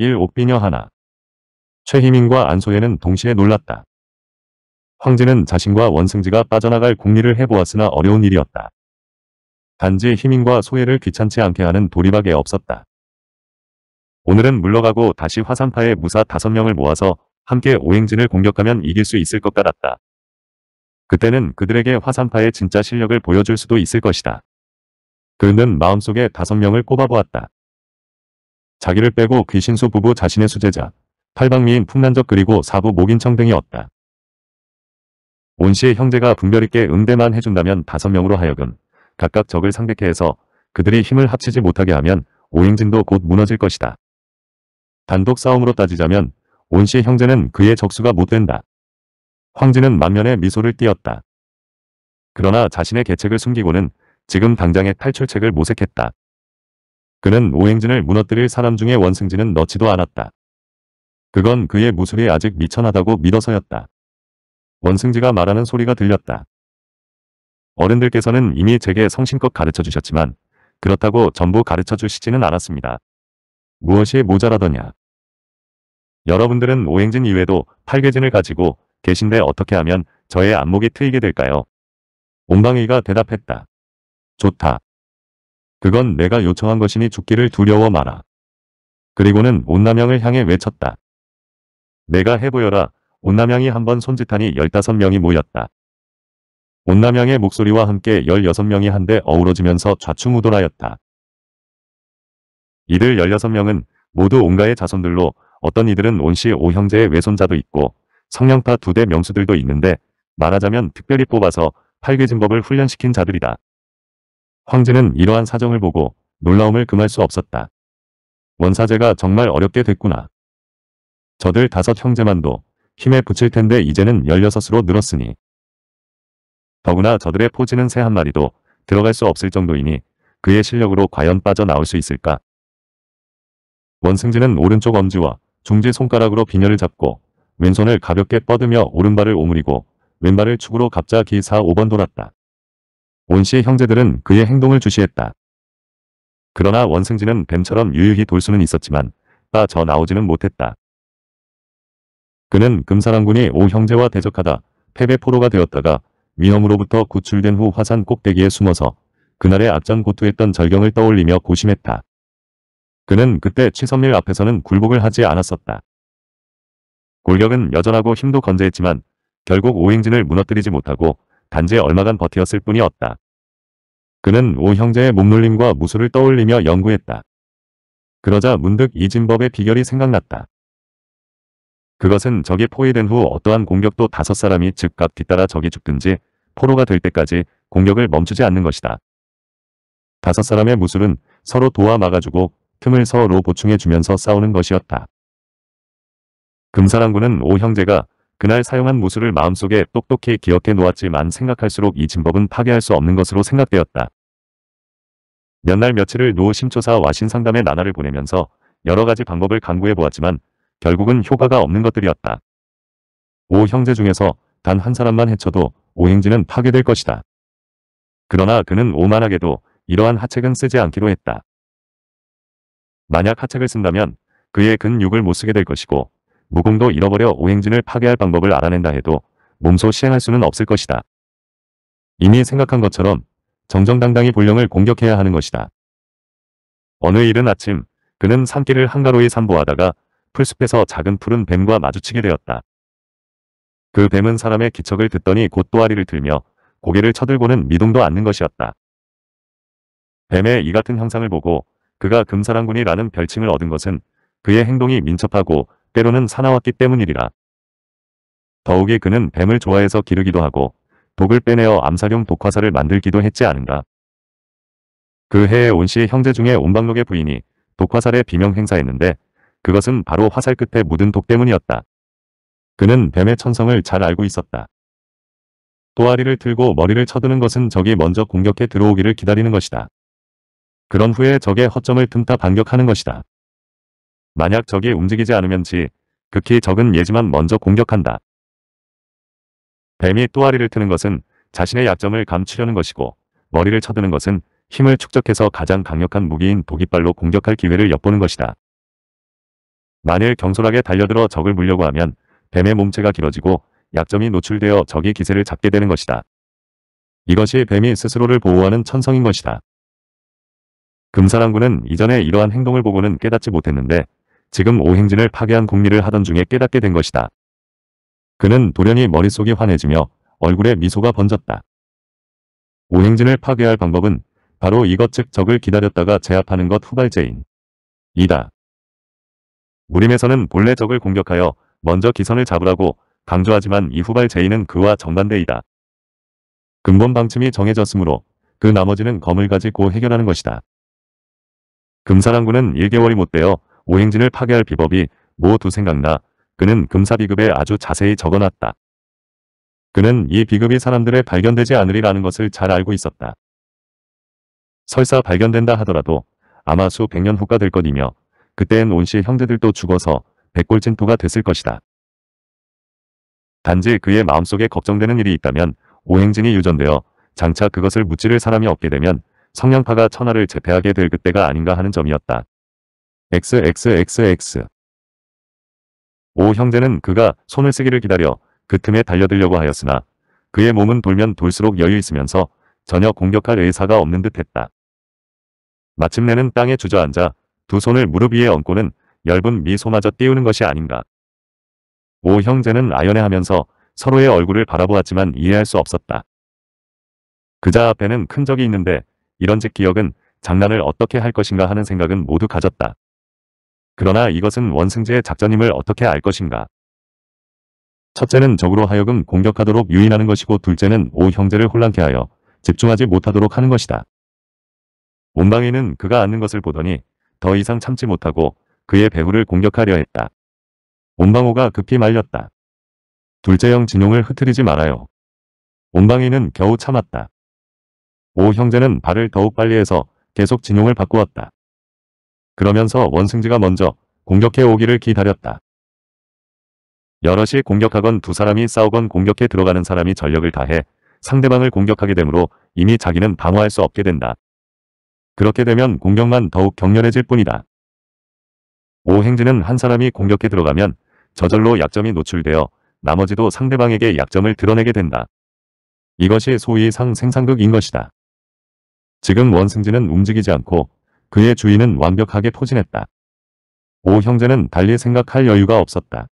1. 옥비녀 하나. 최희민과 안소예는 동시에 놀랐다. 황진은 자신과 원승지가 빠져나갈 궁리를 해보았으나 어려운 일이었다. 단지 희민과 소예를 귀찮지 않게 하는 도리박에 없었다. 오늘은 물러가고 다시 화산파에 무사 5명을 모아서 함께 오행진을 공격하면 이길 수 있을 것 같았다. 그때는 그들에게 화산파의 진짜 실력을 보여줄 수도 있을 것이다. 그는 마음속에 5명을 꼽아보았다. 자기를 빼고 귀신수 부부 자신의 수제자, 팔방미인 풍란적 그리고 사부 목인청 등이었다. 온씨의 형제가 분별 있게 응대만 해준다면 다섯 명으로 하여금 각각 적을 상대케 해서 그들이 힘을 합치지 못하게 하면 오행진도 곧 무너질 것이다. 단독 싸움으로 따지자면 온씨 형제는 그의 적수가 못된다. 황진은 만면에 미소를 띄었다. 그러나 자신의 계책을 숨기고는 지금 당장의 탈출책을 모색했다. 그는 오행진을 무너뜨릴 사람 중에 원승진은 넣지도 않았다. 그건 그의 무술이 아직 미천하다고 믿어서였다. 원승지가 말하는 소리가 들렸다. 어른들께서는 이미 제게 성심껏 가르쳐 주셨지만 그렇다고 전부 가르쳐 주시지는 않았습니다. 무엇이 모자라더냐. 여러분들은 오행진 이외에도 팔괘진을 가지고 계신데 어떻게 하면 저의 안목이 트이게 될까요? 온방이가 대답했다. 좋다. 그건 내가 요청한 것이니 죽기를 두려워 마라. 그리고는 온남양을 향해 외쳤다. 내가 해보여라. 온남양이 한번 손짓하니 15명이 모였다. 온남양의 목소리와 함께 16명이 한데 어우러지면서 좌충우돌하였다. 이들 16명은 모두 온가의 자손들로 어떤 이들은 온씨 오형제의 외손자도 있고 성령파 두 대 명수들도 있는데 말하자면 특별히 뽑아서 팔괘진법을 훈련시킨 자들이다. 황제는 이러한 사정을 보고 놀라움을 금할 수 없었다. 원사제가 정말 어렵게 됐구나. 저들 다섯 형제만도 힘에 붙일 텐데 이제는 16으로 늘었으니. 더구나 저들의 포지는 새 한 마리도 들어갈 수 없을 정도이니 그의 실력으로 과연 빠져나올 수 있을까? 원승진은 오른쪽 엄지와 중지 손가락으로 비녀를 잡고 왼손을 가볍게 뻗으며 오른발을 오므리고 왼발을 축으로 갑자기 4, 5번 돌았다. 온씨의 형제들은 그의 행동을 주시했다. 그러나 원승진은 뱀처럼 유유히 돌수는 있었지만 따져 나오지는 못했다. 그는 금사랑군이 오형제와 대적하다 패배포로가 되었다가 위험으로부터 구출된 후 화산 꼭대기에 숨어서 그날의 앞장 고투했던 절경을 떠올리며 고심했다. 그는 그때 취선밀 앞에서는 굴복을 하지 않았었다. 골격은 여전하고 힘도 건재했지만 결국 오행진을 무너뜨리지 못하고 단지 얼마간 버텼을 뿐이었다. 그는 오 형제의 몸놀림과 무술을 떠올리며 연구했다. 그러자 문득 이진법의 비결이 생각났다. 그것은 적이 포위된 후 어떠한 공격도 다섯 사람이 즉각 뒤따라 적이 죽든지 포로가 될 때까지 공격을 멈추지 않는 것이다. 다섯 사람의 무술은 서로 도와 막아주고 틈을 서로 보충해주면서 싸우는 것이었다. 금사랑군은 오 형제가 그날 사용한 무술을 마음속에 똑똑히 기억해 놓았지만 생각할수록 이 진법은 파괴할 수 없는 것으로 생각되었다. 몇 날 며칠을 노 심초사 와신 상담의 나날을 보내면서 여러 가지 방법을 강구해 보았지만 결국은 효과가 없는 것들이었다. 오 형제 중에서 단 한 사람만 해쳐도 오행지는 파괴될 것이다. 그러나 그는 오만하게도 이러한 하책은 쓰지 않기로 했다. 만약 하책을 쓴다면 그의 근육을 못 쓰게 될 것이고 무공도 잃어버려 오행진을 파괴할 방법을 알아낸다 해도 몸소 시행할 수는 없을 것이다. 이미 생각한 것처럼 정정당당히 본령을 공격해야 하는 것이다. 어느 이른 아침 그는 산길을 한가로이 산보하다가 풀숲에서 작은 푸른 뱀과 마주치게 되었다. 그 뱀은 사람의 기척을 듣더니 곧 또아리를 들며 고개를 쳐들고는 미동도 않는 것이었다. 뱀의 이 같은 형상을 보고 그가 금사랑군이라는 별칭을 얻은 것은 그의 행동이 민첩하고 때로는 사나웠기 때문이리라. 더욱이 그는 뱀을 좋아해서 기르기도 하고 독을 빼내어 암살용 독화사를 만들기도 했지 않은가. 그 해에 온씨 형제 중에 온방록의 부인이 독화살에 비명 행사했는데 그것은 바로 화살 끝에 묻은 독 때문이었다. 그는 뱀의 천성을 잘 알고 있었다. 도아리를 틀고 머리를 쳐드는 것은 적이 먼저 공격해 들어오기를 기다리는 것이다. 그런 후에 적의 허점을 틈타 반격하는 것이다. 만약 적이 움직이지 않으면 지, 극히 적은 예지만 먼저 공격한다. 뱀이 또아리를 트는 것은 자신의 약점을 감추려는 것이고 머리를 쳐드는 것은 힘을 축적해서 가장 강력한 무기인 도깃발로 공격할 기회를 엿보는 것이다. 만일 경솔하게 달려들어 적을 물려고 하면 뱀의 몸체가 길어지고 약점이 노출되어 적이 기세를 잡게 되는 것이다. 이것이 뱀이 스스로를 보호하는 천성인 것이다. 금사랑군은 이전에 이러한 행동을 보고는 깨닫지 못했는데 지금 오행진을 파괴한 공리를 하던 중에 깨닫게 된 것이다. 그는 돌연히 머릿속이 환해지며 얼굴에 미소가 번졌다. 오행진을 파괴할 방법은 바로 이것 즉 적을 기다렸다가 제압하는 것 후발제인 이다. 무림에서는 본래 적을 공격하여 먼저 기선을 잡으라고 강조하지만 이 후발제인은 그와 정반대이다. 근본 방침이 정해졌으므로 그 나머지는 검을 가지고 해결하는 것이다. 금사랑군은 1개월이 못 되어 오행진을 파괴할 비법이 모두 생각나 그는 금사비급에 아주 자세히 적어놨다. 그는 이 비급이 사람들의 발견되지 않으리라는 것을 잘 알고 있었다. 설사 발견된다 하더라도 아마 수 100년 후가 될 것이며 그때엔 온씨 형제들도 죽어서 백골진토가 됐을 것이다. 단지 그의 마음속에 걱정되는 일이 있다면 오행진이 유전되어 장차 그것을 무찌를 사람이 없게 되면 성냥파가 천하를 제패하게 될 그때가 아닌가 하는 점이었다. XXXX 오 형제는 그가 손을 쓰기를 기다려 그 틈에 달려들려고 하였으나 그의 몸은 돌면 돌수록 여유 있으면서 전혀 공격할 의사가 없는 듯했다. 마침내는 땅에 주저앉아 두 손을 무릎 위에 얹고는 엷은 미소마저 띄우는 것이 아닌가. 오 형제는 아연해하면서 서로의 얼굴을 바라보았지만 이해할 수 없었다. 그자 앞에는 큰 적이 있는데 이런 짓 기억은 장난을 어떻게 할 것인가 하는 생각은 모두 가졌다. 그러나 이것은 원승제의 작전임을 어떻게 알 것인가? 첫째는 적으로 하여금 공격하도록 유인하는 것이고 둘째는 오 형제를 혼란케 하여 집중하지 못하도록 하는 것이다. 온방에는 그가 앉는 것을 보더니 더 이상 참지 못하고 그의 배후를 공격하려 했다. 온방호가 급히 말렸다. 둘째 형 진용을 흐트리지 말아요. 온방이는 겨우 참았다. 오 형제는 발을 더욱 빨리 해서 계속 진용을 바꾸었다. 그러면서 원승지가 먼저 공격해 오기를 기다렸다. 여럿이 공격하건 두 사람이 싸우건 공격해 들어가는 사람이 전력을 다해 상대방을 공격하게 되므로 이미 자기는 방어할 수 없게 된다. 그렇게 되면 공격만 더욱 격렬해질 뿐이다. 오행지는한 사람이 공격해 들어가면 저절로 약점이 노출되어 나머지도 상대방에게 약점을 드러내게 된다. 이것이 소위 상생상극인 것이다. 지금 원승지는 움직이지 않고 그의 주인은 완벽하게 포진했다. 오 형제는 달리 생각할 여유가 없었다.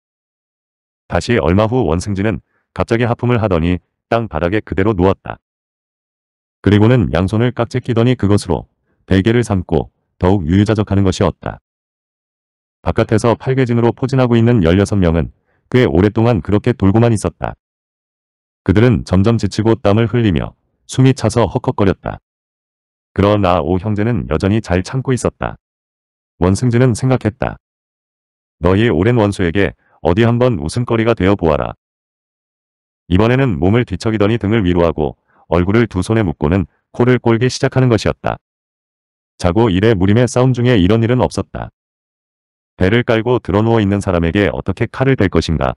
다시 얼마 후 원승진은 갑자기 하품을 하더니 땅 바닥에 그대로 누웠다. 그리고는 양손을 깍지 끼더니 그것으로 베개를 삼고 더욱 유유자적하는 것이었다. 바깥에서 팔개진으로 포진하고 있는 16명은 꽤 오랫동안 그렇게 돌고만 있었다. 그들은 점점 지치고 땀을 흘리며 숨이 차서 헉헉거렸다. 그러나 오 형제는 여전히 잘 참고 있었다. 원승진은 생각했다. 너희 오랜 원수에게 어디 한번 웃음거리가 되어 보아라. 이번에는 몸을 뒤척이더니 등을 위로 하고 얼굴을 두 손에 묶고는 코를 꼴기 시작하는 것이었다. 자고 일에 무림의 싸움 중에 이런 일은 없었다. 배를 깔고 드러누워 있는 사람에게 어떻게 칼을 댈 것인가.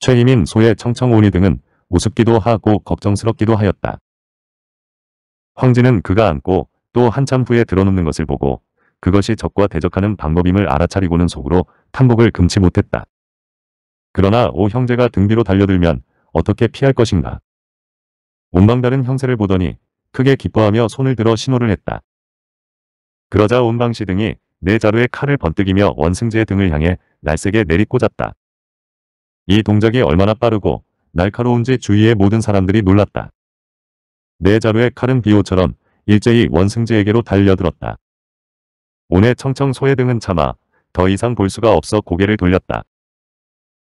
최희민, 소의 청청오니 등은 우습기도 하고 걱정스럽기도 하였다. 황진은 그가 안고 또 한참 후에 들어눕는 것을 보고 그것이 적과 대적하는 방법임을 알아차리고는 속으로 탄복을 금치 못했다. 그러나 오 형제가 등 뒤로 달려들면 어떻게 피할 것인가. 온방다른 형세를 보더니 크게 기뻐하며 손을 들어 신호를 했다. 그러자 온방시 등이 내 자루에 칼을 번뜩이며 원승제의 등을 향해 날쌔게 내리꽂았다. 이 동작이 얼마나 빠르고 날카로운지 주위의 모든 사람들이 놀랐다. 내 자루의 칼은 비호처럼 일제히 원승지에게로 달려들었다. 온의 청청 소해 등은 참아 더 이상 볼 수가 없어 고개를 돌렸다.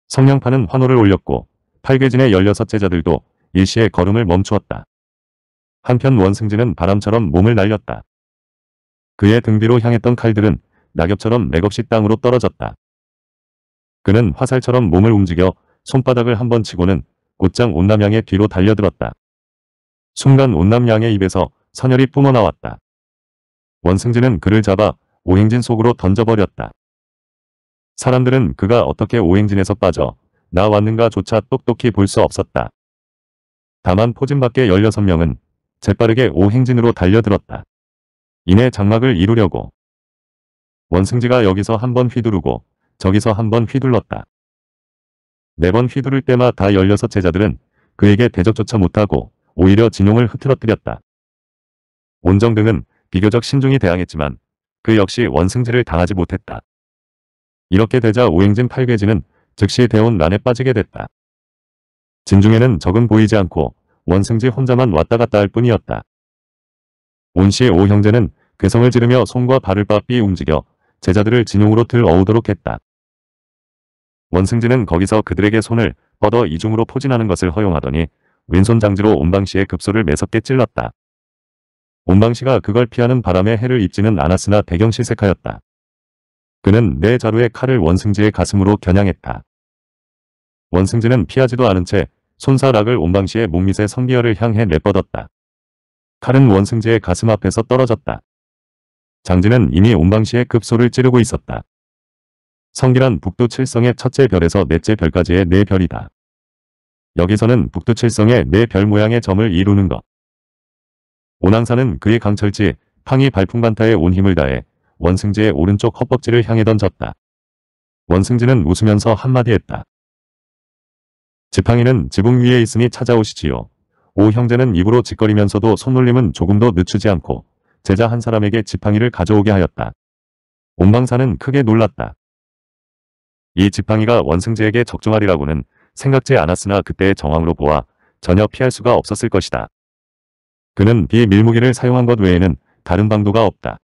성냥파는 환호를 올렸고 팔괘진의 16제자들도 일시에 걸음을 멈추었다. 한편 원승지는 바람처럼 몸을 날렸다. 그의 등 뒤로 향했던 칼들은 낙엽처럼 맥없이 땅으로 떨어졌다. 그는 화살처럼 몸을 움직여 손바닥을 한 번 치고는 곧장 온남양의 뒤로 달려들었다. 순간 온남양의 입에서 선혈이 뿜어나왔다. 원승진은 그를 잡아 오행진 속으로 던져버렸다. 사람들은 그가 어떻게 오행진에서 빠져 나왔는가조차 똑똑히 볼 수 없었다. 다만 포진 밖에 16명은 재빠르게 오행진으로 달려들었다. 이내 장막을 이루려고 원승지가 여기서 한 번 휘두르고 저기서 한 번 휘둘렀다. 네 번 휘두를 때마다 16 제자들은 그에게 대적조차 못하고 오히려 진용을 흐트러뜨렸다. 온정등은 비교적 신중히 대항했지만 그 역시 원승제를 당하지 못했다. 이렇게 되자 오행진 팔괘지는 즉시 대운란에 빠지게 됐다. 진중에는 적은 보이지 않고 원승지 혼자만 왔다 갔다 할 뿐이었다. 온씨 오형제는 괴성을 지르며 손과 발을 빠삐 움직여 제자들을 진용으로 틀어오도록 했다. 원승지는 거기서 그들에게 손을 뻗어 이중으로 포진하는 것을 허용하더니 왼손 장지로 온방시의 급소를 매섭게 찔렀다. 온방시가 그걸 피하는 바람에 해를 입지는 않았으나 배경시 색하였다. 그는 내 자루의 칼을 원승지의 가슴으로 겨냥했다. 원승지는 피하지도 않은 채 손사락을 온방시의 몸밑에 성기열을 향해 내뻗었다. 칼은 원승지의 가슴 앞에서 떨어졌다. 장지는 이미 온방시의 급소를 찌르고 있었다. 성기란 북도 칠성의 첫째 별에서 넷째 별까지의 네 별이다. 여기서는 북두칠성의 네 별 모양의 점을 이루는 것. 오낭산은 그의 강철지 팡이 발풍반타에 온 힘을 다해 원승지의 오른쪽 헛벅지를 향해 던졌다. 원승지는 웃으면서 한마디 했다. 지팡이는 지붕 위에 있으니 찾아오시지요. 오 형제는 입으로 짓거리면서도 손놀림은 조금도 늦추지 않고 제자 한 사람에게 지팡이를 가져오게 하였다. 온방사는 크게 놀랐다. 이 지팡이가 원승지에게 적중하리라고는 생각지 않았으나 그때의 정황으로 보아 전혀 피할 수가 없었을 것이다. 그는 비밀무기를 사용한 것 외에는 다른 방도가 없다.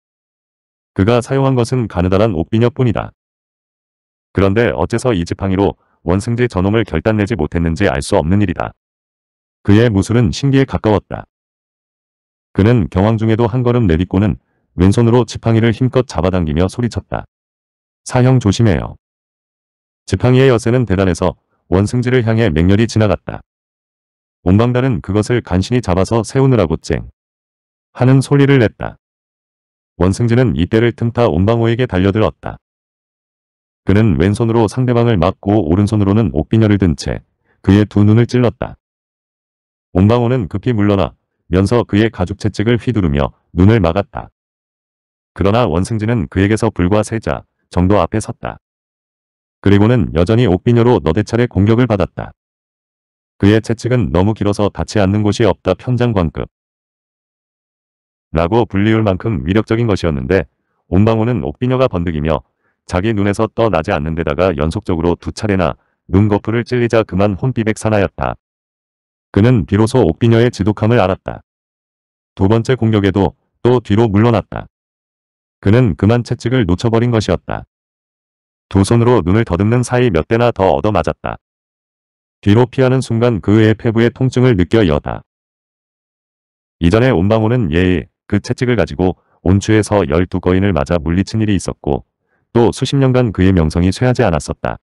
그가 사용한 것은 가느다란 옥비녀뿐이다. 그런데 어째서 이 지팡이로 원승지 전놈을 결단내지 못했는지 알 수 없는 일이다. 그의 무술은 신기에 가까웠다. 그는 경황 중에도 한 걸음 내딛고는 왼손으로 지팡이를 힘껏 잡아당기며 소리쳤다. 사형 조심해요. 지팡이의 여세는 대단해서 원승지를 향해 맹렬히 지나갔다. 온방단은 그것을 간신히 잡아서 세우느라고 쨍 하는 소리를 냈다. 원승지는 이때를 틈타 온방호에게 달려들었다. 그는 왼손으로 상대방을 막고 오른손으로는 옥비녀를 든 채 그의 두 눈을 찔렀다. 온방호는 급히 물러나 면서 그의 가죽 채찍을 휘두르며 눈을 막았다. 그러나 원승지는 그에게서 불과 세자 정도 앞에 섰다. 그리고는 여전히 옥비녀로 너대 차례 공격을 받았다. 그의 채찍은 너무 길어서 닿지 않는 곳이 없다 편장관급. 라고 불리울 만큼 위력적인 것이었는데 온방호는 옥비녀가 번득이며 자기 눈에서 떠나지 않는 데다가 연속적으로 두 차례나 눈꺼풀을 찔리자 그만 혼비백 사나였다. 그는 비로소 옥비녀의 지독함을 알았다. 두 번째 공격에도 또 뒤로 물러났다. 그는 그만 채찍을 놓쳐버린 것이었다. 두 손으로 눈을 더듬는 사이 몇 대나 더 얻어맞았다. 뒤로 피하는 순간 그의 폐부의 통증을 느껴 여다. 이전에 온방호는 예의, 그 채찍을 가지고 온추에서 12거인을 맞아 물리친 일이 있었고 또 수십 년간 그의 명성이 쇠하지 않았었다.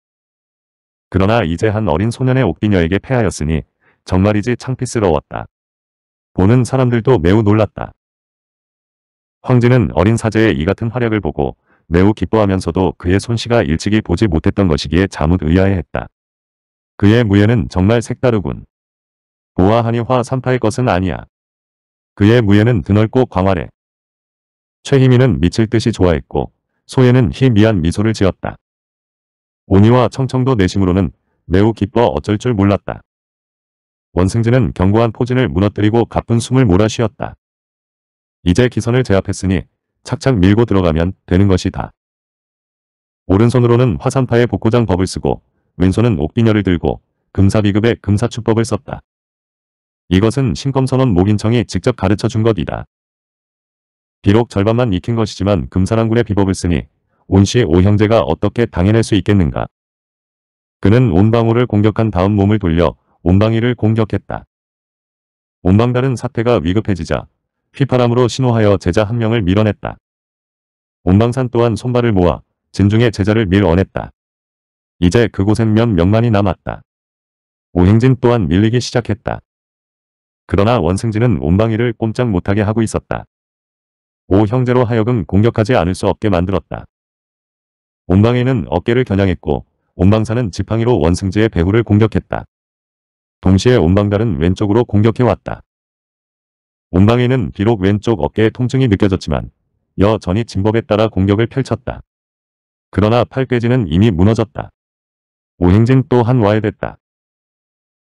그러나 이제 한 어린 소년의 옥비녀에게 패하였으니 정말이지 창피스러웠다. 보는 사람들도 매우 놀랐다. 황제는 어린 사제의 이 같은 활약을 보고 매우 기뻐하면서도 그의 손씨가 일찍이 보지 못했던 것이기에 자못 의아해했다. 그의 무예는 정말 색다르군. 보아하니화 삼파의 것은 아니야. 그의 무예는 드넓고 광활해. 최희민은 미칠 듯이 좋아했고 소예는 희미한 미소를 지었다. 오니와 청청도 내심으로는 매우 기뻐 어쩔 줄 몰랐다. 원승진은 견고한 포진을 무너뜨리고 가쁜 숨을 몰아 쉬었다. 이제 기선을 제압했으니 착착 밀고 들어가면 되는 것이다. 오른손으로는 화산파의 복고장 법을 쓰고 왼손은 옥비녀를 들고 금사비급의 금사추법을 썼다. 이것은 신검선원 목인청이 직접 가르쳐 준 것이다. 비록 절반만 익힌 것이지만 금사랑군의 비법을 쓰니 온씨의 오형제가 어떻게 당해낼 수 있겠는가. 그는 온방울을 공격한 다음 몸을 돌려 온방위를 공격했다. 온방달은 사태가 위급해지자 휘파람으로 신호하여 제자 한 명을 밀어냈다. 온방산 또한 손발을 모아 진중의 제자를 밀어냈다. 이제 그곳엔 몇 명만이 남았다. 오행진 또한 밀리기 시작했다. 그러나 원승진은 온방위를 꼼짝 못하게 하고 있었다. 오 형제로 하여금 공격하지 않을 수 없게 만들었다. 온방이는 어깨를 겨냥했고 온방산은 지팡이로 원승지의 배후를 공격했다. 동시에 온방달은 왼쪽으로 공격해왔다. 몸방에는 비록 왼쪽 어깨에 통증이 느껴졌지만 여전히 진법에 따라 공격을 펼쳤다. 그러나 팔괘지는 이미 무너졌다. 오행진 또한 와해됐다.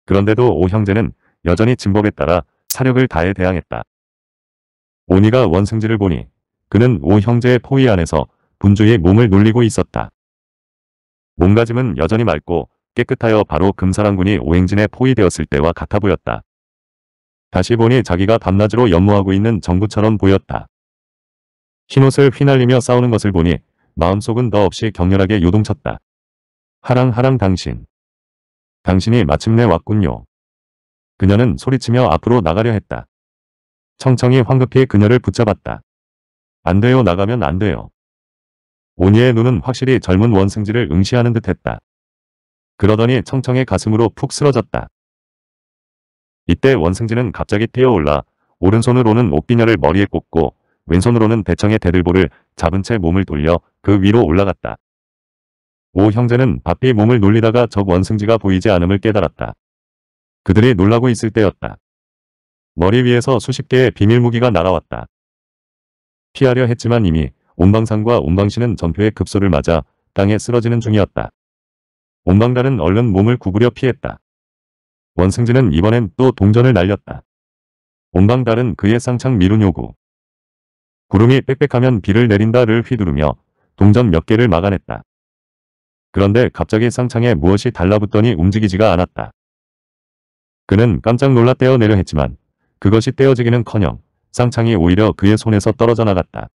그런데도 오형제는 여전히 진법에 따라 사력을 다해 대항했다. 오니가 원승지를 보니 그는 오형제의 포위 안에서 분주히 몸을 놀리고 있었다. 몸가짐은 여전히 맑고 깨끗하여 바로 금사랑군이 오행진에 포위되었을 때와 같아 보였다. 다시 보니 자기가 밤낮으로 연무하고 있는 정부처럼 보였다. 흰옷을 휘날리며 싸우는 것을 보니 마음속은 더없이 격렬하게 요동쳤다. 하랑하랑 당신. 당신이 마침내 왔군요. 그녀는 소리치며 앞으로 나가려 했다. 청청이 황급히 그녀를 붙잡았다. 안 돼요 나가면 안 돼요. 오니의 눈은 확실히 젊은 원승지를 응시하는 듯했다. 그러더니 청청의 가슴으로 푹 쓰러졌다. 이때 원승진은 갑자기 태어올라 오른손으로는 옥비녀를 머리에 꽂고 왼손으로는 대청의 대들보를 잡은 채 몸을 돌려 그 위로 올라갔다. 오 형제는 바삐 몸을 놀리다가 적 원승지가 보이지 않음을 깨달았다. 그들이 놀라고 있을 때였다. 머리 위에서 수십 개의 비밀 무기가 날아왔다. 피하려 했지만 이미 온방상과 온방신은 전표의 급소를 맞아 땅에 쓰러지는 중이었다. 온방단은 얼른 몸을 구부려 피했다. 원승진은 이번엔 또 동전을 날렸다. 온방달은 그의 상창 미룬 요구. 구름이 빽빽하면 비를 내린다를 휘두르며 동전 몇 개를 막아냈다. 그런데 갑자기 상창에 무엇이 달라붙더니 움직이지가 않았다. 그는 깜짝 놀라 떼어내려 했지만 그것이 떼어지기는커녕 상창이 오히려 그의 손에서 떨어져 나갔다.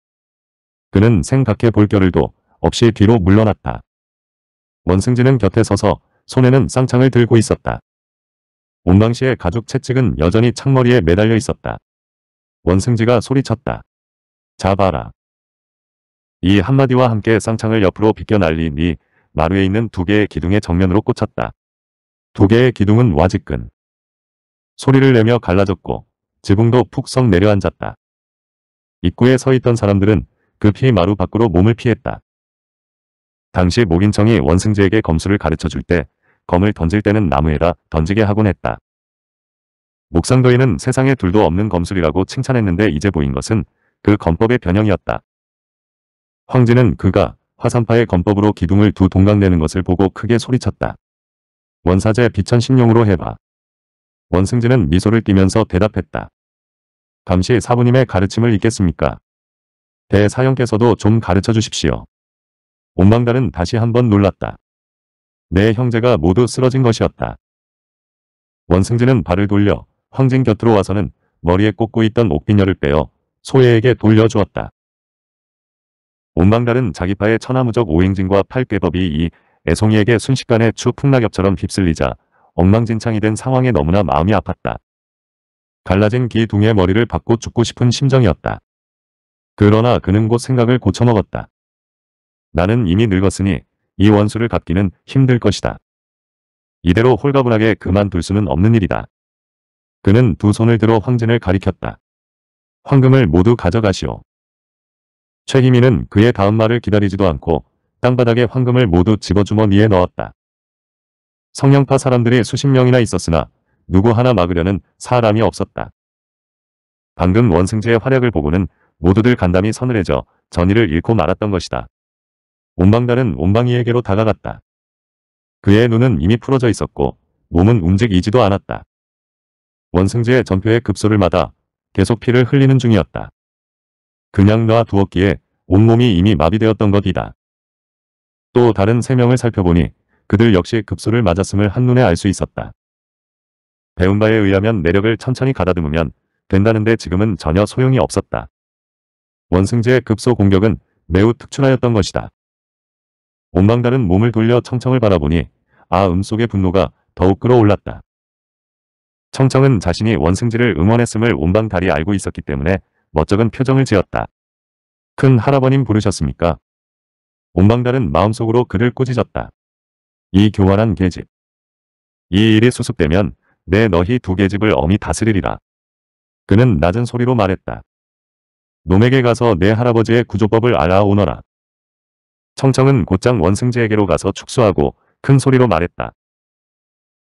그는 생각해 볼 겨를도 없이 뒤로 물러났다. 원승진은 곁에 서서 손에는 쌍창을 들고 있었다. 온방시의 가죽 채찍은 여전히 창머리에 매달려 있었다. 원승지가 소리쳤다. 잡아라. 이 한마디와 함께 쌍창을 옆으로 비껴 날리니 마루에 있는 두 개의 기둥의 정면으로 꽂혔다. 두 개의 기둥은 와직근 소리를 내며 갈라졌고 지붕도 푹성 내려앉았다. 입구에 서 있던 사람들은 급히 그 마루 밖으로 몸을 피했다. 당시 목인청이 원승지에게 검수를 가르쳐줄 때 검을 던질 때는 나무에다 던지게 하곤 했다. 목상도인은 세상에 둘도 없는 검술이라고 칭찬했는데 이제 보인 것은 그 검법의 변형이었다. 황진은 그가 화산파의 검법으로 기둥을 두 동강내는 것을 보고 크게 소리쳤다. 원사제 비천신용으로 해봐. 원승진은 미소를 띠면서 대답했다. 감시 사부님의 가르침을 잊겠습니까? 대사형께서도 좀 가르쳐 주십시오. 온망단은 다시 한번 놀랐다. 내 형제가 모두 쓰러진 것이었다. 원승진은 발을 돌려 황진 곁으로 와서는 머리에 꽂고 있던 옥빈녀를 빼어 소예에게 돌려주었다. 온방달은 자기파의 천하무적 오행진과 팔괘법이 이 애송이에게 순식간에 추풍낙엽처럼 휩쓸리자 엉망진창이 된 상황에 너무나 마음이 아팠다. 갈라진 기 둥의 머리를 받고 죽고 싶은 심정이었다. 그러나 그는 곧 생각을 고쳐먹었다. 나는 이미 늙었으니 이 원수를 갚기는 힘들 것이다. 이대로 홀가분하게 그만둘 수는 없는 일이다. 그는 두 손을 들어 황진을 가리켰다. 황금을 모두 가져가시오. 최희민은 그의 다음 말을 기다리지도 않고 땅바닥에 황금을 모두 집어 주머니에 넣었다. 성령파 사람들이 수십 명이나 있었으나 누구 하나 막으려는 사람이 없었다. 방금 원승재의 활약을 보고는 모두들 간담이 서늘해져 전의를 잃고 말았던 것이다. 온방달은 온방이에게로 다가갔다. 그의 눈은 이미 풀어져 있었고 몸은 움직이지도 않았다. 원승재의전표에 급소를 마다 계속 피를 흘리는 중이었다. 그냥 놔두었기에 온몸이 이미 마비되었던 것이다. 또 다른 세 명을 살펴보니 그들 역시 급소를 맞았음을 한눈에 알 수 있었다. 배운 바에 의하면 내력을 천천히 가다듬으면 된다는데 지금은 전혀 소용이 없었다. 원승재의 급소 공격은 매우 특출하였던 것이다. 온방다는 몸을 돌려 청청을 바라보니 아 음속의 분노가 더욱 끌어올랐다. 청청은 자신이 원승지를 응원했음을 온방달이 알고 있었기 때문에 멋쩍은 표정을 지었다. 큰 할아버님 부르셨습니까? 온방달은 마음속으로 그를 꾸짖었다이교활한 계집. 이 일이 수습되면 내 너희 두 계집을 엄히 다스리리라. 그는 낮은 소리로 말했다. 놈에게 가서 내 할아버지의 구조법을 알아오너라. 청청은 곧장 원승재에게로 가서 축소하고큰 소리로 말했다.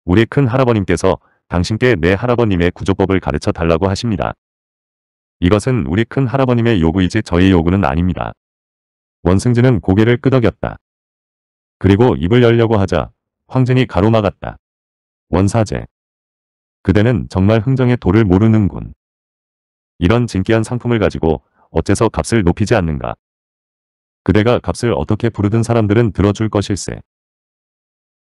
우리 큰 할아버님께서 당신께 내 할아버님의 구조법을 가르쳐 달라고 하십니다. 이것은 우리 큰 할아버님의 요구이지 저희 요구는 아닙니다. 원승진은 고개를 끄덕였다. 그리고 입을 열려고 하자 황진이 가로막았다. 원사제. 그대는 정말 흥정의 도를 모르는군. 이런 진귀한 상품을 가지고 어째서 값을 높이지 않는가. 그대가 값을 어떻게 부르든 사람들은 들어줄 것일세.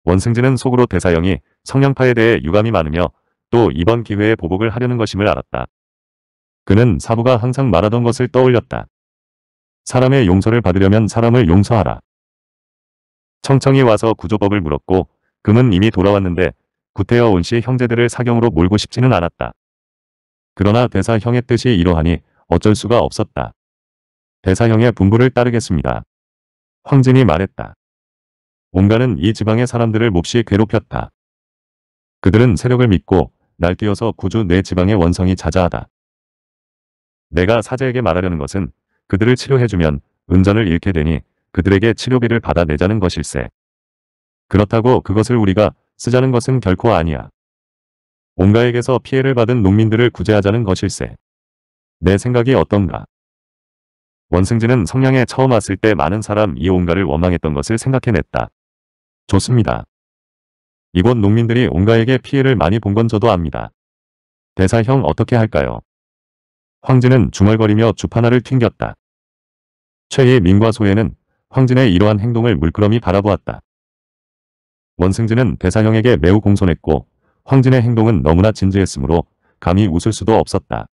원승진은 속으로 대사형이 성량파에 대해 유감이 많으며 또 이번 기회에 보복을 하려는 것임을 알았다. 그는 사부가 항상 말하던 것을 떠올렸다. 사람의 용서를 받으려면 사람을 용서하라. 청청이 와서 구조법을 물었고 금은 이미 돌아왔는데 구태여 온씨 형제들을 사경으로 몰고 싶지는 않았다. 그러나 대사 형의 뜻이 이러하니 어쩔 수가 없었다. 대사형의 분부를 따르겠습니다. 황진이 말했다. 온가는 이 지방의 사람들을 몹시 괴롭혔다. 그들은 세력을 믿고 날뛰어서 구주 내 지방의 원성이 자자하다. 내가 사제에게 말하려는 것은 그들을 치료해주면 은전을 잃게 되니 그들에게 치료비를 받아 내자는 것일세. 그렇다고 그것을 우리가 쓰자는 것은 결코 아니야. 온가에게서 피해를 받은 농민들을 구제하자는 것일세. 내 생각이 어떤가? 원승진은 성냥에 처음 왔을 때 많은 사람이 온가를 원망했던 것을 생각해냈다. 좋습니다. 이곳 농민들이 온가에게 피해를 많이 본 건 저도 압니다. 대사형 어떻게 할까요? 황진은 중얼거리며 주 하나를 튕겼다. 최의 민과 소혜는 황진의 이러한 행동을 물끄러미 바라보았다. 원승진은 대사형에게 매우 공손했고 황진의 행동은 너무나 진지했으므로 감히 웃을 수도 없었다.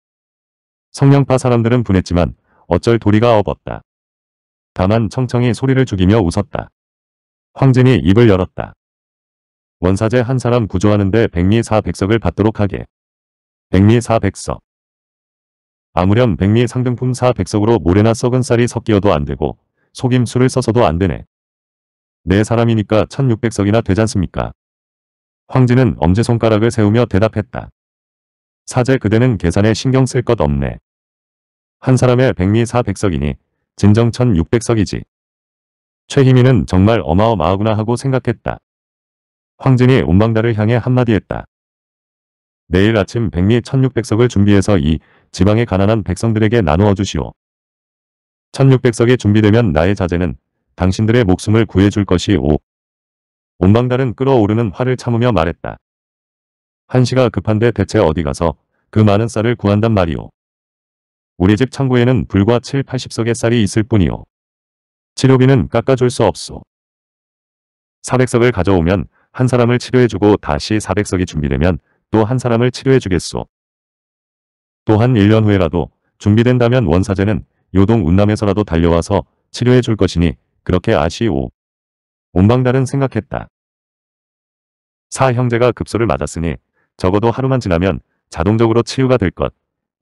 성령파 사람들은 분했지만 어쩔 도리가 없었다. 다만 청청이 소리를 죽이며 웃었다. 황진이 입을 열었다. 원사제 한 사람 구조하는데 백미사백석을 받도록 하게. 백미사백석. 아무렴 백미 상등품 사백석으로 모래나 썩은 쌀이 섞여도안 되고 속임수를 써서도 안 되네. 내 네 사람이니까 1600석이나 되잖습니까? 황진은 엄지손가락을 세우며 대답했다. 사제 그대는 계산에 신경 쓸 것 없네. 한 사람의 백미 400석이니 진정 1600석이지. 최희민은 정말 어마어마하구나 하고 생각했다. 황진이 온방다를 향해 한마디 했다. 내일 아침 백미 1600석을 준비해서 이 지방의 가난한 백성들에게 나누어 주시오. 1600석이 준비되면 나의 자제는 당신들의 목숨을 구해줄 것이오. 온방달은 끓어오르는 화를 참으며 말했다. 한시가 급한데 대체 어디 가서 그 많은 쌀을 구한단 말이오. 우리 집 창고에는 불과 7, 80석의 쌀이 있을 뿐이요. 치료비는 깎아줄 수 없소. 400석을 가져오면 한 사람을 치료해주고 다시 400석이 준비되면 또 한 사람을 치료해주겠소. 또한 1년 후에라도 준비된다면 원사제는 요동 운남에서라도 달려와서 치료해줄 것이니 그렇게 아시오. 온방달은 생각했다. 사형제가 급소를 맞았으니 적어도 하루만 지나면 자동적으로 치유가 될 것.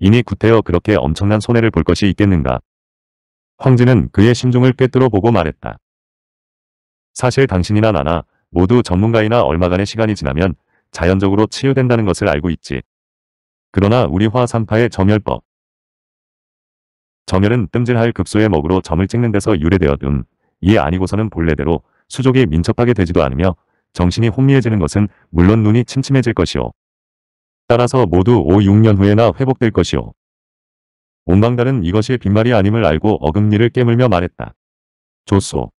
이니 구태여 그렇게 엄청난 손해를 볼 것이 있겠는가. 황진은 그의 심중을 꿰뚫어 보고 말했다. 사실 당신이나 나나 모두 전문가이나 얼마간의 시간이 지나면 자연적으로 치유된다는 것을 알고 있지. 그러나 우리 화산파의 점열법. 점열은 뜸질할 급소의 먹으로 점을 찍는 데서 유래되었음. 이에 아니고서는 본래대로 수족이 민첩하게 되지도 않으며 정신이 혼미해지는 것은 물론 눈이 침침해질 것이오. 따라서 모두 5, 6년 후에나 회복될 것이오. 온방단은 이것이 빈말이 아님을 알고 어금니를 깨물며 말했다. 좋소.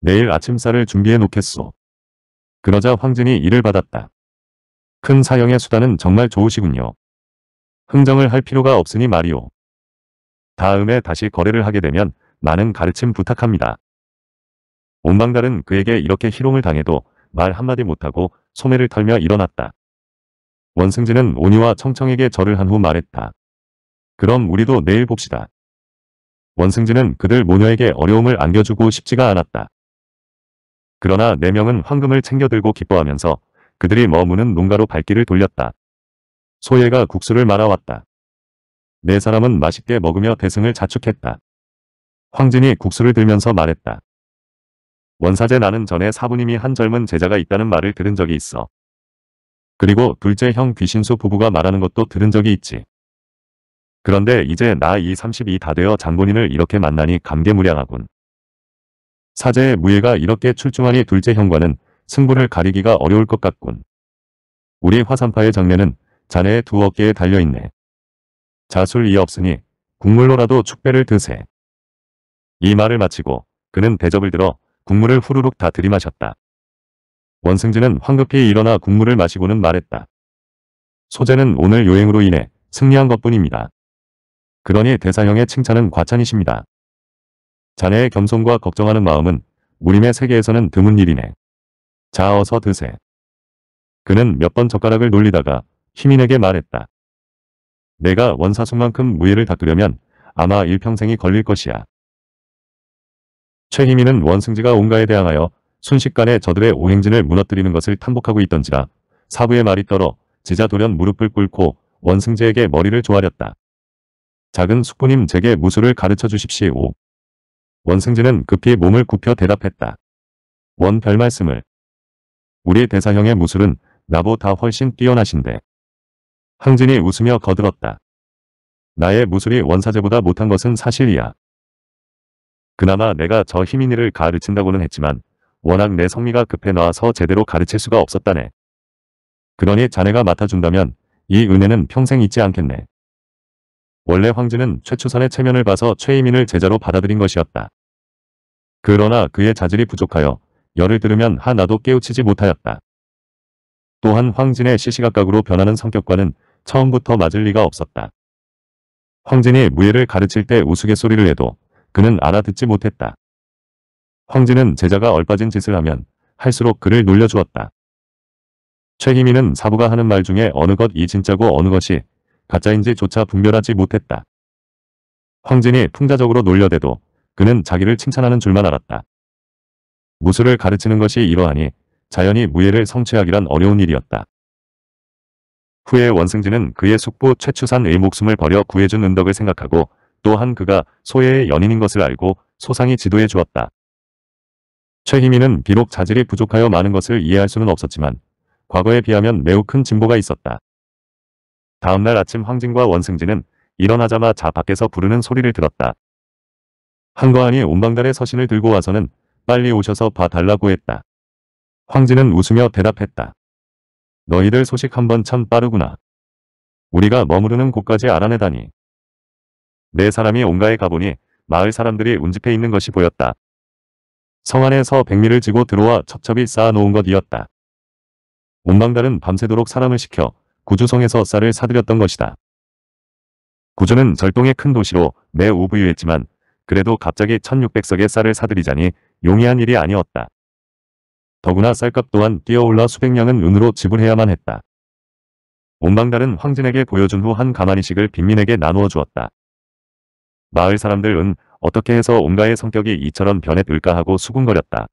내일 아침쌀을 준비해 놓겠소. 그러자 황진이 이를 받았다. 큰 사형의 수단은 정말 좋으시군요. 흥정을 할 필요가 없으니 말이오. 다음에 다시 거래를 하게 되면 많은 가르침 부탁합니다. 온방달은 그에게 이렇게 희롱을 당해도 말 한마디 못하고 소매를 털며 일어났다. 원승진은 오니와 청청에게 절을 한 후 말했다. 그럼 우리도 내일 봅시다. 원승진은 그들 모녀에게 어려움을 안겨주고 싶지가 않았다. 그러나 네 명은 황금을 챙겨들고 기뻐하면서 그들이 머무는 농가로 발길을 돌렸다. 소예가 국수를 말아왔다. 네 사람은 맛있게 먹으며 대승을 자축했다. 황진이 국수를 들면서 말했다. 원사제 나는 전에 사부님이 한 젊은 제자가 있다는 말을 들은 적이 있어. 그리고 둘째 형 귀신수 부부가 말하는 것도 들은 적이 있지. 그런데 이제 나 이 32 다 되어 장본인을 이렇게 만나니 감개무량하군. 사제의 무예가 이렇게 출중하니 둘째 형과는 승부를 가리기가 어려울 것 같군. 우리 화산파의 장면은 자네의 두 어깨에 달려있네. 자술이 없으니 국물로라도 축배를 드세. 이 말을 마치고 그는 대접을 들어 국물을 후루룩 다 들이마셨다. 원승진은 황급히 일어나 국물을 마시고는 말했다. 소재는 오늘 요행으로 인해 승리한 것뿐입니다. 그러니 대사형의 칭찬은 과찬이십니다. 자네의 겸손과 걱정하는 마음은 무림의 세계에서는 드문 일이네. 자 어서 드세. 그는 몇 번 젓가락을 놀리다가 희민에게 말했다. 내가 원사수만큼 무예를 닦으려면 아마 일평생이 걸릴 것이야. 최희민은 원승지가 온가에 대항하여 순식간에 저들의 오행진을 무너뜨리는 것을 탐복하고 있던지라 사부의 말이 떨어 제자 돌연 무릎을 꿇고 원승제에게 머리를 조아렸다. 작은 숙부님 제게 무술을 가르쳐 주십시오. 원승제는 급히 몸을 굽혀 대답했다. 원 별 말씀을. 우리 대사형의 무술은 나보다 훨씬 뛰어나신데. 항진이 웃으며 거들었다. 나의 무술이 원사제보다 못한 것은 사실이야. 그나마 내가 저 희민이를 가르친다고는 했지만 워낙 내 성미가 급해 나와서 제대로 가르칠 수가 없었다네. 그러니 자네가 맡아준다면 이 은혜는 평생 잊지 않겠네. 원래 황제는 최초선의 체면을 봐서 최이민을 제자로 받아들인 것이었다. 그러나 그의 자질이 부족하여 열을 들으면 하나도 깨우치지 못하였다. 또한 황진의 시시각각으로 변하는 성격과는 처음부터 맞을 리가 없었다. 황진이 무예를 가르칠 때 우스갯소리를 해도 그는 알아듣지 못했다. 황진은 제자가 얼빠진 짓을 하면 할수록 그를 놀려주었다. 최희민은 사부가 하는 말 중에 어느 것이 진짜고 어느 것이 가짜인지조차 분별하지 못했다. 황진이 풍자적으로 놀려대도 그는 자기를 칭찬하는 줄만 알았다. 무술을 가르치는 것이 이러하니 자연히 무예를 성취하기란 어려운 일이었다. 후에 원승진은 그의 숙부 최추산의 목숨을 버려 구해준 은덕을 생각하고 또한 그가 소예의 연인인 것을 알고 소상히 지도해 주었다. 최희민은 비록 자질이 부족하여 많은 것을 이해할 수는 없었지만 과거에 비하면 매우 큰 진보가 있었다. 다음날 아침 황진과 원승진은 일어나자마자 밖에서 부르는 소리를 들었다. 한거한이 온방달에 서신을 들고 와서는 빨리 오셔서 봐달라고 했다. 황진은 웃으며 대답했다. 너희들 소식 한번 참 빠르구나. 우리가 머무르는 곳까지 알아내다니. 내 네 사람이 온가에 가보니 마을 사람들이 운집해 있는 것이 보였다. 성안에서 백미를 지고 들어와 첩첩이 쌓아놓은 것이었다. 온방달은 밤새도록 사람을 시켜 구주성에서 쌀을 사들였던 것이다. 구주는 절동의 큰 도시로 매우 부유했지만 그래도 갑자기 1600석의 쌀을 사들이자니 용이한 일이 아니었다. 더구나 쌀값 또한 뛰어올라 수백냥은 은으로 지불해야만 했다. 온방달은 황진에게 보여준 후 한가마니식을 빈민에게 나누어 주었다. 마을 사람들은 어떻게 해서 온가의 성격이 이처럼 변했을까 하고 수군거렸다.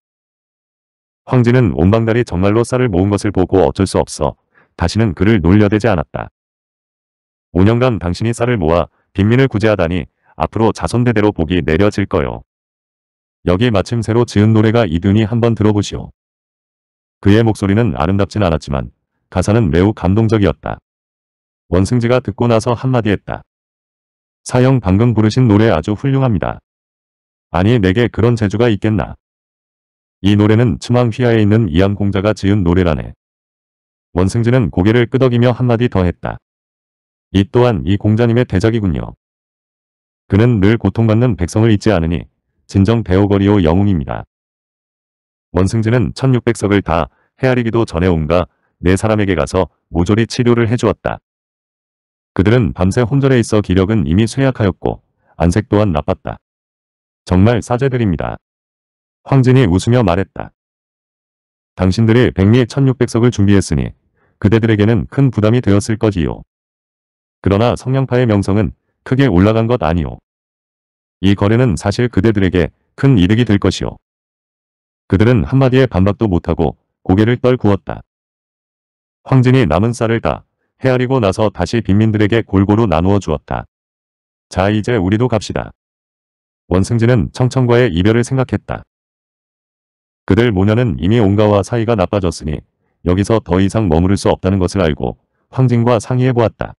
황진은 온방달이 정말로 쌀을 모은 것을 보고 어쩔 수 없어 다시는 그를 놀려대지 않았다. 5년간 당신이 쌀을 모아 빈민을 구제하다니 앞으로 자손대대로 복이 내려질 거요. 여기 마침 새로 지은 노래가 이드니 한번 들어보시오. 그의 목소리는 아름답진 않았지만 가사는 매우 감동적이었다. 원승지가 듣고 나서 한마디 했다. 사형 방금 부르신 노래 아주 훌륭합니다. 아니 내게 그런 재주가 있겠나. 이 노래는 추망휘하에 있는 이암공자가 지은 노래라네. 원승진은 고개를 끄덕이며 한마디 더 했다. 이 또한 이 공자님의 대작이군요. 그는 늘 고통받는 백성을 잊지 않으니 진정 대우거리오 영웅입니다. 원승진은 1600석을 다 헤아리기도 전에 온가 네 사람에게 가서 모조리 치료를 해주었다. 그들은 밤새 혼절해 있어 기력은 이미 쇠약하였고 안색 또한 나빴다. 정말 사죄드립니다 황진이 웃으며 말했다. 당신들이 백리 1600석을 준비했으니 그대들에게는 큰 부담이 되었을 거지요. 그러나 성냥파의 명성은 크게 올라간 것 아니오. 이 거래는 사실 그대들에게 큰 이득이 될 것이오. 그들은 한마디에 반박도 못하고 고개를 떨구었다. 황진이 남은 쌀을 따 헤아리고 나서 다시 빈민들에게 골고루 나누어 주었다. 자 이제 우리도 갑시다. 원승진은 청청과의 이별을 생각했다. 그들 모녀는 이미 온가와 사이가 나빠졌으니 여기서 더 이상 머무를 수 없다는 것을 알고 황진과 상의해보았다.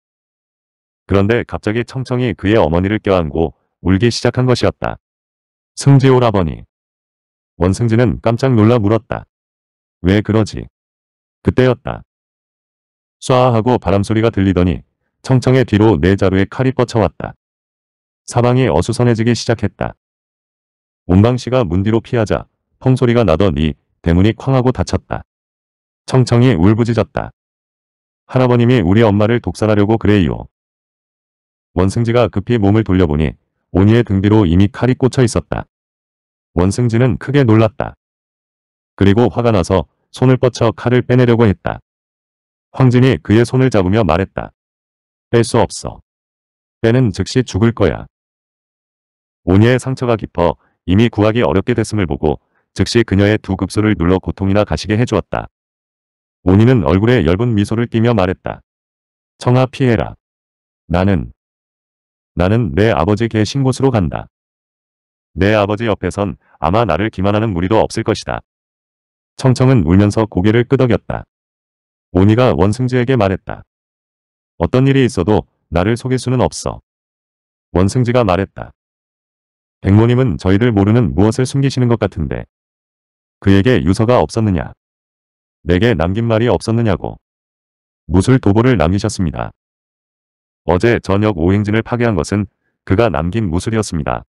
그런데 갑자기 청청이 그의 어머니를 껴안고 울기 시작한 것이었다. 승지오라버니. 원승진은 깜짝 놀라 물었다. 왜 그러지? 그때였다. 쏴 하고 바람소리가 들리더니 청청의 뒤로 내 네 자루에 칼이 뻗쳐왔다. 사방이 어수선해지기 시작했다. 온방씨가 문 뒤로 피하자 펑소리가 나더니 대문이 쾅 하고 닫혔다. 청청이 울부짖었다. 할아버님이 우리 엄마를 독살하려고 그래요. 원승지가 급히 몸을 돌려보니 온이의 등 뒤로 이미 칼이 꽂혀 있었다. 원승지는 크게 놀랐다. 그리고 화가 나서 손을 뻗쳐 칼을 빼내려고 했다. 황진이 그의 손을 잡으며 말했다. 뺄 수 없어. 빼는 즉시 죽을 거야. 오니의 상처가 깊어 이미 구하기 어렵게 됐음을 보고 즉시 그녀의 두 급소를 눌러 고통이나 가시게 해주었다. 오니는 얼굴에 엷은 미소를 띠며 말했다. 청아 피해라. 나는 나는 내 아버지 계신 곳으로 간다. 내 아버지 옆에선 아마 나를 기만하는 무리도 없을 것이다. 청청은 울면서 고개를 끄덕였다. 오니가 원승지에게 말했다. 어떤 일이 있어도 나를 속일 수는 없어. 원승지가 말했다. 백모님은 저희들 모르는 무엇을 숨기시는 것 같은데. 그에게 유서가 없었느냐. 내게 남긴 말이 없었느냐고. 무술 도보를 남기셨습니다. 어제 저녁 오행진을 파괴한 것은 그가 남긴 무술이었습니다.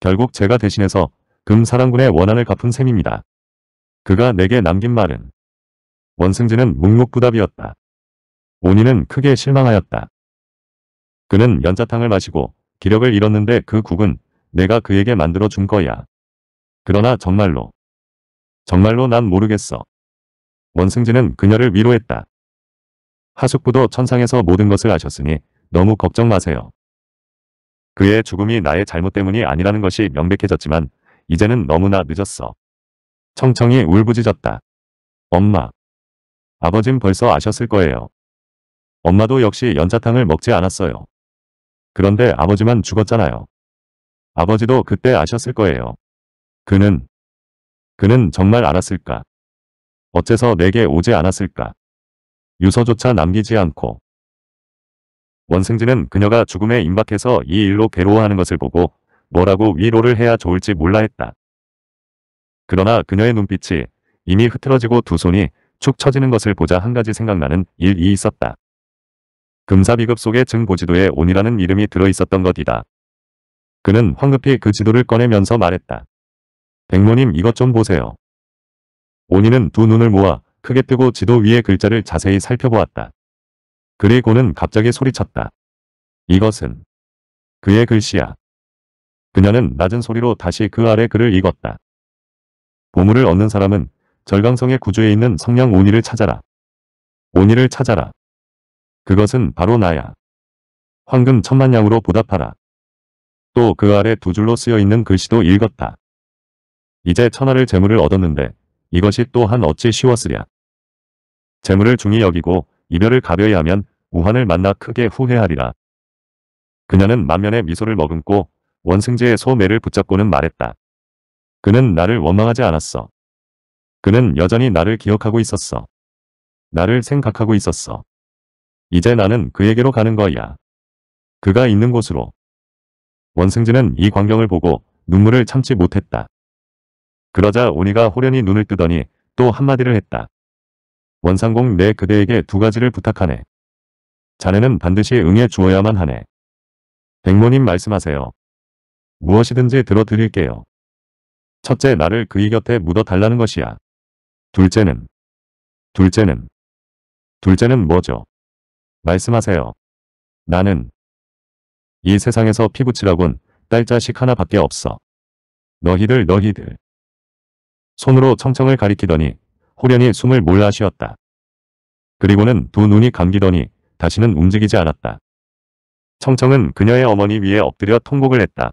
결국 제가 대신해서 금사랑군의 원한을 갚은 셈입니다. 그가 내게 남긴 말은 원승진은 묵묵부답이었다. 온이는 크게 실망하였다. 그는 연자탕을 마시고 기력을 잃었는데 그 국은 내가 그에게 만들어 준 거야. 그러나 정말로 정말로 난 모르겠어. 원승진은 그녀를 위로했다. 하숙부도 천상에서 모든 것을 아셨으니 너무 걱정 마세요. 그의 죽음이 나의 잘못 때문이 아니라는 것이 명백해졌지만 이제는 너무나 늦었어. 청청이 울부짖었다. 엄마. 아버진 벌써 아셨을 거예요. 엄마도 역시 연자탕을 먹지 않았어요. 그런데 아버지만 죽었잖아요. 아버지도 그때 아셨을 거예요. 그는, 그는 정말 알았을까? 어째서 내게 오지 않았을까? 유서조차 남기지 않고. 원승진은 그녀가 죽음에 임박해서 이 일로 괴로워하는 것을 보고 뭐라고 위로를 해야 좋을지 몰라 했다. 그러나 그녀의 눈빛이 이미 흐트러지고 두 손이 축 처지는 것을 보자 한 가지 생각나는 일이 있었다. 금사비급 속에 증보지도에 온이라는 이름이 들어있었던 것이다. 그는 황급히 그 지도를 꺼내면서 말했다. 백모님 이것 좀 보세요. 온이는 두 눈을 모아 크게 뜨고 지도 위에 글자를 자세히 살펴보았다. 그리고는 갑자기 소리쳤다. 이것은 그의 글씨야. 그녀는 낮은 소리로 다시 그 아래 글을 읽었다. 보물을 얻는 사람은 절강성의 구조에 있는 성냥 온이를 찾아라. 온이를 찾아라. 그것은 바로 나야. 황금 천만 냥으로 보답하라. 또 그 아래 두 줄로 쓰여 있는 글씨도 읽었다. 이제 천하를 재물을 얻었는데 이것이 또한 어찌 쉬웠으랴. 재물을 중히 여기고 이별을 가벼이 하면 우한을 만나 크게 후회하리라. 그녀는 만면에 미소를 머금고 원승재의 소매를 붙잡고는 말했다. 그는 나를 원망하지 않았어. 그는 여전히 나를 기억하고 있었어. 나를 생각하고 있었어. 이제 나는 그에게로 가는 거야. 그가 있는 곳으로. 원승진은 이 광경을 보고 눈물을 참지 못했다. 그러자 오니가 호련히 눈을 뜨더니 또 한마디를 했다. 원상공 내 그대에게 두 가지를 부탁하네. 자네는 반드시 응해 주어야만 하네. 백모님 말씀하세요. 무엇이든지 들어드릴게요. 첫째 나를 그의 곁에 묻어달라는 것이야. 둘째는 둘째는 둘째는 뭐죠? 말씀하세요. 나는 이 세상에서 피붙이라곤 딸 자식 하나밖에 없어. 너희들 너희들. 손으로 청청을 가리키더니 호련히 숨을 몰라 쉬었다. 그리고는 두 눈이 감기더니 다시는 움직이지 않았다. 청청은 그녀의 어머니 위에 엎드려 통곡을 했다.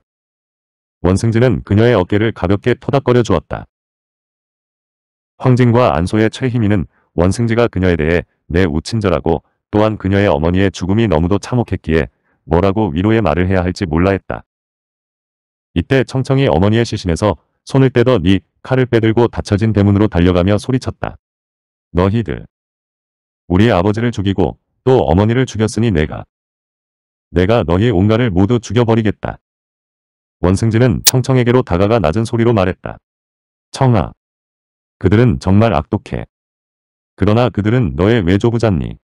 원승진은 그녀의 어깨를 가볍게 토닥거려 주었다. 황진과 안소의 최희민은 원승지가 그녀에 대해 내 우친절하고 또한 그녀의 어머니의 죽음이 너무도 참혹했기에 뭐라고 위로의 말을 해야 할지 몰라 했다. 이때 청청이 어머니의 시신에서 손을 떼더 니 네 칼을 빼들고 닫혀진 대문으로 달려가며 소리쳤다. 너희들. 우리 아버지를 죽이고 또 어머니를 죽였으니 내가. 내가 너희 온가를 모두 죽여버리겠다. 원승지는 청청에게로 다가가 낮은 소리로 말했다. 청아. 그들은 정말 악독해. 그러나 그들은 너의 외조부잖니.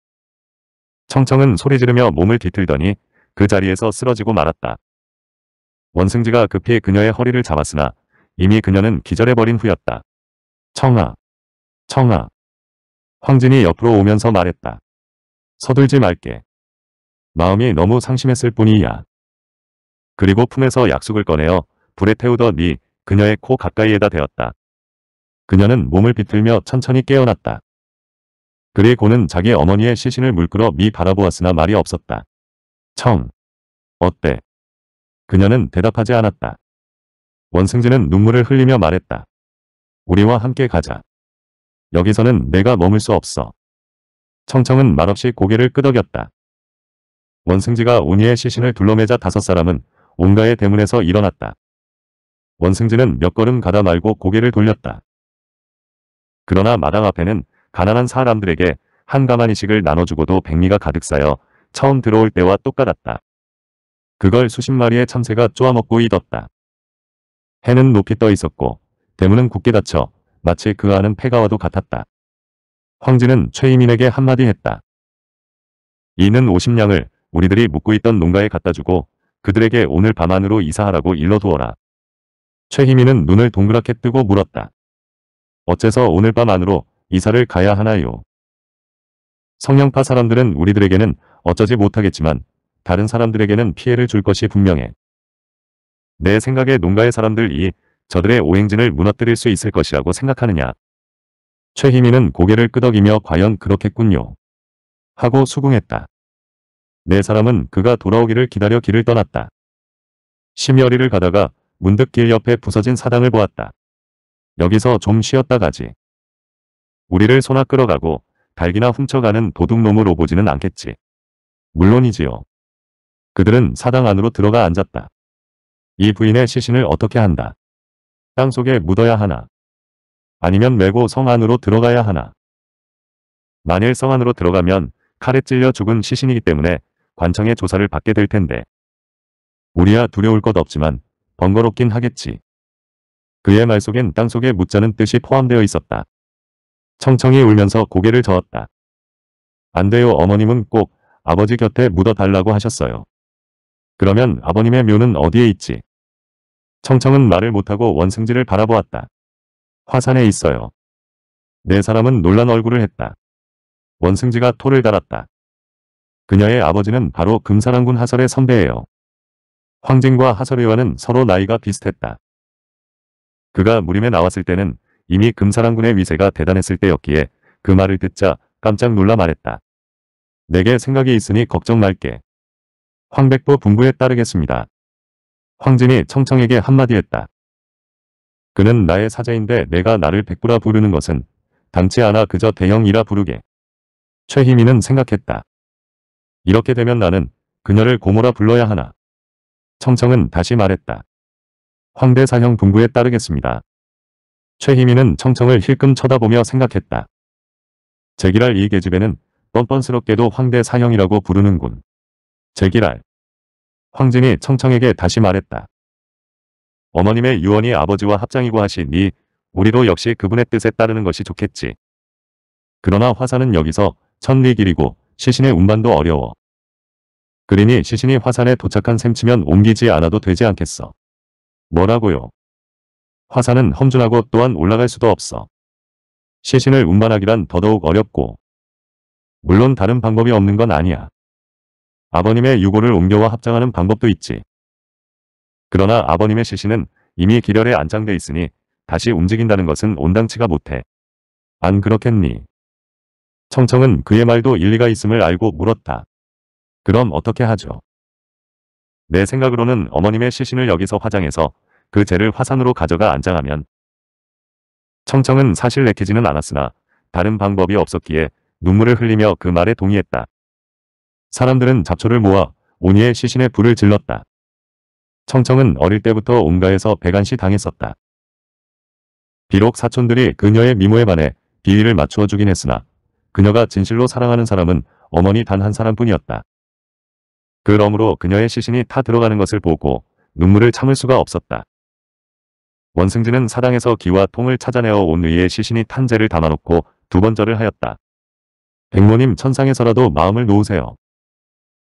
청청은 소리지르며 몸을 뒤틀더니 그 자리에서 쓰러지고 말았다. 원승지가 급히 그녀의 허리를 잡았으나 이미 그녀는 기절해버린 후였다. 청아. 청아. 황진이 옆으로 오면서 말했다. 서둘지 말게. 마음이 너무 상심했을 뿐이야. 그리고 품에서 약속을 꺼내어 불에 태우더니 그녀의 코 가까이에다 대었다. 그녀는 몸을 비틀며 천천히 깨어났다. 그의 고는 자기 어머니의 시신을 물끄러 미 바라보았으나 말이 없었다. 청. 어때? 그녀는 대답하지 않았다. 원승진은 눈물을 흘리며 말했다. 우리와 함께 가자. 여기서는 내가 머물 수 없어. 청청은 말없이 고개를 끄덕였다. 원승지가 온이의 시신을 둘러매자 다섯 사람은 온가의 대문에서 일어났다. 원승지는 몇 걸음 가다 말고 고개를 돌렸다. 그러나 마당 앞에는 가난한 사람들에게 한 가마니씩을 나눠주고도 백미가 가득 쌓여 처음 들어올 때와 똑같았다. 그걸 수십 마리의 참새가 쪼아먹고 잊었다. 해는 높이 떠 있었고 대문은 굳게 닫혀 마치 그 안은 폐가와도 같았다. 황진은 최이민에게 한마디 했다. 이는 50냥을 우리들이 묵고 있던 농가에 갖다 주고 그들에게 오늘 밤 안으로 이사하라고 일러두어라. 최희민은 눈을 동그랗게 뜨고 물었다. 어째서 오늘 밤 안으로 이사를 가야 하나요? 성령파 사람들은 우리들에게는 어쩌지 못하겠지만 다른 사람들에게는 피해를 줄 것이 분명해. 내 생각에 농가의 사람들이 저들의 오행진을 무너뜨릴 수 있을 것이라고 생각하느냐. 최희민은 고개를 끄덕이며 과연 그렇겠군요. 하고 수긍했다. 내 사람은 그가 돌아오기를 기다려 길을 떠났다. 심여리를 가다가 문득 길 옆에 부서진 사당을 보았다. 여기서 좀 쉬었다 가지. 우리를 소나 끌어가고 달기나 훔쳐가는 도둑놈으로보지는 않겠지. 물론이지요. 그들은 사당 안으로 들어가 앉았다. 이 부인의 시신을 어떻게 한다. 땅 속에 묻어야 하나. 아니면 메고 성 안으로 들어가야 하나. 만일 성 안으로 들어가면 칼에 찔려 죽은 시신이기 때문에 관청의 조사를 받게 될 텐데. 우리야 두려울 것 없지만 번거롭긴 하겠지. 그의 말 속엔 땅속에 묻자는 뜻이 포함되어 있었다. 청청이 울면서 고개를 저었다. 안 돼요 어머님은 꼭 아버지 곁에 묻어달라고 하셨어요. 그러면 아버님의 묘는 어디에 있지? 청청은 말을 못하고 원승지를 바라보았다. 화산에 있어요. 네 사람은 놀란 얼굴을 했다. 원승지가 토를 달았다. 그녀의 아버지는 바로 금사랑군 하설의 선배예요. 황진과 하설의와는 서로 나이가 비슷했다. 그가 무림에 나왔을 때는 이미 금사랑군의 위세가 대단했을 때였기에 그 말을 듣자 깜짝 놀라 말했다. 내게 생각이 있으니 걱정 말게. 황백도 분부에 따르겠습니다. 황진이 청청에게 한마디 했다. 그는 나의 사제인데 내가 나를 백부라 부르는 것은 당치 않아 그저 대형이라 부르게. 최희민은 생각했다. 이렇게 되면 나는 그녀를 고모라 불러야 하나. 청청은 다시 말했다. 황대사형 동부에 따르겠습니다. 최희민은 청청을 힐끔 쳐다보며 생각했다. 제기랄 이 계집애는 뻔뻔스럽게도 황대사형이라고 부르는군. 제기랄. 황진이 청청에게 다시 말했다. 어머님의 유언이 아버지와 합장이고 하시니 우리도 역시 그분의 뜻에 따르는 것이 좋겠지. 그러나 화산은 여기서 천리 길이고 시신의 운반도 어려워. 그리니 시신이 화산에 도착한 셈치면 옮기지 않아도 되지 않겠어. 뭐라고요? 화산은 험준하고 또한 올라갈 수도 없어. 시신을 운반하기란 더더욱 어렵고 물론 다른 방법이 없는 건 아니야. 아버님의 유골을 옮겨와 합장하는 방법도 있지. 그러나 아버님의 시신은 이미 기렬에 안장돼 있으니 다시 움직인다는 것은 온당치가 못해. 안 그렇겠니? 청청은 그의 말도 일리가 있음을 알고 물었다. 그럼 어떻게 하죠? 내 생각으로는 어머님의 시신을 여기서 화장해서 그 죄를 화산으로 가져가 안장하면 청청은 사실 내키지는 않았으나 다른 방법이 없었기에 눈물을 흘리며 그 말에 동의했다. 사람들은 잡초를 모아 오니의 시신에 불을 질렀다. 청청은 어릴 때부터 온가에서 배간시 당했었다. 비록 사촌들이 그녀의 미모에 반해 비위를 맞추어 주긴 했으나 그녀가 진실로 사랑하는 사람은 어머니 단 한 사람뿐이었다. 그러므로 그녀의 시신이 타 들어가는 것을 보고 눈물을 참을 수가 없었다. 원승진은 사당에서 기와 통을 찾아내어 온 의의 시신이 탄재를 담아놓고 두 번절을 하였다. 백모님 천상에서라도 마음을 놓으세요.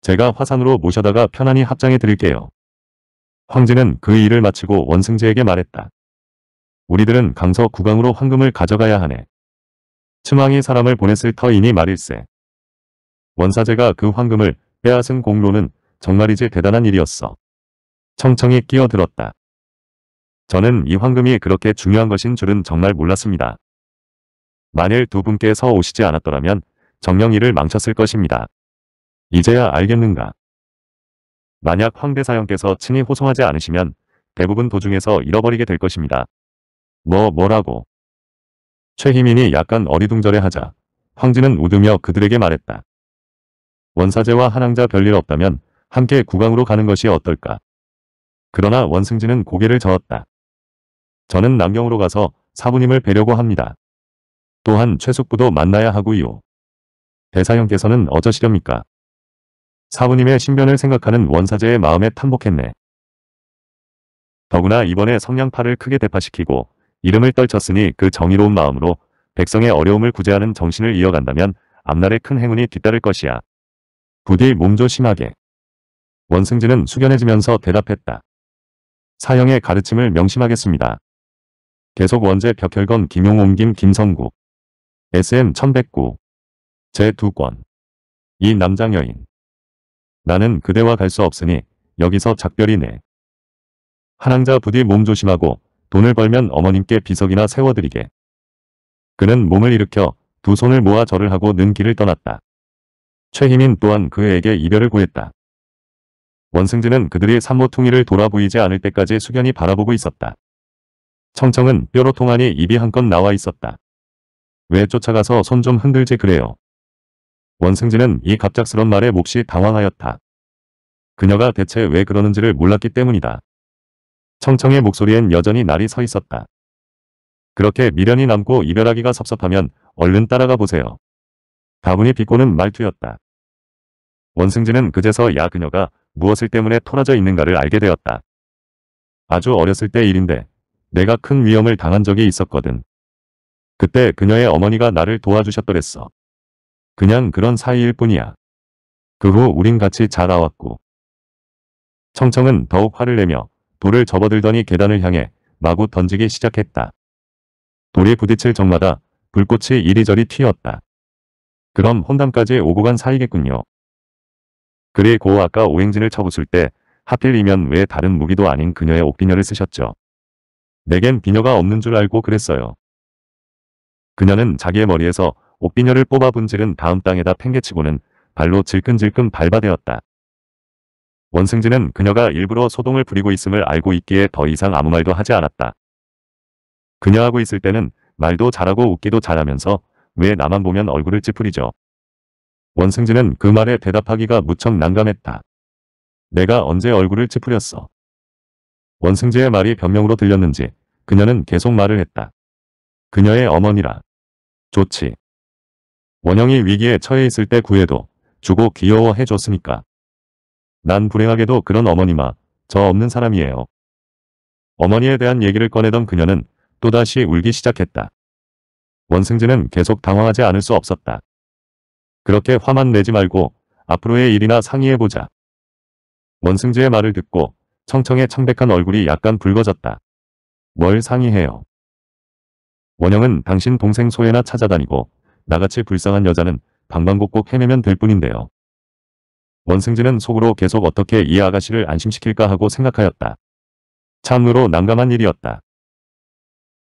제가 화산으로 모셔다가 편안히 합장해 드릴게요. 황진은 그 일을 마치고 원승재에게 말했다. 우리들은 강서 구강으로 황금을 가져가야 하네. 츠망이 사람을 보냈을 터이니 말일세. 원사제가 그 황금을 빼앗은 공로는 정말이지 대단한 일이었어. 청청이 끼어들었다. 저는 이 황금이 그렇게 중요한 것인 줄은 정말 몰랐습니다. 만일 두 분께서 오시지 않았더라면 정령이를 망쳤을 것입니다. 이제야 알겠는가? 만약 황대사형께서 친히 호송하지 않으시면 대부분 도중에서 잃어버리게 될 것입니다. 뭐 뭐라고? 최희민이 약간 어리둥절해하자 황진은 웃으며 그들에게 말했다. 원사제와 한왕자 별일 없다면 함께 국왕으로 가는 것이 어떨까? 그러나 원승진은 고개를 저었다. 저는 남경으로 가서 사부님을 뵈려고 합니다. 또한 최숙부도 만나야 하고요. 대사형께서는 어쩌시렵니까? 사부님의 신변을 생각하는 원사제의 마음에 탄복했네. 더구나 이번에 성냥파를 크게 대파시키고 이름을 떨쳤으니 그 정의로운 마음으로 백성의 어려움을 구제하는 정신을 이어간다면 앞날에 큰 행운이 뒤따를 것이야. 부디 몸조심하게. 원승진은 숙연해지면서 대답했다. 사형의 가르침을 명심하겠습니다. 계속 원제 벽혈건 김용홈 김 김성국 SM 1109 제2권 이 남장여인 나는 그대와 갈 수 없으니 여기서 작별이네. 한왕자 부디 몸 조심하고 돈을 벌면 어머님께 비석이나 세워드리게. 그는 몸을 일으켜 두 손을 모아 절을 하고 는 길을 떠났다. 최희민 또한 그에게 이별을 구했다. 원승진은 그들이 산모퉁이를 돌아보이지 않을 때까지 숙연히 바라보고 있었다. 청청은 뼈로 통하니 입이 한껏 나와 있었다. 왜 쫓아가서 손 좀 흔들지 그래요. 원승진은 이 갑작스런 말에 몹시 당황하였다. 그녀가 대체 왜 그러는지를 몰랐기 때문이다. 청청의 목소리엔 여전히 날이 서 있었다. 그렇게 미련이 남고 이별하기가 섭섭하면 얼른 따라가 보세요. 다분히 비꼬는 말투였다. 원승진은 그제서 야 그녀가 무엇을 때문에 토라져 있는가를 알게 되었다. 아주 어렸을 때 일인데 내가 큰 위험을 당한 적이 있었거든. 그때 그녀의 어머니가 나를 도와주셨더랬어. 그냥 그런 사이일 뿐이야. 그 후 우린 같이 자라왔고. 청청은 더욱 화를 내며 돌을 접어들더니 계단을 향해 마구 던지기 시작했다. 돌이 부딪힐 적마다 불꽃이 이리저리 튀었다. 그럼 혼담까지 오고 간 사이겠군요. 그리고 아까 오행진을 쳐붙을때 하필이면 왜 다른 무기도 아닌 그녀의 옥비녀를 쓰셨죠. 내겐 비녀가 없는 줄 알고 그랬어요. 그녀는 자기의 머리에서 옷비녀를 뽑아 분질은 다음 땅에다 팽개치고는 발로 질끈질끈 밟아대었다. 원승진은 그녀가 일부러 소동을 부리고 있음을 알고 있기에 더 이상 아무 말도 하지 않았다. 그녀하고 있을 때는 말도 잘하고 웃기도 잘하면서 왜 나만 보면 얼굴을 찌푸리죠. 원승진은 그 말에 대답하기가 무척 난감했다. 내가 언제 얼굴을 찌푸렸어. 원승진의 말이 변명으로 들렸는지 그녀는 계속 말을 했다. 그녀의 어머니라. 좋지. 원영이 위기에 처해 있을 때 구해도 주고 귀여워해 줬으니까. 난 불행하게도 그런 어머니마 저 없는 사람이에요. 어머니에 대한 얘기를 꺼내던 그녀는 또다시 울기 시작했다. 원승진은 계속 당황하지 않을 수 없었다. 그렇게 화만 내지 말고 앞으로의 일이나 상의해보자. 원승지의 말을 듣고 청청의 창백한 얼굴이 약간 붉어졌다. 뭘 상의해요. 원영은 당신 동생 소혜나 찾아다니고 나같이 불쌍한 여자는 방방곡곡 헤매면 될 뿐인데요. 원승진은 속으로 계속 어떻게 이 아가씨를 안심시킬까 하고 생각하였다. 참으로 난감한 일이었다.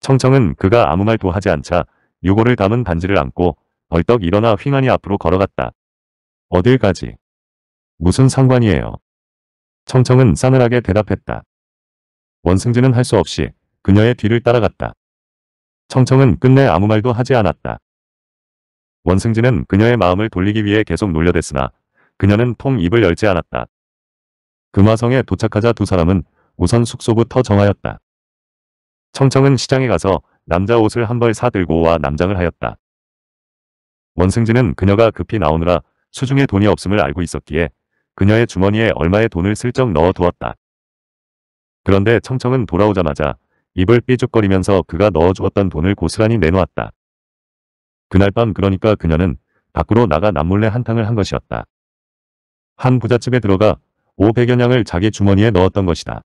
청청은 그가 아무 말도 하지 않자 유골를 담은 반지를 안고 벌떡 일어나 휘만히 앞으로 걸어갔다. 어딜 가지? 무슨 상관이에요? 청청은 싸늘하게 대답했다. 원승진은 할수 없이 그녀의 뒤를 따라갔다. 청청은 끝내 아무 말도 하지 않았다. 원승진은 그녀의 마음을 돌리기 위해 계속 놀려댔으나 그녀는 통 입을 열지 않았다. 금화성에 도착하자 두 사람은 우선 숙소부터 정하였다. 청청은 시장에 가서 남자 옷을 한 벌 사들고 와 남장을 하였다. 원승진은 그녀가 급히 나오느라 수중에 돈이 없음을 알고 있었기에 그녀의 주머니에 얼마의 돈을 슬쩍 넣어 두었다. 그런데 청청은 돌아오자마자 입을 삐죽거리면서 그가 넣어주었던 돈을 고스란히 내놓았다. 그날 밤 그러니까 그녀는 밖으로 나가 남몰래 한탕을 한 것이었다. 한 부잣집에 들어가 500여 냥을 자기 주머니에 넣었던 것이다.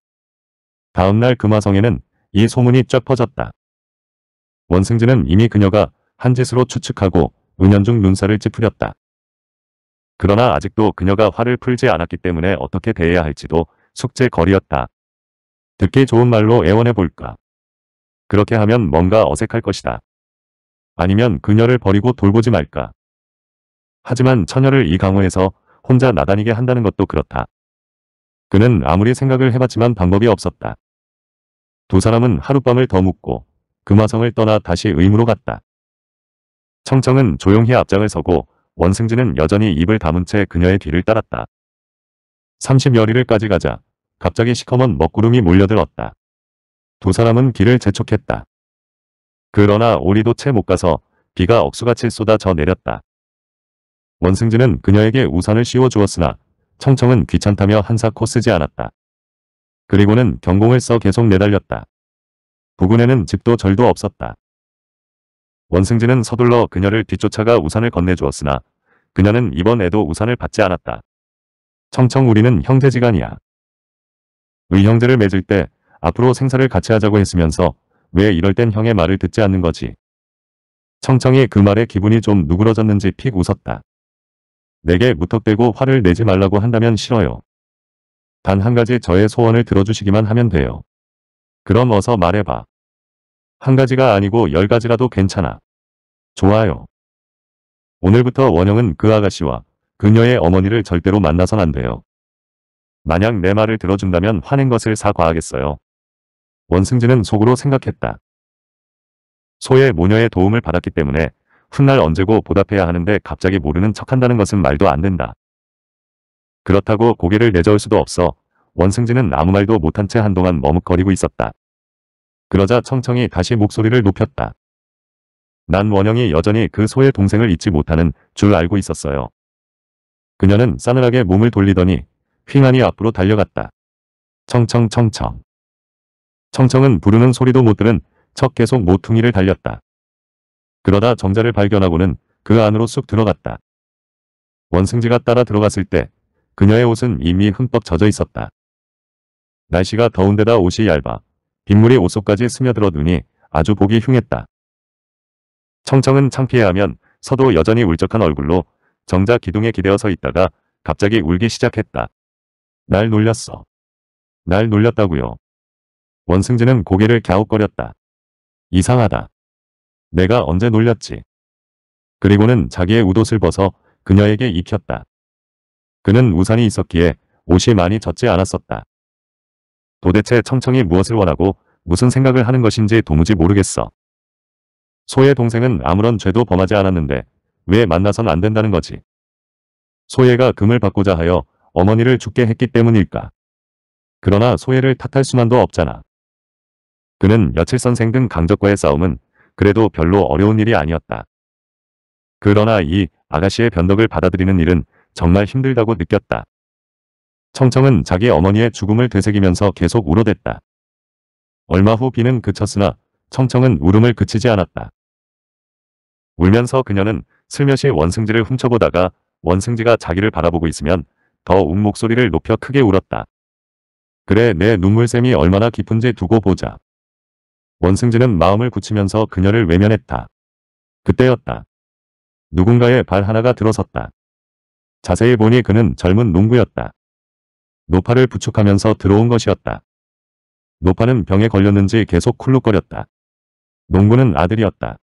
다음날 금화성에는 그 이 소문이 쫙 퍼졌다. 원승진은 이미 그녀가 한 짓으로 추측하고 은연중 눈살을 찌푸렸다. 그러나 아직도 그녀가 화를 풀지 않았기 때문에 어떻게 대해야 할지도 숙제거리였다. 듣기 좋은 말로 애원해볼까. 그렇게 하면 뭔가 어색할 것이다. 아니면 그녀를 버리고 돌보지 말까. 하지만 처녀를 이 강호에서 혼자 나다니게 한다는 것도 그렇다. 그는 아무리 생각을 해봤지만 방법이 없었다. 두 사람은 하룻밤을 더 묵고 금화성을 떠나 다시 의무로 갔다. 청청은 조용히 앞장을 서고 원승진은 여전히 입을 다문 채 그녀의 뒤를 따랐다. 30여리를까지 가자. 갑자기 시커먼 먹구름이 몰려들었다. 두 사람은 길을 재촉했다. 그러나 오리도 채 못 가서 비가 억수같이 쏟아져 내렸다. 원승진은 그녀에게 우산을 씌워주었으나 청청은 귀찮다며 한사코 쓰지 않았다. 그리고는 경공을 써 계속 내달렸다. 부근에는 집도 절도 없었다. 원승진은 서둘러 그녀를 뒤쫓아가 우산을 건네주었으나 그녀는 이번에도 우산을 받지 않았다. 청청 우리는 형제지간이야. 의형제를 맺을 때 앞으로 생사를 같이 하자고 했으면서 왜 이럴 땐 형의 말을 듣지 않는 거지. 청청이 그 말에 기분이 좀 누그러졌는지 픽 웃었다. 내게 무턱대고 화를 내지 말라고 한다면 싫어요. 단 한 가지 저의 소원을 들어주시기만 하면 돼요. 그럼 어서 말해봐. 한 가지가 아니고 열 가지라도 괜찮아. 좋아요. 오늘부터 원영은 그 아가씨와 그녀의 어머니를 절대로 만나선 안 돼요. 만약 내 말을 들어준다면 화낸 것을 사과하겠어요. 원승진은 속으로 생각했다. 소의 모녀의 도움을 받았기 때문에 훗날 언제고 보답해야 하는데 갑자기 모르는 척한다는 것은 말도 안 된다. 그렇다고 고개를 내저을 수도 없어 원승진은 아무 말도 못한 채 한동안 머뭇거리고 있었다. 그러자 청청이 다시 목소리를 높였다. 난 원영이 여전히 그 소의 동생을 잊지 못하는 줄 알고 있었어요. 그녀는 싸늘하게 몸을 돌리더니 휘하이 앞으로 달려갔다. 청청청청. 청청은 부르는 소리도 못 들은 척 계속 모퉁이를 달렸다. 그러다 정자를 발견하고는 그 안으로 쑥 들어갔다. 원승지가 따라 들어갔을 때 그녀의 옷은 이미 흠뻑 젖어 있었다. 날씨가 더운데다 옷이 얇아 빗물이 옷속까지 스며들어드니 아주 보기 흉했다. 청청은 창피해하면 서도 여전히 울적한 얼굴로 정자 기둥에 기대어 서 있다가 갑자기 울기 시작했다. 날 놀렸어. 날 놀렸다고요. 원승진은 고개를 갸웃거렸다. 이상하다. 내가 언제 놀렸지? 그리고는 자기의 웃옷을 벗어 그녀에게 입혔다. 그는 우산이 있었기에 옷이 많이 젖지 않았었다. 도대체 청청이 무엇을 원하고 무슨 생각을 하는 것인지 도무지 모르겠어. 소의 동생은 아무런 죄도 범하지 않았는데 왜 만나선 안 된다는 거지. 소예가 금을 받고자 하여 어머니를 죽게 했기 때문일까. 그러나 소혜를 탓할 수만도 없잖아. 그는 며칠 선생 등 강적과의 싸움은 그래도 별로 어려운 일이 아니었다. 그러나 이 아가씨의 변덕을 받아들이는 일은 정말 힘들다고 느꼈다. 청청은 자기 어머니의 죽음을 되새기면서 계속 울어댔다. 얼마 후 비는 그쳤으나 청청은 울음을 그치지 않았다. 울면서 그녀는 슬며시 원승지를 훔쳐보다가 원승지가 자기를 바라보고 있으면 더운 목소리를 높여 크게 울었다. 그래 내 눈물샘이 얼마나 깊은지 두고 보자. 원승진은 마음을 굳히면서 그녀를 외면했다. 그때였다. 누군가의 발 하나가 들어섰다. 자세히 보니 그는 젊은 농부였다. 노파를 부축하면서 들어온 것이었다. 노파는 병에 걸렸는지 계속 쿨룩거렸다. 농부는 아들이었다.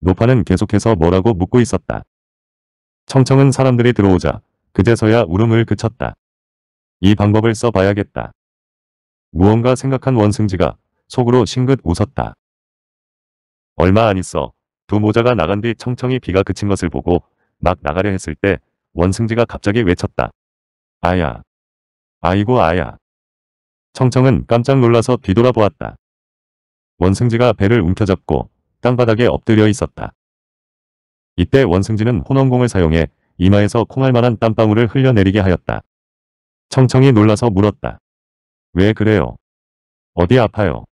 노파는 계속해서 뭐라고 묻고 있었다. 청청은 사람들이 들어오자 그제서야 울음을 그쳤다. 이 방법을 써봐야겠다. 무언가 생각한 원승지가 속으로 싱긋 웃었다. 얼마 안 있어 두 모자가 나간 뒤 청청히 비가 그친 것을 보고 막 나가려 했을 때 원승지가 갑자기 외쳤다. 아야. 아이고 아야. 청청은 깜짝 놀라서 뒤돌아보았다. 원승지가 배를 움켜잡고 땅바닥에 엎드려 있었다. 이때 원승지는 혼원공을 사용해 이마에서 콩알만한 땀방울을 흘려내리게 하였다. 청청이 놀라서 물었다. 왜 그래요? 어디 아파요?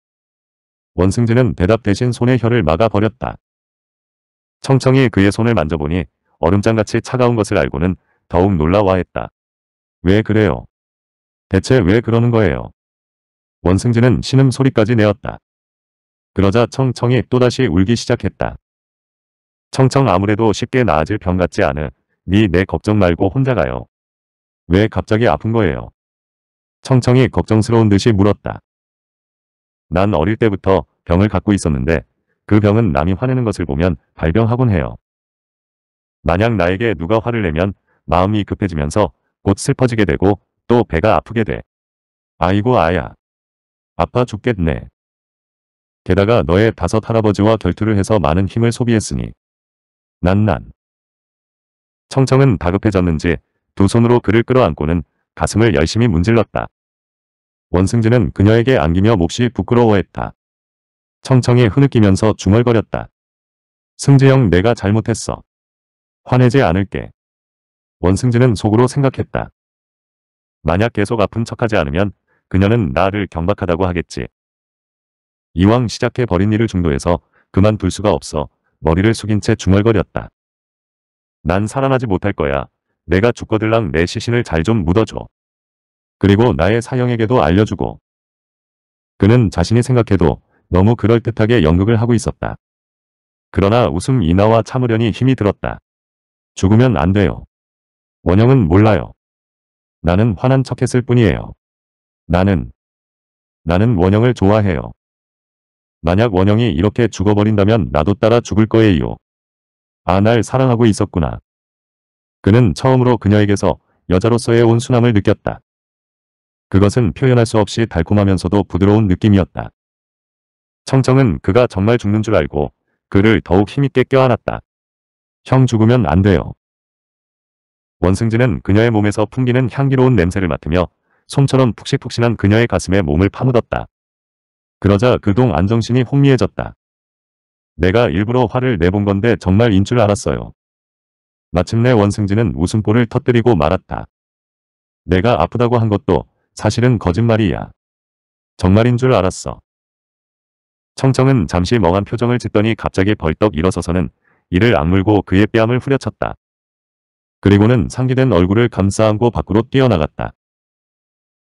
원승진은 대답 대신 손에 혀를 막아버렸다. 청청이 그의 손을 만져보니 얼음장같이 차가운 것을 알고는 더욱 놀라워했다. 왜 그래요? 대체 왜 그러는 거예요? 원승진은 신음 소리까지 내었다. 그러자 청청이 또다시 울기 시작했다. 청청 아무래도 쉽게 나아질 병 같지 않은 니내 네, 걱정 말고 혼자 가요. 왜 갑자기 아픈 거예요? 청청이 걱정스러운 듯이 물었다. 난 어릴 때부터 병을 갖고 있었는데 그 병은 남이 화내는 것을 보면 발병하곤 해요. 만약 나에게 누가 화를 내면 마음이 급해지면서 곧 슬퍼지게 되고 또 배가 아프게 돼. 아이고 아야. 아파 죽겠네. 게다가 너의 다섯 할아버지와 결투를 해서 많은 힘을 소비했으니. 난난. 청청은 다급해졌는지 두 손으로 그를 끌어안고는 가슴을 열심히 문질렀다. 원승진은 그녀에게 안기며 몹시 부끄러워했다. 청청이 흐느끼면서 중얼거렸다. 승재형 내가 잘못했어. 화내지 않을게. 원승진은 속으로 생각했다. 만약 계속 아픈 척하지 않으면 그녀는 나를 경박하다고 하겠지. 이왕 시작해버린 일을 중도에서 그만둘 수가 없어 머리를 숙인 채 중얼거렸다. 난 살아나지 못할 거야. 내가 죽거들랑 내 시신을 잘 좀 묻어줘. 그리고 나의 사형에게도 알려주고. 그는 자신이 생각해도 너무 그럴듯하게 연극을 하고 있었다. 그러나 웃음 이나와 참으려니 힘이 들었다. 죽으면 안 돼요. 원영은 몰라요. 나는 화난 척했을 뿐이에요. 나는 나는 원영을 좋아해요. 만약 원영이 이렇게 죽어버린다면 나도 따라 죽을 거예요. 아, 날 사랑하고 있었구나. 그는 처음으로 그녀에게서 여자로서의 온순함을 느꼈다. 그것은 표현할 수 없이 달콤하면서도 부드러운 느낌이었다. 청청은 그가 정말 죽는 줄 알고 그를 더욱 힘있게 껴안았다. 형 죽으면 안 돼요. 원승진은 그녀의 몸에서 풍기는 향기로운 냄새를 맡으며 솜처럼 푹신푹신한 그녀의 가슴에 몸을 파묻었다. 그러자 그동 안정신이 혼미해졌다. 내가 일부러 화를 내본 건데 정말인 줄 알았어요. 마침내 원승진은 웃음보를 터뜨리고 말았다. 내가 아프다고 한 것도 사실은 거짓말이야. 정말인 줄 알았어. 청청은 잠시 멍한 표정을 짓더니 갑자기 벌떡 일어서서는 이를 악물고 그의 뺨을 후려쳤다. 그리고는 상기된 얼굴을 감싸안고 밖으로 뛰어나갔다.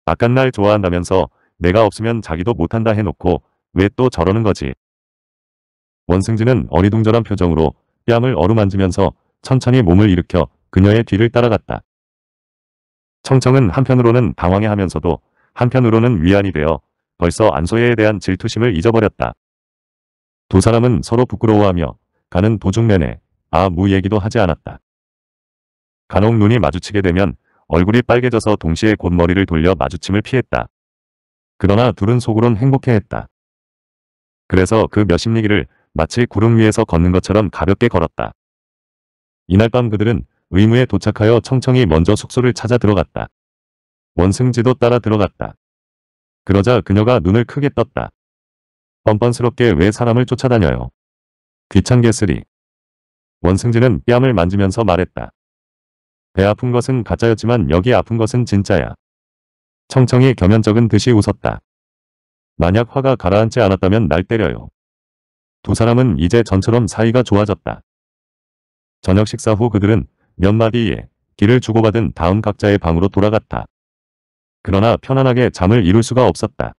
아깐 날 좋아한다면서 내가 없으면 자기도 못한다 해놓고 왜 또 저러는 거지. 원승진은 어리둥절한 표정으로 뺨을 어루만지면서 천천히 몸을 일으켜 그녀의 뒤를 따라갔다. 청청은 한편으로는 당황해하면서도 한편으로는 위안이 되어 벌써 안소예에 대한 질투심을 잊어버렸다. 두 사람은 서로 부끄러워하며 가는 도중 내내 아 무 얘기도 하지 않았다. 간혹 눈이 마주치게 되면 얼굴이 빨개져서 동시에 곧머리를 돌려 마주침을 피했다. 그러나 둘은 속으론 행복해했다. 그래서 그 몇십 리기를 마치 구름 위에서 걷는 것처럼 가볍게 걸었다. 이날 밤 그들은 의무에 도착하여 청청이 먼저 숙소를 찾아 들어갔다. 원승지도 따라 들어갔다. 그러자 그녀가 눈을 크게 떴다. 뻔뻔스럽게 왜 사람을 쫓아다녀요. 귀찮게 쓰리. 원승지는 뺨을 만지면서 말했다. 배 아픈 것은 가짜였지만 여기 아픈 것은 진짜야. 청청이 겸연쩍은 듯이 웃었다. 만약 화가 가라앉지 않았다면 날 때려요. 두 사람은 이제 전처럼 사이가 좋아졌다. 저녁 식사 후 그들은 몇 마디의 길을 주고받은 다음 각자의 방으로 돌아갔다. 그러나 편안하게 잠을 이룰 수가 없었다.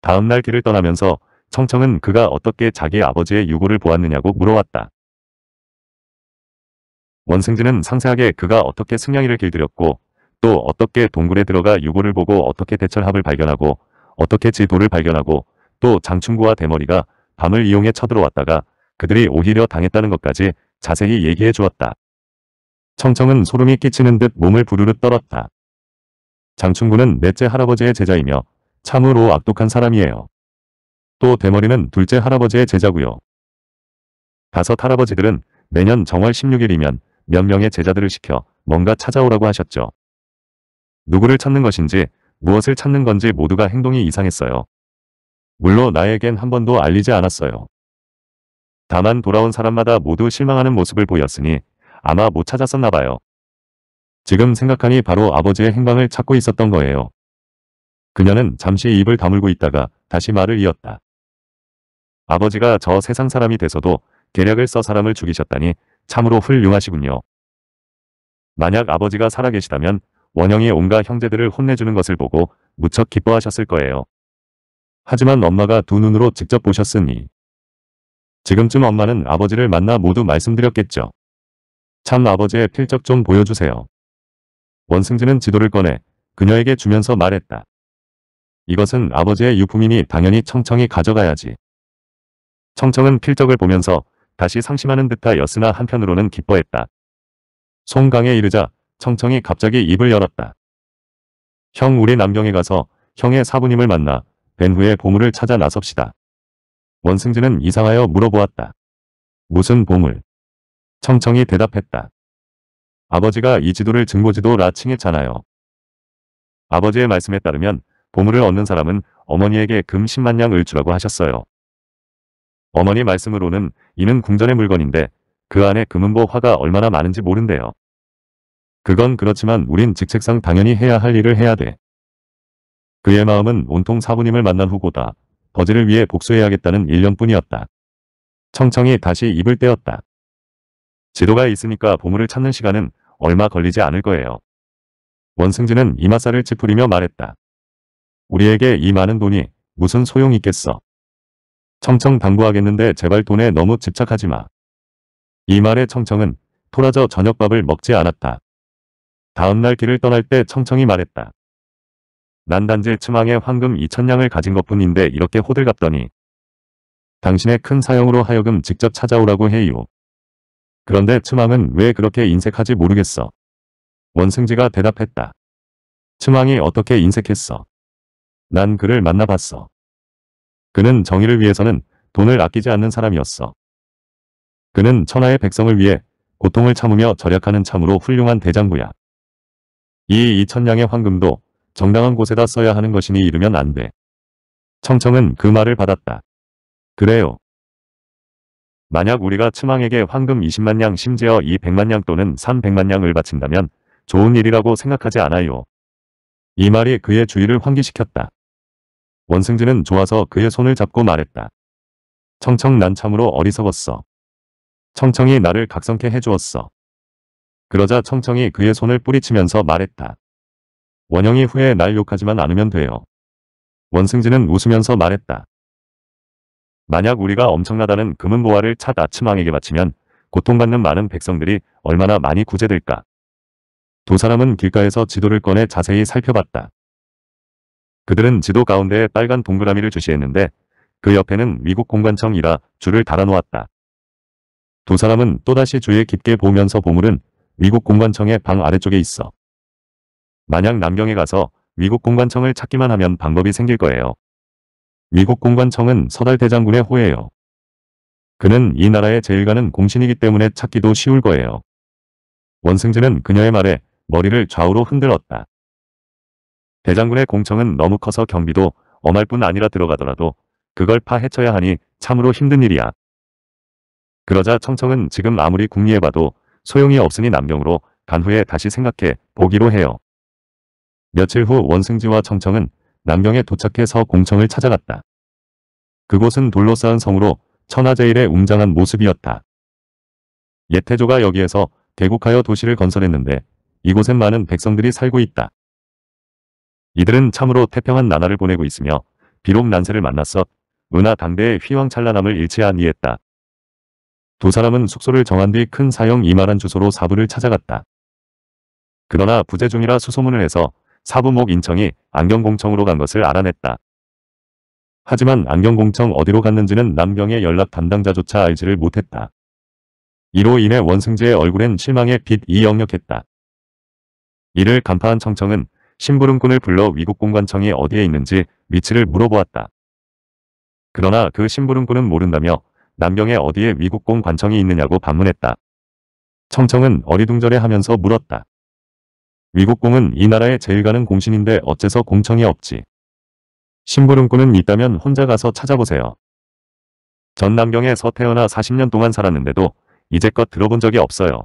다음날 길을 떠나면서 청청은 그가 어떻게 자기 아버지의 유골를 보았느냐고 물어왔다. 원승진은 상세하게 그가 어떻게 승냥이를 길들였고 또 어떻게 동굴에 들어가 유골를 보고 어떻게 대철합을 발견하고 어떻게 지도를 발견하고 또 장충구와 대머리가 밤을 이용해 쳐들어왔다가 그들이 오히려 당했다는 것까지 자세히 얘기해 주었다. 청청은 소름이 끼치는 듯 몸을 부르르 떨었다. 장충구는 넷째 할아버지의 제자이며 참으로 악독한 사람이에요. 또 대머리는 둘째 할아버지의 제자고요. 다섯 할아버지들은 매년 정월 16일이면 몇 명의 제자들을 시켜 뭔가 찾아오라고 하셨죠. 누구를 찾는 것인지 무엇을 찾는 건지 모두가 행동이 이상했어요. 물론 나에겐 한 번도 알리지 않았어요. 다만 돌아온 사람마다 모두 실망하는 모습을 보였으니 아마 못 찾았었나 봐요. 지금 생각하니 바로 아버지의 행방을 찾고 있었던 거예요. 그녀는 잠시 입을 다물고 있다가 다시 말을 이었다. 아버지가 저 세상 사람이 돼서도 계략을 써 사람을 죽이셨다니 참으로 훌륭하시군요. 만약 아버지가 살아계시다면 원형이 온갖 형제들을 혼내주는 것을 보고 무척 기뻐하셨을 거예요. 하지만 엄마가 두 눈으로 직접 보셨으니 지금쯤 엄마는 아버지를 만나 모두 말씀드렸겠죠. 참 아버지의 필적 좀 보여주세요. 원승진은 지도를 꺼내 그녀에게 주면서 말했다. 이것은 아버지의 유품이니 당연히 청청이 가져가야지. 청청은 필적을 보면서 다시 상심하는 듯하였으나 한편으로는 기뻐했다. 송강에 이르자 청청이 갑자기 입을 열었다. 형 우리 남경에 가서 형의 사부님을 만나 된 후에 보물을 찾아 나섭시다. 원승진은 이상하여 물어보았다. 무슨 보물? 청청이 대답했다. 아버지가 이 지도를 증보지도라 칭했잖아요. 아버지의 말씀에 따르면 보물을 얻는 사람은 어머니에게 금 10만냥을 주라고 하셨어요. 어머니 말씀으로는 이는 궁전의 물건인데 그 안에 금은보 뭐 화가 얼마나 많은지 모른대요. 그건 그렇지만 우린 직책상 당연히 해야 할 일을 해야 돼. 그의 마음은 온통 사부님을 만난 후보다 버즈를 위해 복수해야겠다는 일년뿐이었다. 청청이 다시 입을 떼었다. 지도가 있으니까 보물을 찾는 시간은 얼마 걸리지 않을 거예요. 원승진은 이마살을 찌푸리며 말했다. 우리에게 이 많은 돈이 무슨 소용 있겠어. 청청 당부하겠는데 제발 돈에 너무 집착하지 마. 이 말에 청청은 토라져 저녁밥을 먹지 않았다. 다음날 길을 떠날 때 청청이 말했다. 난 단지 추망의 황금 2천냥을 가진 것뿐인데 이렇게 호들갑더니 당신의 큰 사형으로 하여금 직접 찾아오라고 해요. 그런데 추망은왜 그렇게 인색하지 모르겠어. 원승지가 대답했다. 추망이 어떻게 인색했어. 난 그를 만나봤어. 그는 정의를 위해서는 돈을 아끼지 않는 사람이었어. 그는 천하의 백성을 위해 고통을 참으며 절약하는 참으로 훌륭한 대장부야. 이 2천냥의 황금도 정당한 곳에다 써야 하는 것이니 이르면 안 돼. 청청은 그 말을 받았다. 그래요. 만약 우리가 츠망에게 황금 20만냥 심지어 이1 0 0만냥 또는 300만냥을 바친다면 좋은 일이라고 생각하지 않아요. 이 말이 그의 주의를 환기시켰다. 원승진은 좋아서 그의 손을 잡고 말했다. 청청 난 참으로 어리석었어. 청청이 나를 각성케 해주었어. 그러자 청청이 그의 손을 뿌리치면서 말했다. 원영이 후에 날 욕하지만 않으면 돼요. 원승진은 웃으면서 말했다. 만약 우리가 엄청나다는 금은 보화를 찻 아침왕에게 바치면 고통받는 많은 백성들이 얼마나 많이 구제될까. 두 사람은 길가에서 지도를 꺼내 자세히 살펴봤다. 그들은 지도 가운데에 빨간 동그라미를 주시했는데 그 옆에는 미국 공관청이라 줄을 달아놓았다. 두 사람은 또다시 주에 깊게 보면서 보물은 미국 공관청의 방 아래쪽에 있어 만약 남경에 가서 위국 공관청을 찾기만 하면 방법이 생길 거예요. 위국 공관청은 서달 대장군의 호예요. 그는 이 나라의 제일가는 공신이기 때문에 찾기도 쉬울 거예요. 원승진은 그녀의 말에 머리를 좌우로 흔들었다. 대장군의 공청은 너무 커서 경비도 엄할 뿐 아니라 들어가더라도 그걸 파헤쳐야 하니 참으로 힘든 일이야. 그러자 청청은 지금 아무리 궁리해봐도 소용이 없으니 남경으로 간 후에 다시 생각해 보기로 해요. 며칠 후 원승지와 청청은 남경에 도착해서 공청을 찾아갔다. 그곳은 돌로 쌓은 성으로 천하제일의 웅장한 모습이었다. 예태조가 여기에서 대국하여 도시를 건설했는데 이곳엔 많은 백성들이 살고 있다. 이들은 참으로 태평한 나날을 보내고 있으며 비록 난세를 만났어 은하 당대의 휘황찬란함을 잃지 아니했다. 두 사람은 숙소를 정한 뒤 큰 사형 이만한 주소로 사부를 찾아갔다. 그러나 부재중이라 수소문을 해서 사부목 인청이 안경공청으로 간 것을 알아냈다. 하지만 안경공청 어디로 갔는지는 남경의 연락 담당자조차 알지를 못했다. 이로 인해 원승재의 얼굴엔 실망의 빛이 역력했다. 이를 간파한 청청은 심부름꾼을 불러 위국 공관청이 어디에 있는지 위치를 물어보았다. 그러나 그 심부름꾼은 모른다며 남경에 어디에 위국공 관청이 있느냐고 반문했다. 청청은 어리둥절해 하면서 물었다. 위국공은 이 나라에 제일 가는 공신인데 어째서 공청이 없지. 심부름꾼은 있다면 혼자 가서 찾아보세요. 전남경에서 태어나 40년 동안 살았는데도 이제껏 들어본 적이 없어요.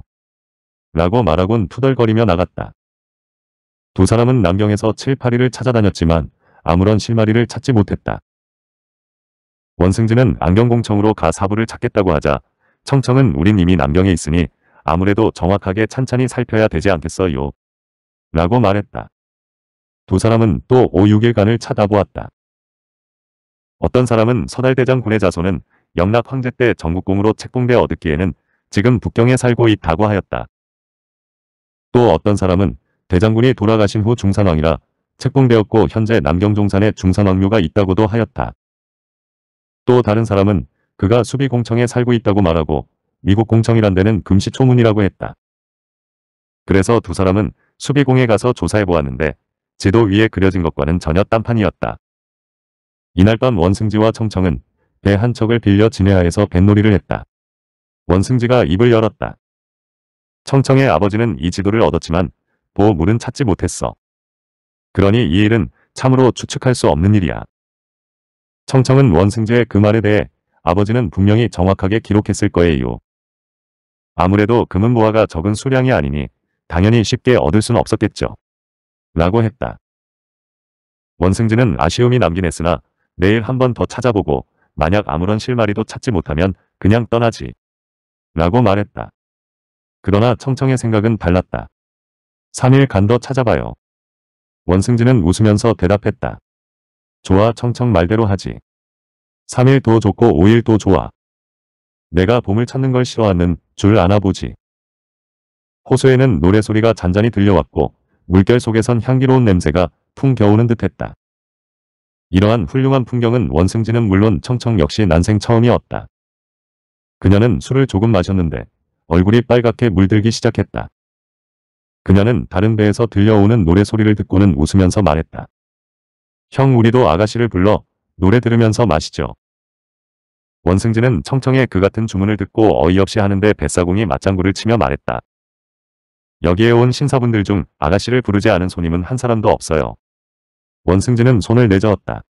라고 말하곤 투덜거리며 나갔다. 두 사람은 남경에서 7, 8위를 찾아다녔지만 아무런 실마리를 찾지 못했다. 원승진은 안경공청으로 가 사부를 찾겠다고 하자 청청은 우린 이미 남경에 있으니 아무래도 정확하게 찬찬히 살펴야 되지 않겠어요. 라고 말했다. 두 사람은 또 5, 6일간을 쳐다보았다. 어떤 사람은 서달대장 군의 자손은 영락 황제 때 전국공으로 책봉대 얻었기에는 지금 북경에 살고 있다고 하였다. 또 어떤 사람은 대장군이 돌아가신 후 중산왕이라 책봉되었고 현재 남경종산에 중산왕묘가 있다고도 하였다. 또 다른 사람은 그가 수비공청에 살고 있다고 말하고 미국 공청이란 데는 금시초문이라고 했다. 그래서 두 사람은 수비공에 가서 조사해보았는데 지도 위에 그려진 것과는 전혀 딴판이었다. 이날 밤 원승지와 청청은 배 한 척을 빌려 진해하에서 뱃놀이를 했다. 원승지가 입을 열었다. 청청의 아버지는 이 지도를 얻었지만 보물은 찾지 못했어. 그러니 이 일은 참으로 추측할 수 없는 일이야. 청청은 원승지의 그 말에 대해 아버지는 분명히 정확하게 기록했을 거예요. 아무래도 금은보화가 적은 수량이 아니니 당연히 쉽게 얻을 순 없었겠죠. 라고 했다. 원승진은 아쉬움이 남긴 했으나 내일 한번 더 찾아보고 만약 아무런 실마리도 찾지 못하면 그냥 떠나지. 라고 말했다. 그러나 청청의 생각은 달랐다. 3일간 더 찾아봐요. 원승진은 웃으면서 대답했다. 좋아 청청 말대로 하지. 3일도 좋고 5일도 좋아. 내가 봄을 찾는 걸 싫어하는 줄 아나 보지. 호수에는 노래소리가 잔잔히 들려왔고 물결 속에선 향기로운 냄새가 풍겨오는 듯했다. 이러한 훌륭한 풍경은 원승진은 물론 청청 역시 난생 처음이었다. 그녀는 술을 조금 마셨는데 얼굴이 빨갛게 물들기 시작했다. 그녀는 다른 배에서 들려오는 노래소리를 듣고는 웃으면서 말했다. 형 우리도 아가씨를 불러 노래 들으면서 마시죠. 원승진은 청청의 그 같은 주문을 듣고 어이없이 하는데 뱃사공이 맞장구를 치며 말했다. 여기에 온 신사분들 중 아가씨를 부르지 않은 손님은 한 사람도 없어요. 원승진은 손을 내저었다.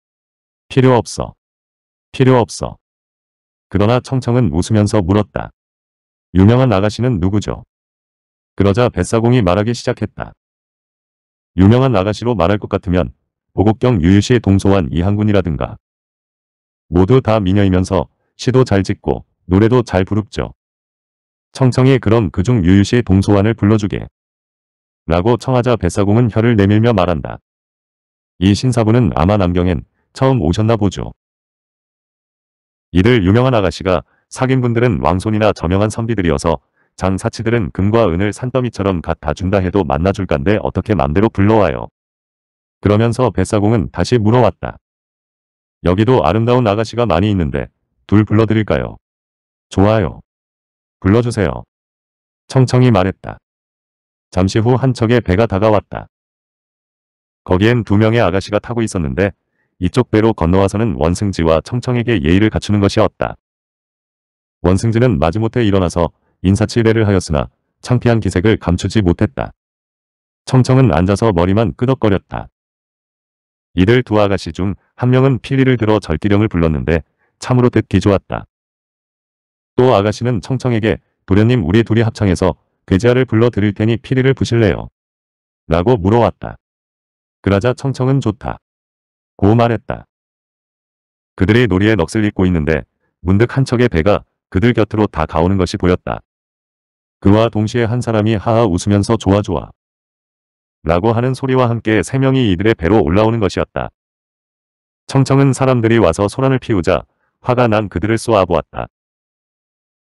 필요 없어. 필요 없어. 그러나 청청은 웃으면서 물었다. 유명한 아가씨는 누구죠? 그러자 뱃사공이 말하기 시작했다. 유명한 아가씨로 말할 것 같으면 보곡경 유유씨의 동소환 이한군이라든가 모두 다 미녀이면서 시도 잘 짓고 노래도 잘 부릅죠. 청청이 그럼 그중 유유씨의 동소환을 불러주게. 라고 청하자 뱃사공은 혀를 내밀며 말한다. 이 신사부는 아마 남경엔 처음 오셨나 보죠. 이들 유명한 아가씨가 사귄 분들은 왕손이나 저명한 선비들이어서 장사치들은 금과 은을 산더미처럼 갖다 준다 해도 만나줄 간데 어떻게 맘대로 불러와요. 그러면서 뱃사공은 다시 물어왔다. 여기도 아름다운 아가씨가 많이 있는데 둘 불러드릴까요? 좋아요. 불러주세요. 청청이 말했다. 잠시 후 한 척의 배가 다가왔다. 거기엔 두 명의 아가씨가 타고 있었는데 이쪽 배로 건너와서는 원승지와 청청에게 예의를 갖추는 것이었다. 원승지는 마지못해 일어나서 인사치례를 하였으나 창피한 기색을 감추지 못했다. 청청은 앉아서 머리만 끄덕거렸다. 이들 두 아가씨 중 한 명은 피리를 들어 절기령을 불렀는데 참으로 뜻 기좋았다. 또 아가씨는 청청에게 도련님 우리 둘이 합창해서 괴지아를 불러 드릴 테니 피리를 부실래요. 라고 물어왔다. 그러자 청청은 좋다. 고 말했다. 그들이 놀이에 넋을 잃고 있는데 문득 한 척의 배가 그들 곁으로 다가오는 것이 보였다. 그와 동시에 한 사람이 하하 웃으면서 좋아 좋아 라고 하는 소리와 함께 세 명이 이들의 배로 올라오는 것이었다. 청청은 사람들이 와서 소란을 피우자 화가 난 그들을 쏘아보았다.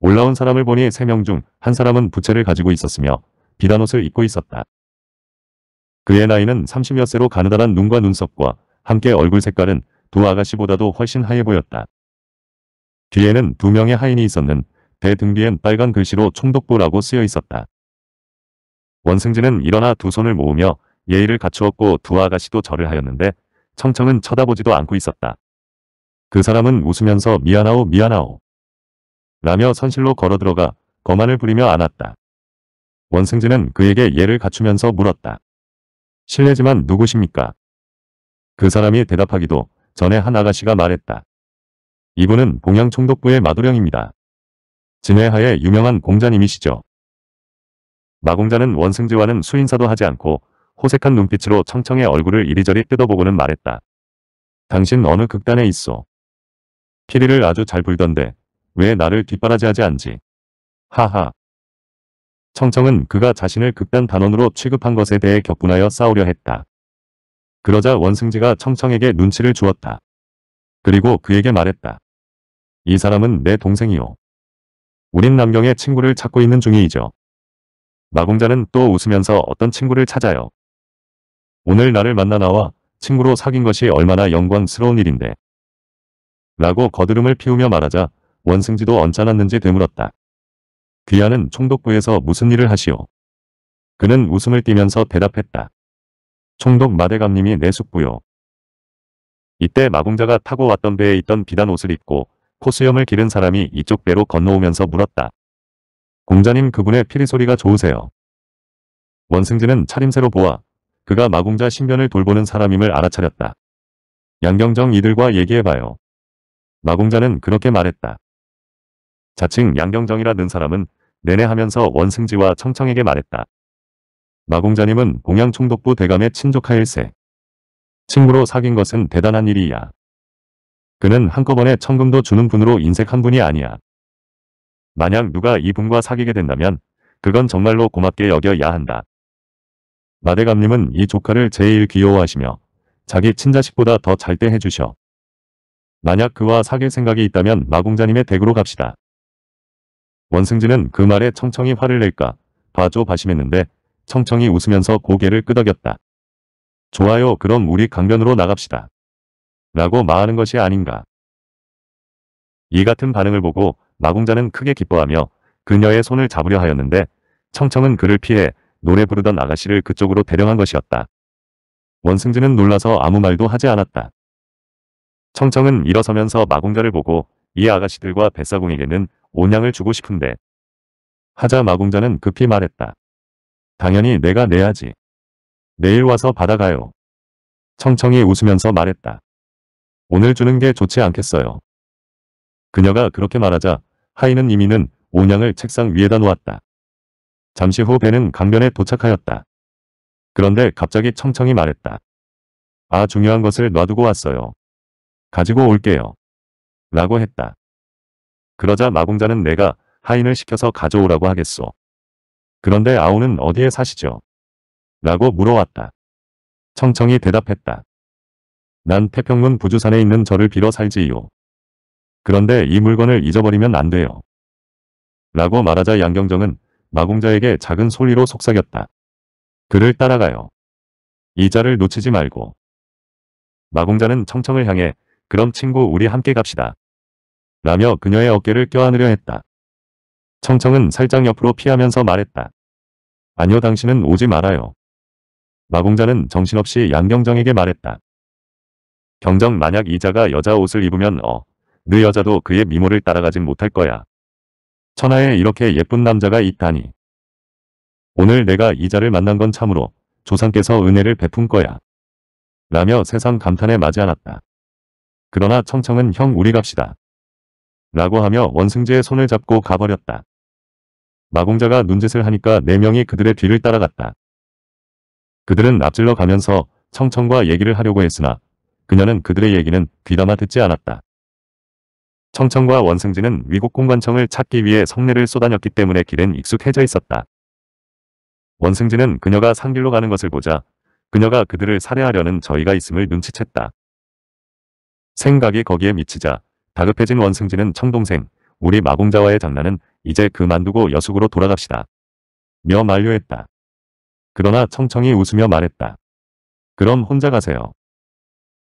올라온 사람을 보니 세 명 중 한 사람은 부채를 가지고 있었으며 비단 옷을 입고 있었다. 그의 나이는 30여 세로 가느다란 눈과 눈썹과 함께 얼굴 색깔은 두 아가씨보다도 훨씬 하얘 보였다. 뒤에는 두 명의 하인이 있었는 대등 뒤엔 빨간 글씨로 총독부라고 쓰여 있었다. 원승진은 일어나 두 손을 모으며 예의를 갖추었고 두 아가씨도 절을 하였는데 청청은 쳐다보지도 않고 있었다. 그 사람은 웃으면서 미안하오 미안하오 라며 선실로 걸어 들어가 거만을 부리며 안았다. 원승진은 그에게 예를 갖추면서 물었다. 실례지만 누구십니까? 그 사람이 대답하기도 전에 한 아가씨가 말했다. 이분은 봉양 총독부의 마도령입니다. 진해하의 유명한 공자님이시죠. 마공자는 원승지와는 수인사도 하지 않고 호색한 눈빛으로 청청의 얼굴을 이리저리 뜯어보고는 말했다. 당신 어느 극단에 있어. 피리를 아주 잘 불던데 왜 나를 뒷바라지하지 않지? 하하. 청청은 그가 자신을 극단 단원으로 취급한 것에 대해 격분하여 싸우려 했다. 그러자 원승지가 청청에게 눈치를 주었다. 그리고 그에게 말했다. 이 사람은 내 동생이요. 우린 남경의 친구를 찾고 있는 중이죠. 마공자는 또 웃으면서 어떤 친구를 찾아요. 오늘 나를 만나 나와 친구로 사귄 것이 얼마나 영광스러운 일인데. 라고 거드름을 피우며 말하자 원승지도 언짢았는지 되물었다. 귀하는 총독부에서 무슨 일을 하시오? 그는 웃음을 띠면서 대답했다. 총독 마대감님이 내 숙부요. 이때 마공자가 타고 왔던 배에 있던 비단 옷을 입고 코수염을 기른 사람이 이쪽 배로 건너오면서 물었다. 공자님 그분의 피리 소리가 좋으세요. 원승진은 차림새로 보아 그가 마공자 신변을 돌보는 사람임을 알아차렸다. 양경정 이들과 얘기해봐요. 마공자는 그렇게 말했다. 자칭 양경정이라는 사람은 내내 하면서 원승지와 청청에게 말했다. 마공자님은 동양총독부 대감의 친족하일세. 친구로 사귄 것은 대단한 일이야. 그는 한꺼번에 천금도 주는 분으로 인색한 분이 아니야. 만약 누가 이분과 사귀게 된다면 그건 정말로 고맙게 여겨야 한다. 마대감님은 이 조카를 제일 귀여워하시며 자기 친자식보다 더 잘 때 해주셔. 만약 그와 사귈 생각이 있다면 마공자님의 댁으로 갑시다. 원승진은 그 말에 청청이 화를 낼까 봐줘 바심했는데 청청이 웃으면서 고개를 끄덕였다. 좋아요 그럼 우리 강변으로 나갑시다. 라고 말하는 것이 아닌가. 이 같은 반응을 보고 마공자는 크게 기뻐하며 그녀의 손을 잡으려 하였는데 청청은 그를 피해 노래 부르던 아가씨를 그쪽으로 대령한 것이었다. 원승진은 놀라서 아무 말도 하지 않았다. 청청은 일어서면서 마공자를 보고 이 아가씨들과 뱃사공에게는 온양을 주고 싶은데. 하자 마공자는 급히 말했다. 당연히 내가 내야지. 내일 와서 받아가요. 청청이 웃으면서 말했다. 오늘 주는 게 좋지 않겠어요. 그녀가 그렇게 말하자 하이는 이미는 온양을 책상 위에다 놓았다. 잠시 후 배는 강변에 도착하였다. 그런데 갑자기 청청이 말했다. 아 중요한 것을 놔두고 왔어요. 가지고 올게요. 라고 했다. 그러자 마공자는 내가 하인을 시켜서 가져오라고 하겠소. 그런데 아우는 어디에 사시죠? 라고 물어왔다. 청청이 대답했다. 난 태평문 부주산에 있는 저를 빌어 살지요. 그런데 이 물건을 잊어버리면 안 돼요. 라고 말하자 양경정은 마공자에게 작은 솔리로 속삭였다. 그를 따라가요. 이자를 놓치지 말고. 마공자는 청청을 향해 그럼 친구 우리 함께 갑시다. 라며 그녀의 어깨를 껴안으려 했다. 청청은 살짝 옆으로 피하면서 말했다. 아니요 당신은 오지 말아요. 마공자는 정신없이 양경정에게 말했다. 경정 만약 이자가 여자 옷을 입으면 어, 느 여자도 그의 미모를 따라가진 못할 거야. 천하에 이렇게 예쁜 남자가 있다니. 오늘 내가 이자를 만난 건 참으로 조상께서 은혜를 베푼 거야. 라며 세상 감탄에 맞이 않았다. 그러나 청청은 형 우리 갑시다. 라고 하며 원승재의 손을 잡고 가버렸다. 마공자가 눈짓을 하니까 네 명이 그들의 뒤를 따라갔다. 그들은 납질러 가면서 청청과 얘기를 하려고 했으나 그녀는 그들의 얘기는 귀담아 듣지 않았다. 청청과 원승지는 위국 공관청을 찾기 위해 성내를 쏘다녔기 때문에 길은 익숙해져 있었다. 원승지는 그녀가 산길로 가는 것을 보자 그녀가 그들을 살해하려는 저희가 있음을 눈치챘다. 생각이 거기에 미치자 다급해진 원승진은 청동생, 우리 마공자와의 장난은 이제 그만두고 여숙으로 돌아갑시다. 며 만료했다. 그러나 청청이 웃으며 말했다. 그럼 혼자 가세요.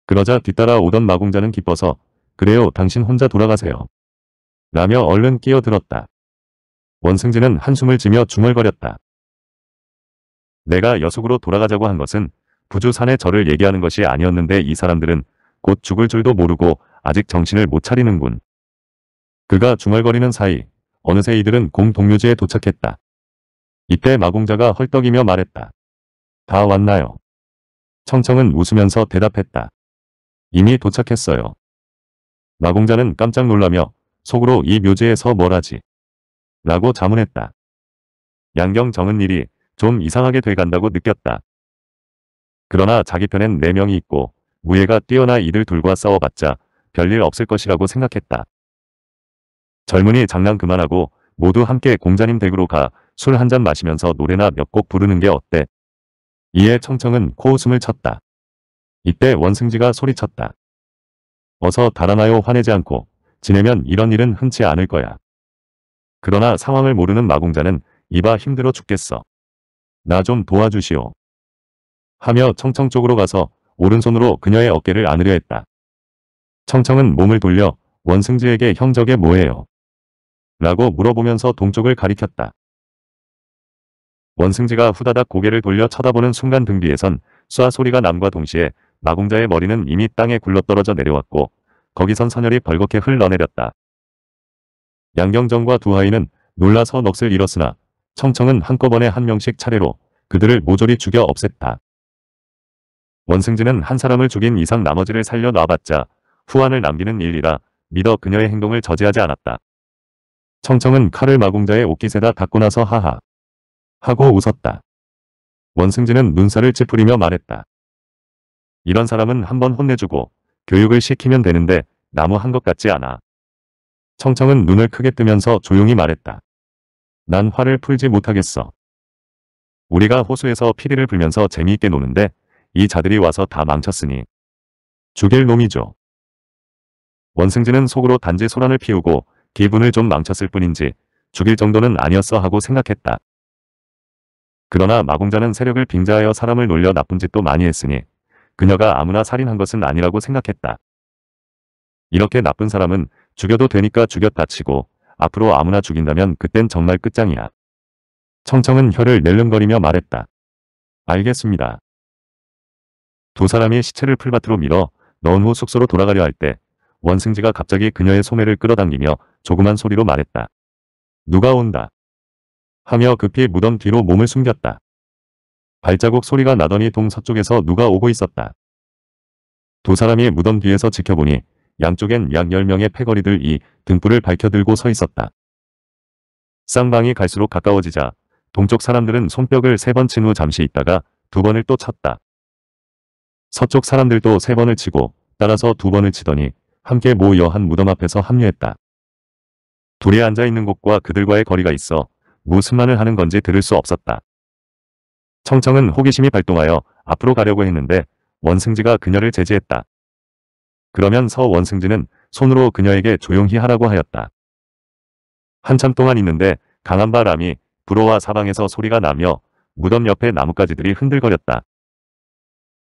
그러자 뒤따라 오던 마공자는 기뻐서 그래요 당신 혼자 돌아가세요. 라며 얼른 끼어들었다. 원승진은 한숨을 지며 중얼거렸다. 내가 여숙으로 돌아가자고 한 것은 부주산에 저를 얘기하는 것이 아니었는데 이 사람들은 곧 죽을 줄도 모르고 아직 정신을 못 차리는군. 그가 중얼거리는 사이 어느새 이들은 공동묘지에 도착했다. 이때 마공자가 헐떡이며 말했다. 다 왔나요? 청청은 웃으면서 대답했다. 이미 도착했어요. 마공자는 깜짝 놀라며 속으로 이 묘지에서 뭘 하지? 라고 자문했다. 양경정은 일이 좀 이상하게 돼간다고 느꼈다. 그러나 자기 편엔 4명이 있고 무예가 뛰어나 이들 둘과 싸워봤자 별일 없을 것이라고 생각했다. 젊은이 장난 그만하고 모두 함께 공자님 댁으로 가 술 한 잔 마시면서 노래나 몇 곡 부르는 게 어때? 이에 청청은 코웃음을 쳤다. 이때 원승지가 소리쳤다. 어서 달아나요 화내지 않고 지내면 이런 일은 흔치 않을 거야. 그러나 상황을 모르는 마공자는 이봐 힘들어 죽겠어. 나 좀 도와주시오. 하며 청청 쪽으로 가서 오른손으로 그녀의 어깨를 안으려 했다. 청청은 몸을 돌려 원승지에게 형적의 뭐예요? 라고 물어보면서 동쪽을 가리켰다. 원승지가 후다닥 고개를 돌려 쳐다보는 순간 등 뒤에선 쏴 소리가 남과 동시에 마공자의 머리는 이미 땅에 굴러떨어져 내려왔고 거기선 선열이 벌겋게 흘러내렸다. 양경정과 두하인은 놀라서 넋을 잃었으나 청청은 한꺼번에 한 명씩 차례로 그들을 모조리 죽여 없앴다. 원승지는한 사람을 죽인 이상 나머지를 살려 놔봤자 후환을 남기는 일이라 믿어 그녀의 행동을 저지하지 않았다. 청청은 칼을 마공자의 옷깃에다 닦고 나서 하하 하고 웃었다. 원승진은 눈살을 찌푸리며 말했다. 이런 사람은 한번 혼내주고 교육을 시키면 되는데 나무 한 것 같지 않아. 청청은 눈을 크게 뜨면서 조용히 말했다. 난 화를 풀지 못하겠어. 우리가 호수에서 피리를 불면서 재미있게 노는데 이 자들이 와서 다 망쳤으니 죽일 놈이죠. 원승진은 속으로 단지 소란을 피우고 기분을 좀 망쳤을 뿐인지 죽일 정도는 아니었어 하고 생각했다. 그러나 마공자는 세력을 빙자하여 사람을 놀려 나쁜 짓도 많이 했으니 그녀가 아무나 살인한 것은 아니라고 생각했다. 이렇게 나쁜 사람은 죽여도 되니까 죽였다 치고 앞으로 아무나 죽인다면 그땐 정말 끝장이야. 청청은 혀를 낼름거리며 말했다. 알겠습니다. 두 사람이 시체를 풀밭으로 밀어 넣은 후 숙소로 돌아가려 할때 원승지가 갑자기 그녀의 소매를 끌어당기며 조그만 소리로 말했다. 누가 온다. 하며 급히 무덤 뒤로 몸을 숨겼다. 발자국 소리가 나더니 동서쪽에서 누가 오고 있었다. 두 사람이 무덤 뒤에서 지켜보니 양쪽엔 약 10명의 패거리들이 등불을 밝혀들고 서 있었다. 쌍방이 갈수록 가까워지자 동쪽 사람들은 손뼉을 세 번 친 후 잠시 있다가 두 번을 또 쳤다. 서쪽 사람들도 세 번을 치고 따라서 두 번을 치더니 함께 모 여한 무덤 앞에서 합류했다. 둘이 앉아있는 곳과 그들과의 거리가 있어 무슨 말을 하는 건지 들을 수 없었다. 청청은 호기심이 발동하여 앞으로 가려고 했는데 원승지가 그녀를 제지했다. 그러면 서 원승지는 손으로 그녀에게 조용히 하라고 하였다. 한참 동안 있는데 강한 바람이 불어와 사방에서 소리가 나며 무덤 옆에 나뭇가지들이 흔들거렸다.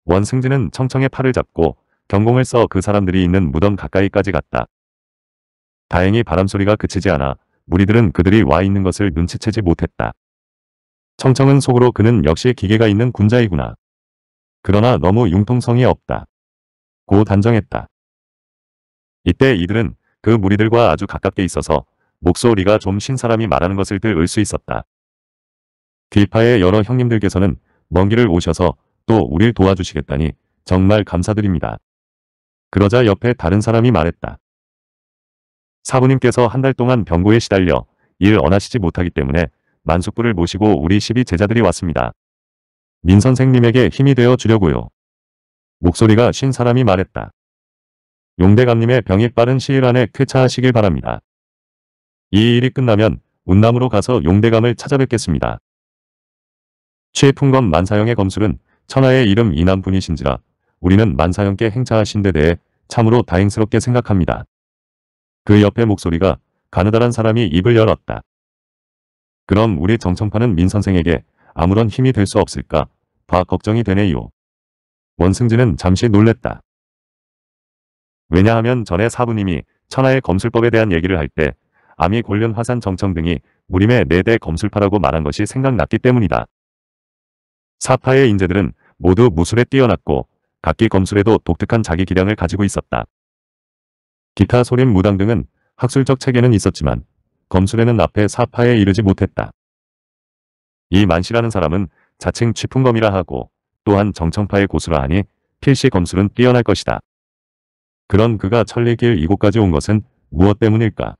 원승지는 청청의 팔을 잡고 경공을 써 그 사람들이 있는 무덤 가까이까지 갔다. 다행히 바람소리가 그치지 않아 무리들은 그들이 와 있는 것을 눈치채지 못했다. 청청은 속으로 그는 역시 기계가 있는 군자이구나. 그러나 너무 융통성이 없다. 고 단정했다. 이때 이들은 그 무리들과 아주 가깝게 있어서 목소리가 좀신 사람이 말하는 것을 들을 수 있었다. 길파의 여러 형님들께서는 먼 길을 오셔서 또 우릴 도와주시겠다니 정말 감사드립니다. 그러자 옆에 다른 사람이 말했다. 사부님께서 한 달 동안 병고에 시달려 일 원하시지 못하기 때문에 만숙부를 모시고 우리 시비 제자들이 왔습니다. 민 선생님에게 힘이 되어 주려고요. 목소리가 쉰 사람이 말했다. 용대감님의 병이 빠른 시일 안에 쾌차하시길 바랍니다. 이 일이 끝나면 운남으로 가서 용대감을 찾아뵙겠습니다. 최풍검 만사형의 검술은 천하의 이름 이남분이신지라 우리는 만사형께 행차하신 데 대해 참으로 다행스럽게 생각합니다. 그 옆에 목소리가 가느다란 사람이 입을 열었다. 그럼 우리 정청파는 민 선생에게 아무런 힘이 될 수 없을까? 봐 걱정이 되네요. 원승진은 잠시 놀랬다. 왜냐하면 전에 사부님이 천하의 검술법에 대한 얘기를 할 때암미 곤륜 화산 정청 등이 무림의 네대 검술파라고 말한 것이 생각났기 때문이다. 사파의 인재들은 모두 무술에 뛰어났고 각기 검술에도 독특한 자기 기량을 가지고 있었다. 기타 소림 무당 등은 학술적 체계는 있었지만 검술에는 앞에 사파에 이르지 못했다. 이만시라는 사람은 자칭 취풍검이라 하고 또한 정청파의 고수라 하니 필시 검술은 뛰어날 것이다. 그런 그가 천리길 이곳까지 온 것은 무엇 때문일까?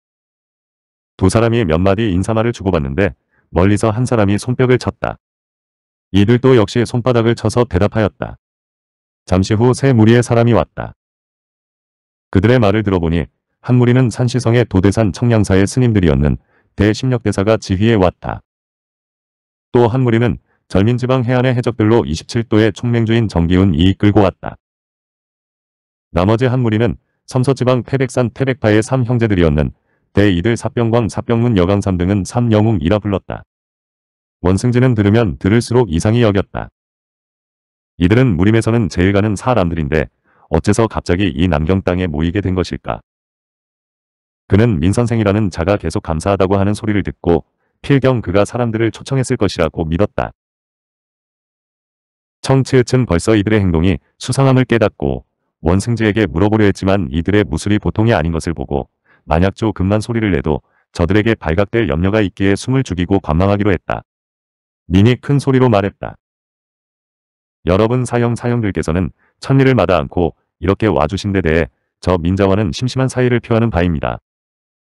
두 사람이 몇 마디 인사말을 주고받는데 멀리서 한 사람이 손뼉을 쳤다. 이들도 역시 손바닥을 쳐서 대답하였다. 잠시 후 세 무리의 사람이 왔다. 그들의 말을 들어보니 한 무리는 산시성의 도대산 청량사의 스님들이었는 대심력대사가 지휘해 왔다. 또 한 무리는 절민지방 해안의 해적들로 27도의 총맹주인 정기운이 이끌고 왔다. 나머지 한 무리는 섬서지방 태백산 태백파의 삼형제들이었는 대이들 사병광 사병문 여강삼 등은 삼영웅이라 불렀다. 원승진은 들으면 들을수록 이상이 여겼다. 이들은 무림에서는 제일 가는 사람들인데 어째서 갑자기 이 남경 땅에 모이게 된 것일까. 그는 민 선생이라는 자가 계속 감사하다고 하는 소리를 듣고 필경 그가 사람들을 초청했을 것이라고 믿었다. 청치읒은 벌써 이들의 행동이 수상함을 깨닫고 원승지에게 물어보려 했지만 이들의 무술이 보통이 아닌 것을 보고 만약조 금만 소리를 내도 저들에게 발각될 염려가 있기에 숨을 죽이고 관망하기로 했다. 민이 큰 소리로 말했다. 여러분 사형 사형들께서는 천리를 마다 않고 이렇게 와주신 데 대해 저 민자와는 심심한 사이를 표하는 바입니다.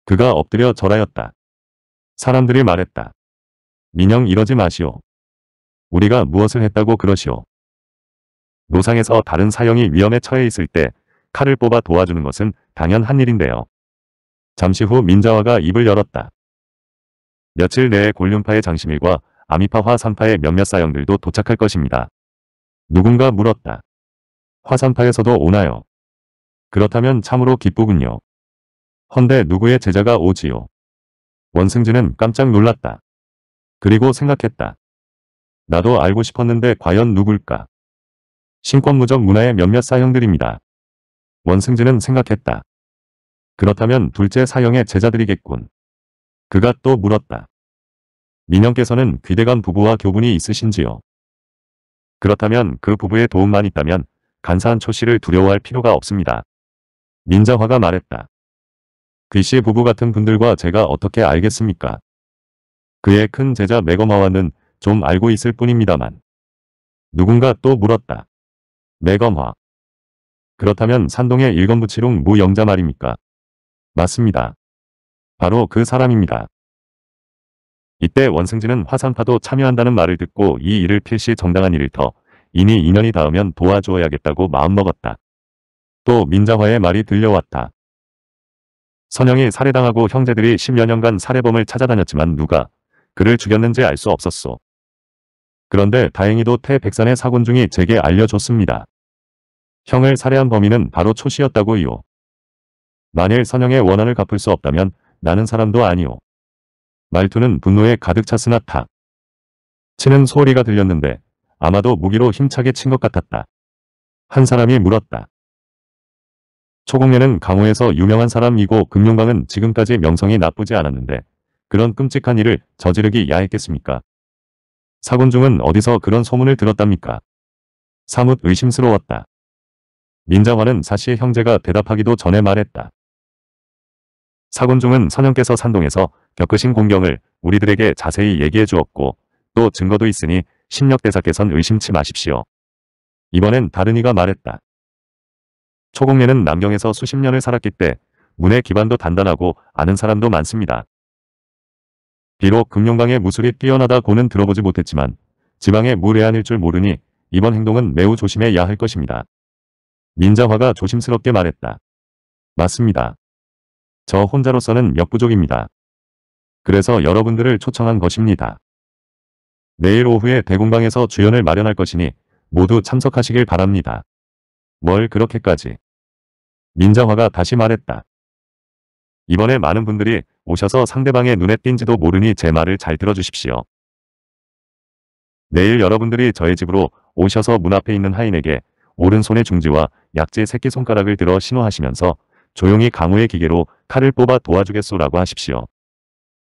그가 엎드려 절하였다. 사람들이 말했다. 민영 이러지 마시오. 우리가 무엇을 했다고 그러시오. 노상에서 다른 사형이 위험에 처해 있을 때 칼을 뽑아 도와주는 것은 당연한 일인데요. 잠시 후 민자화가 입을 열었다. 며칠 내에 골륜파의 장시밀과 아미파화 산파의 몇몇 사형들도 도착할 것입니다. 누군가 물었다. 화산파에서도 오나요? 그렇다면 참으로 기쁘군요. 헌데 누구의 제자가 오지요? 원승진은 깜짝 놀랐다. 그리고 생각했다. 나도 알고 싶었는데 과연 누굴까? 신권무적 문화의 몇몇 사형들입니다. 원승진은 생각했다. 그렇다면 둘째 사형의 제자들이겠군. 그가 또 물었다. 민영께서는 귀대간 부부와 교분이 있으신지요? 그렇다면 그 부부의 도움만 있다면 간사한 초씨를 두려워할 필요가 없습니다. 민자화가 말했다. 귀씨 부부 같은 분들과 제가 어떻게 알겠습니까? 그의 큰 제자 매검화와는 좀 알고 있을 뿐입니다만. 누군가 또 물었다. 매검화. 그렇다면 산동의 일건부치룡 무영자 말입니까? 맞습니다. 바로 그 사람입니다. 이때 원승진은 화산파도 참여한다는 말을 듣고 이 일을 필시 정당한 일일터 이미 인연이 닿으면 도와주어야겠다고 마음먹었다. 또 민자화의 말이 들려왔다. 선영이 살해당하고 형제들이 10여 년간 살해범을 찾아다녔지만 누가 그를 죽였는지 알 수 없었소. 그런데 다행히도 태백산의 사군중이 제게 알려줬습니다. 형을 살해한 범인은 바로 초시였다고요 만일 선영의 원한을 갚을 수 없다면 나는 사람도 아니오. 말투는 분노에 가득 찼으나 타. 치는 소리가 들렸는데 아마도 무기로 힘차게 친 것 같았다. 한 사람이 물었다. 초공년은 강호에서 유명한 사람이고 금룡강은 지금까지 명성이 나쁘지 않았는데 그런 끔찍한 일을 저지르기 야했겠습니까? 사군중은 어디서 그런 소문을 들었답니까? 사뭇 의심스러웠다. 민자화는 사실 형제가 대답하기도 전에 말했다. 사군중은 선영께서 산동에서 겪으신 공경을 우리들에게 자세히 얘기해 주었고 또 증거도 있으니 신력대사께선 의심치 마십시오. 이번엔 다른 이가 말했다. 초공례는 남경에서 수십 년을 살았기 때 문의 기반도 단단하고 아는 사람도 많습니다. 비록 금룡강의 무술이 뛰어나다고는 들어보지 못했지만 지방의 무례한일 줄 모르니 이번 행동은 매우 조심해야 할 것입니다. 민자화가 조심스럽게 말했다. 맞습니다. 저 혼자로서는 역부족입니다. 그래서 여러분들을 초청한 것입니다. 내일 오후에 대공방에서 주연을 마련할 것이니 모두 참석하시길 바랍니다. 뭘 그렇게까지. 민정화가 다시 말했다. 이번에 많은 분들이 오셔서 상대방의 눈에 띈지도 모르니 제 말을 잘 들어주십시오. 내일 여러분들이 저의 집으로 오셔서 문 앞에 있는 하인에게 오른손의 중지와 약지 새끼손가락을 들어 신호하시면서 조용히 강우의 기계로 칼을 뽑아 도와주겠소라고 하십시오.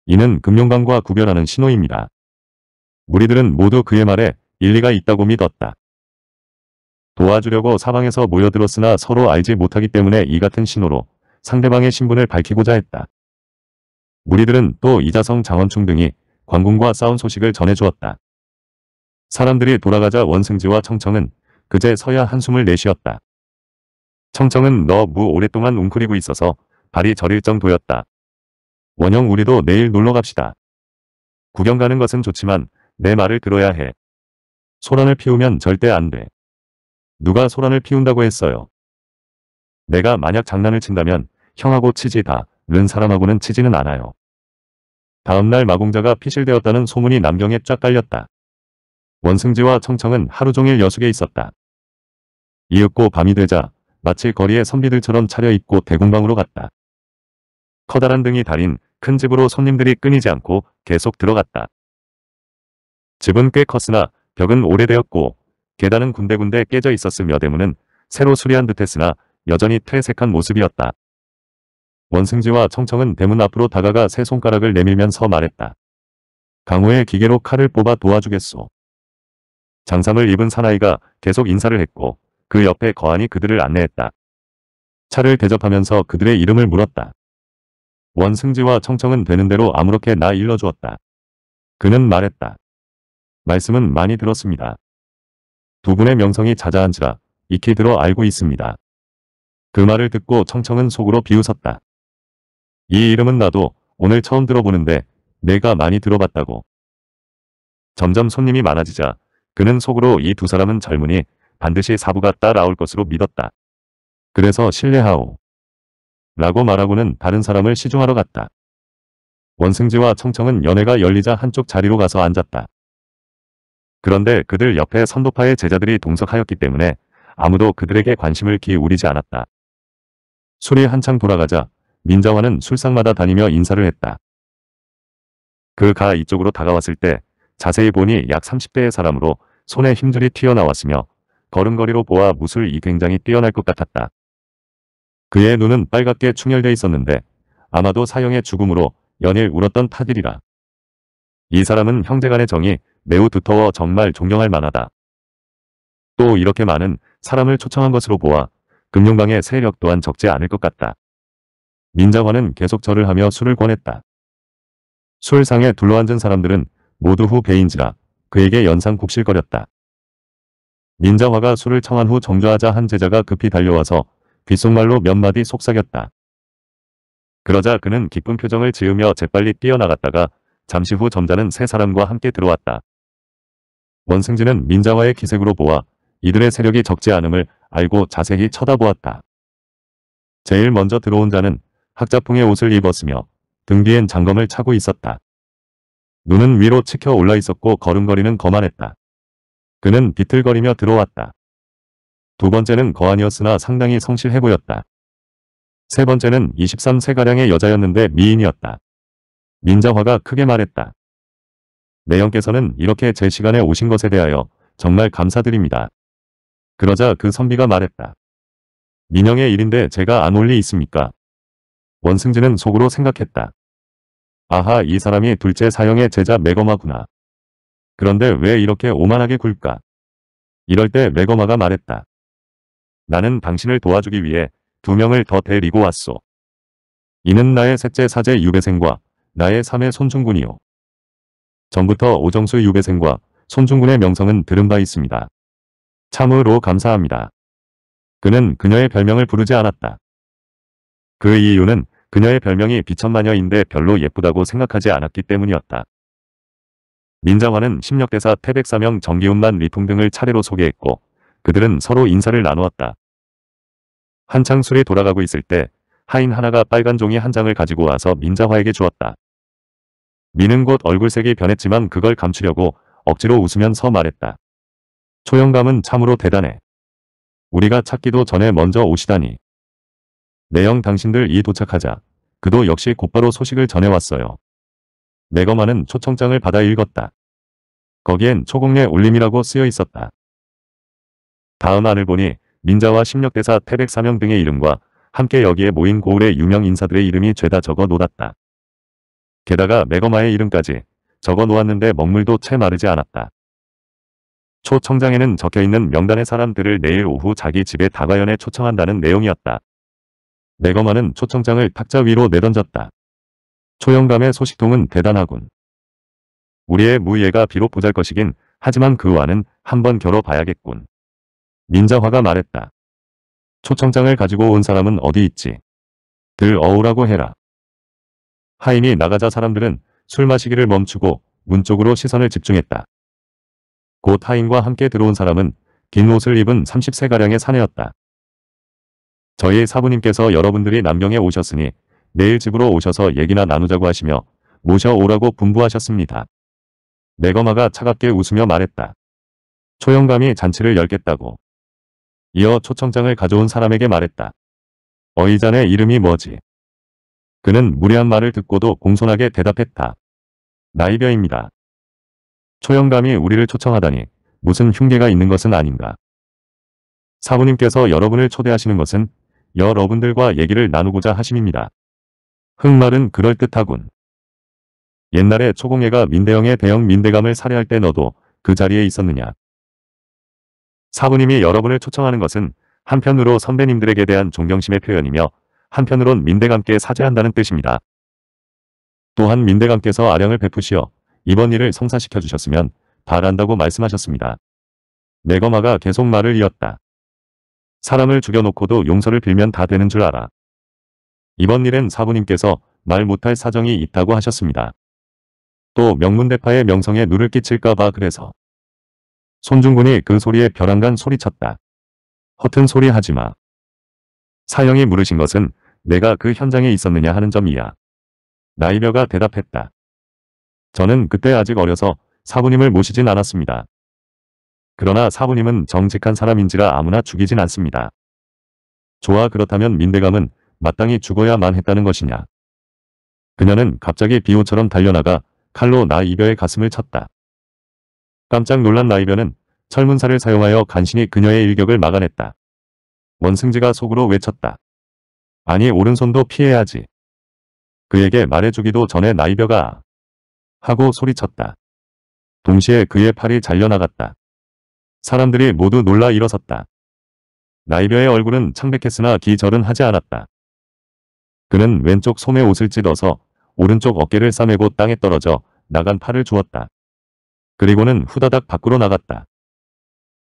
이는 금용강과 구별하는 신호입니다. 무리들은 모두 그의 말에 일리가 있다고 믿었다. 도와주려고 사방에서 모여들었으나 서로 알지 못하기 때문에 이 같은 신호로 상대방의 신분을 밝히고자 했다. 무리들은 또 이자성 장원충 등이 관군과 싸운 소식을 전해주었다. 사람들이 돌아가자 원승지와 청청은 그제 서야 한숨을 내쉬었다. 청청은 너 무 오랫동안 웅크리고 있어서 발이 저릴 정도였다. 원형 우리도 내일 놀러갑시다. 구경 가는 것은 좋지만 내 말을 들어야 해. 소란을 피우면 절대 안 돼. 누가 소란을 피운다고 했어요. 내가 만약 장난을 친다면 형하고 치지 다는 사람하고는 치지는 않아요. 다음날 마공자가 피실되었다는 소문이 남경에 쫙 깔렸다. 원승지와 청청은 하루 종일 여숙에 있었다. 이윽고 밤이 되자 마치 거리의 선비들처럼 차려입고 대공방으로 갔다. 커다란 등이 달인 큰 집으로 손님들이 끊이지 않고 계속 들어갔다. 집은 꽤 컸으나 벽은 오래되었고 계단은 군데군데 깨져 있었으며 대문은 새로 수리한 듯했으나 여전히 퇴색한 모습이었다. 원승지와 청청은 대문 앞으로 다가가 새 손가락을 내밀면서 말했다. 강호의 기계로 칼을 뽑아 도와주겠소. 장삼을 입은 사나이가 계속 인사를 했고 그 옆에 거한이 그들을 안내했다. 차를 대접하면서 그들의 이름을 물었다. 원승지와 청청은 되는 대로 아무렇게 나 일러주었다. 그는 말했다. 말씀은 많이 들었습니다. 두 분의 명성이 자자한지라 익히 들어 알고 있습니다. 그 말을 듣고 청청은 속으로 비웃었다. 이 이름은 나도 오늘 처음 들어보는데 내가 많이 들어봤다고. 점점 손님이 많아지자 그는 속으로 이 두 사람은 젊으니 반드시 사부가 따라올 것으로 믿었다. 그래서 신뢰하오. 라고 말하고는 다른 사람을 시중하러 갔다. 원승지와 청청은 연회가 열리자 한쪽 자리로 가서 앉았다. 그런데 그들 옆에 선도파의 제자들이 동석하였기 때문에 아무도 그들에게 관심을 기울이지 않았다. 술이 한창 돌아가자 민정화는 술상마다 다니며 인사를 했다. 그가 이쪽으로 다가왔을 때 자세히 보니 약 30대의 사람으로 손에 힘줄이 튀어나왔으며 걸음걸이로 보아 무술이 굉장히 뛰어날 것 같았다. 그의 눈은 빨갛게 충혈돼 있었는데 아마도 사형의 죽음으로 연일 울었던 타들이라. 이 사람은 형제간의 정이 매우 두터워 정말 존경할 만하다. 또 이렇게 많은 사람을 초청한 것으로 보아 금융방의 세력 또한 적지 않을 것 같다. 민자관은 계속 절을 하며 술을 권했다. 술상에 둘러앉은 사람들은 모두 후배인지라 그에게 연상 곱실거렸다. 민자화가 술을 청한 후 정주하자 한 제자가 급히 달려와서 빗속말로몇 마디 속삭였다. 그러자 그는 기쁜 표정을 지으며 재빨리 뛰어나갔다가 잠시 후 점자는 세 사람과 함께 들어왔다. 원승진은 민자화의 기색으로 보아 이들의 세력이 적지 않음을 알고 자세히 쳐다보았다. 제일 먼저 들어온 자는 학자풍의 옷을 입었으며 등 뒤엔 장검을 차고 있었다. 눈은 위로 치켜 올라 있었고 걸음걸이는 거만했다. 그는 비틀거리며 들어왔다. 두 번째는 거한이었으나 상당히 성실해 보였다. 세 번째는 23세가량의 여자였는데 미인이었다. 민자화가 크게 말했다. 내연께서는 이렇게 제 시간에 오신 것에 대하여 정말 감사드립니다. 그러자 그 선비가 말했다. 민영의 일인데 제가 안 올리 있습니까? 원승진은 속으로 생각했다. 아하 이 사람이 둘째 사형의 제자 매검하구나. 그런데 왜 이렇게 오만하게 굴까? 이럴 때 메거마가 말했다. 나는 당신을 도와주기 위해 두 명을 더 데리고 왔소. 이는 나의 셋째 사제 유배생과 나의 삼의 손중군이요. 전부터 오정수 유배생과 손중군의 명성은 들은 바 있습니다. 참으로 감사합니다. 그는 그녀의 별명을 부르지 않았다. 그 이유는 그녀의 별명이 비천마녀인데 별로 예쁘다고 생각하지 않았기 때문이었다. 민자화는 16대사 태백사명 정기훈만 리풍 등을 차례로 소개했고 그들은 서로 인사를 나누었다. 한창 술이 돌아가고 있을 때 하인 하나가 빨간 종이 한 장을 가지고 와서 민자화에게 주었다. 미는 곧 얼굴색이 변했지만 그걸 감추려고 억지로 웃으면서 말했다. 초영감은 참으로 대단해. 우리가 찾기도 전에 먼저 오시다니. 내영 당신들 이 도착하자. 그도 역시 곧바로 소식을 전해왔어요. 매거만은 초청장을 받아 읽었다. 거기엔 초공례 올림이라고 쓰여 있었다. 다음 안을 보니 민자와 심력대사 태백 사명 등의 이름과 함께 여기에 모인 고을의 유명 인사들의 이름이 죄다 적어 놓았다. 게다가 매거마의 이름까지 적어 놓았는데 먹물도 채 마르지 않았다. 초청장에는 적혀있는 명단의 사람들을 내일 오후 자기 집에 다과연에 초청한다는 내용이었다. 매거마는 초청장을 탁자 위로 내던졌다. 초영감의 소식통은 대단하군. 우리의 무예가 비록 보잘것이긴 하지만 그와는 한번 겨뤄봐야겠군. 민자화가 말했다. 초청장을 가지고 온 사람은 어디 있지? 들어우라고 해라. 하인이 나가자 사람들은 술 마시기를 멈추고 문 쪽으로 시선을 집중했다. 곧 하인과 함께 들어온 사람은 긴 옷을 입은 30세가량의 사내였다. 저희 사부님께서 여러분들이 남경에 오셨으니 내일 집으로 오셔서 얘기나 나누자고 하시며 모셔오라고 분부하셨습니다. 내거마가 차갑게 웃으며 말했다. 초영감이 잔치를 열겠다고. 이어 초청장을 가져온 사람에게 말했다. 어이잔의 이름이 뭐지? 그는 무례한 말을 듣고도 공손하게 대답했다. 나이벼입니다. 초영감이 우리를 초청하다니 무슨 흉계가 있는 것은 아닌가. 사부님께서 여러분을 초대하시는 것은 여러분들과 얘기를 나누고자 하심입니다. 흑말은 그럴듯하군. 옛날에 초공예가 민대영의 대형 민대감을 살해할 때 너도 그 자리에 있었느냐. 사부님이 여러분을 초청하는 것은 한편으로 선배님들에게 대한 존경심의 표현이며 한편으론 민대감께 사죄한다는 뜻입니다. 또한 민대감께서 아량을 베푸시어 이번 일을 성사시켜 주셨으면 바란다고 말씀하셨습니다. 내거마가 계속 말을 이었다. 사람을 죽여놓고도 용서를 빌면 다 되는 줄 알아. 이번 일엔 사부님께서 말 못할 사정이 있다고 하셨습니다. 또 명문대파의 명성에 눈을 끼칠까봐 그래서. 손중군이 그 소리에 벼랑간 소리쳤다. 허튼 소리 하지마. 사형이 물으신 것은 내가 그 현장에 있었느냐 하는 점이야. 나이벼가 대답했다. 저는 그때 아직 어려서 사부님을 모시진 않았습니다. 그러나 사부님은 정직한 사람인지라 아무나 죽이진 않습니다. 좋아 그렇다면 민대감은 마땅히 죽어야만 했다는 것이냐. 그녀는 갑자기 비호처럼 달려나가 칼로 나이별의 가슴을 쳤다. 깜짝 놀란 나이별은 철문사를 사용하여 간신히 그녀의 일격을 막아냈다. 원승지가 속으로 외쳤다. 아니 오른손도 피해야지. 그에게 말해주기도 전에 나이벼가 하고 소리쳤다. 동시에 그의 팔이 잘려나갔다. 사람들이 모두 놀라 일어섰다. 나이벼의 얼굴은 창백했으나 기절은 하지 않았다. 그는 왼쪽 소에 옷을 찢어서 오른쪽 어깨를 싸매고 땅에 떨어져 나간 팔을 주었다. 그리고는 후다닥 밖으로 나갔다.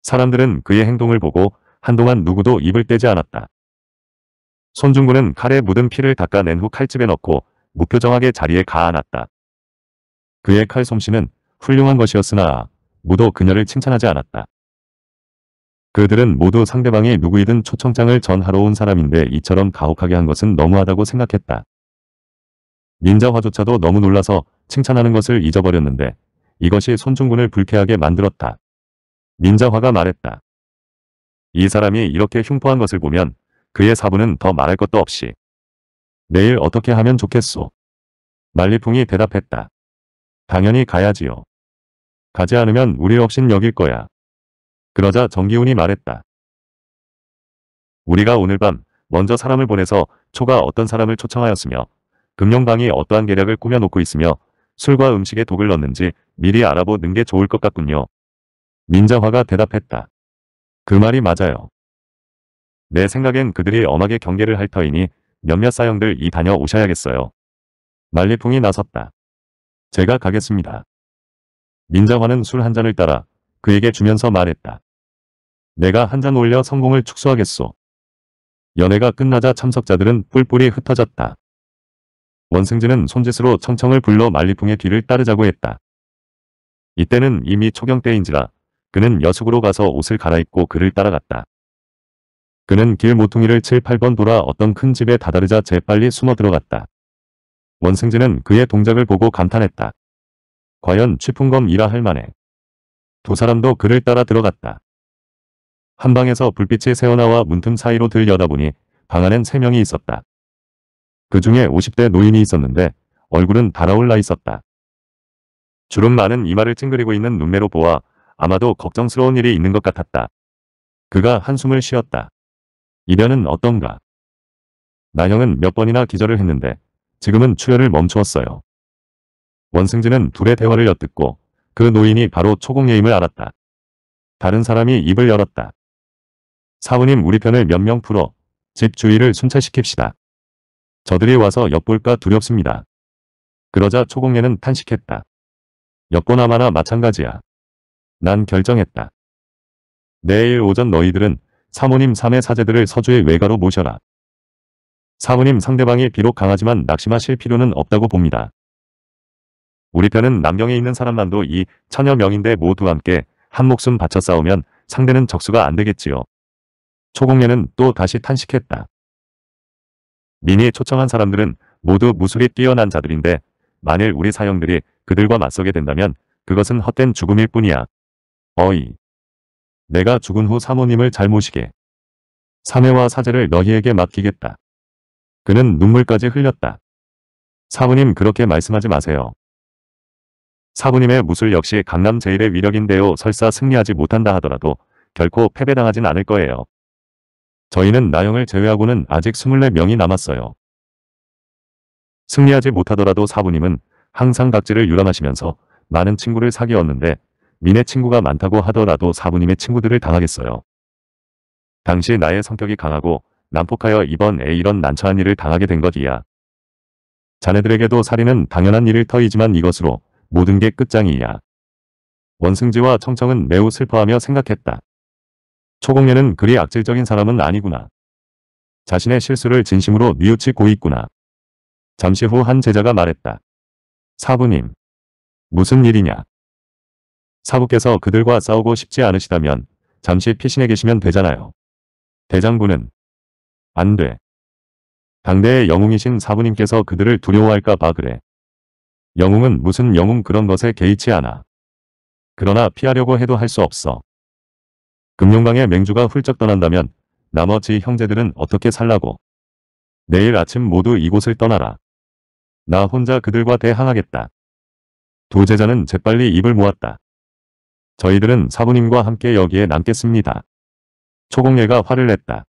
사람들은 그의 행동을 보고 한동안 누구도 입을 떼지 않았다. 손중구는 칼에 묻은 피를 닦아낸 후 칼집에 넣고 무표정하게 자리에 가앉았다 그의 칼솜씨는 훌륭한 것이었으나 무도 그녀를 칭찬하지 않았다. 그들은 모두 상대방이 누구이든 초청장을 전하러 온 사람인데 이처럼 가혹하게 한 것은 너무하다고 생각했다. 민자화조차도 너무 놀라서 칭찬하는 것을 잊어버렸는데 이것이 손중군을 불쾌하게 만들었다. 민자화가 말했다. 이 사람이 이렇게 흉포한 것을 보면 그의 사부는 더 말할 것도 없이 내일 어떻게 하면 좋겠소? 말리풍이 대답했다. 당연히 가야지요. 가지 않으면 우리 없인 여길 거야. 그러자 정기훈이 말했다. 우리가 오늘 밤 먼저 사람을 보내서 초가 어떤 사람을 초청하였으며 금영방이 어떠한 계략을 꾸며놓고 있으며 술과 음식에 독을 넣는지 미리 알아보는 게 좋을 것 같군요. 민자화가 대답했다. 그 말이 맞아요. 내 생각엔 그들이 엄하게 경계를 할 터이니 몇몇 사형들 이 다녀오셔야겠어요. 말리풍이 나섰다. 제가 가겠습니다. 민자화는 술 한 잔을 따라 그에게 주면서 말했다. 내가 한 잔 올려 성공을 축소하겠소. 연애가 끝나자 참석자들은 뿔뿔이 흩어졌다. 원승진은 손짓으로 청청을 불러 말리풍의 뒤를 따르자고 했다. 이때는 이미 초경 때인지라 그는 여숙으로 가서 옷을 갈아입고 그를 따라갔다. 그는 길 모퉁이를 7, 8번 돌아 어떤 큰 집에 다다르자 재빨리 숨어 들어갔다. 원승진은 그의 동작을 보고 감탄했다. 과연 취풍검이라 할 만해. 두 사람도 그를 따라 들어갔다. 한 방에서 불빛이 새어나와 문틈 사이로 들여다보니 방 안엔 3명이 있었다. 그 중에 50대 노인이 있었는데 얼굴은 달아올라 있었다. 주름 많은 이마를 찡그리고 있는 눈매로 보아 아마도 걱정스러운 일이 있는 것 같았다. 그가 한숨을 쉬었다. 이변은 어떤가? 나형은 몇 번이나 기절을 했는데 지금은 출혈을 멈추었어요. 원승진은 둘의 대화를 엿듣고 그 노인이 바로 초공예임을 알았다. 다른 사람이 입을 열었다. 사부님 우리 편을 몇 명 풀어 집 주위를 순찰시킵시다. 저들이 와서 엿볼까 두렵습니다. 그러자 초공예는 탄식했다. 엿보나마나 마찬가지야. 난 결정했다. 내일 오전 너희들은 사모님 삼의 사제들을 서주의 외가로 모셔라. 사부님 상대방이 비록 강하지만 낙심하실 필요는 없다고 봅니다. 우리 편은 남경에 있는 사람만도 이 천여 명인데 모두 함께 한 목숨 바쳐 싸우면 상대는 적수가 안 되겠지요. 초공예는 또 다시 탄식했다. 민이 초청한 사람들은 모두 무술이 뛰어난 자들인데 만일 우리 사형들이 그들과 맞서게 된다면 그것은 헛된 죽음일 뿐이야. 어이. 내가 죽은 후 사모님을 잘 모시게. 사내와 사제를 너희에게 맡기겠다. 그는 눈물까지 흘렸다. 사부님 그렇게 말씀하지 마세요. 사부님의 무술 역시 강남 제일의 위력인데요. 설사 승리하지 못한다 하더라도 결코 패배당하진 않을 거예요. 저희는 나영을 제외하고는 아직 24명이 남았어요. 승리하지 못하더라도 사부님은 항상 각지를 유람하시면서 많은 친구를 사귀었는데 민의 친구가 많다고 하더라도 사부님의 친구들을 당하겠어요. 당시 나의 성격이 강하고 난폭하여 이번 에 이런 난처한 일을 당하게 된 것이야. 자네들에게도 살인은 당연한 일을 터이지만 이것으로 모든 게 끝장이야. 원승지와 청청은 매우 슬퍼하며 생각했다. 초공예는 그리 악질적인 사람은 아니구나. 자신의 실수를 진심으로 뉘우치고 있구나. 잠시 후 한 제자가 말했다. 사부님. 무슨 일이냐. 사부께서 그들과 싸우고 싶지 않으시다면 잠시 피신해 계시면 되잖아요. 대장부는 안 돼. 당대의 영웅이신 사부님께서 그들을 두려워할까 봐 그래. 영웅은 무슨 영웅 그런 것에 개의치 않아. 그러나 피하려고 해도 할 수 없어. 금룡방의 맹주가 훌쩍 떠난다면 나머지 형제들은 어떻게 살라고. 내일 아침 모두 이곳을 떠나라. 나 혼자 그들과 대항하겠다. 두 제자는 재빨리 입을 모았다. 저희들은 사부님과 함께 여기에 남겠습니다. 초공예가 화를 냈다.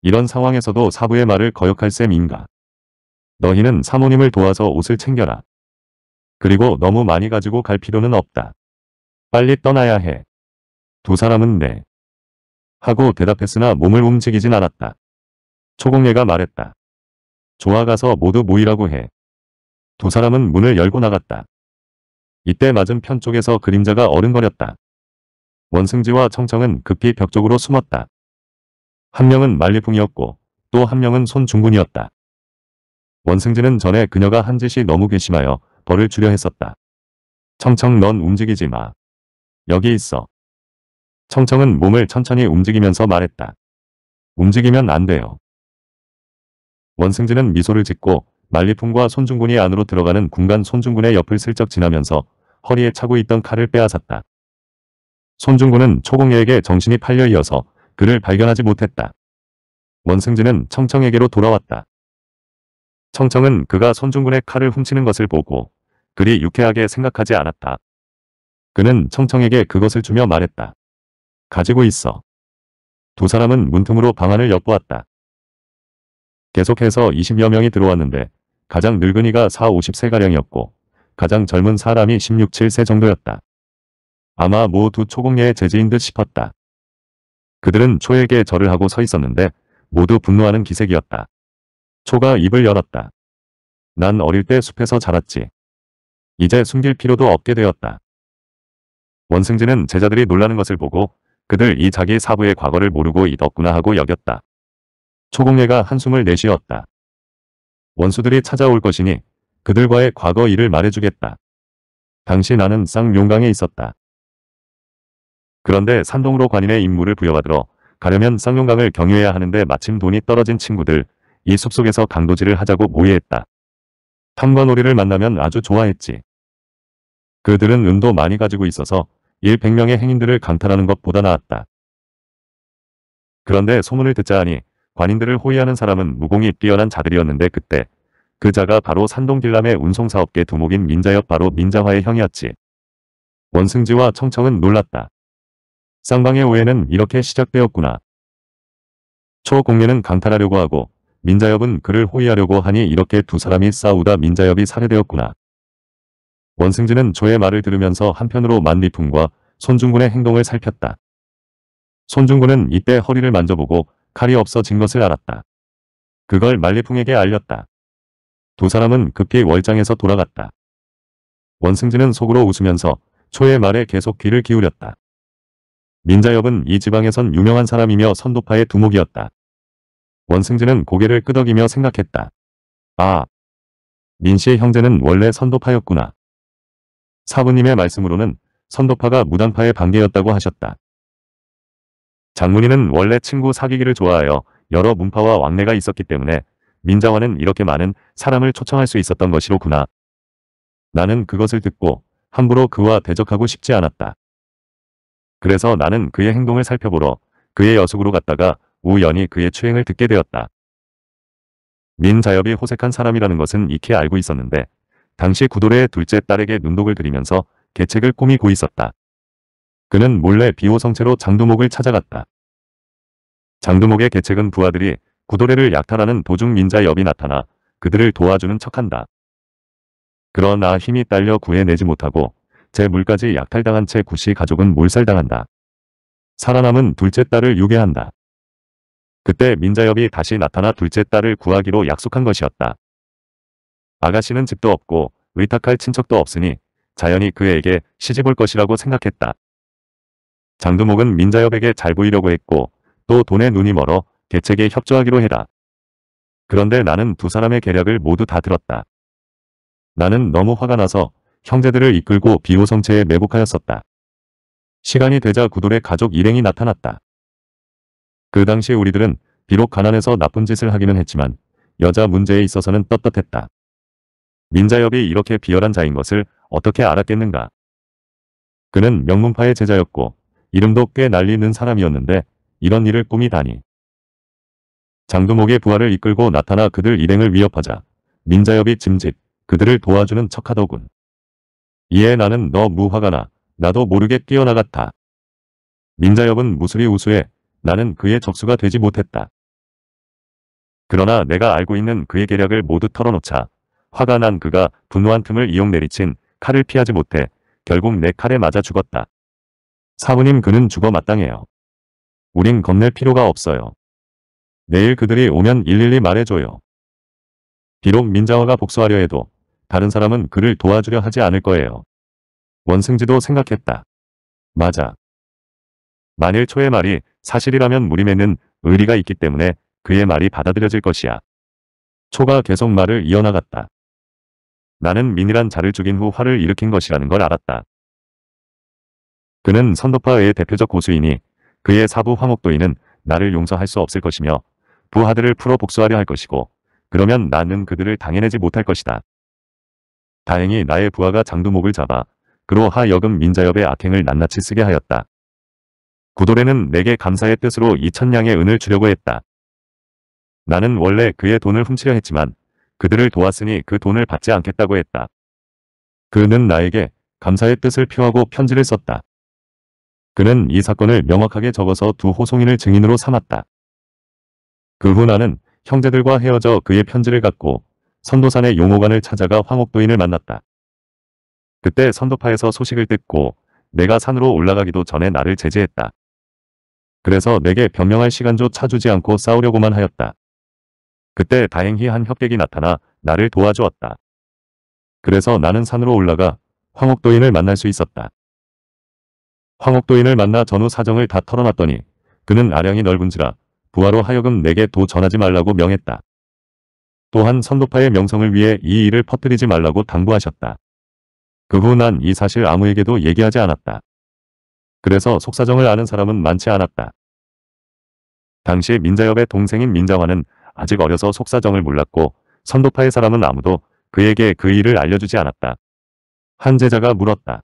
이런 상황에서도 사부의 말을 거역할 셈인가. 너희는 사모님을 도와서 옷을 챙겨라. 그리고 너무 많이 가지고 갈 필요는 없다. 빨리 떠나야 해. 두 사람은 네. 하고 대답했으나 몸을 움직이진 않았다. 초공예가 말했다. 좋아 가서 모두 모이라고 해. 두 사람은 문을 열고 나갔다. 이때 맞은편 쪽에서 그림자가 어른거렸다. 원승지와 청청은 급히 벽 쪽으로 숨었다. 한 명은 말리풍이었고 또 한 명은 손중군이었다. 원승지는 전에 그녀가 한 짓이 너무 괘씸하여 벌을 주려 했었다. 청청 넌 움직이지 마. 여기 있어. 청청은 몸을 천천히 움직이면서 말했다. 움직이면 안 돼요. 원승진은 미소를 짓고 말리풍과 손중군이 안으로 들어가는 공간 손중군의 옆을 슬쩍 지나면서 허리에 차고 있던 칼을 빼앗았다. 손중군은 초공예에게 정신이 팔려 이어서 그를 발견하지 못했다. 원승진은 청청에게로 돌아왔다. 청청은 그가 손중군의 칼을 훔치는 것을 보고 그리 유쾌하게 생각하지 않았다. 그는 청청에게 그것을 주며 말했다. 가지고 있어. 두 사람은 문틈으로 방안을 엿보았다. 계속해서 20여 명이 들어왔는데 가장 늙은이가 4, 50세가량이었고 가장 젊은 사람이 16, 7세 정도였다. 아마 모두 초공예의 재지인 듯 싶었다. 그들은 초에게 절을 하고 서 있었는데 모두 분노하는 기색이었다. 초가 입을 열었다. 난 어릴 때 숲에서 자랐지. 이제 숨길 필요도 없게 되었다. 원승진은 제자들이 놀라는 것을 보고 그들 이 자기 사부의 과거를 모르고 잊었구나 하고 여겼다. 초공예가 한숨을 내쉬었다. 원수들이 찾아올 것이니 그들과의 과거 일을 말해주겠다. 당시 나는 쌍용강에 있었다. 그런데 산동으로 관인의 임무를 부여받으러 가려면 쌍용강을 경유해야 하는데 마침 돈이 떨어진 친구들 이 숲속에서 강도질을 하자고 모의했다. 탐관오리를 만나면 아주 좋아했지. 그들은 은도 많이 가지고 있어서 일 100명의 행인들을 강탈하는 것보다 나았다. 그런데 소문을 듣자 하니 관인들을 호위하는 사람은 무공이 뛰어난 자들이었는데 그때 그 자가 바로 산동길남의 운송사업계 두목인 민자엽 바로 민자화의 형이었지. 원승지와 청청은 놀랐다. 쌍방의 오해는 이렇게 시작되었구나. 초공예는 강탈하려고 하고 민자엽은 그를 호위하려고 하니 이렇게 두 사람이 싸우다 민자엽이 살해되었구나. 원승진은 조의 말을 들으면서 한편으로 만리풍과 손중군의 행동을 살폈다. 손중군은 이때 허리를 만져보고 칼이 없어진 것을 알았다. 그걸 만리풍에게 알렸다. 두 사람은 급히 월장에서 돌아갔다. 원승진은 속으로 웃으면서 초의 말에 계속 귀를 기울였다. 민자엽은 이 지방에선 유명한 사람이며 선도파의 두목이었다. 원승진은 고개를 끄덕이며 생각했다. 아, 민씨의 형제는 원래 선도파였구나. 사부님의 말씀으로는 선도파가 무당파의 반대였다고 하셨다. 장문희는 원래 친구 사귀기를 좋아하여 여러 문파와 왕래가 있었기 때문에 민자와는 이렇게 많은 사람을 초청할 수 있었던 것이로구나. 나는 그것을 듣고 함부로 그와 대적하고 싶지 않았다. 그래서 나는 그의 행동을 살펴보러 그의 여숙으로 갔다가 우연히 그의 추행을 듣게 되었다. 민자엽이 호색한 사람이라는 것은 익히 알고 있었는데 당시 구도래의 둘째 딸에게 눈독을 들이면서 계책을 꾸미고 있었다. 그는 몰래 비호성체로 장두목을 찾아갔다. 장두목의 계책은 부하들이 구도래를 약탈하는 도중 민자 엽이 나타나 그들을 도와주는 척한다. 그러나 힘이 딸려 구해내지 못하고 제물까지 약탈당한 채 구씨 가족은 몰살당한다. 살아남은 둘째 딸을 유괴한다. 그때 민자엽이 다시 나타나 둘째 딸을 구하기로 약속한 것이었다. 아가씨는 집도 없고 의탁할 친척도 없으니 자연히 그에게 시집올 것이라고 생각했다. 장두목은 민자협에게잘 보이려고 했고 또 돈에 눈이 멀어 대책에 협조하기로 해라. 그런데 나는 두 사람의 계략을 모두 다 들었다. 나는 너무 화가 나서 형제들을 이끌고 비호성체에 매복하였었다. 시간이 되자 구돌의 가족 일행이 나타났다. 그 당시 우리들은 비록 가난해서 나쁜 짓을 하기는 했지만 여자 문제에 있어서는 떳떳했다. 민자엽이 이렇게 비열한 자인 것을 어떻게 알았겠는가. 그는 명문파의 제자였고 이름도 꽤 날리는 사람이었는데 이런 일을 꾸미다니. 장두목의 부하를 이끌고 나타나 그들 일행을 위협하자 민자엽이 짐짓 그들을 도와주는 척하더군. 이에 나는 너 무화가 나 나도 모르게 뛰어나갔다. 민자엽은 무술이 우수해 나는 그의 적수가 되지 못했다. 그러나 내가 알고 있는 그의 계략을 모두 털어놓자 화가 난 그가 분노한 틈을 이용 내리친 칼을 피하지 못해 결국 내 칼에 맞아 죽었다. 사부님 그는 죽어 마땅해요. 우린 겁낼 필요가 없어요. 내일 그들이 오면 일일이 말해줘요. 비록 민자화가 복수하려 해도 다른 사람은 그를 도와주려 하지 않을 거예요. 원승지도 생각했다. 맞아. 만일 초의 말이 사실이라면 무림에는 의리가 있기 때문에 그의 말이 받아들여질 것이야. 초가 계속 말을 이어나갔다. 나는 민이란 자를 죽인 후 화를 일으킨 것이라는 걸 알았다. 그는 선도파의 대표적 고수이니 그의 사부 황옥도인은 나를 용서할 수 없을 것이며 부하들을 풀어 복수하려 할 것이고 그러면 나는 그들을 당해내지 못할 것이다. 다행히 나의 부하가 장두목을 잡아 그로 하여금 민자협의 악행을 낱낱이 쓰게 하였다. 구도래는 내게 감사의 뜻으로 이천냥의 은을 주려고 했다. 나는 원래 그의 돈을 훔치려 했지만 그들을 도왔으니 그 돈을 받지 않겠다고 했다. 그는 나에게 감사의 뜻을 표하고 편지를 썼다. 그는 이 사건을 명확하게 적어서 두 호송인을 증인으로 삼았다. 그 후 나는 형제들과 헤어져 그의 편지를 갖고 선도산의 용호관을 찾아가 황옥도인을 만났다. 그때 선도파에서 소식을 듣고 내가 산으로 올라가기도 전에 나를 제지했다. 그래서 내게 변명할 시간조 차주지 않고 싸우려고만 하였다. 그때 다행히 한 협객이 나타나 나를 도와주었다. 그래서 나는 산으로 올라가 황옥도인을 만날 수 있었다. 황옥도인을 만나 전후 사정을 다 털어놨더니 그는 아량이 넓은지라 부하로 하여금 내게 도 전하지 말라고 명했다. 또한 선도파의 명성을 위해 이 일을 퍼뜨리지 말라고 당부하셨다. 그 후 난 이 사실 아무에게도 얘기하지 않았다. 그래서 속사정을 아는 사람은 많지 않았다. 당시 민자협의 동생인 민자화는 아직 어려서 속사정을 몰랐고 선도파의 사람은 아무도 그에게 그 일을 알려주지 않았다. 한 제자가 물었다.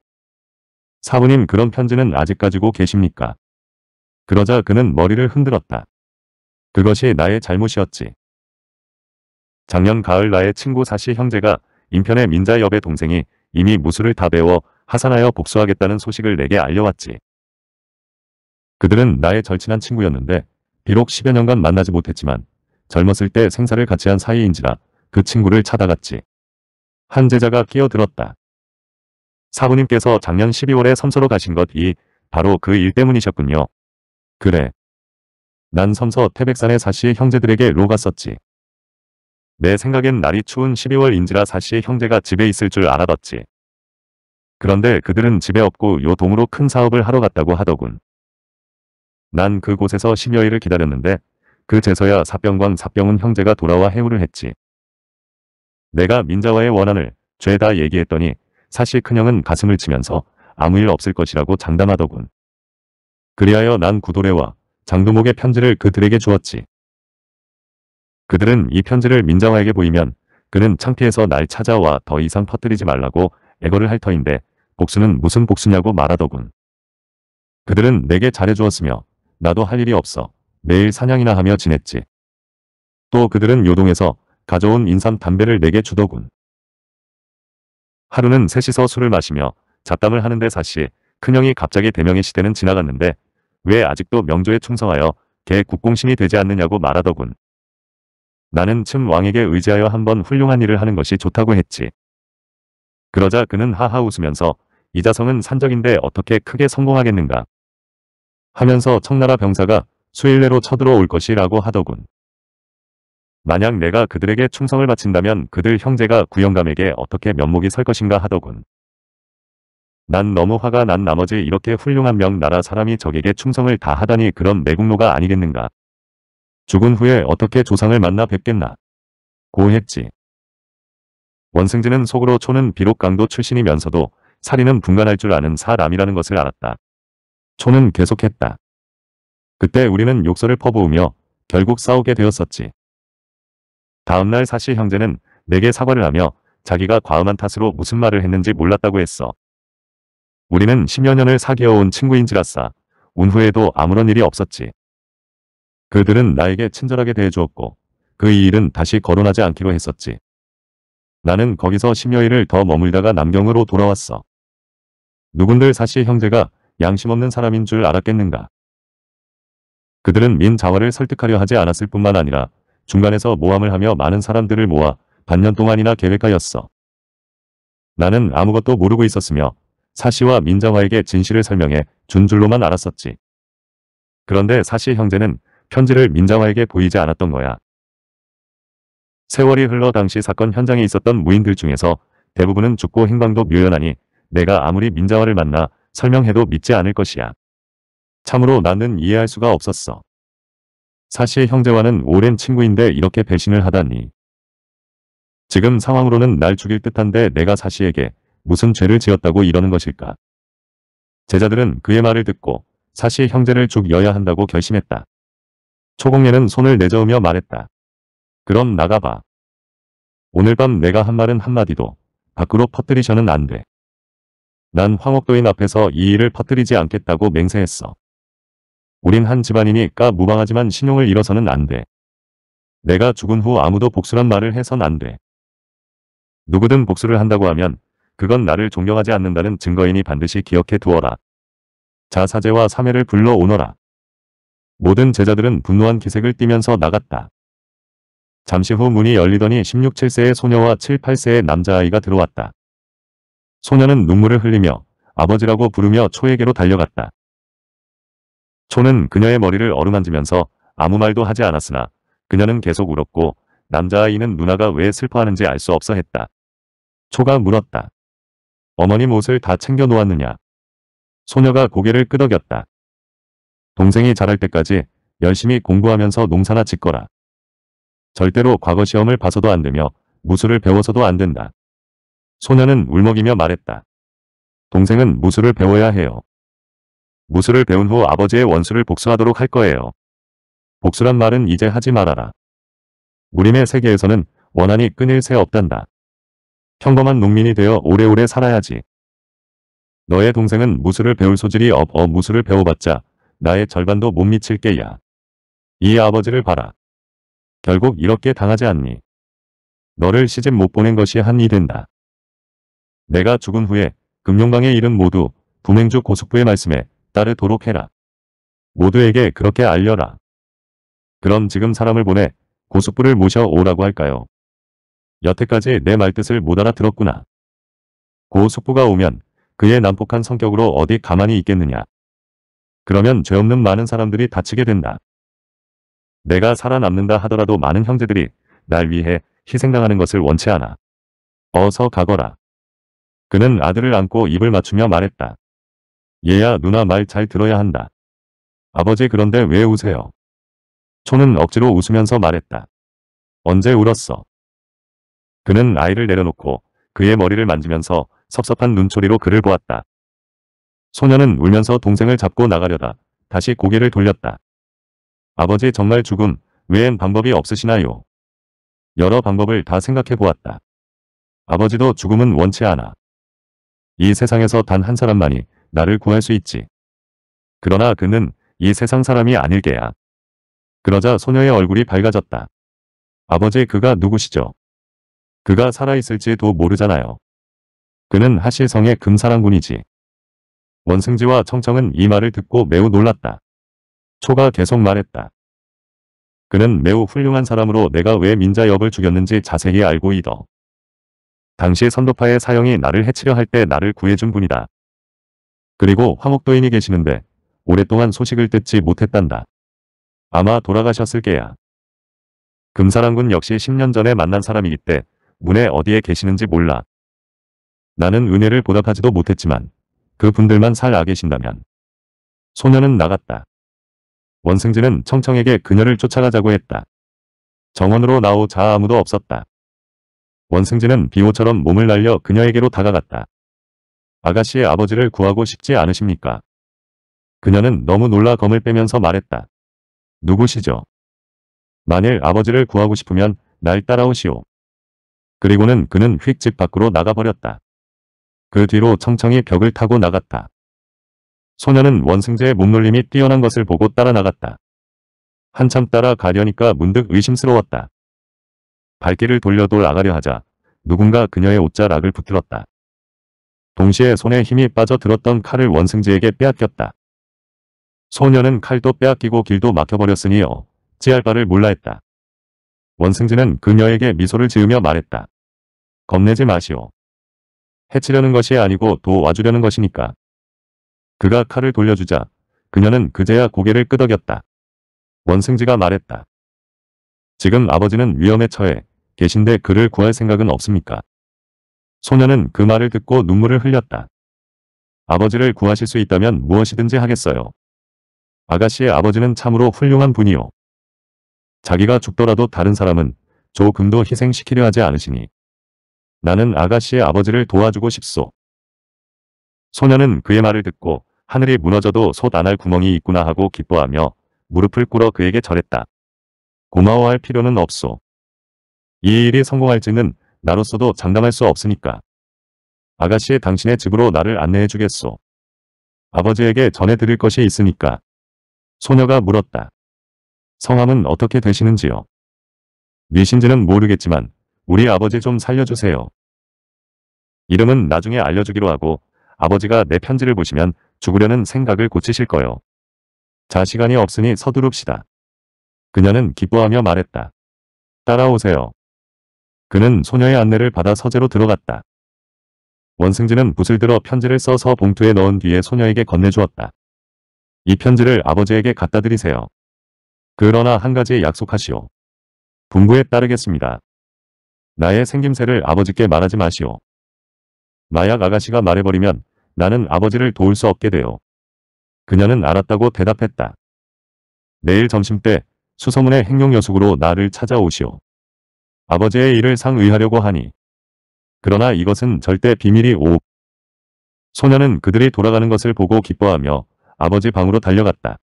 사부님 그런 편지는 아직 가지고 계십니까? 그러자 그는 머리를 흔들었다. 그것이 나의 잘못이었지. 작년 가을 나의 친구 사시 형제가 인편의 민자엽의 동생이 이미 무술을 다 배워 하산하여 복수하겠다는 소식을 내게 알려왔지. 그들은 나의 절친한 친구였는데 비록 10여 년간 만나지 못했지만 젊었을 때 생사를 같이 한 사이인지라 그 친구를 찾아갔지. 한 제자가 끼어들었다. 사부님께서 작년 12월에 섬서로 가신 것이 바로 그 일 때문이셨군요. 그래. 난 섬서 태백산에 사시 형제들에게 로 갔었지. 내 생각엔 날이 추운 12월인지라 사시 형제가 집에 있을 줄알아봤지 그런데 그들은 집에 없고 요 동으로 큰 사업을 하러 갔다고 하더군. 난 그곳에서 10여일을 기다렸는데 그제서야 사병관 사병은 형제가 돌아와 해우를 했지. 내가 민자와의 원한을 죄다 얘기했더니 사실 큰형은 가슴을 치면서 아무 일 없을 것이라고 장담하더군. 그리하여 난 구도래와 장두목의 편지를 그들에게 주었지. 그들은 이 편지를 민자와에게 보이면 그는 창피해서 날 찾아와 더 이상 퍼뜨리지 말라고 애거를 할 터인데 복수는 무슨 복수냐고 말하더군. 그들은 내게 잘해주었으며 나도 할 일이 없어 매일 사냥이나 하며 지냈지. 또 그들은 요동에서 가져온 인삼 담배를 내게 주더군. 하루는 셋이서 술을 마시며 잡담을 하는데 사시 큰형이 갑자기 대명의 시대는 지나갔는데 왜 아직도 명조에 충성하여 개 국공신이 되지 않느냐고 말하더군. 나는 침 왕에게 의지하여 한번 훌륭한 일을 하는 것이 좋다고 했지. 그러자 그는 하하 웃으면서 이자성은 산적인데 어떻게 크게 성공하겠는가 하면서 청나라 병사가 수일내로 쳐들어올 것이라고 하더군. 만약 내가 그들에게 충성을 바친다면 그들 형제가 구영감에게 어떻게 면목이 설 것인가 하더군. 난 너무 화가 난 나머지 이렇게 훌륭한 명 나라 사람이 적에게 충성을 다하다니 그런 매국노가 아니겠는가. 죽은 후에 어떻게 조상을 만나 뵙겠나. 고했지. 원승진은 속으로 초는 비록 강도 출신이면서도 살리는 분간할 줄 아는 사람이라는 것을 알았다. 초는 계속했다. 그때 우리는 욕설을 퍼부으며 결국 싸우게 되었었지. 다음날 사실 형제는 내게 사과를 하며 자기가 과음한 탓으로 무슨 말을 했는지 몰랐다고 했어. 우리는 10여 년을 사귀어온 친구인지라싸 운후에도 아무런 일이 없었지. 그들은 나에게 친절하게 대해주었고 그 이 일은 다시 거론하지 않기로 했었지. 나는 거기서 10여일을 더 머물다가 남경으로 돌아왔어. 누군들 사실 형제가 양심 없는 사람인 줄 알았겠는가. 그들은 민 자화를 설득하려 하지 않았을 뿐만 아니라 중간에서 모함을 하며 많은 사람들을 모아 반년 동안이나 계획하였어. 나는 아무것도 모르고 있었으며 사시와 민자화에게 진실을 설명해 준 줄로만 알았었지. 그런데 사시 형제는 편지를 민자화에게 보이지 않았던 거야. 세월이 흘러 당시 사건 현장에 있었던 무인들 중에서 대부분은 죽고 행방도 묘연하니 내가 아무리 민자화를 만나 설명해도 믿지 않을 것이야. 참으로 나는 이해할 수가 없었어. 사실 형제와는 오랜 친구인데 이렇게 배신을 하다니. 지금 상황으로는 날 죽일 듯한데 내가 사시에게 무슨 죄를 지었다고 이러는 것일까. 제자들은 그의 말을 듣고 사시 형제를 죽여야 한다고 결심했다. 초공예는 손을 내저으며 말했다. 그럼 나가봐. 오늘 밤 내가 한 말은 한마디도 밖으로 퍼뜨리셔는 안 돼. 난 황옥도인 앞에서 이 일을 퍼뜨리지 않겠다고 맹세했어. 우린 한 집안이니까 무방하지만 신용을 잃어서는 안 돼. 내가 죽은 후 아무도 복수란 말을 해선 안 돼. 누구든 복수를 한다고 하면 그건 나를 존경하지 않는다는 증거이니 반드시 기억해 두어라. 자사제와 사매를 불러오너라. 모든 제자들은 분노한 기색을 띠면서 나갔다. 잠시 후 문이 열리더니 16, 7세의 소녀와 7, 8세의 남자아이가 들어왔다. 소녀는 눈물을 흘리며 아버지라고 부르며 초에게로 달려갔다. 초는 그녀의 머리를 어루만지면서 아무 말도 하지 않았으나 그녀는 계속 울었고 남자아이는 누나가 왜 슬퍼하는지 알 수 없어 했다. 초가 물었다. 어머님 옷을 다 챙겨 놓았느냐. 소녀가 고개를 끄덕였다. 동생이 자랄 때까지 열심히 공부하면서 농사나 짓거라. 절대로 과거 시험을 봐서도 안 되며 무술을 배워서도 안 된다. 소녀는 울먹이며 말했다. 동생은 무술을 배워야 해요. 무술을 배운 후 아버지의 원수를 복수하도록 할 거예요. 복수란 말은 이제 하지 말아라. 우리네 세계에서는 원한이 끊일 새 없단다. 평범한 농민이 되어 오래오래 살아야지. 너의 동생은 무술을 배울 소질이 없어 무술을 배워봤자 나의 절반도 못 미칠 게야. 이 아버지를 봐라. 결국 이렇게 당하지 않니. 너를 시집 못 보낸 것이 한이 된다. 내가 죽은 후에 금룡강의 일은 모두 부맹주 고숙부의 말씀에 따르도록 해라. 모두에게 그렇게 알려라. 그럼 지금 사람을 보내 고숙부를 모셔오라고 할까요? 여태까지 내 말뜻을 못 알아들었구나. 고숙부가 오면 그의 난폭한 성격으로 어디 가만히 있겠느냐. 그러면 죄 없는 많은 사람들이 다치게 된다. 내가 살아남는다 하더라도 많은 형제들이 날 위해 희생당하는 것을 원치 않아. 어서 가거라. 그는 아들을 안고 입을 맞추며 말했다. 얘야 누나 말 잘 들어야 한다. 아버지 그런데 왜 우세요? 초는 억지로 웃으면서 말했다. 언제 울었어? 그는 아이를 내려놓고 그의 머리를 만지면서 섭섭한 눈초리로 그를 보았다. 소녀는 울면서 동생을 잡고 나가려다 다시 고개를 돌렸다. 아버지 정말 죽음 외엔 방법이 없으시나요? 여러 방법을 다 생각해 보았다. 아버지도 죽음은 원치 않아. 이 세상에서 단 한 사람만이 나를 구할 수 있지. 그러나 그는 이 세상 사람이 아닐 게야. 그러자 소녀의 얼굴이 밝아졌다. 아버지 그가 누구시죠? 그가 살아있을지도 모르잖아요. 그는 하실성의 금사랑군이지. 원승지와 청청은 이 말을 듣고 매우 놀랐다. 초가 계속 말했다. 그는 매우 훌륭한 사람으로 내가 왜 민자엽을 죽였는지 자세히 알고 있어. 당시 선도파의 사형이 나를 해치려 할 때 나를 구해준 분이다. 그리고 화목도인이 계시는데 오랫동안 소식을 듣지 못했단다. 아마 돌아가셨을 게야. 금사랑군 역시 10년 전에 만난 사람이기 때 문에 어디에 계시는지 몰라. 나는 은혜를 보답하지도 못했지만 그 분들만 살 아 계신다면 소녀는 나갔다. 원승진은 청청에게 그녀를 쫓아가자고 했다. 정원으로 나오자 아무도 없었다. 원승진은 비호처럼 몸을 날려 그녀에게로 다가갔다. 아가씨의 아버지를 구하고 싶지 않으십니까? 그녀는 너무 놀라 검을 빼면서 말했다. 누구시죠? 만일 아버지를 구하고 싶으면 날 따라오시오. 그리고는 그는 휙 집 밖으로 나가버렸다. 그 뒤로 청청이 벽을 타고 나갔다. 소녀는 원승재의 몸놀림이 뛰어난 것을 보고 따라 나갔다. 한참 따라 가려니까 문득 의심스러웠다. 발길을 돌려돌 아가려 하자 누군가 그녀의 옷자락을 붙들었다. 동시에 손에 힘이 빠져들었던 칼을 원승지에게 빼앗겼다. 소녀는 칼도 빼앗기고 길도 막혀버렸으니요. 어, 지알바를 몰라했다. 원승지는 그녀에게 미소를 지으며 말했다. 겁내지 마시오. 해치려는 것이 아니고 도와주려는 것이니까. 그가 칼을 돌려주자 그녀는 그제야 고개를 끄덕였다. 원승지가 말했다. 지금 아버지는 위험에 처해 계신데 그를 구할 생각은 없습니까? 소녀는 그 말을 듣고 눈물을 흘렸다. 아버지를 구하실 수 있다면 무엇이든지 하겠어요. 아가씨의 아버지는 참으로 훌륭한 분이요. 자기가 죽더라도 다른 사람은 조금도 희생시키려 하지 않으시니 나는 아가씨의 아버지를 도와주고 싶소. 소녀는 그의 말을 듣고 하늘이 무너져도 솥 안할 구멍이 있구나 하고 기뻐하며 무릎을 꿇어 그에게 절했다. 고마워할 필요는 없소. 이 일이 성공할지는 나로서도 장담할 수 없으니까. 아가씨의 당신의 집으로 나를 안내해 주겠소. 아버지에게 전해드릴 것이 있으니까. 소녀가 물었다. 성함은 어떻게 되시는지요? 미신지는 모르겠지만 우리 아버지 좀 살려주세요. 이름은 나중에 알려주기로 하고 아버지가 내 편지를 보시면 죽으려는 생각을 고치실 거요. 자 시간이 없으니 서두릅시다. 그녀는 기뻐하며 말했다. 따라오세요. 그는 소녀의 안내를 받아 서재로 들어갔다. 원승진은 붓을 들어 편지를 써서 봉투에 넣은 뒤에 소녀에게 건네주었다. 이 편지를 아버지에게 갖다 드리세요. 그러나 한 가지 약속하시오. 분부에 따르겠습니다. 나의 생김새를 아버지께 말하지 마시오. 마약 아가씨가 말해버리면 나는 아버지를 도울 수 없게 돼요. 그녀는 알았다고 대답했다. 내일 점심때 수소문의 행룡여숙으로 나를 찾아오시오. 아버지의 일을 상의하려고 하니 그러나 이것은 절대 비밀이 오. 소녀는 그들이 돌아가는 것을 보고 기뻐하며 아버지 방으로 달려갔다.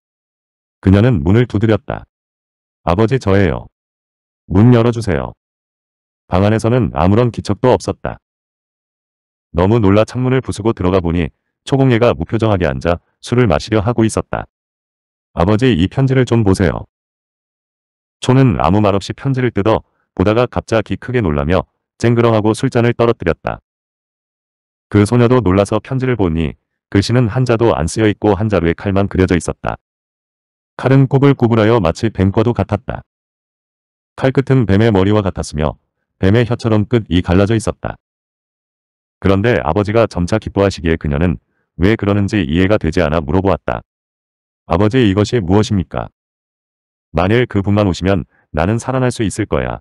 그녀는 문을 두드렸다. 아버지 저예요. 문 열어주세요. 방 안에서는 아무런 기척도 없었다. 너무 놀라 창문을 부수고 들어가 보니 초공예가 무표정하게 앉아 술을 마시려 하고 있었다. 아버지 이 편지를 좀 보세요. 초는 아무 말 없이 편지를 뜯어 보다가 갑자기 크게 놀라며 쨍그렁하고 술잔을 떨어뜨렸다. 그 소녀도 놀라서 편지를 보니 글씨는 그 한자도 안 쓰여있고 한자루에 칼만 그려져 있었다. 칼은 꼬불꼬불하여 마치 뱀과도 같았다. 칼끝은 뱀의 머리와 같았으며 뱀의 혀처럼 끝이 갈라져 있었다. 그런데 아버지가 점차 기뻐하시기에 그녀는 왜 그러는지 이해가 되지 않아 물어보았다. 아버지 이것이 무엇입니까? 만일 그분만 오시면 나는 살아날 수 있을 거야.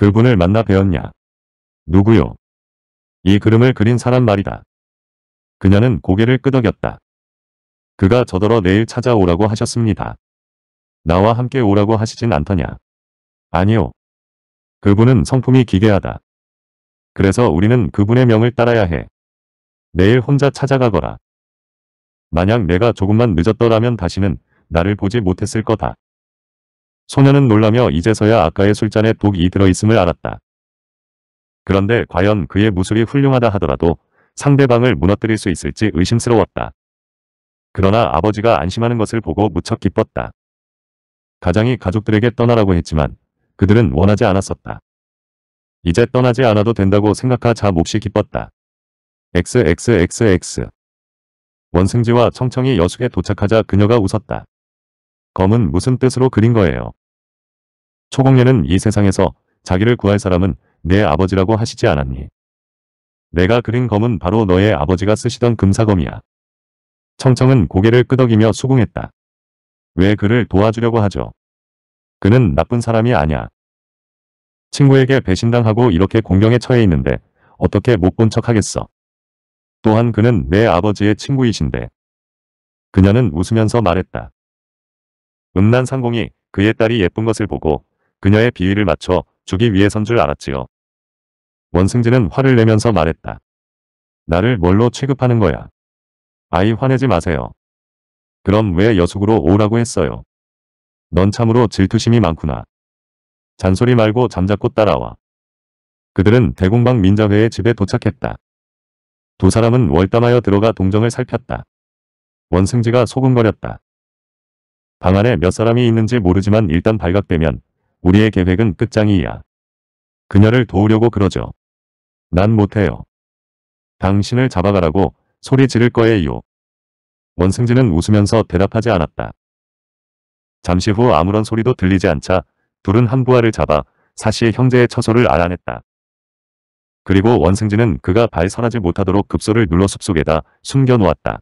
그분을 만나 뵈었냐 누구요? 이 그림을 그린 사람 말이다. 그녀는 고개를 끄덕였다. 그가 저더러 내일 찾아오라고 하셨습니다. 나와 함께 오라고 하시진 않더냐? 아니요. 그분은 성품이 기괴하다. 그래서 우리는 그분의 명을 따라야 해. 내일 혼자 찾아가거라. 만약 내가 조금만 늦었더라면 다시는 나를 보지 못했을 거다. 소녀는 놀라며 이제서야 아까의 술잔에 독이 들어있음을 알았다. 그런데 과연 그의 무술이 훌륭하다 하더라도 상대방을 무너뜨릴 수 있을지 의심스러웠다. 그러나 아버지가 안심하는 것을 보고 무척 기뻤다. 가장이 가족들에게 떠나라고 했지만 그들은 원하지 않았었다. 이제 떠나지 않아도 된다고 생각하자 몹시 기뻤다. XXXX 원승지와 청청이 여숙에 도착하자 그녀가 웃었다. 검은 무슨 뜻으로 그린 거예요. 초공예는 이 세상에서 자기를 구할 사람은 내 아버지라고 하시지 않았니? 내가 그린 검은 바로 너의 아버지가 쓰시던 금사검이야. 청청은 고개를 끄덕이며 수긍했다. 왜 그를 도와주려고 하죠? 그는 나쁜 사람이 아냐. 친구에게 배신당하고 이렇게 공경에 처해 있는데 어떻게 못 본 척 하겠어. 또한 그는 내 아버지의 친구이신데. 그녀는 웃으면서 말했다. 음란 상공이 그의 딸이 예쁜 것을 보고 그녀의 비위를 맞춰 주기 위해선 줄 알았지요. 원승진은 화를 내면서 말했다. 나를 뭘로 취급하는 거야. 아이 화내지 마세요. 그럼 왜 여숙으로 오라고 했어요? 넌 참으로 질투심이 많구나. 잔소리 말고 잠자코 따라와. 그들은 대공방 민자회의 집에 도착했다. 두 사람은 월담하여 들어가 동정을 살폈다. 원승지가 소금거렸다. 방 안에 몇 사람이 있는지 모르지만 일단 발각되면 우리의 계획은 끝장이야. 그녀를 도우려고 그러죠. 난 못해요. 당신을 잡아가라고 소리 지를 거예요. 원승진은 웃으면서 대답하지 않았다. 잠시 후 아무런 소리도 들리지 않자 둘은 한부하를 잡아 사시 형제의 처소를 알아냈다. 그리고 원승진은 그가 발선하지 못하도록 급소를 눌러 숲속에다 숨겨놓았다.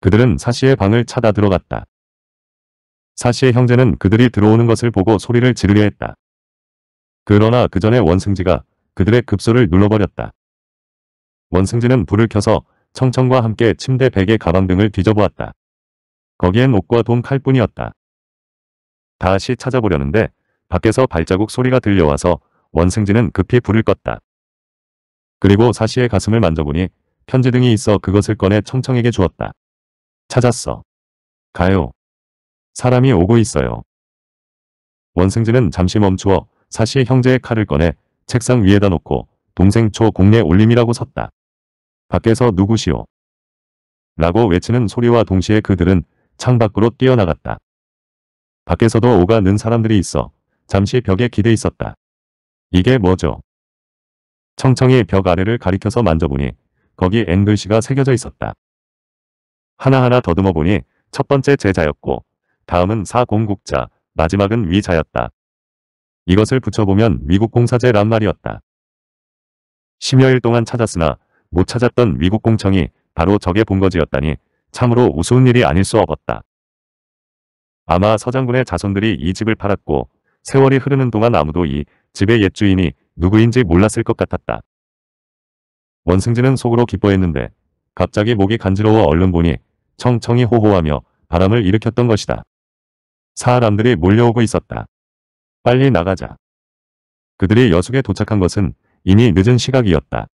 그들은 사시의 방을 찾아 들어갔다. 사시의 형제는 그들이 들어오는 것을 보고 소리를 지르려 했다. 그러나 그 전에 원승지가 그들의 급소를 눌러버렸다. 원승지는 불을 켜서 청청과 함께 침대 베개 가방 등을 뒤져보았다. 거기엔 옷과 돈 칼뿐이었다. 다시 찾아보려는데 밖에서 발자국 소리가 들려와서 원승지는 급히 불을 껐다. 그리고 사시의 가슴을 만져보니 편지 등이 있어 그것을 꺼내 청청에게 주었다. 찾았어. 가요. 사람이 오고 있어요. 원승진은 잠시 멈추어 사시 형제의 칼을 꺼내 책상 위에다 놓고 동생 초 공례 올림이라고 섰다. 밖에서 누구시오? 라고 외치는 소리와 동시에 그들은 창 밖으로 뛰어나갔다. 밖에서도 오가는 사람들이 있어 잠시 벽에 기대 있었다. 이게 뭐죠? 청청이 벽 아래를 가리켜서 만져보니 거기 앵글씨가 새겨져 있었다. 하나하나 더듬어보니 첫 번째 제자였고 다음은 사공국자, 마지막은 위자였다. 이것을 붙여보면 위국공사제란 말이었다. 심여일 동안 찾았으나 못 찾았던 위국공청이 바로 적의 본거지였다니 참으로 우스운 일이 아닐 수 없었다. 아마 서장군의 자손들이 이 집을 팔았고 세월이 흐르는 동안 아무도 이 집의 옛주인이 누구인지 몰랐을 것 같았다. 원승진은 속으로 기뻐했는데 갑자기 목이 간지러워 얼른 보니 청청이 호호하며 바람을 일으켰던 것이다. 사람들이 몰려오고 있었다. 빨리 나가자. 그들이 여숙에 도착한 것은 이미 늦은 시각이었다.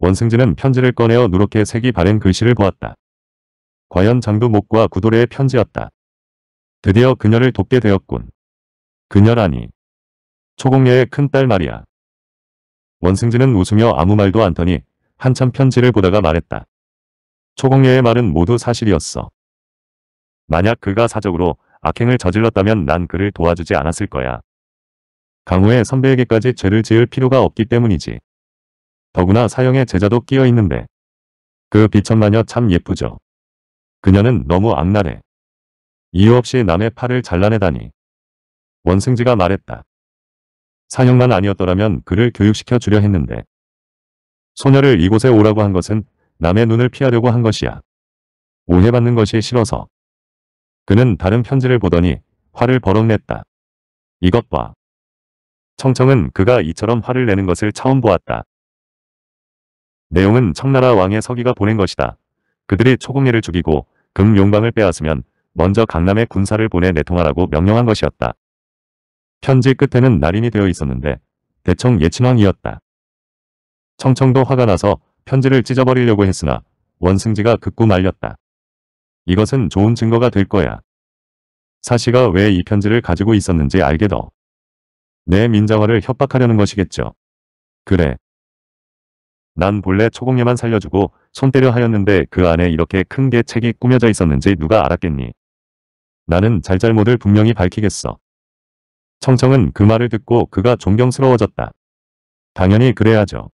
원승진은 편지를 꺼내어 누렇게 색이 바랜 글씨를 보았다. 과연 장도목과 구도래의 편지였다. 드디어 그녀를 돕게 되었군. 그녀라니. 초공녀의 큰딸 말이야. 원승진은 웃으며 아무 말도 않더니 한참 편지를 보다가 말했다. 초공녀의 말은 모두 사실이었어. 만약 그가 사적으로 악행을 저질렀다면 난 그를 도와주지 않았을 거야. 강호의 선배에게까지 죄를 지을 필요가 없기 때문이지. 더구나 사형의 제자도 끼어 있는데. 그 비천마녀 참 예쁘죠. 그녀는 너무 악랄해. 이유 없이 남의 팔을 잘라내다니. 원승지가 말했다. 사형만 아니었더라면 그를 교육시켜 주려 했는데. 소녀를 이곳에 오라고 한 것은 남의 눈을 피하려고 한 것이야. 오해받는 것이 싫어서. 그는 다른 편지를 보더니 화를 버럭냈다. 이것 봐. 청청은 그가 이처럼 화를 내는 것을 처음 보았다. 내용은 청나라 왕의 서기가 보낸 것이다. 그들이 초궁예를 죽이고 금용방을 빼앗으면 먼저 강남에 군사를 보내 내통하라고 명령한 것이었다. 편지 끝에는 날인이 되어 있었는데 대청 예친왕이었다. 청청도 화가 나서 편지를 찢어버리려고 했으나 원승지가 극구 말렸다. 이것은 좋은 증거가 될 거야. 사시가 왜 이 편지를 가지고 있었는지 알게 더. 내 민자화를 협박하려는 것이겠죠. 그래. 난 본래 초공예만 살려주고 손 때려 하였는데 그 안에 이렇게 큰 게 책이 꾸며져 있었는지 누가 알았겠니. 나는 잘잘못을 분명히 밝히겠어. 청청은 그 말을 듣고 그가 존경스러워졌다. 당연히 그래야죠.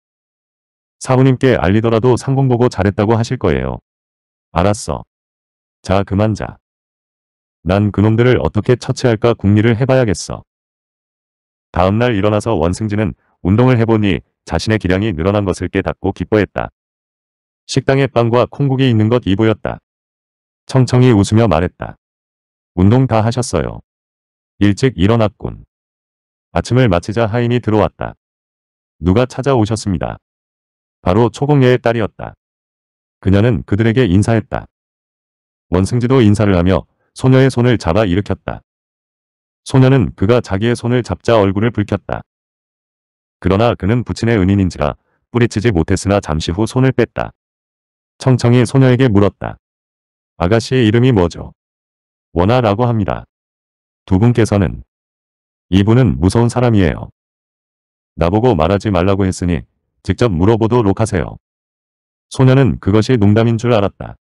사부님께 알리더라도 상공보고 잘했다고 하실 거예요. 알았어. 자 그만 자. 난 그놈들을 어떻게 처치할까 궁리를 해봐야겠어. 다음날 일어나서 원승진은 운동을 해보니 자신의 기량이 늘어난 것을 깨닫고 기뻐했다. 식당에 빵과 콩국이 있는 것 이보였다. 청청이 웃으며 말했다. 운동 다 하셨어요. 일찍 일어났군. 아침을 마치자 하인이 들어왔다. 누가 찾아오셨습니다. 바로 초공예의 딸이었다. 그녀는 그들에게 인사했다. 원승지도 인사를 하며 소녀의 손을 잡아 일으켰다. 소녀는 그가 자기의 손을 잡자 얼굴을 붉혔다. 그러나 그는 부친의 은인인지라 뿌리치지 못했으나 잠시 후 손을 뺐다. 청청이 소녀에게 물었다. 아가씨의 이름이 뭐죠? 원아라고 합니다. 두 분께서는 이분은 무서운 사람이에요. 나보고 말하지 말라고 했으니 직접 물어보도록 하세요. 소녀는 그것이 농담인 줄 알았다.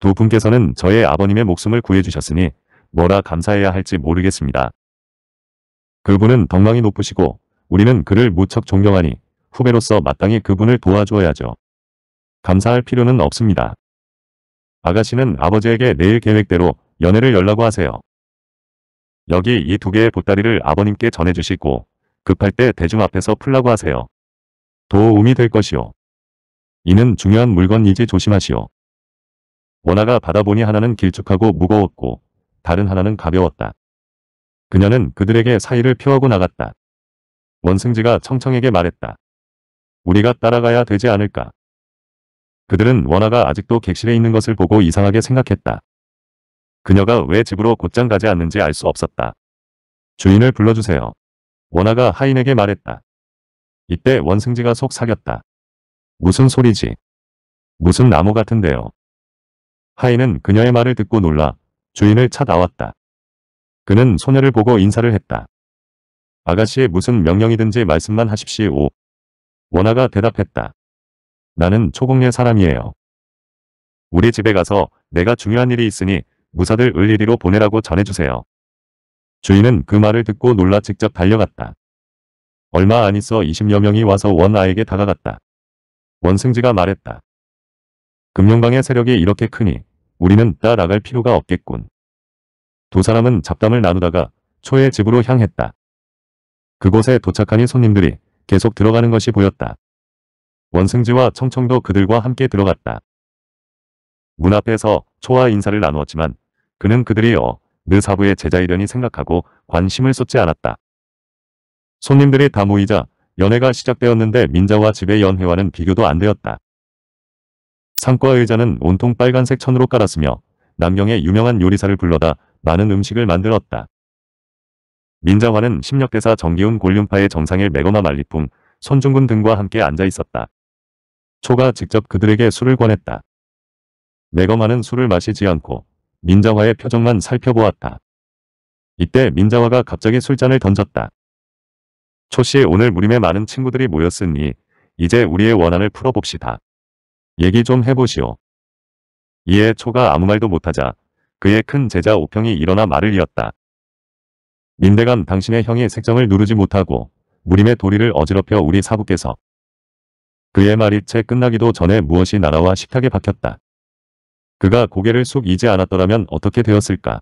두 분께서는 저의 아버님의 목숨을 구해주셨으니 뭐라 감사해야 할지 모르겠습니다. 그분은 덕망이 높으시고 우리는 그를 무척 존경하니 후배로서 마땅히 그분을 도와주어야죠. 감사할 필요는 없습니다. 아가씨는 아버지에게 내일 계획대로 연애를 열라고 하세요. 여기 이 두 개의 보따리를 아버님께 전해주시고 급할 때 대중 앞에서 풀라고 하세요. 도움이 될 것이요. 이는 중요한 물건이지 조심하시오. 원화가 받아보니 하나는 길쭉하고 무거웠고 다른 하나는 가벼웠다. 그녀는 그들에게 사이를 표하고 나갔다. 원승지가 청청에게 말했다. 우리가 따라가야 되지 않을까. 그들은 원화가 아직도 객실에 있는 것을 보고 이상하게 생각했다. 그녀가 왜 집으로 곧장 가지 않는지 알 수 없었다. 주인을 불러주세요. 원화가 하인에게 말했다. 이때 원승지가 속삭였다 무슨 소리지? 무슨 나무 같은데요. 하인은 그녀의 말을 듣고 놀라 주인을 찾아왔다. 그는 소녀를 보고 인사를 했다. 아가씨의 무슨 명령이든지 말씀만 하십시오. 원아가 대답했다. 나는 초국내 사람이에요. 우리 집에 가서 내가 중요한 일이 있으니 무사들 을리리로 보내라고 전해주세요. 주인은 그 말을 듣고 놀라 직접 달려갔다. 얼마 안 있어 20여 명이 와서 원아에게 다가갔다. 원승지가 말했다. 금룡방의 세력이 이렇게 크니 우리는 따라갈 필요가 없겠군. 두 사람은 잡담을 나누다가 초의 집으로 향했다. 그곳에 도착하니 손님들이 계속 들어가는 것이 보였다. 원승지와 청청도 그들과 함께 들어갔다. 문 앞에서 초와 인사를 나누었지만 그는 그들이 어, 느 사부의 제자이려니 생각하고 관심을 쏟지 않았다. 손님들이 다 모이자 연회가 시작되었는데 민자와 집의 연회와는 비교도 안 되었다. 상과 의자는 온통 빨간색 천으로 깔았으며 남경의 유명한 요리사를 불러다 많은 음식을 만들었다. 민자화는 심력대사 정기훈 골륜파의 정상일 매거마 말리풍, 손중근 등과 함께 앉아 있었다. 초가 직접 그들에게 술을 권했다. 매거마는 술을 마시지 않고 민자화의 표정만 살펴보았다. 이때 민자화가 갑자기 술잔을 던졌다. 초씨 오늘 무림에 많은 친구들이 모였으니 이제 우리의 원한을 풀어봅시다. 얘기 좀 해보시오. 이에 초가 아무 말도 못하자 그의 큰 제자 오평이 일어나 말을 이었다. 민대감 당신의 형이 색정을 누르지 못하고 무림의 도리를 어지럽혀 우리 사부께서 그의 말이 채 끝나기도 전에 무엇이 나라와 식탁에 박혔다. 그가 고개를 숙이지 않았더라면 어떻게 되었을까?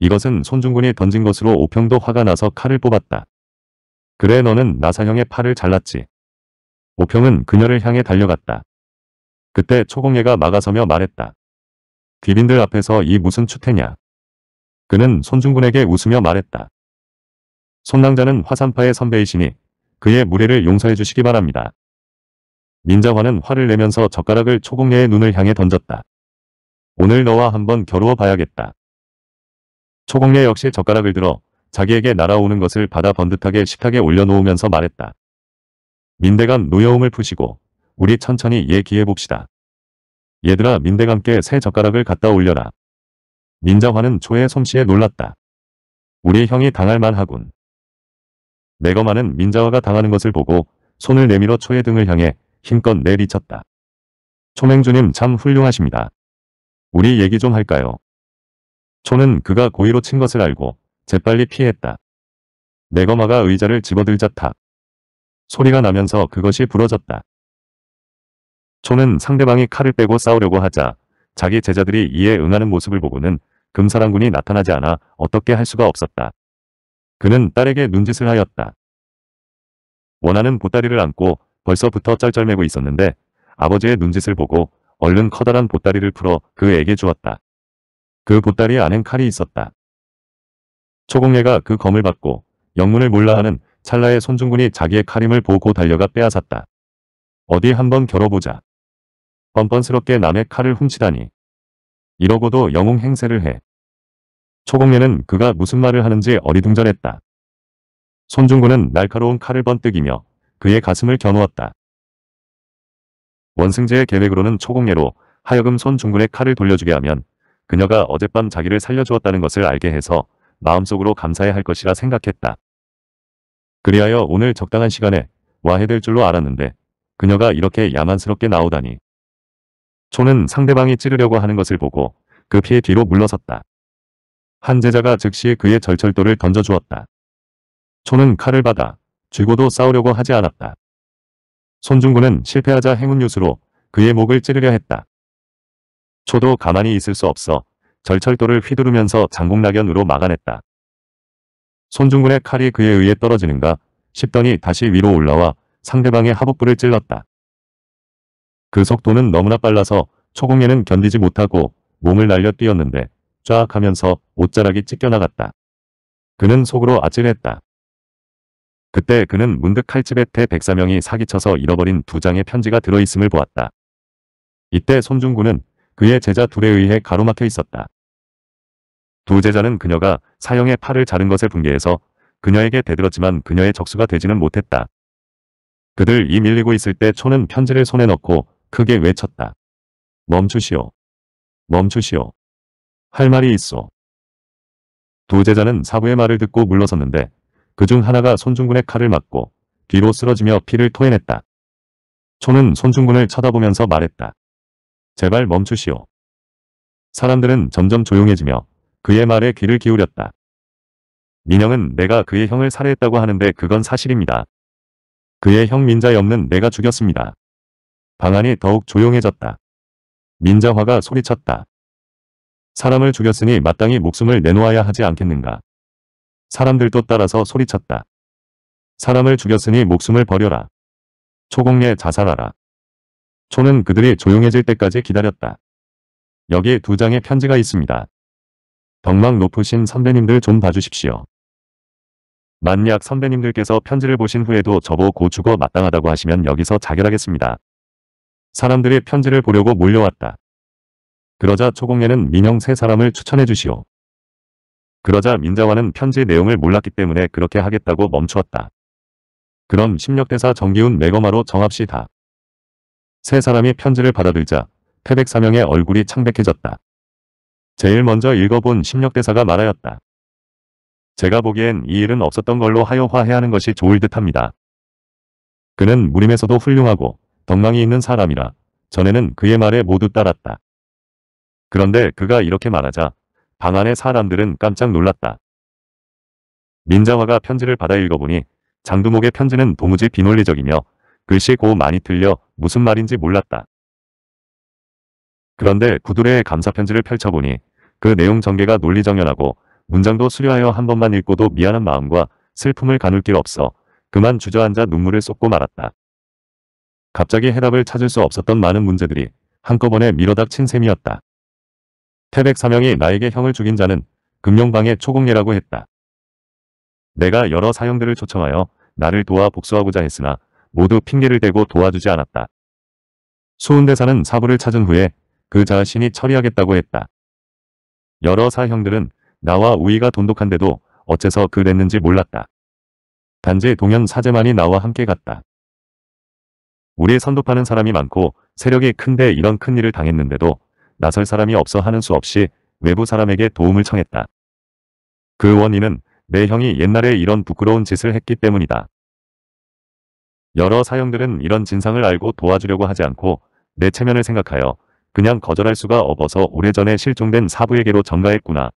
이것은 손중군이 던진 것으로 오평도 화가 나서 칼을 뽑았다. 그래 너는 나사형의 팔을 잘랐지. 오평은 그녀를 향해 달려갔다. 그때 초공예가 막아서며 말했다. 귀빈들 앞에서 이 무슨 추태냐. 그는 손중군에게 웃으며 말했다. 손낭자는 화산파의 선배이시니 그의 무례를 용서해 주시기 바랍니다. 민자화는 화를 내면서 젓가락을 초공예의 눈을 향해 던졌다. 오늘 너와 한번 겨루어 봐야겠다. 초공예 역시 젓가락을 들어 자기에게 날아오는 것을 받아 번듯하게 식탁에 올려놓으면서 말했다. 민대감 노여움을 푸시고 우리 천천히 얘기해봅시다. 얘들아 민대감께 새 젓가락을 갖다 올려라. 민자화는 초의 솜씨에 놀랐다. 우리 형이 당할 만하군. 내거마는 민자화가 당하는 것을 보고 손을 내밀어 초의 등을 향해 힘껏 내리쳤다. 초맹주님 참 훌륭하십니다. 우리 얘기 좀 할까요? 초는 그가 고의로 친 것을 알고 재빨리 피했다. 내거마가 의자를 집어들자 탁. 소리가 나면서 그것이 부러졌다. 초는 상대방이 칼을 빼고 싸우려고 하자 자기 제자들이 이에 응하는 모습을 보고는 금사랑군이 나타나지 않아 어떻게 할 수가 없었다. 그는 딸에게 눈짓을 하였다. 원하는 보따리를 안고 벌써부터 쩔쩔매고 있었는데 아버지의 눈짓을 보고 얼른 커다란 보따리를 풀어 그에게 주었다. 그 보따리 안엔 칼이 있었다. 초공예가 그 검을 받고 영문을 몰라하는 찰나의 손중군이 자기의 칼임을 보고 달려가 빼앗았다. 어디 한번 겨뤄보자. 뻔뻔스럽게 남의 칼을 훔치다니. 이러고도 영웅 행세를 해. 초공례는 그가 무슨 말을 하는지 어리둥절했다. 손중구는 날카로운 칼을 번뜩이며 그의 가슴을 겨누었다. 원승재의 계획으로는 초공례로 하여금 손중군의 칼을 돌려주게 하면 그녀가 어젯밤 자기를 살려주었다는 것을 알게 해서 마음속으로 감사해야 할 것이라 생각했다. 그리하여 오늘 적당한 시간에 와해될 줄로 알았는데 그녀가 이렇게 야만스럽게 나오다니 초는 상대방이 찌르려고 하는 것을 보고 그 피해 뒤로 물러섰다. 한 제자가 즉시 그의 절철도를 던져주었다. 초는 칼을 받아 쥐고도 싸우려고 하지 않았다. 손중구는 실패하자 행운유수로 그의 목을 찌르려 했다. 초도 가만히 있을 수 없어 절철도를 휘두르면서 장공낙연으로 막아냈다. 손중군의 칼이 그에 의해 떨어지는가 싶더니 다시 위로 올라와 상대방의 하복부를 찔렀다. 그 속도는 너무나 빨라서 초공에는 견디지 못하고 몸을 날려 뛰었는데 쫙 하면서 옷자락이 찢겨나갔다. 그는 속으로 아찔했다. 그때 그는 문득 칼집에테 백사명이 사기쳐서 잃어버린 두 장의 편지가 들어있음을 보았다. 이때 손중구는 그의 제자 둘에 의해 가로막혀 있었다. 두 제자는 그녀가 사형의 팔을 자른 것에 분개해서 그녀에게 대들었지만 그녀의 적수가 되지는 못했다. 그들 이 밀리고 있을 때 초는 편지를 손에 넣고 크게 외쳤다. 멈추시오. 멈추시오. 할 말이 있어. 두 제자는 사부의 말을 듣고 물러섰는데 그 중 하나가 손중군의 칼을 맞고 뒤로 쓰러지며 피를 토해냈다. 초는 손중군을 쳐다보면서 말했다. 제발 멈추시오. 사람들은 점점 조용해지며 그의 말에 귀를 기울였다. 민영은 내가 그의 형을 살해했다고 하는데 그건 사실입니다. 그의 형민자에없는 내가 죽였습니다. 방안이 더욱 조용해졌다. 민자화가 소리쳤다. 사람을 죽였으니 마땅히 목숨을 내놓아야 하지 않겠는가. 사람들도 따라서 소리쳤다. 사람을 죽였으니 목숨을 버려라. 초공례 자살하라. 초는 그들이 조용해질 때까지 기다렸다. 여기 두 장의 편지가 있습니다. 덕망 높으신 선배님들 좀 봐주십시오. 만약 선배님들께서 편지를 보신 후에도 저보고 죽어 마땅하다고 하시면 여기서 자결하겠습니다. 사람들의 편지를 보려고 몰려왔다. 그러자 초공예는 민영 세 사람을 추천해 주시오. 그러자 민자와는 편지 내용을 몰랐기 때문에 그렇게 하겠다고 멈추었다. 그럼 심력대사 정기훈 매거마로 정합시다. 세 사람이 편지를 받아들자 태백 사명의 얼굴이 창백해졌다. 제일 먼저 읽어본 심력대사가 말하였다. 제가 보기엔 이 일은 없었던 걸로 하여 화해하는 것이 좋을 듯합니다. 그는 무림에서도 훌륭하고 덕망이 있는 사람이라 전에는 그의 말에 모두 따랐다. 그런데 그가 이렇게 말하자 방 안의 사람들은 깜짝 놀랐다. 민장화가 편지를 받아 읽어보니 장두목의 편지는 도무지 비논리적이며 글씨 고 많이 틀려 무슨 말인지 몰랐다. 그런데 구두레의 감사편지를 펼쳐보니 그 내용 전개가 논리정연하고 문장도 수려하여 한 번만 읽고도 미안한 마음과 슬픔을 가눌 길 없어 그만 주저앉아 눈물을 쏟고 말았다. 갑자기 해답을 찾을 수 없었던 많은 문제들이 한꺼번에 밀어닥친 셈이었다. 태백 사명이 나에게 형을 죽인 자는 금룡방의 초공예라고 했다. 내가 여러 사형들을 초청하여 나를 도와 복수하고자 했으나 모두 핑계를 대고 도와주지 않았다. 수훈대사는 사부를 찾은 후에 그 자신이 처리하겠다고 했다. 여러 사형들은 나와 우위가 돈독한데도 어째서 그랬는지 몰랐다. 단지 동현 사제만이 나와 함께 갔다. 우리의 선도파는 사람이 많고 세력이 큰데 이런 큰 일을 당했는데도 나설 사람이 없어 하는 수 없이 외부 사람에게 도움을 청했다. 그 원인은 내 형이 옛날에 이런 부끄러운 짓을 했기 때문이다. 여러 사형들은 이런 진상을 알고 도와주려고 하지 않고 내 체면을 생각하여 그냥 거절할 수가 없어서 오래전에 실종된 사부에게로 전가했구나.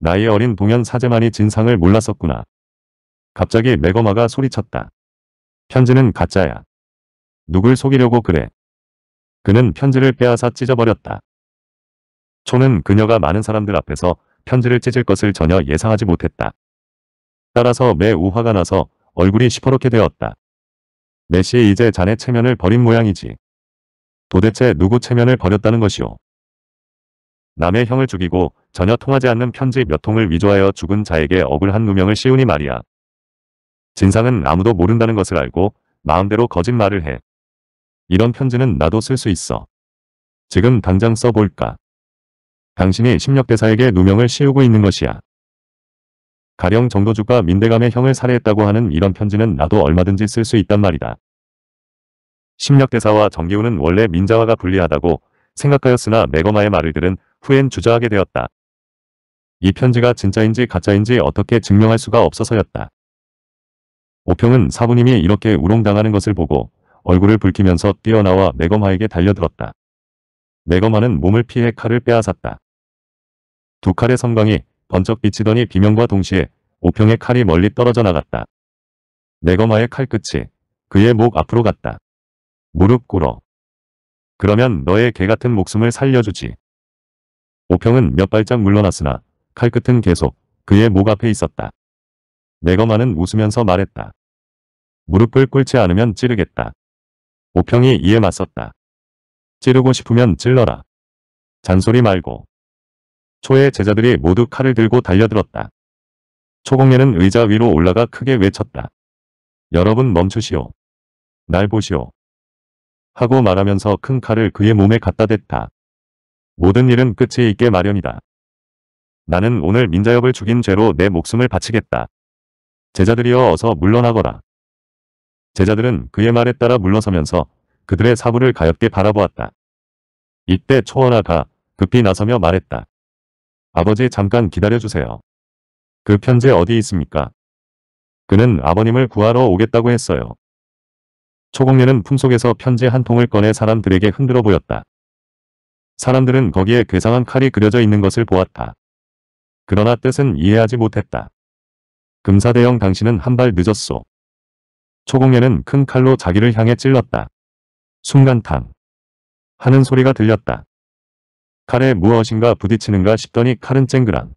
나이 어린 동현 사제만이 진상을 몰랐었구나. 갑자기 매거마가 소리쳤다. 편지는 가짜야. 누굴 속이려고 그래. 그는 편지를 빼앗아 찢어버렸다. 초는 그녀가 많은 사람들 앞에서 편지를 찢을 것을 전혀 예상하지 못했다. 따라서 매우 화가 나서 얼굴이 시퍼렇게 되었다. 메시 이제 자네 체면을 버린 모양이지. 도대체 누구 체면을 버렸다는 것이오. 남의 형을 죽이고 전혀 통하지 않는 편지 몇 통을 위조하여 죽은 자에게 억울한 누명을 씌우니 말이야. 진상은 아무도 모른다는 것을 알고 마음대로 거짓말을 해. 이런 편지는 나도 쓸 수 있어. 지금 당장 써볼까? 당신이 심력대사에게 누명을 씌우고 있는 것이야. 가령 정도주가 민대감의 형을 살해했다고 하는 이런 편지는 나도 얼마든지 쓸 수 있단 말이다. 심력대사와 정기우는 원래 민자화가 불리하다고 생각하였으나 매거마의 말을 들은 후엔 주저하게 되었다. 이 편지가 진짜인지 가짜인지 어떻게 증명할 수가 없어서였다. 오평은 사부님이 이렇게 우롱당하는 것을 보고 얼굴을 붉히면서 뛰어나와 매검화에게 달려들었다. 매검화는 몸을 피해 칼을 빼앗았다. 두 칼의 섬광이 번쩍 비치더니 비명과 동시에 오평의 칼이 멀리 떨어져 나갔다. 매검화의 칼끝이 그의 목 앞으로 갔다. 무릎 꿇어. 그러면 너의 개같은 목숨을 살려주지. 오평은 몇 발짝 물러났으나 칼끝은 계속 그의 목 앞에 있었다. 내거마는 웃으면서 말했다. 무릎을 꿇지 않으면 찌르겠다. 오평이 이에 맞섰다. 찌르고 싶으면 찔러라. 잔소리 말고. 초의 제자들이 모두 칼을 들고 달려들었다. 초공예는 의자 위로 올라가 크게 외쳤다. 여러분 멈추시오. 날 보시오. 하고 말하면서 큰 칼을 그의 몸에 갖다 댔다. 모든 일은 끝이 있게 마련이다. 나는 오늘 민자엽을 죽인 죄로 내 목숨을 바치겠다. 제자들이여 어서 물러나거라. 제자들은 그의 말에 따라 물러서면서 그들의 사부를 가엽게 바라보았다. 이때 초원아가 급히 나서며 말했다. 아버지 잠깐 기다려주세요. 그 편지 어디 있습니까? 그는 아버님을 구하러 오겠다고 했어요. 초공녀는 품속에서 편지 한 통을 꺼내 사람들에게 흔들어 보였다. 사람들은 거기에 괴상한 칼이 그려져 있는 것을 보았다. 그러나 뜻은 이해하지 못했다. 금사대형 당신은 한 발 늦었소. 초공예는 큰 칼로 자기를 향해 찔렀다. 순간 탕 하는 소리가 들렸다. 칼에 무엇인가 부딪히는가 싶더니 칼은 쨍그랑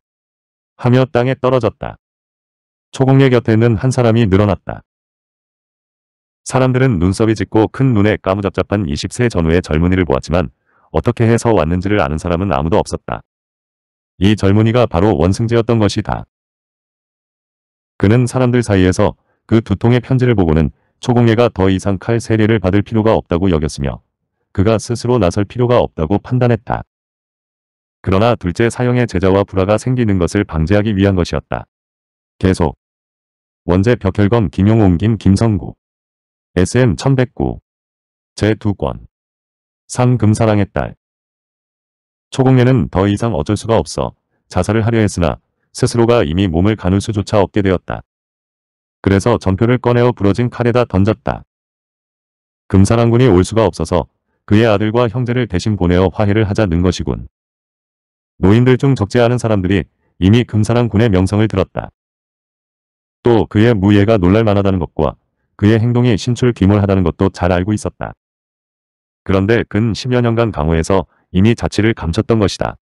하며 땅에 떨어졌다. 초공예 곁에는 한 사람이 늘어났다. 사람들은 눈썹이 짙고 큰 눈에 까무잡잡한 20세 전후의 젊은이를 보았지만 어떻게 해서 왔는지를 아는 사람은 아무도 없었다. 이 젊은이가 바로 원승재였던 것이다. 그는 사람들 사이에서 그두 통의 편지를 보고는 초공예가 더 이상 칼 세례를 받을 필요가 없다고 여겼으며 그가 스스로 나설 필요가 없다고 판단했다. 그러나 둘째 사형의 제자와 불화가 생기는 것을 방지하기 위한 것이었다. 계속 원제 벽혈검 김용웅 김 김성구 SM 1109 제2권 상금사랑의 딸 초공예는 더 이상 어쩔 수가 없어 자살을 하려 했으나 스스로가 이미 몸을 가눌 수조차 없게 되었다. 그래서 전표를 꺼내어 부러진 칼에다 던졌다. 금사랑군이 올 수가 없어서 그의 아들과 형제를 대신 보내어 화해를 하자는 것이군. 노인들 중 적지 않은 사람들이 이미 금사랑군의 명성을 들었다. 또 그의 무예가 놀랄만하다는 것과 그의 행동이 신출귀몰하다는 것도 잘 알고 있었다. 그런데 근 10여 년간 강호에서 이미 자취를 감췄던 것이다.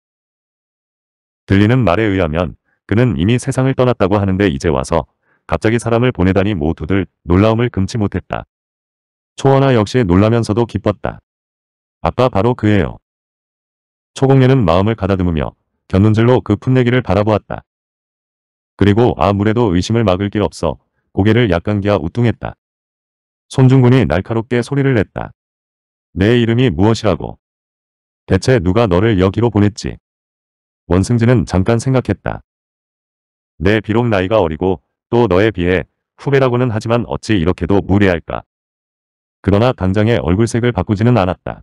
들리는 말에 의하면 그는 이미 세상을 떠났다고 하는데 이제 와서 갑자기 사람을 보내다니 모두들 놀라움을 금치 못했다. 초원아 역시 놀라면서도 기뻤다. 아빠 바로 그예요. 초공예는 마음을 가다듬으며 견눈질로 그 풋내기를 바라보았다. 그리고 아무래도 의심을 막을 길 없어 고개를 약간 기아 우뚱했다. 손중군이 날카롭게 소리를 냈다. 내 이름이 무엇이라고? 대체 누가 너를 여기로 보냈지? 원승진은 잠깐 생각했다. 내 비록 나이가 어리고 또 너에 비해 후배라고는 하지만 어찌 이렇게도 무례할까. 그러나 당장의 얼굴색을 바꾸지는 않았다.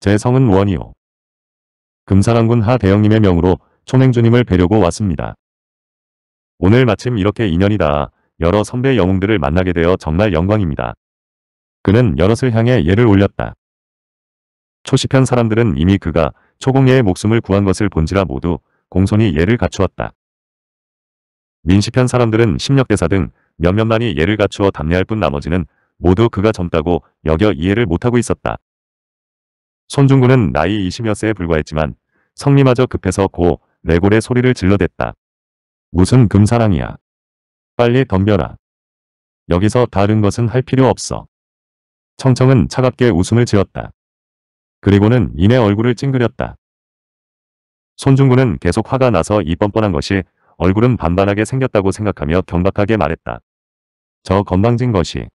제 성은 원이요. 금사랑군 하대영님의 명으로 총행주님을 뵈려고 왔습니다. 오늘 마침 이렇게 인연이 다 여러 선배 영웅들을 만나게 되어 정말 영광입니다. 그는 여럿을 향해 예를 올렸다. 초시편 사람들은 이미 그가 초공예의 목숨을 구한 것을 본지라 모두 공손히 예를 갖추었다. 민시편 사람들은 심력대사 등 몇몇만이 예를 갖추어 담례할 뿐 나머지는 모두 그가 젊다고 여겨 이해를 못하고 있었다. 손중구는 나이 20여 세에 불과했지만 성리마저 급해서 고 레골의 소리를 질러댔다. 무슨 금사랑이야. 빨리 덤벼라. 여기서 다른 것은 할 필요 없어. 청청은 차갑게 웃음을 지었다. 그리고는 이내 얼굴을 찡그렸다. 손중구는 계속 화가 나서 이 뻔뻔한 것이 얼굴은 반반하게 생겼다고 생각하며 경박하게 말했다. 저 건방진 것이.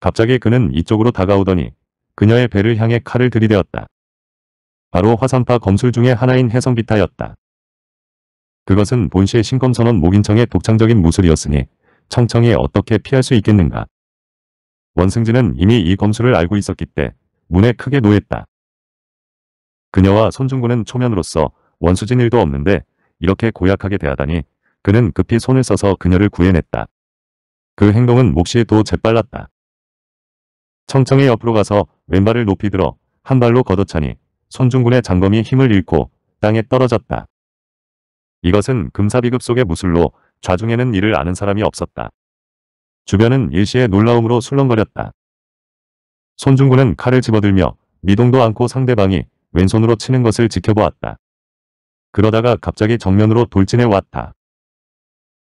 갑자기 그는 이쪽으로 다가오더니 그녀의 배를 향해 칼을 들이대었다. 바로 화산파 검술 중의 하나인 해성비타였다. 그것은 본시의 신검선원 목인청의 독창적인 무술이었으니 청청이 어떻게 피할 수 있겠는가. 원승진은 이미 이 검술을 알고 있었기 때 문에 크게 놓였다. 그녀와 손중구는 초면으로서 원수진 일도 없는데 이렇게 고약하게 대하다니 그는 급히 손을 써서 그녀를 구해냈다. 그 행동은 몫시도 재빨랐다. 청청이 옆으로 가서 왼발을 높이 들어 한 발로 걷어차니 손중군의 장검이 힘을 잃고 땅에 떨어졌다. 이것은 금사비급 속의 무술로 좌중에는 이를 아는 사람이 없었다. 주변은 일시의 놀라움으로 술렁거렸다. 손중군은 칼을 집어들며 미동도 않고 상대방이 왼손으로 치는 것을 지켜보았다. 그러다가 갑자기 정면으로 돌진해 왔다.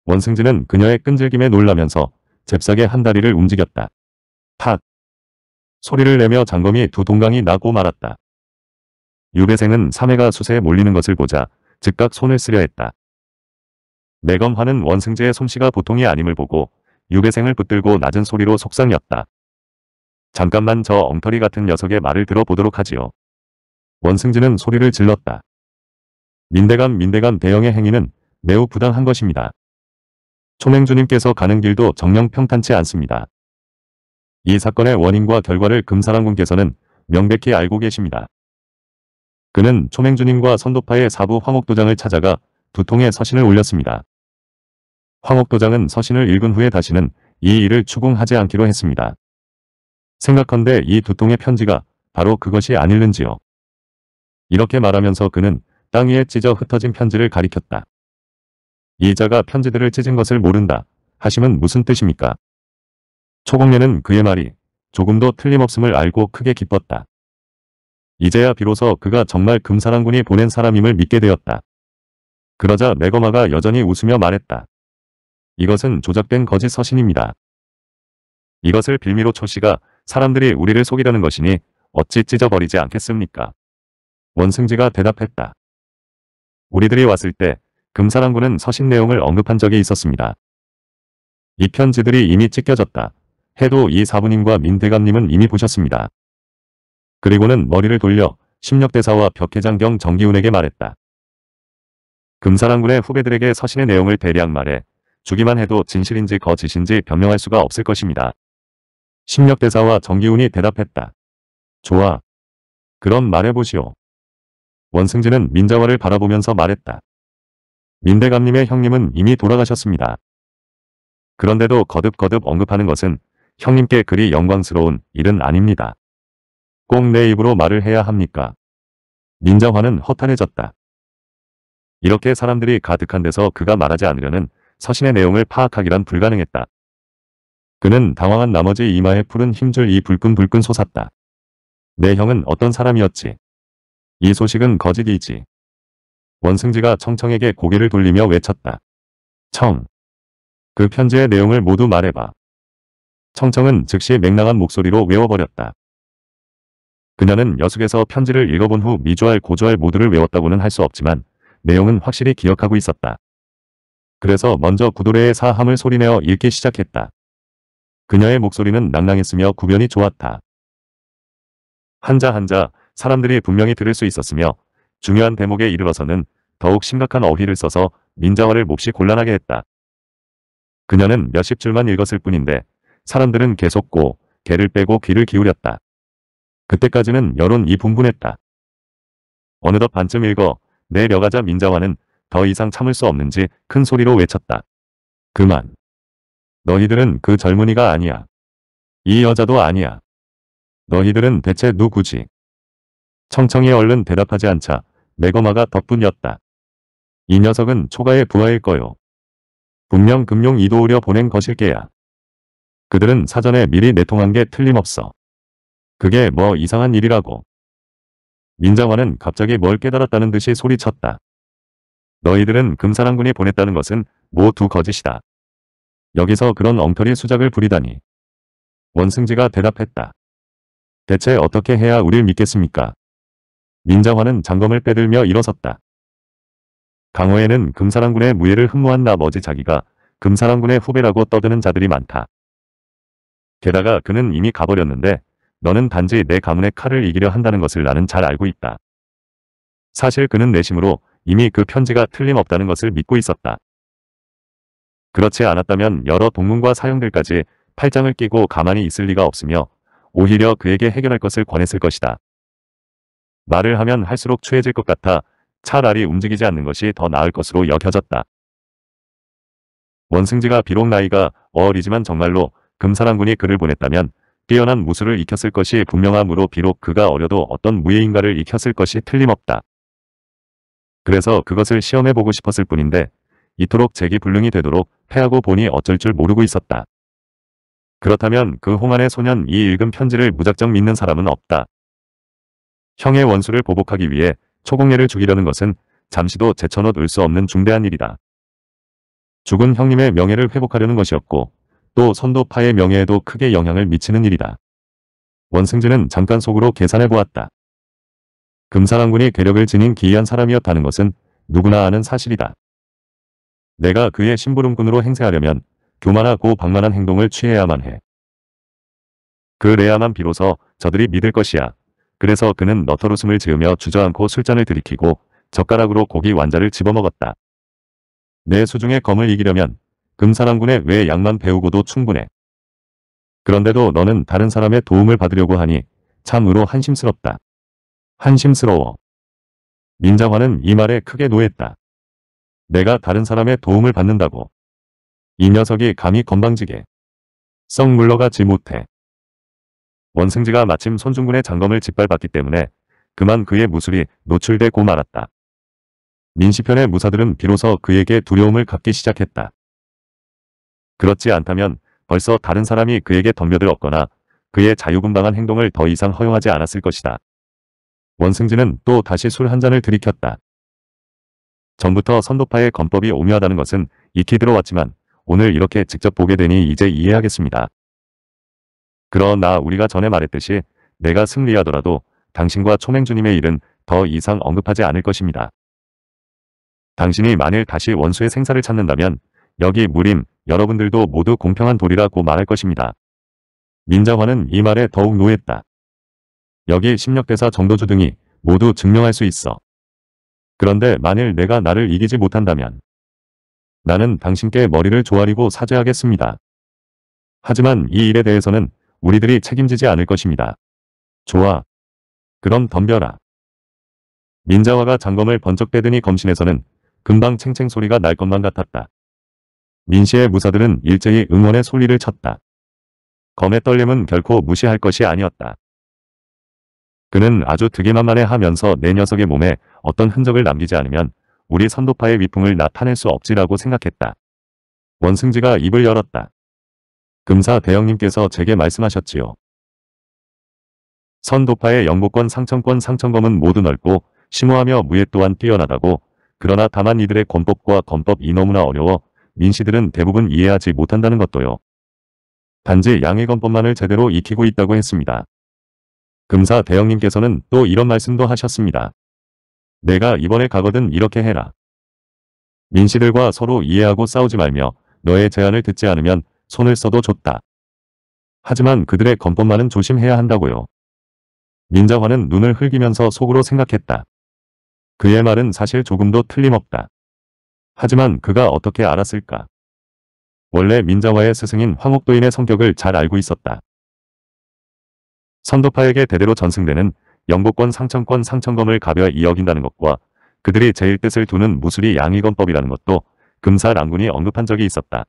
원승진은 그녀의 끈질김에 놀라면서 잽싸게 한 다리를 움직였다. 팍! 소리를 내며 장검이 두 동강이 나고 말았다. 유배생은 사내가 수세에 몰리는 것을 보자 즉각 손을 쓰려 했다. 매검화는 원승재의 솜씨가 보통이 아님을 보고 유배생을 붙들고 낮은 소리로 속상였다. 잠깐만 저 엉터리 같은 녀석의 말을 들어보도록 하지요. 원승진은 소리를 질렀다. 민대감 민대감 대형의 행위는 매우 부당한 것입니다. 초맹주님께서 가는 길도 정령 평탄치 않습니다. 이 사건의 원인과 결과를 금사랑군께서는 명백히 알고 계십니다. 그는 초맹주님과 선도파의 사부 황옥도장을 찾아가 두 통의 서신을 올렸습니다. 황옥도장은 서신을 읽은 후에 다시는 이 일을 추궁하지 않기로 했습니다. 생각한데이두 통의 편지가 바로 그것이 아닐는지요. 이렇게 말하면서 그는 땅 위에 찢어 흩어진 편지를 가리켰다. 이자가 편지들을 찢은 것을 모른다. 하심은 무슨 뜻입니까? 초공년는 그의 말이 조금도 틀림없음을 알고 크게 기뻤다. 이제야 비로소 그가 정말 금사랑군이 보낸 사람임을 믿게 되었다. 그러자 메거마가 여전히 웃으며 말했다. 이것은 조작된 거짓 서신입니다. 이것을 빌미로 초씨가 사람들이 우리를 속이려는 것이니 어찌 찢어버리지 않겠습니까? 원승지가 대답했다. 우리들이 왔을 때 금사랑군은 서신 내용을 언급한 적이 있었습니다. 이 편지들이 이미 찢겨졌다. 해도 이 사부님과 민대감님은 이미 보셨습니다. 그리고는 머리를 돌려 심력대사와 벽해장경 정기훈에게 말했다. 금사랑군의 후배들에게 서신의 내용을 대략 말해 주기만 해도 진실인지 거짓인지 변명할 수가 없을 것입니다. 심력대사와 정기훈이 대답했다. 좋아. 그럼 말해보시오. 원승진은 민자화를 바라보면서 말했다. 민대감님의 형님은 이미 돌아가셨습니다. 그런데도 거듭거듭 언급하는 것은 형님께 그리 영광스러운 일은 아닙니다. 꼭 내 입으로 말을 해야 합니까? 민자화는 허탄해졌다. 이렇게 사람들이 가득한 데서 그가 말하지 않으려는 서신의 내용을 파악하기란 불가능했다. 그는 당황한 나머지 이마에 푸른 힘줄 이 불끈불끈 솟았다. 내 형은 어떤 사람이었지? 이 소식은 거짓이지. 원승지가 청청에게 고개를 돌리며 외쳤다. 청. 그 편지의 내용을 모두 말해봐. 청청은 즉시 맹랑한 목소리로 외워버렸다. 그녀는 여숙에서 편지를 읽어본 후미주알고주알 모두를 외웠다고는 할 수 없지만 내용은 확실히 기억하고 있었다. 그래서 먼저 구도래의 사함을 소리내어 읽기 시작했다. 그녀의 목소리는 낭랑했으며 구변이 좋았다. 한자 한자 사람들이 분명히 들을 수 있었으며 중요한 대목에 이르러서는 더욱 심각한 어휘를 써서 민자화를 몹시 곤란하게 했다. 그녀는 몇십 줄만 읽었을 뿐인데 사람들은 계속 고 개를 빼고 귀를 기울였다. 그때까지는 여론이 분분했다. 어느덧 반쯤 읽어 내려가자 민자화는 더 이상 참을 수 없는지 큰 소리로 외쳤다. 그만. 너희들은 그 젊은이가 아니야. 이 여자도 아니야. 너희들은 대체 누구지? 청청이 얼른 대답하지 않자 매거마가 덕분이었다. 이 녀석은 초가의 부하일 거요. 분명 금용 이도우려 보낸 것일게야. 그들은 사전에 미리 내통한 게 틀림없어. 그게 뭐 이상한 일이라고. 민장화는 갑자기 뭘 깨달았다는 듯이 소리쳤다. 너희들은 금사랑군이 보냈다는 것은 모두 거짓이다. 여기서 그런 엉터리 수작을 부리다니. 원승지가 대답했다. 대체 어떻게 해야 우릴 믿겠습니까? 민장화는 장검을 빼들며 일어섰다. 강호에는 금사랑군의 무예를 흠모한 나머지 자기가 금사랑군의 후배라고 떠드는 자들이 많다. 게다가 그는 이미 가버렸는데 너는 단지 내 가문의 칼을 이기려 한다는 것을 나는 잘 알고 있다. 사실 그는 내심으로 이미 그 편지가 틀림없다는 것을 믿고 있었다. 그렇지 않았다면 여러 동문과 사형들까지 팔짱을 끼고 가만히 있을 리가 없으며 오히려 그에게 해결할 것을 권했을 것이다. 말을 하면 할수록 추해질 것 같아 차라리 움직이지 않는 것이 더 나을 것으로 여겨졌다. 원승지가 비록 나이가 어리지만 정말로 금사랑군이 그를 보냈다면 뛰어난 무술을 익혔을 것이 분명하므로 비록 그가 어려도 어떤 무예인가를 익혔을 것이 틀림없다. 그래서 그것을 시험해보고 싶었을 뿐인데 이토록 재기불능이 되도록 패하고 보니 어쩔 줄 모르고 있었다. 그렇다면 그 홍안의 소년 이 읽은 편지를 무작정 믿는 사람은 없다. 형의 원수를 보복하기 위해 초공예를 죽이려는 것은 잠시도 제쳐놓을 수 없는 중대한 일이다. 죽은 형님의 명예를 회복하려는 것이었고 또 선도파의 명예에도 크게 영향을 미치는 일이다. 원승진은 잠깐 속으로 계산해 보았다. 금사랑군이 괴력을 지닌 기이한 사람이었다는 것은 누구나 아는 사실이다. 내가 그의 심부름꾼으로 행세하려면 교만하고 방만한 행동을 취해야만 해. 그래야만 비로소 저들이 믿을 것이야. 그래서 그는 너털웃음을 지으며 주저앉고 술잔을 들이키고 젓가락으로 고기 완자를 집어먹었다. 내 수중의 검을 이기려면 금사랑군의 왜 약만 배우고도 충분해. 그런데도 너는 다른 사람의 도움을 받으려고 하니 참으로 한심스럽다. 한심스러워. 민장화는 이 말에 크게 노했다. 내가 다른 사람의 도움을 받는다고. 이 녀석이 감히 건방지게. 썩 물러가지 못해. 원승지가 마침 손중군의 장검을 짓밟았기 때문에 그만 그의 무술이 노출되고 말았다. 민시편의 무사들은 비로소 그에게 두려움을 갖기 시작했다. 그렇지 않다면 벌써 다른 사람이 그에게 덤벼들었거나 그의 자유분방한 행동을 더 이상 허용하지 않았을 것이다. 원승지는또 다시 술 한 잔을 들이켰다. 전부터 선도파의 건법이 오묘하다는 것은 익히 들어왔지만 오늘 이렇게 직접 보게 되니 이제 이해하겠습니다. 그러나 우리가 전에 말했듯이 내가 승리하더라도 당신과 초맹주님의 일은 더 이상 언급하지 않을 것입니다. 당신이 만일 다시 원수의 생사를 찾는다면 여기 무림, 여러분들도 모두 공평한 도리라고 말할 것입니다. 민자화는 이 말에 더욱 노했다. 여기 심력대사 정도주 등이 모두 증명할 수 있어. 그런데 만일 내가 나를 이기지 못한다면 나는 당신께 머리를 조아리고 사죄하겠습니다. 하지만 이 일에 대해서는 우리들이 책임지지 않을 것입니다. 좋아. 그럼 덤벼라. 민자화가 장검을 번쩍빼더니 검신에서는 금방 챙챙 소리가 날 것만 같았다. 민씨의 무사들은 일제히 응원의 소리를 쳤다. 검의 떨림은 결코 무시할 것이 아니었다. 그는 아주 득이만만해 하면서 내 녀석의 몸에 어떤 흔적을 남기지 않으면 우리 선도파의 위풍을 나타낼 수 없지라고 생각했다. 원승지가 입을 열었다. 금사 대형님께서 제게 말씀하셨지요. 선도파의 영보권 상청권 상청검은 모두 넓고 심오하며 무예 또한 뛰어나다고 그러나 다만 이들의 권법과 권법이 너무나 어려워 민시들은 대부분 이해하지 못한다는 것도요. 단지 양해권법만을 제대로 익히고 있다고 했습니다. 금사 대형님께서는 또 이런 말씀도 하셨습니다. 내가 이번에 가거든 이렇게 해라. 민시들과 서로 이해하고 싸우지 말며 너의 제안을 듣지 않으면 손을 써도 좋다. 하지만 그들의 건법만은 조심해야 한다고요. 민자화는 눈을 흘기면서 속으로 생각했다. 그의 말은 사실 조금도 틀림없다. 하지만 그가 어떻게 알았을까? 원래 민자화의 스승인 황옥도인의 성격을 잘 알고 있었다. 선도파에게 대대로 전승되는 영복권 상천권 상천검을 가벼이 어긴다는 것과 그들이 제일 뜻을 두는 무술이 양의건법이라는 것도 금사 랑군이 언급한 적이 있었다.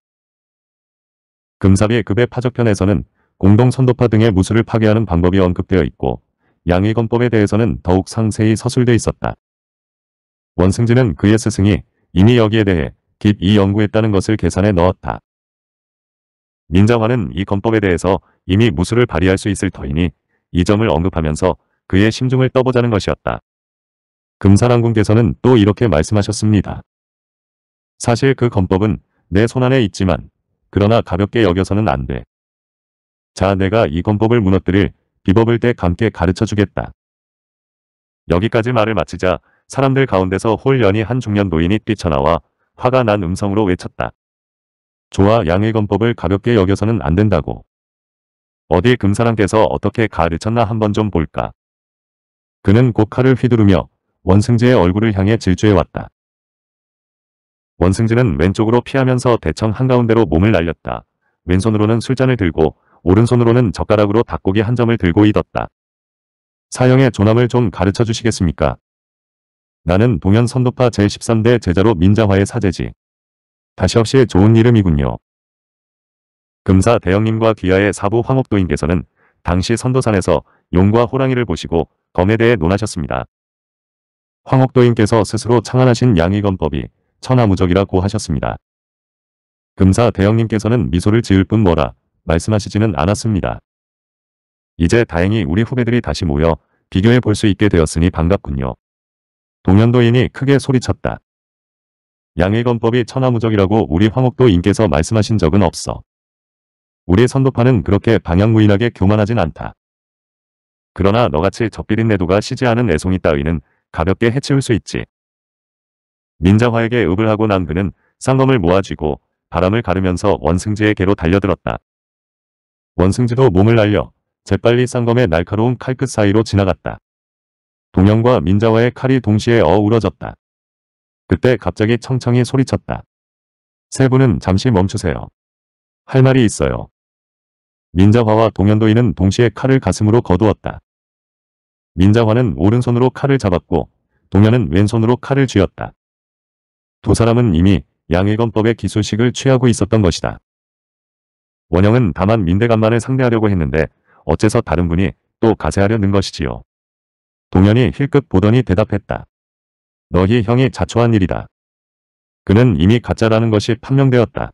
금사비 급의 파적편에서는 공동선도파 등의 무술을 파괴하는 방법이 언급되어 있고 양의건법에 대해서는 더욱 상세히 서술돼 있었다. 원승진은 그의 스승이 이미 여기에 대해 깊이 연구했다는 것을 계산해 넣었다. 민정화는이 건법에 대해서 이미 무술을 발휘할 수 있을 터이니 이 점을 언급하면서 그의 심중을 떠보자는 것이었다. 금사랑군께서는 또 이렇게 말씀하셨습니다. 사실 그 건법은 내 손안에 있지만 그러나 가볍게 여겨서는 안 돼. 자 내가 이건법을 무너뜨릴 비법을 때감게 가르쳐주겠다. 여기까지 말을 마치자 사람들 가운데서 홀연히 한 중년 노인이 뛰쳐나와 화가 난 음성으로 외쳤다. 좋아 양의 건법을 가볍게 여겨서는 안 된다고. 어디 금사랑께서 어떻게 가르쳤나 한번 좀 볼까. 그는 곧 칼을 휘두르며 원승지의 얼굴을 향해 질주해왔다. 원승진은 왼쪽으로 피하면서 대청 한가운데로 몸을 날렸다. 왼손으로는 술잔을 들고 오른손으로는 젓가락으로 닭고기 한 점을 들고 있었다. 사형의 존함을 좀 가르쳐 주시겠습니까? 나는 동현 선도파 제13대 제자로 민자화의 사제지. 다시 없이 좋은 이름이군요. 금사 대형님과 귀하의 사부 황옥도인께서는 당시 선도산에서 용과 호랑이를 보시고 검에 대해 논하셨습니다. 황옥도인께서 스스로 창안하신 양의검법이 천하무적이라고 하셨습니다. 금사 대형님께서는 미소를 지을 뿐 뭐라 말씀하시지는 않았습니다. 이제 다행히 우리 후배들이 다시 모여 비교해 볼 수 있게 되었으니 반갑군요. 동현도인이 크게 소리쳤다. 양일건법이 천하무적이라고 우리 황옥도인께서 말씀하신 적은 없어. 우리 선도파는 그렇게 방향무인하게 교만하진 않다. 그러나 너같이 젖비린 내도가 시지 않은 애송이 따위는 가볍게 해치울 수 있지. 민자화에게 읍을 하고 난 그는 쌍검을 모아쥐고 바람을 가르면서 원승지의개로 달려들었다. 원승지도 몸을 날려 재빨리 쌍검의 날카로운 칼끝 사이로 지나갔다. 동영과 민자와의 칼이 동시에 어우러졌다. 그때 갑자기 청청이 소리쳤다. 세 분은 잠시 멈추세요. 할 말이 있어요. 민자화와 동현도인은 동시에 칼을 가슴으로 거두었다. 민자화는 오른손으로 칼을 잡았고 동현은 왼손으로 칼을 쥐었다. 두 사람은 이미 양일건법의 기술식을 취하고 있었던 것이다. 원영은 다만 민대간만을 상대하려고 했는데 어째서 다른 분이 또 가세하려는 것이지요. 동현이 힐끗 보더니 대답했다. 너희 형이 자초한 일이다. 그는 이미 가짜라는 것이 판명되었다.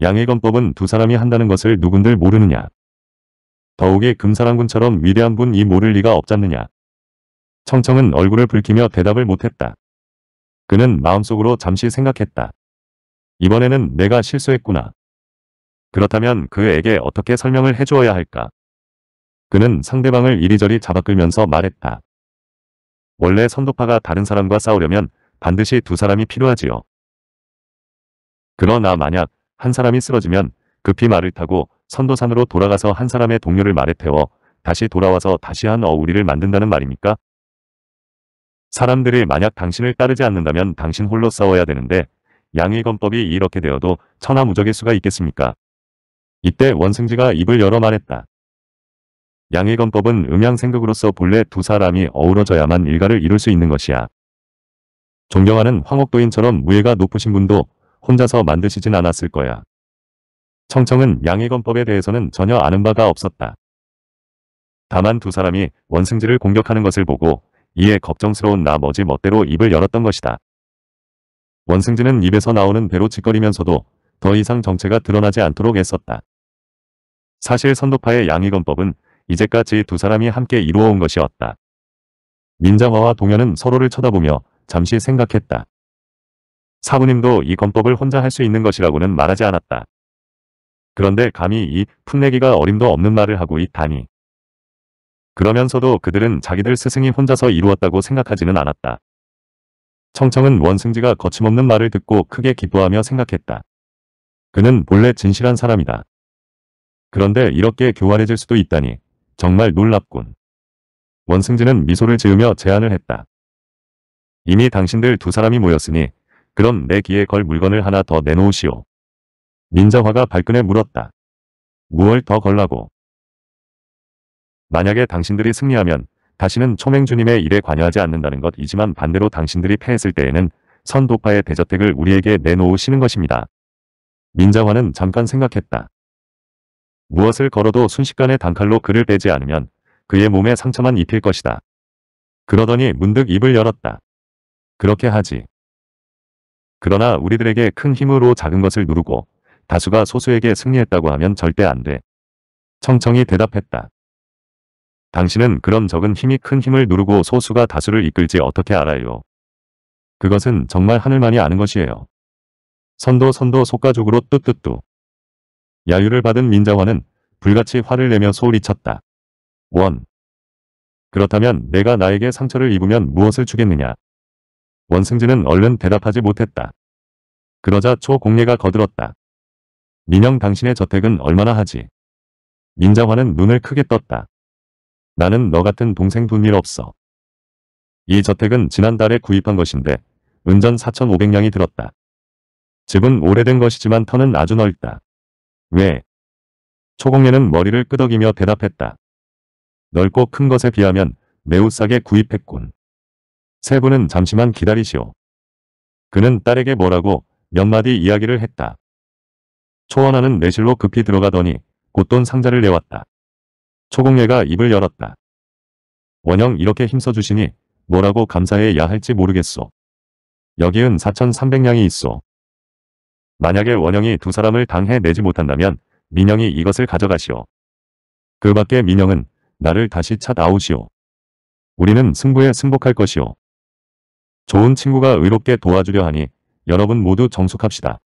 양일건법은 두 사람이 한다는 것을 누군들 모르느냐. 더욱이 금사랑군처럼 위대한 분이 모를 리가 없잖느냐. 청청은 얼굴을 붉히며 대답을 못했다. 그는 마음속으로 잠시 생각했다. 이번에는 내가 실수했구나. 그렇다면 그에게 어떻게 설명을 해주어야 할까? 그는 상대방을 이리저리 잡아끌면서 말했다. 원래 선도파가 다른 사람과 싸우려면 반드시 두 사람이 필요하지요. 그러나 만약 한 사람이 쓰러지면 급히 말을 타고 선도산으로 돌아가서 한 사람의 동료를 말에 태워 다시 돌아와서 다시 한 어우리를 만든다는 말입니까? 사람들이 만약 당신을 따르지 않는다면 당신 홀로 싸워야 되는데 양일검법이 이렇게 되어도 천하무적일 수가 있겠습니까? 이때 원승지가 입을 열어 말했다. 양일검법은 음양생극으로서 본래 두 사람이 어우러져야만 일가를 이룰 수 있는 것이야. 존경하는 황옥도인처럼 무예가 높으신 분도 혼자서 만드시진 않았을 거야. 청청은 양일검법에 대해서는 전혀 아는 바가 없었다. 다만 두 사람이 원승지를 공격하는 것을 보고 이에 걱정스러운 나머지 멋대로 입을 열었던 것이다. 원승진은 입에서 나오는 배로 짓거리면서도 더 이상 정체가 드러나지 않도록 애썼다. 사실 선도파의 양의건법은 이제까지 두 사람이 함께 이루어온 것이었다. 민장화와 동현은 서로를 쳐다보며 잠시 생각했다. 사부님도 이 건법을 혼자 할 수 있는 것이라고는 말하지 않았다. 그런데 감히 이 풋내기가 어림도 없는 말을 하고 있다니. 그러면서도 그들은 자기들 스승이 혼자서 이루었다고 생각하지는 않았다. 청청은 원승지가 거침없는 말을 듣고 크게 기뻐하며 생각했다. 그는 본래 진실한 사람이다. 그런데 이렇게 교활해질 수도 있다니 정말 놀랍군. 원승지는 미소를 지으며 제안을 했다. 이미 당신들 두 사람이 모였으니 그럼 내 귀에 걸 물건을 하나 더 내놓으시오. 민자화가 발끈해 물었다. 무얼 더 걸라고. 만약에 당신들이 승리하면 다시는 초맹주님의 일에 관여하지 않는다는 것이지만 반대로 당신들이 패했을 때에는 선도파의 대저택을 우리에게 내놓으시는 것입니다. 민자화는 잠깐 생각했다. 무엇을 걸어도 순식간에 단칼로 그를 빼지 않으면 그의 몸에 상처만 입힐 것이다. 그러더니 문득 입을 열었다. 그렇게 하지. 그러나 우리들에게 큰 힘으로 작은 것을 누르고 다수가 소수에게 승리했다고 하면 절대 안 돼. 청청이 대답했다. 당신은 그런 적은 힘이 큰 힘을 누르고 소수가 다수를 이끌지 어떻게 알아요. 그것은 정말 하늘만이 아는 것이에요. 선도 선도 속가죽으로 뚜뚜뚜. 야유를 받은 민자화는 불같이 화를 내며 소리쳤다. 원. 그렇다면 내가 나에게 상처를 입으면 무엇을 주겠느냐? 원승진은 얼른 대답하지 못했다. 그러자 초공예가 거들었다. 민영 당신의 저택은 얼마나 하지? 민자화는 눈을 크게 떴다. 나는 너 같은 동생 분일 없어. 이 저택은 지난달에 구입한 것인데 은전 4,500냥이 들었다. 집은 오래된 것이지만 터는 아주 넓다. 왜? 초공예는 머리를 끄덕이며 대답했다. 넓고 큰 것에 비하면 매우 싸게 구입했군. 세 분은 잠시만 기다리시오. 그는 딸에게 뭐라고 몇 마디 이야기를 했다. 초원하는 내실로 급히 들어가더니 곧 돈 상자를 내왔다. 초공예가 입을 열었다. 원영 이렇게 힘써주시니 뭐라고 감사해야 할지 모르겠소. 여기은 4,300냥이 있어. 만약에 원영이두 사람을 당해내지 못한다면 민영이 이것을 가져가시오. 그 밖에 민영은 나를 다시 찾아오시오. 우리는 승부에 승복할 것이오. 좋은 친구가 의롭게 도와주려 하니 여러분 모두 정숙합시다.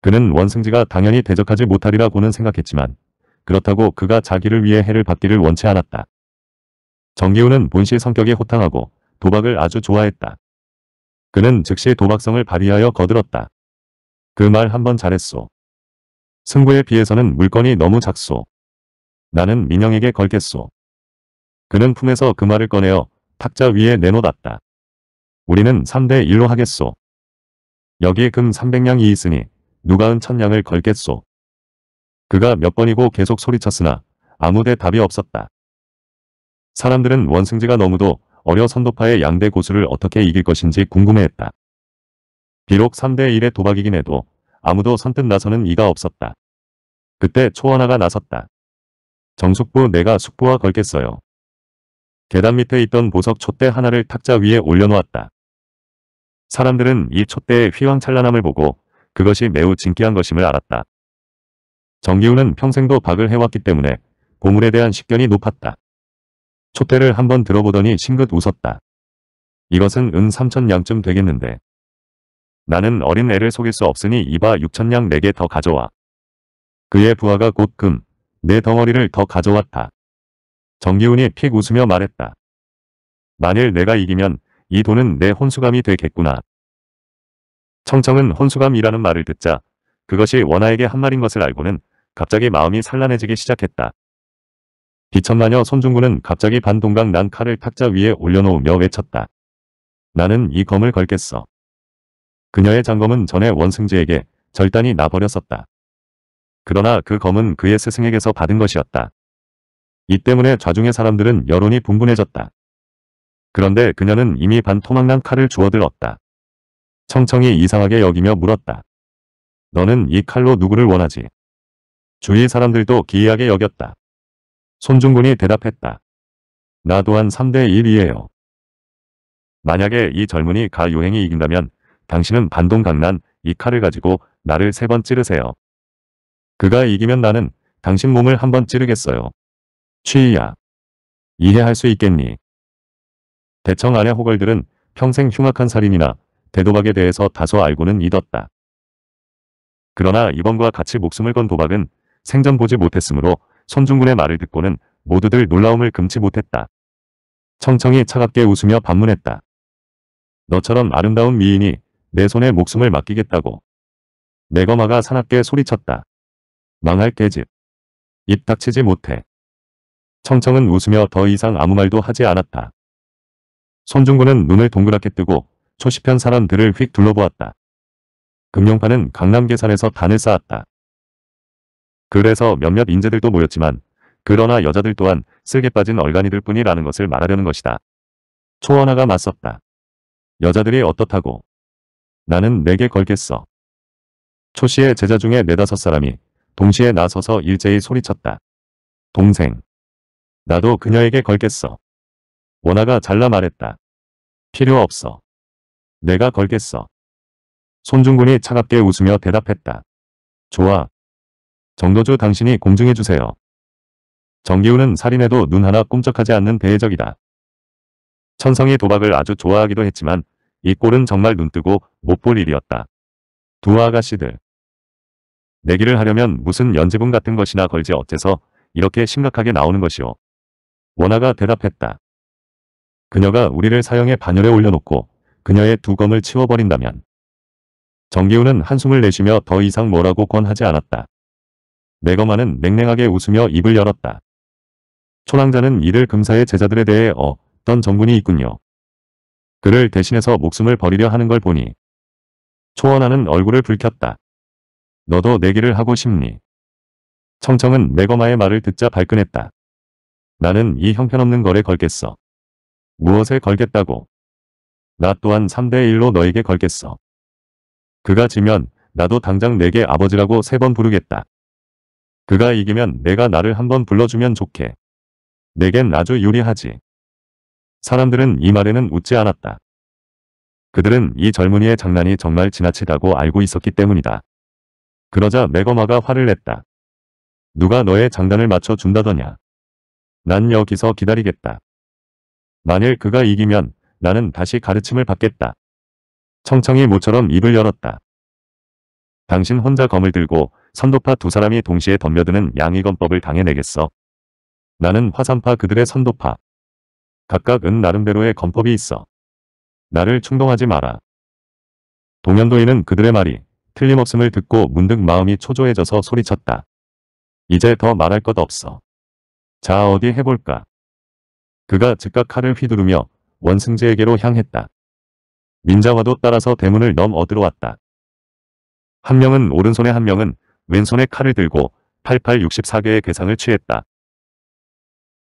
그는 원승지가 당연히 대적하지 못하리라고는 생각했지만 그렇다고 그가 자기를 위해 해를 받기를 원치 않았다. 정기훈은 본실 성격에 호탕하고 도박을 아주 좋아했다. 그는 즉시 도박성을 발휘하여 거들었다. 그 말 한번 잘했소. 승부에 비해서는 물건이 너무 작소. 나는 민영에게 걸겠소. 그는 품에서 그 말을 꺼내어 탁자 위에 내놓았다. 우리는 3대 1로 하겠소. 여기 에금 300냥이 있으니 누가 은 천냥을 걸겠소. 그가 몇 번이고 계속 소리쳤으나 아무데 답이 없었다. 사람들은 원승지가 너무도 어려 선도파의 양대 고수를 어떻게 이길 것인지 궁금해했다. 비록 3대1의 도박이긴 해도 아무도 선뜻 나서는 이가 없었다. 그때 초원화가 나섰다. 정숙부 내가 숙부와 걸겠어요. 계단 밑에 있던 보석 촛대 하나를 탁자 위에 올려놓았다. 사람들은 이 촛대의 휘황찬란함을 보고 그것이 매우 진귀한 것임을 알았다. 정기훈은 평생도 박을 해왔기 때문에 보물에 대한 식견이 높았다. 초태를 한번 들어보더니 싱긋 웃었다. 이것은 은 3천냥쯤 되겠는데. 나는 어린 애를 속일 수 없으니 이봐 6천냥 내게 더 가져와. 그의 부하가 곧 금, 내 덩어리를 더 가져왔다. 정기훈이 픽 웃으며 말했다. 만일 내가 이기면 이 돈은 내 혼수감이 되겠구나. 청청은 혼수감이라는 말을 듣자 그것이 원아에게 한 말인 것을 알고는 갑자기 마음이 산란해지기 시작했다. 비천마녀 손중구는 갑자기 반동강 난 칼을 탁자 위에 올려놓으며 외쳤다. 나는 이 검을 걸겠어. 그녀의 장검은 전에 원승지에게 절단이 나버렸었다. 그러나 그 검은 그의 스승에게서 받은 것이었다. 이 때문에 좌중의 사람들은 여론이 분분해졌다. 그런데 그녀는 이미 반 토막난 칼을 주워들었다. 청청이 이상하게 여기며 물었다. 너는 이 칼로 누구를 원하지? 주위 사람들도 기이하게 여겼다. 손중군이 대답했다. 나 또한 3대 1이에요. 만약에 이 젊은이 가 요행이 이긴다면 당신은 반동 강난 이 칼을 가지고 나를 세 번 찌르세요. 그가 이기면 나는 당신 몸을 한 번 찌르겠어요. 취이야. 이해할 수 있겠니? 대청 아래 호걸들은 평생 흉악한 살인이나 대도박에 대해서 다소 알고는 잊었다. 그러나 이번과 같이 목숨을 건 도박은 생전 보지 못했으므로 손중군의 말을 듣고는 모두들 놀라움을 금치 못했다. 청청이 차갑게 웃으며 반문했다. 너처럼 아름다운 미인이 내 손에 목숨을 맡기겠다고. 매거마가 사납게 소리쳤다. 망할 깨집. 입 닥치지 못해. 청청은 웃으며 더 이상 아무 말도 하지 않았다. 손중구은 눈을 동그랗게 뜨고 초시편 사람들을 휙 둘러보았다. 금룡파는 강남 계산에서 단을 쌓았다. 그래서 몇몇 인재들도 모였지만 그러나 여자들 또한 쓸개 빠진 얼간이들 뿐이라는 것을 말하려는 것이다. 초원화가 맞섰다. 여자들이 어떻다고? 나는 내게 걸겠어. 초시의 제자 중에 네다섯 사람이 동시에 나서서 일제히 소리쳤다. 동생. 나도 그녀에게 걸겠어. 원화가 잘라 말했다. 필요 없어. 내가 걸겠어. 손중군이 차갑게 웃으며 대답했다. 좋아, 정도주 당신이 공증해주세요. 정기훈은 살인에도눈 하나 꼼짝하지 않는 배해적이다. 천성이 도박을 아주 좋아하기도 했지만 이 꼴은 정말 눈뜨고 못 볼 일이었다. 두 아가씨들. 내기를 하려면 무슨 연지분 같은 것이나 걸지 어째서 이렇게 심각하게 나오는 것이오. 원아가 대답했다. 그녀가 우리를 사형의 반열에 올려놓고 그녀의 두 검을 치워버린다면 정기훈은 한숨을 내쉬며 더 이상 뭐라고 권하지 않았다. 매거마는 냉랭하게 웃으며 입을 열었다. 초랑자는 이들 금사의 제자들에 대해 어떤 정군이 있군요. 그를 대신해서 목숨을 버리려 하는 걸 보니 초원하는 얼굴을 붉혔다. 너도 내기를 하고 싶니? 청청은 매거마의 말을 듣자 발끈했다. 나는 이 형편없는 거래 걸겠어. 무엇에 걸겠다고? 나 또한 3대1로 너에게 걸겠어. 그가 지면 나도 당장 내게 아버지라고 세 번 부르겠다. 그가 이기면 내가 나를 한번 불러주면 좋게. 내겐 아주 유리하지. 사람들은 이 말에는 웃지 않았다. 그들은 이 젊은이의 장난이 정말 지나치다고 알고 있었기 때문이다. 그러자 매거마가 화를 냈다. 누가 너의 장단을 맞춰준다더냐. 난 여기서 기다리겠다. 만일 그가 이기면 나는 다시 가르침을 받겠다. 청청이 모처럼 입을 열었다. 당신 혼자 검을 들고 선도파 두 사람이 동시에 덤벼드는 양의검법을 당해내겠어. 나는 화산파 그들의 선도파. 각각은 나름대로의 검법이 있어. 나를 충동하지 마라. 동현도인은 그들의 말이 틀림없음을 듣고 문득 마음이 초조해져서 소리쳤다. 이제 더 말할 것 없어. 자 어디 해볼까. 그가 즉각 칼을 휘두르며 원승재에게로 향했다. 민자와도 따라서 대문을 넘어 들어왔다. 한 명은 오른손에 한 명은 왼손에 칼을 들고 8864개의 괴상을 취했다.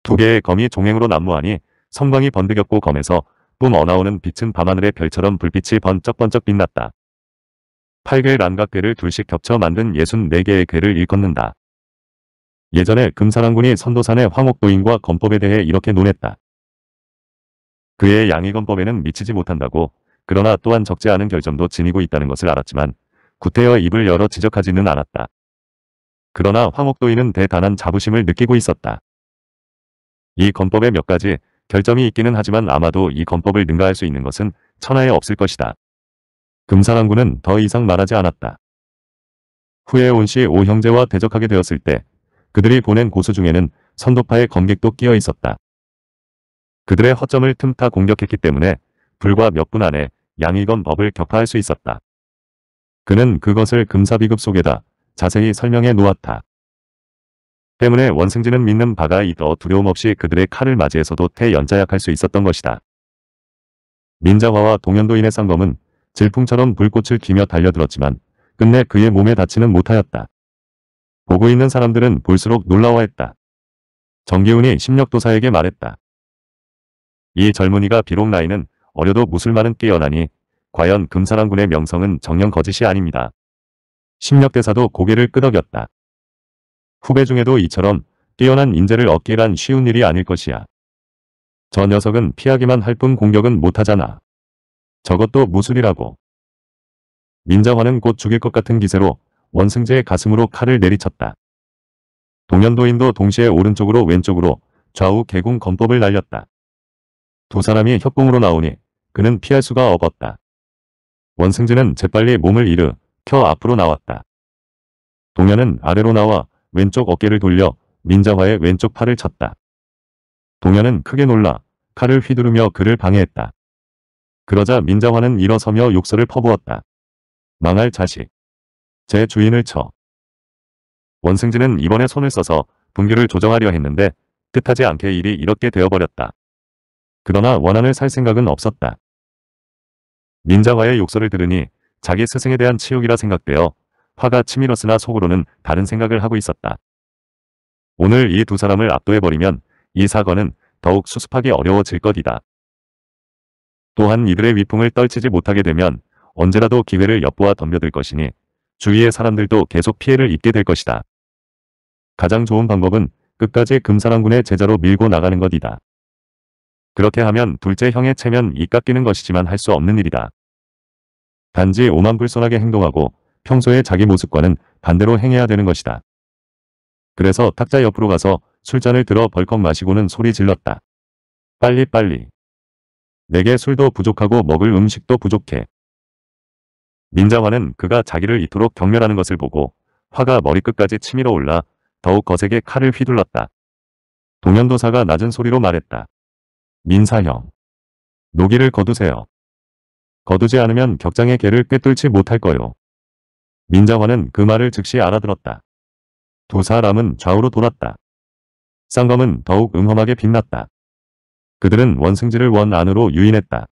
두 개의 검이 종횡으로 난무하니 성광이 번득였고 검에서 뿜어 나오는 빛은 밤하늘의 별처럼 불빛이 번쩍번쩍 빛났다. 8개의 란각괴를 둘씩 겹쳐 만든 64개의 괴를 일컫는다. 예전에 금사랑군이 선도산의 황옥도인과 검법에 대해 이렇게 논했다. 그의 양의검법에는 미치지 못한다고 그러나 또한 적지 않은 결점도 지니고 있다는 것을 알았지만 구태여 입을 열어 지적하지는 않았다. 그러나 황옥도인은 대단한 자부심을 느끼고 있었다. 이 건법에 몇 가지 결점이 있기는 하지만 아마도 이 건법을 능가할 수 있는 것은 천하에 없을 것이다. 금사랑군은 더 이상 말하지 않았다. 후에 온 시 오형제와 대적하게 되었을 때 그들이 보낸 고수 중에는 선도파의 검객도 끼어 있었다. 그들의 허점을 틈타 공격했기 때문에 불과 몇 분 안에 양이건 법을 격파할 수 있었다. 그는 그것을 금사비급 속에다 자세히 설명해 놓았다. 때문에 원승진은 믿는 바가 있어 두려움 없이 그들의 칼을 맞이해서도 태연자약할 수 있었던 것이다. 민자화와 동현도인의 쌍검은 질풍처럼 불꽃을 기며 달려들었지만 끝내 그의 몸에 닿지는 못하였다. 보고 있는 사람들은 볼수록 놀라워했다. 정기훈이 심력도사에게 말했다. 이 젊은이가 비록 나이는 어려도 무술만은 깨어나니 과연 금사랑군의 명성은 정녕 거짓이 아닙니다. 심력대사도 고개를 끄덕였다. 후배 중에도 이처럼 뛰어난 인재를 얻기란 쉬운 일이 아닐 것이야. 저 녀석은 피하기만 할 뿐 공격은 못하잖아. 저것도 무술이라고. 민정화는곧 죽일 것 같은 기세로 원승재의 가슴으로 칼을 내리쳤다. 동현도인도 동시에 오른쪽으로 왼쪽으로 좌우 개궁 검법을 날렸다. 두 사람이 협공으로 나오니 그는 피할 수가 없었다. 원승진은 재빨리 몸을 일으켜 앞으로 나왔다. 동현은 아래로 나와 왼쪽 어깨를 돌려 민자화의 왼쪽 팔을 쳤다. 동현은 크게 놀라 칼을 휘두르며 그를 방해했다. 그러자 민자화는 일어서며 욕설을 퍼부었다. 망할 자식. 제 주인을 쳐. 원승진은 이번에 손을 써서 분규를 조정하려 했는데 뜻하지 않게 일이 이렇게 되어버렸다. 그러나 원한을 살 생각은 없었다. 민자와의 욕설을 들으니 자기 스승에 대한 치욕이라 생각되어 화가 치밀었으나 속으로는 다른 생각을 하고 있었다. 오늘 이 두 사람을 압도해버리면 이 사건은 더욱 수습하기 어려워질 것이다. 또한 이들의 위풍을 떨치지 못하게 되면 언제라도 기회를 엿보아 덤벼들 것이니 주위의 사람들도 계속 피해를 입게 될 것이다. 가장 좋은 방법은 끝까지 금사랑군의 제자로 밀고 나가는 것이다. 그렇게 하면 둘째 형의 체면 이깎이는 것이지만 할 수 없는 일이다. 단지 오만불손하게 행동하고 평소에 자기 모습과는 반대로 행해야 되는 것이다. 그래서 탁자 옆으로 가서 술잔을 들어 벌컥 마시고는 소리 질렀다. 빨리 빨리. 내게 술도 부족하고 먹을 음식도 부족해. 민자화는 그가 자기를 이토록 경멸하는 것을 보고 화가 머리끝까지 치밀어 올라 더욱 거세게 칼을 휘둘렀다. 동현도사가 낮은 소리로 말했다. 민사형. 노기를 거두세요. 거두지 않으면 격장의 개를 꿰뚫지 못할 거요. 민자화는그 말을 즉시 알아들었다. 두 사람은 좌우로 돌았다. 쌍검은 더욱 음험하게 빛났다. 그들은 원승지를 원 안으로 유인했다.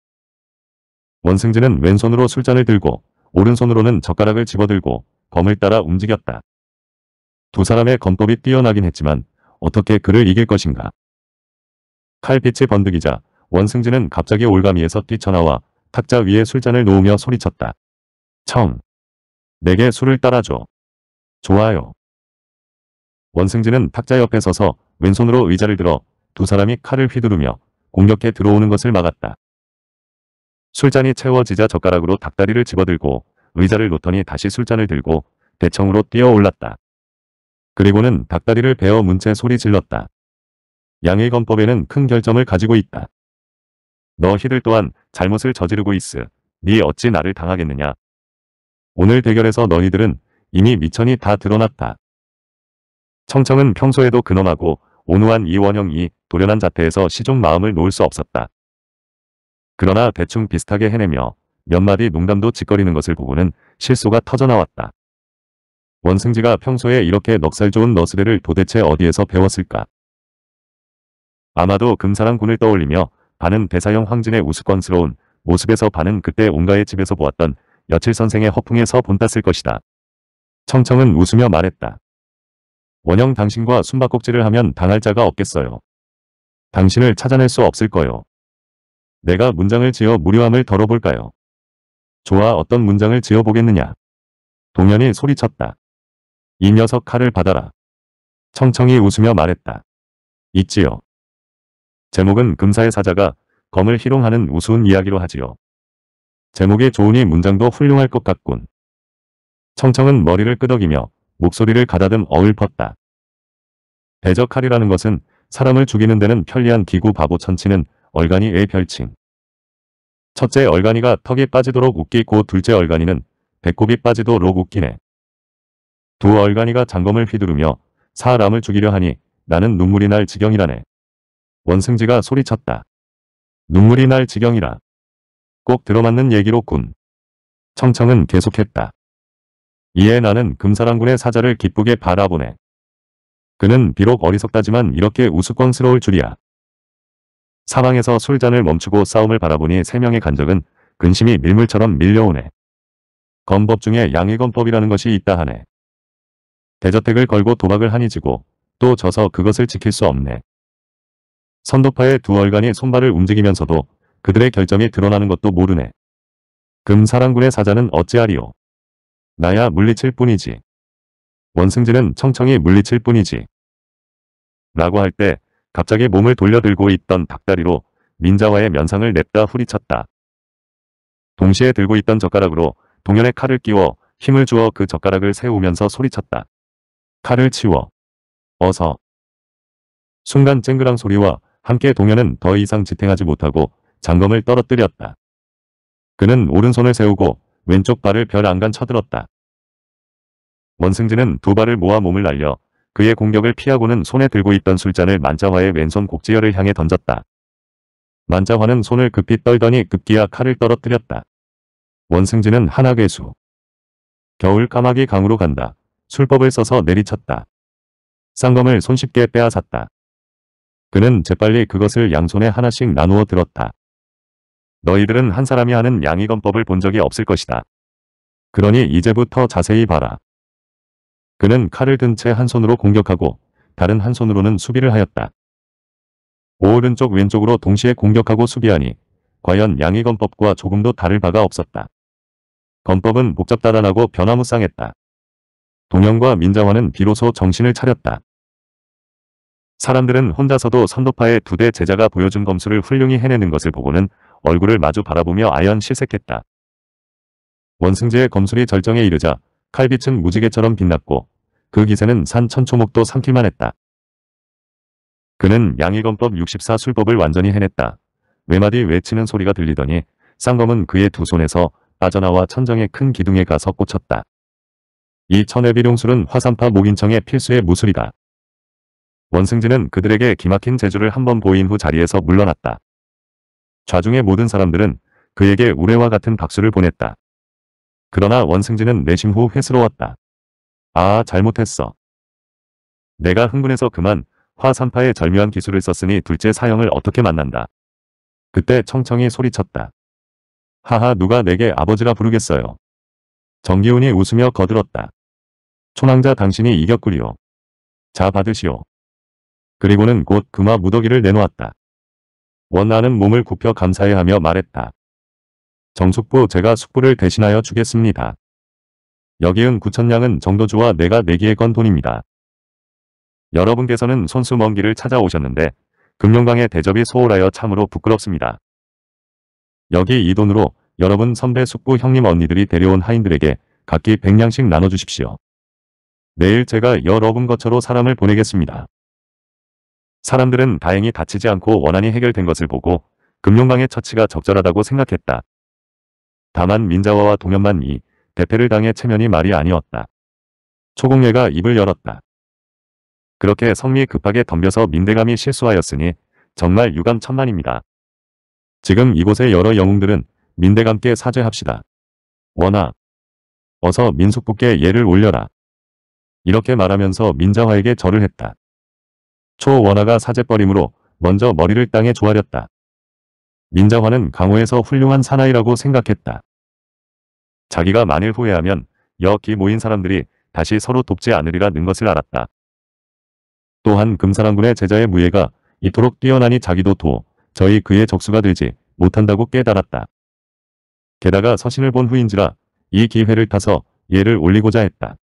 원승지는 왼손으로 술잔을 들고 오른손으로는 젓가락을 집어들고 검을 따라 움직였다. 두 사람의 검법이 뛰어나긴 했지만 어떻게 그를 이길 것인가. 칼빛이 번득이자 원승지는 갑자기 올가미에서 뛰쳐나와 탁자 위에 술잔을 놓으며 소리쳤다. 청. 내게 술을 따라줘. 좋아요. 원승진은 탁자 옆에 서서 왼손으로 의자를 들어 두 사람이 칼을 휘두르며 공격해 들어오는 것을 막았다. 술잔이 채워지자 젓가락으로 닭다리를 집어들고 의자를 놓더니 다시 술잔을 들고 대청으로 뛰어올랐다. 그리고는 닭다리를 베어 문채 소리 질렀다. 양의건법에는큰 결점을 가지고 있다. 너희들 또한 잘못을 저지르고 있으. 니 어찌 나를 당하겠느냐. 오늘 대결에서 너희들은 이미 미천이 다 드러났다. 청청은 평소에도 근엄하고 온후한 이 원형이 도련한 자태에서 시종 마음을 놓을 수 없었다. 그러나 대충 비슷하게 해내며 몇 마디 농담도 짓거리는 것을 보고는 실소가 터져나왔다. 원승지가 평소에 이렇게 넉살 좋은 너스레를 도대체 어디에서 배웠을까? 아마도 금사랑군을 떠올리며 반은 배사형 황진의 우스꽝스러운 모습에서 반은 그때 온가의 집에서 보았던 여칠 선생의 허풍에서 본땄을 것이다. 청청은 웃으며 말했다. 원형 당신과 숨바꼭질을 하면 당할 자가 없겠어요. 당신을 찾아낼 수 없을 거요. 내가 문장을 지어 무료함을 덜어볼까요? 좋아 어떤 문장을 지어보겠느냐. 동현이 소리쳤다. 이 녀석 칼을 받아라. 청청이 웃으며 말했다. 있지요. 제목은 금사의 사자가 검을 희롱하는 우스운 이야기로 하지요. 제목이 좋으니 문장도 훌륭할 것 같군. 청청은 머리를 끄덕이며 목소리를 가다듬 어을펐다 대적칼이라는 것은 사람을 죽이는 데는 편리한 기구 바보 천치는 얼간이의 별칭. 첫째 얼간이가 턱이 빠지도록 웃기고 둘째 얼간이는 배꼽이 빠지도록 웃기네. 두 얼간이가 장검을 휘두르며 사람을 죽이려 하니 나는 눈물이 날 지경이라네. 원승지가 소리쳤다. 눈물이 날 지경이라. 꼭 들어맞는 얘기로군. 청청은 계속했다. 이에 나는 금사랑군의 사자를 기쁘게 바라보네. 그는 비록 어리석다지만 이렇게 우스꽝스러울 줄이야. 사방에서 술잔을 멈추고 싸움을 바라보니 세 명의 간적은 근심이 밀물처럼 밀려오네. 건법 중에 양의건법이라는 것이 있다 하네. 대저택을 걸고 도박을 하니 지고 또 져서 그것을 지킬 수 없네. 선도파의 두 얼간이 손발을 움직이면서도 그들의 결점이 드러나는 것도 모르네. 금사랑군의 사자는 어찌하리오 나야 물리칠 뿐이지. 원승진은 청청히 물리칠 뿐이지. 라고 할 때 갑자기 몸을 돌려들고 있던 닭다리로 민자와의 면상을 냅다 후리쳤다. 동시에 들고 있던 젓가락으로 동현의 칼을 끼워 힘을 주어 그 젓가락을 세우면서 소리쳤다. 칼을 치워. 어서. 순간 쨍그랑 소리와 함께 동현은 더 이상 지탱하지 못하고 장검을 떨어뜨렸다. 그는 오른손을 세우고 왼쪽 발을 별 안간 쳐들었다. 원승진은 두 발을 모아 몸을 날려 그의 공격을 피하고는 손에 들고 있던 술잔을 만자화의 왼손 곡지혈을 향해 던졌다. 만자화는 손을 급히 떨더니 급기야 칼을 떨어뜨렸다. 원승진은 하나괴수 겨울 까마귀 강으로 간다. 술법을 써서 내리쳤다. 쌍검을 손쉽게 빼앗았다. 그는 재빨리 그것을 양손에 하나씩 나누어 들었다. 너희들은 한 사람이 하는 양이건법을 본 적이 없을 것이다. 그러니 이제부터 자세히 봐라. 그는 칼을 든 채 한 손으로 공격하고 다른 한 손으로는 수비를 하였다. 오른쪽 왼쪽으로 동시에 공격하고 수비하니 과연 양의건법과 조금도 다를 바가 없었다. 건법은 복잡다단하고 변화무쌍했다. 동영과 민자화는 비로소 정신을 차렸다. 사람들은 혼자서도 선도파의 두 대 제자가 보여준 검술을 훌륭히 해내는 것을 보고는 얼굴을 마주 바라보며 아연 실색했다. 원승재의 검술이 절정에 이르자 칼빛은 무지개처럼 빛났고 그 기세는 산 천초목도 삼킬만 했다. 그는 양의검법64 술법을 완전히 해냈다. 외마디 외치는 소리가 들리더니 쌍검은 그의 두 손에서 빠져나와 천정의 큰 기둥에 가서 꽂혔다. 이 천회비룡술은 화산파 목인청의 필수의 무술이다. 원승진은 그들에게 기막힌 재주를 한 번 보인 후 자리에서 물러났다. 좌중의 모든 사람들은 그에게 우레와 같은 박수를 보냈다. 그러나 원승진은 내심 후 회스러웠다. 아 잘못했어. 내가 흥분해서 그만 화산파의 절묘한 기술을 썼으니 둘째 사형을 어떻게 만난다. 그때 청청이 소리쳤다. 하하 누가 내게 아버지라 부르겠어요. 정기훈이 웃으며 거들었다. 초낭자 당신이 이겼구리오. 자 받으시오. 그리고는 곧 금화 무더기를 내놓았다. 원하는 몸을 굽혀 감사해하며 말했다. 정숙부 제가 숙부를 대신하여 주겠습니다. 여기은 구천냥은 정도주와 내가 내기에 네 건 돈입니다. 여러분께서는 손수 먼 길을 찾아오셨는데 금룡강의 대접이 소홀하여 참으로 부끄럽습니다. 여기 이 돈으로 여러분 선배 숙부 형님 언니들이 데려온 하인들에게 각기 백냥씩 나눠주십시오. 내일 제가 여러분 거처로 사람을 보내겠습니다. 사람들은 다행히 다치지 않고 원한이 해결된 것을 보고 금융망의 처치가 적절하다고 생각했다. 다만 민자와와 동현만 이 대패를 당해 체면이 말이 아니었다. 초공예가 입을 열었다. 그렇게 성미 급하게 덤벼서 민대감이 실수하였으니 정말 유감천만입니다. 지금 이곳의 여러 영웅들은 민대감께 사죄합시다. 원하. 어서 민숙부께 예를 올려라. 이렇게 말하면서 민자화에게 절을 했다. 초원화가 사제벌임으로 먼저 머리를 땅에 조아렸다. 민자화는 강호에서 훌륭한 사나이라고 생각했다. 자기가 만일 후회하면 여기 모인 사람들이 다시 서로 돕지 않으리라 는 것을 알았다. 또한 금사랑군의 제자의 무예가 이토록 뛰어나니 자기도 도 저희 그의 적수가 되지 못한다고 깨달았다. 게다가 서신을 본 후인지라 이 기회를 타서 예를 올리고자 했다.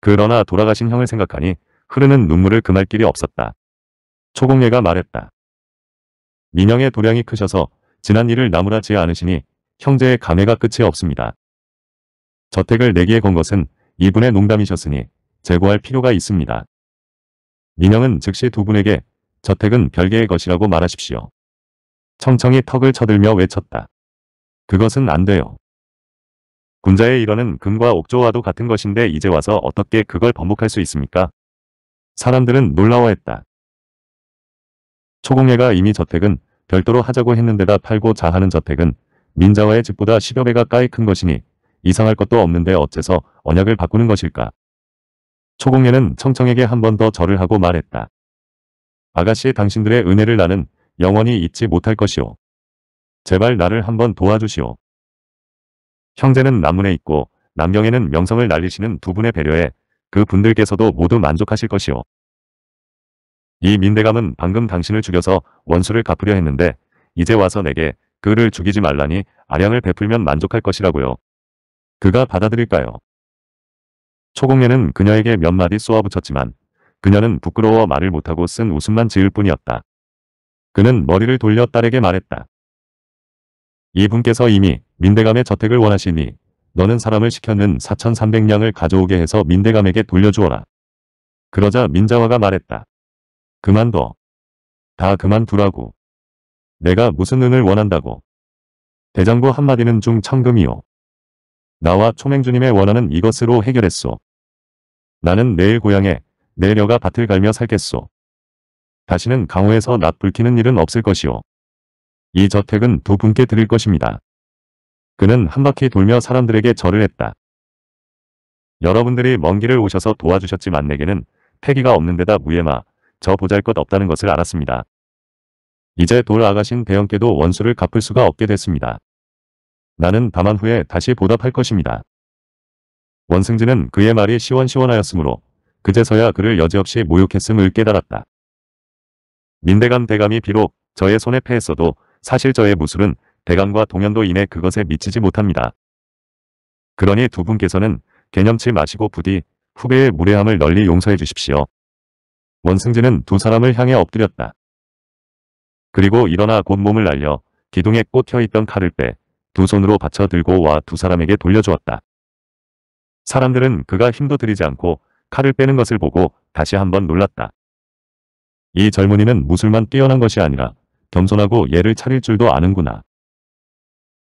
그러나 돌아가신 형을 생각하니 흐르는 눈물을 금할 길이 없었다. 초공예가 말했다. 민영의 도량이 크셔서 지난 일을 나무라지 않으시니 형제의 감회가 끝이 없습니다. 저택을 내기에 건 것은 이분의 농담이셨으니 제고할 필요가 있습니다. 민영은 즉시 두 분에게 저택은 별개의 것이라고 말하십시오. 청청이 턱을 쳐들며 외쳤다. 그것은 안 돼요. 군자의 일원은 금과 옥조와도 같은 것인데 이제 와서 어떻게 그걸 번복할 수 있습니까? 사람들은 놀라워했다. 초공예가 이미 저택은 별도로 하자고 했는데다 팔고 자하는 저택은 민자와의 집보다 10여 배가 까이 큰 것이니 이상할 것도 없는데 어째서 언약을 바꾸는 것일까. 초공예는 청청에게 한 번 더 절을 하고 말했다. 아가씨 당신들의 은혜를 나는 영원히 잊지 못할 것이오. 제발 나를 한 번 도와주시오. 형제는 남문에 있고 남경에는 명성을 날리시는 두 분의 배려에 그 분들께서도 모두 만족하실 것이오. 이 민대감은 방금 당신을 죽여서 원수를 갚으려 했는데 이제 와서 내게 그를 죽이지 말라니 아량을 베풀면 만족할 것이라고요. 그가 받아들일까요? 초공예는 그녀에게 몇 마디 쏘아붙였지만 그녀는 부끄러워 말을 못하고 쓴 웃음만 지을 뿐이었다. 그는 머리를 돌려 딸에게 말했다. 이분께서 이미 민대감의 저택을 원하시니 너는 사람을 시켰는 4 3 0 0냥을 가져오게 해서 민대감에게 돌려주어라. 그러자 민자화가 말했다. 그만둬. 다 그만두라고. 내가 무슨 은을 원한다고. 대장부 한마디는 중 청금이요. 나와 초맹주님의 원하는 이것으로 해결했소. 나는 내일 고향에 내려가 밭을 갈며 살겠소. 다시는 강호에서 낮 불키는 일은 없을 것이오. 이 저택은 두 분께 드릴 것입니다. 그는 한 바퀴 돌며 사람들에게 절을 했다. 여러분들이 먼 길을 오셔서 도와주셨지만 내게는 패기가 없는 데다 무예마, 저 보잘것 없다는 것을 알았습니다. 이제 돌 아가신 대형께도 원수를 갚을 수가 없게 됐습니다. 나는 다만 후에 다시 보답할 것입니다. 원승진은 그의 말이 시원시원하였으므로 그제서야 그를 여지없이 모욕했음을 깨달았다. 민대감 대감이 비록 저의 손에 패했어도 사실 저의 무술은 대강과 동현도 인해 그것에 미치지 못합니다. 그러니 두 분께서는 개념치 마시고 부디 후배의 무례함을 널리 용서해 주십시오. 원승진은 두 사람을 향해 엎드렸다. 그리고 일어나 곧 몸을 날려 기둥에 꽂혀있던 칼을 빼 두 손으로 받쳐 들고 와 두 사람에게 돌려주었다. 사람들은 그가 힘도 들이지 않고 칼을 빼는 것을 보고 다시 한번 놀랐다. 이 젊은이는 무술만 뛰어난 것이 아니라 겸손하고 예를 차릴 줄도 아는구나.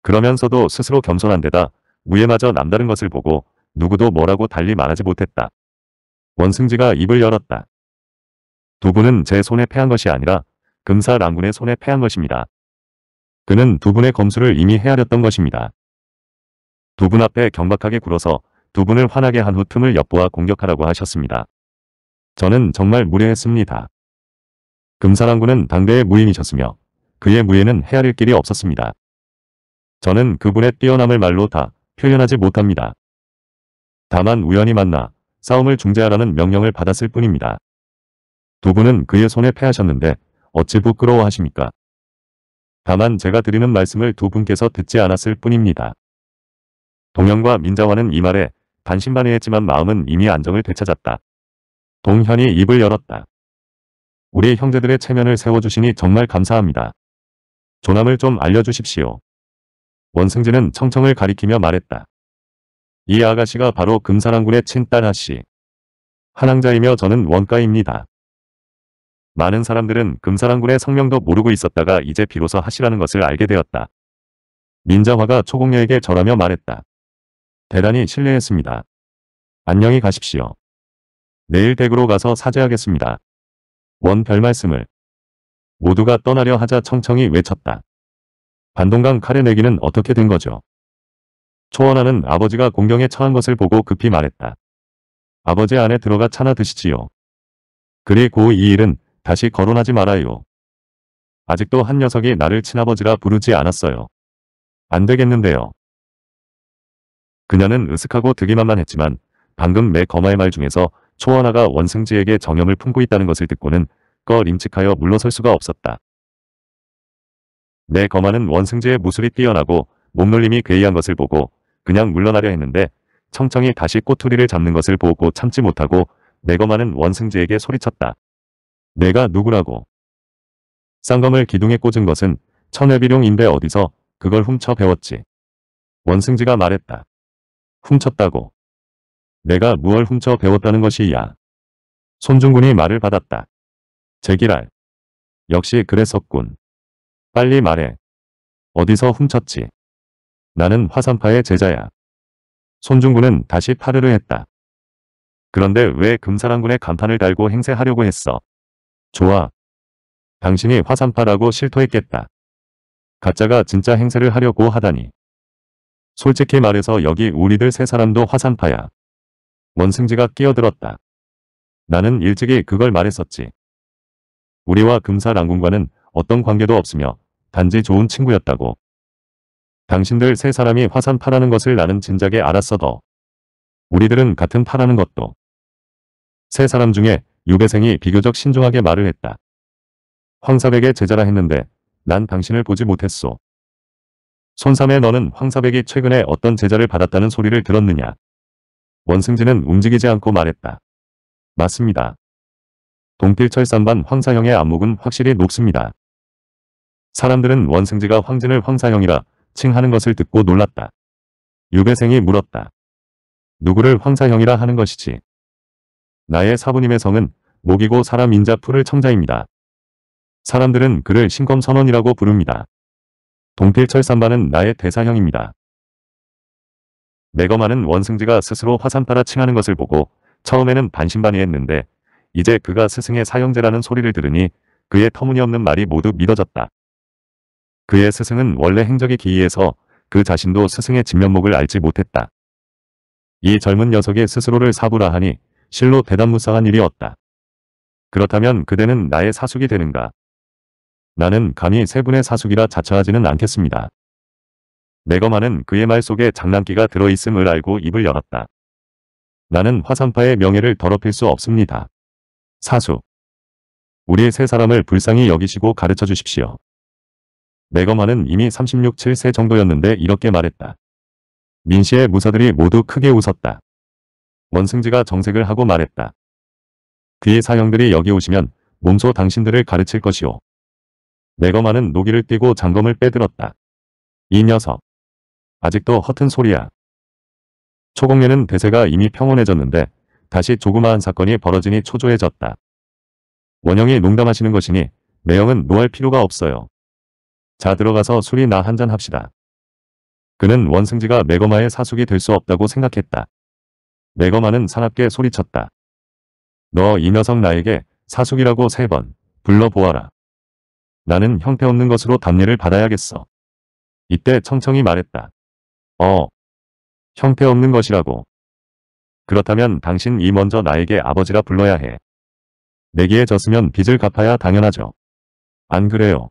그러면서도 스스로 겸손한 데다 무예마저 남다른 것을 보고 누구도 뭐라고 달리 말하지 못했다. 원승지가 입을 열었다. 두 분은 제 손에 패한 것이 아니라 금사 랑군의 손에 패한 것입니다. 그는 두 분의 검수를 이미 헤아렸던 것입니다. 두 분 앞에 경박하게 굴어서 두 분을 환하게한 후 틈을 엿보아 공격하라고 하셨습니다. 저는 정말 무례했습니다. 금사랑군은 당대의 무인이셨으며 그의 무예는 헤아릴 길이 없었습니다. 저는 그분의 뛰어남을 말로 다 표현하지 못합니다. 다만 우연히 만나 싸움을 중재하라는 명령을 받았을 뿐입니다. 두 분은 그의 손에 패하셨는데 어찌 부끄러워하십니까? 다만 제가 드리는 말씀을 두 분께서 듣지 않았을 뿐입니다. 동현과 민자와는 이 말에 반신반의했지만 마음은 이미 안정을 되찾았다. 동현이 입을 열었다. 우리 형제들의 체면을 세워주시니 정말 감사합니다. 조남을 좀 알려주십시오. 원승진은 청청을 가리키며 말했다. 이 아가씨가 바로 금사랑군의 친딸 아씨 한왕자이며 저는 원가입니다. 많은 사람들은 금사랑군의 성명도 모르고 있었다가 이제 비로소 하시라는 것을 알게 되었다. 민자화가 초공녀에게 절하며 말했다. 대단히 신뢰했습니다. 안녕히 가십시오. 내일 댁으로 가서 사죄하겠습니다. 원별 말씀을. 모두가 떠나려 하자 청청이 외쳤다. 반동강 칼의 내기는 어떻게 된 거죠? 초원아는 아버지가 공경에 처한 것을 보고 급히 말했다. 아버지 안에 들어가 차나 드시지요. 그리고 이 일은 다시 거론하지 말아요. 아직도 한 녀석이 나를 친아버지라 부르지 않았어요. 안 되겠는데요. 그녀는 으쓱하고 득이만만 했지만 방금 매 거마의 말 중에서 초원아가 원승지에게 정염을 품고 있다는 것을 듣고는 꺼림칙하여 물러설 수가 없었다. 내 거만은 원승재의 무술이 뛰어나고 몸놀림이 괴이한 것을 보고 그냥 물러나려 했는데 청청이 다시 꼬투리를 잡는 것을 보고 참지 못하고 내 거만은 원승재에게 소리쳤다. 내가 누구라고. 쌍검을 기둥에 꽂은 것은 천외비룡인데 어디서 그걸 훔쳐 배웠지. 원승지가 말했다. 훔쳤다고. 내가 무얼 훔쳐 배웠다는 것이야. 손중군이 말을 받았다. 제기랄. 역시 그랬었군. 빨리 말해. 어디서 훔쳤지? 나는 화산파의 제자야. 손중구는 다시 파르르 했다. 그런데 왜 금사랑군의 간판을 달고 행세하려고 했어? 좋아. 당신이 화산파라고 실토했겠다. 가짜가 진짜 행세를 하려고 하다니. 솔직히 말해서 여기 우리들 세 사람도 화산파야. 원승지가 끼어들었다. 나는 일찍이 그걸 말했었지. 우리와 금사랑군과는 어떤 관계도 없으며 단지 좋은 친구였다고. 당신들 세 사람이 화산 파라는 것을 나는 진작에 알았어도 우리들은 같은 파라는 것도 세 사람 중에 유배생이 비교적 신중하게 말을 했다. 황사백의 제자라 했는데 난 당신을 보지 못했소. 손삼에 너는 황사백이 최근에 어떤 제자를 받았다는 소리를 들었느냐. 원승진은 움직이지 않고 말했다. 맞습니다. 동필철 산반 황사형의 안목은 확실히 높습니다. 사람들은 원승지가 황진을 황사형이라 칭하는 것을 듣고 놀랐다. 유배생이 물었다. 누구를 황사형이라 하는 것이지. 나의 사부님의 성은 목이고 사람 인자 풀을 청자입니다. 사람들은 그를 신검선원이라고 부릅니다. 동필철 산반은 나의 대사형입니다. 매거마은 원승지가 스스로 화산 파라 칭하는 것을 보고 처음에는 반신반의했는데 이제 그가 스승의 사형제라는 소리를 들으니 그의 터무니없는 말이 모두 믿어졌다. 그의 스승은 원래 행적이 기이해서 그 자신도 스승의 진면목을 알지 못했다. 이 젊은 녀석의 스스로를 사부라 하니 실로 대담무쌍한 일이었다. 그렇다면 그대는 나의 사숙이 되는가? 나는 감히 세 분의 사숙이라 자처하지는 않겠습니다. 내거만은 그의 말 속에 장난기가 들어있음을 알고 입을 열었다. 나는 화산파의 명예를 더럽힐 수 없습니다. 사숙 우리 세 사람을 불쌍히 여기시고 가르쳐 주십시오. 매거하는 이미 36, 7세 정도였는데 이렇게 말했다. 민 씨의 무사들이 모두 크게 웃었다. 원승지가 정색을 하고 말했다. 그의 사형들이 여기 오시면 몸소 당신들을 가르칠 것이오. 매거하는 노기를 띄고 장검을 빼들었다. 이 녀석. 아직도 허튼 소리야. 초공례는 대세가 이미 평온해졌는데 다시 조그마한 사건이 벌어지니 초조해졌다. 원영이 농담하시는 것이니 매형은 노할 필요가 없어요. 자 들어가서 술이나 한잔 합시다. 그는 원승지가 매거마의 사숙이 될 수 없다고 생각했다. 매거마는 사납게 소리쳤다. 너 이 녀석 나에게 사숙이라고 세 번 불러보아라. 나는 형태없는 것으로 담례를 받아야겠어. 이때 청청이 말했다. 어. 형태없는 것이라고. 그렇다면 당신 이 먼저 나에게 아버지라 불러야 해. 내기에 졌으면 빚을 갚아야 당연하죠. 안 그래요.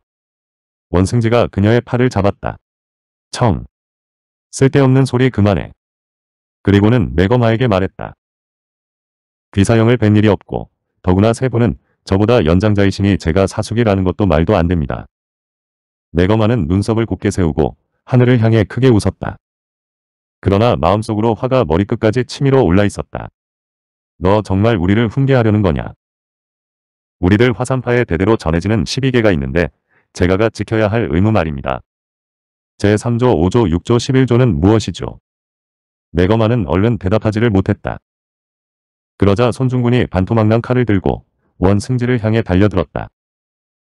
원승지가 그녀의 팔을 잡았다. 청. 쓸데없는 소리 그만해. 그리고는 매거마에게 말했다. 귀사형을 뵌 일이 없고 더구나 세부는 저보다 연장자이시니 제가 사숙이라는 것도 말도 안 됩니다. 매거마는 눈썹을 곱게 세우고 하늘을 향해 크게 웃었다. 그러나 마음속으로 화가 머리끝까지 치밀어 올라 있었다. 너 정말 우리를 훈계하려는 거냐? 우리들 화산파에 대대로 전해지는 12개가 있는데 제가가 지켜야 할 의무 말입니다. 제3조 5조 6조 11조는 무엇이죠? 매거만은 얼른 대답하지를 못했다. 그러자 손중군이 반토막난 칼을 들고 원승지를 향해 달려들었다.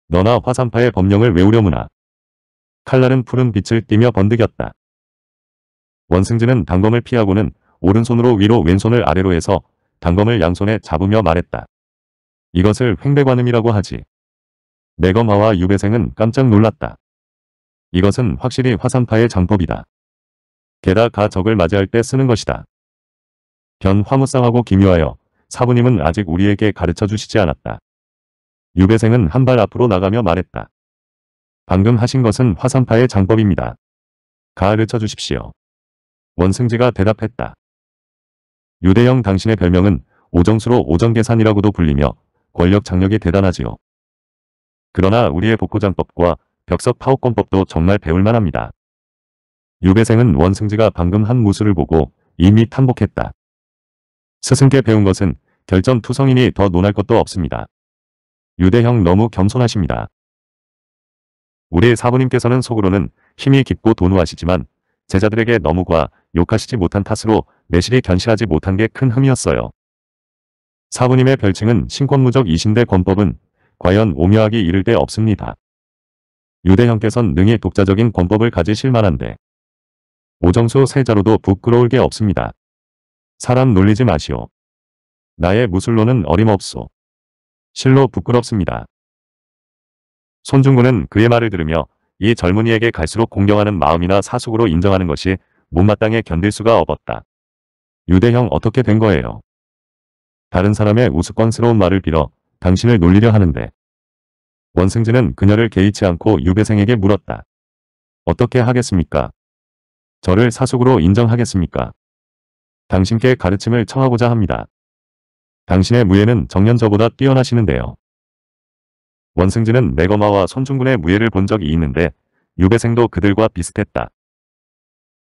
너나 화산파의 법령을 외우려무나. 칼날은 푸른 빛을 띠며 번득였다. 원승지는 단검을 피하고는 오른손으로 위로 왼손을 아래로 해서 단검을 양손에 잡으며 말했다. 이것을 횡배관음이라고 하지. 메거마와 유배생은 깜짝 놀랐다. 이것은 확실히 화산파의 장법이다. 게다가 적을 맞이할 때 쓰는 것이다. 변 화무쌍하고 기묘하여 사부님은 아직 우리에게 가르쳐 주시지 않았다. 유배생은 한 발 앞으로 나가며 말했다. 방금 하신 것은 화산파의 장법입니다. 가르쳐 주십시오. 원승지가 대답했다. 유대영 당신의 별명은 오정수로 오정계산이라고도 불리며 권력 장력이 대단하지요. 그러나 우리의 복고장법과 벽석 파워권법도 정말 배울만 합니다. 유배생은 원승지가 방금 한 무술을 보고 이미 탄복했다. 스승께 배운 것은 결전 투성이니 더 논할 것도 없습니다. 유대형 너무 겸손하십니다. 우리 사부님께서는 속으로는 힘이 깊고 도노하시지만 제자들에게 너무 과 욕하시지 못한 탓으로 내실이 견실하지 못한 게 큰 흠이었어요. 사부님의 별칭은 신권무적 이신대 권법은 과연 오묘하기 이를 데 없습니다. 유대형께선 능히 독자적인 권법을 가지실 만한데 오정수 세자로도 부끄러울 게 없습니다. 사람 놀리지 마시오. 나의 무술로는 어림없소. 실로 부끄럽습니다. 손중구는 그의 말을 들으며 이 젊은이에게 갈수록 공경하는 마음이나 사숙으로 인정하는 것이 못마땅해 견딜 수가 없었다. 유대형 어떻게 된 거예요? 다른 사람의 우스꽝스러운 말을 빌어 당신을 놀리려 하는데. 원승진은 그녀를 개의치 않고 유배생에게 물었다. 어떻게 하겠습니까? 저를 사숙으로 인정하겠습니까? 당신께 가르침을 청하고자 합니다. 당신의 무예는 정년 저보다 뛰어나시는데요. 원승진은 내거마와 손중군의 무예를 본 적이 있는데 유배생도 그들과 비슷했다.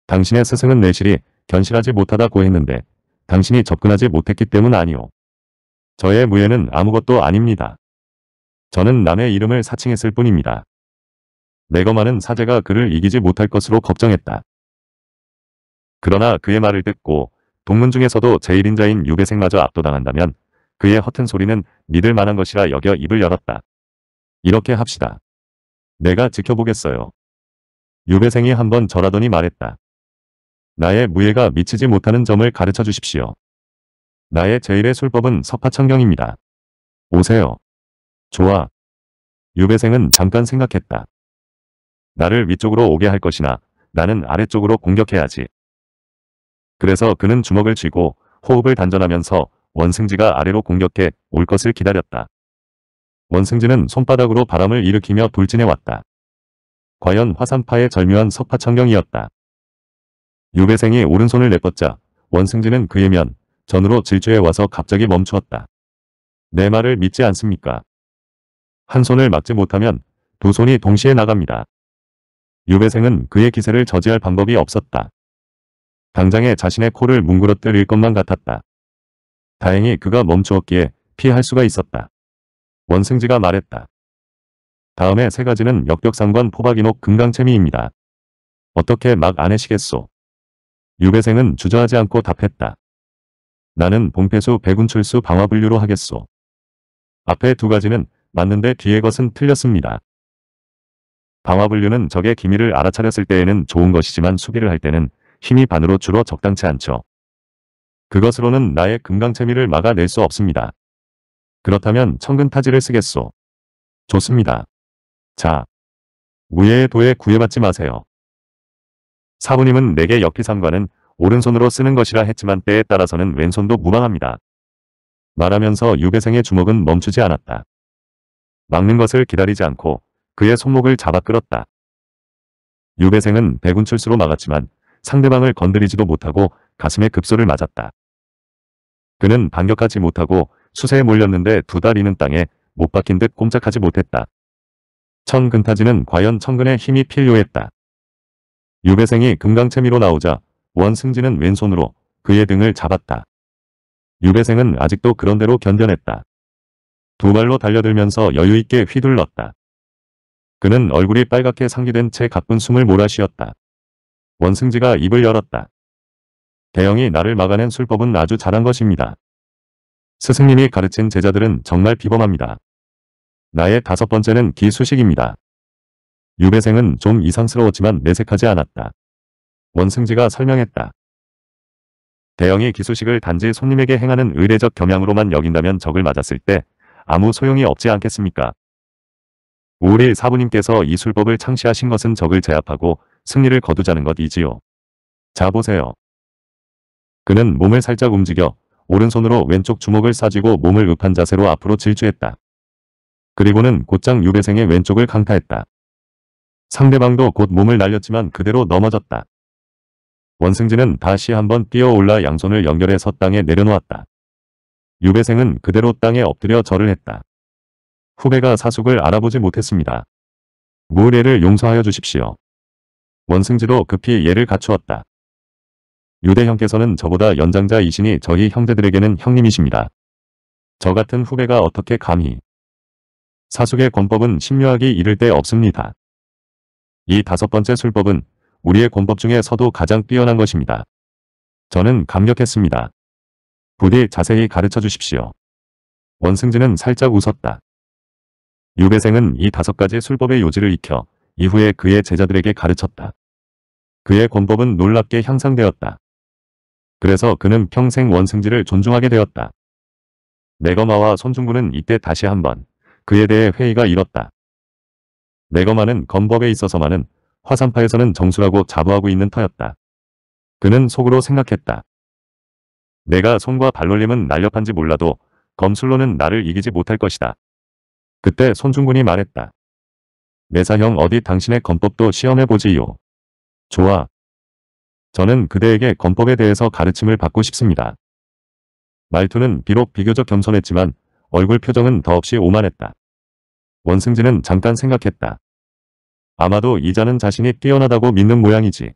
당신의 스승은 내실이 견실하지 못하다고 했는데 당신이 접근하지 못했기 때문 아니오. 저의 무예는 아무것도 아닙니다. 저는 남의 이름을 사칭했을 뿐입니다. 매거 많은 사제가 그를 이기지 못할 것으로 걱정했다. 그러나 그의 말을 듣고 동문 중에서도 제1인자인 유배생마저 압도당한다면 그의 허튼 소리는 믿을 만한 것이라 여겨 입을 열었다. 이렇게 합시다. 내가 지켜보겠어요. 유배생이 한번 절하더니 말했다. 나의 무예가 미치지 못하는 점을 가르쳐 주십시오. 나의 제일의 술법은 석파천경입니다. 오세요. 좋아. 유배생은 잠깐 생각했다. 나를 위쪽으로 오게 할 것이나 나는 아래쪽으로 공격해야지. 그래서 그는 주먹을 쥐고 호흡을 단전하면서 원승지가 아래로 공격해 올 것을 기다렸다. 원승지는 손바닥으로 바람을 일으키며 돌진해 왔다. 과연 화산파의 절묘한 석파천경이었다. 유배생이 오른손을 내뻗자 원승지는 그의 면 전으로 질주해 와서 갑자기 멈추었다. 내 말을 믿지 않습니까? 한 손을 막지 못하면 두 손이 동시에 나갑니다. 유배생은 그의 기세를 저지할 방법이 없었다. 당장에 자신의 코를 뭉그러뜨릴 것만 같았다. 다행히 그가 멈추었기에 피할 수가 있었다. 원승지가 말했다. 다음에 세 가지는 역벽상관 포박인옥 금강채미입니다. 어떻게 막 아내시겠소? 유배생은 주저하지 않고 답했다. 나는 봉패수 백운출수 방화분류로 하겠소. 앞에 두 가지는 맞는데 뒤에 것은 틀렸습니다. 방화분류는 적의 기미를 알아차렸을 때에는 좋은 것이지만 수비를 할 때는 힘이 반으로 줄어 적당치 않죠. 그것으로는 나의 금강채미를 막아낼 수 없습니다. 그렇다면 천근타지를 쓰겠소. 좋습니다. 자, 무예의 도에 구애받지 마세요. 사부님은 내게 역기상과는 오른손으로 쓰는 것이라 했지만 때에 따라서는 왼손도 무방합니다. 말하면서 유배생의 주먹은 멈추지 않았다. 막는 것을 기다리지 않고 그의 손목을 잡아 끌었다. 유배생은 대군 출수로 막았지만 상대방을 건드리지도 못하고 가슴에 급소를 맞았다. 그는 반격하지 못하고 수세에 몰렸는데 두 다리는 땅에 못 박힌 듯 꼼짝하지 못했다. 천근타지는 과연 천근의 힘이 필요했다. 유배생이 금강채미로 나오자 원승진은 왼손으로 그의 등을 잡았다. 유배생은 아직도 그런대로 견뎌냈다. 두 발로 달려들면서 여유있게 휘둘렀다. 그는 얼굴이 빨갛게 상기된 채 가쁜 숨을 몰아쉬었다. 원승지가 입을 열었다. 대형이 나를 막아낸 술법은 아주 잘한 것입니다. 스승님이 가르친 제자들은 정말 비범합니다. 나의 다섯 번째는 기수식입니다. 유배생은 좀 이상스러웠지만 내색하지 않았다. 원승지가 설명했다. 대형의 기수식을 단지 손님에게 행하는 의례적 경향으로만 여긴다면 적을 맞았을 때 아무 소용이 없지 않겠습니까? 우리 사부님께서 이 술법을 창시하신 것은 적을 제압하고 승리를 거두자는 것이지요. 자 보세요. 그는 몸을 살짝 움직여 오른손으로 왼쪽 주먹을 싸쥐고 몸을 읍한 자세로 앞으로 질주했다. 그리고는 곧장 유배생의 왼쪽을 강타했다. 상대방도 곧 몸을 날렸지만 그대로 넘어졌다. 원승진은 다시 한번 뛰어올라 양손을 연결해서 땅에 내려놓았다. 유배생은 그대로 땅에 엎드려 절을 했다. 후배가 사숙을 알아보지 못했습니다. 무례를 용서하여 주십시오. 원승지도 급히 예를 갖추었다. 유대 형께서는 저보다 연장자이시니 저희 형제들에게는 형님이십니다. 저 같은 후배가 어떻게 감히 사숙의 권법은 심묘하기 이를 데 없습니다. 이 다섯 번째 술법은 우리의 권법 중에서도 가장 뛰어난 것입니다. 저는 감격했습니다. 부디 자세히 가르쳐 주십시오. 원승진은 살짝 웃었다. 유배생은 이 다섯 가지 술법의 요지를 익혀 이후에 그의 제자들에게 가르쳤다. 그의 권법은 놀랍게 향상되었다. 그래서 그는 평생 원승지를 존중하게 되었다. 내거마와 손중구는 이때 다시 한번 그에 대해 회의가 일었다. 내거마는권법에 있어서만은 화산파에서는 정수라고 자부하고 있는 터였다. 그는 속으로 생각했다. 내가 손과 발놀림은 날렵한지 몰라도 검술로는 나를 이기지 못할 것이다. 그때 손중군이 말했다. 매사형 어디 당신의 검법도 시험해보지요. 좋아. 저는 그대에게 검법에 대해서 가르침을 받고 싶습니다. 말투는 비록 비교적 겸손했지만 얼굴 표정은 더없이 오만했다. 원승진은 잠깐 생각했다. 아마도 이자는 자신이 뛰어나다고 믿는 모양이지.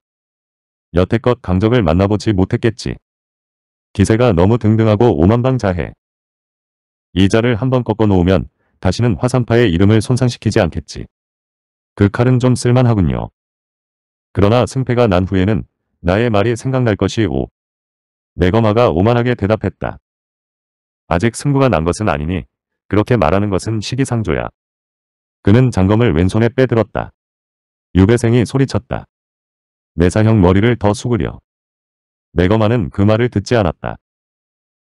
여태껏 강적을 만나보지 못했겠지. 기세가 너무 등등하고 오만방자해. 이자를 한번 꺾어 놓으면 다시는 화산파의 이름을 손상시키지 않겠지. 그 칼은 좀 쓸만하군요. 그러나 승패가 난 후에는 나의 말이 생각날 것이 오. 내거마가 오만하게 대답했다. 아직 승부가 난 것은 아니니 그렇게 말하는 것은 시기상조야. 그는 장검을 왼손에 빼들었다. 유배생이 소리쳤다. 내사형 머리를 더 숙으려. 내거마는 그 말을 듣지 않았다.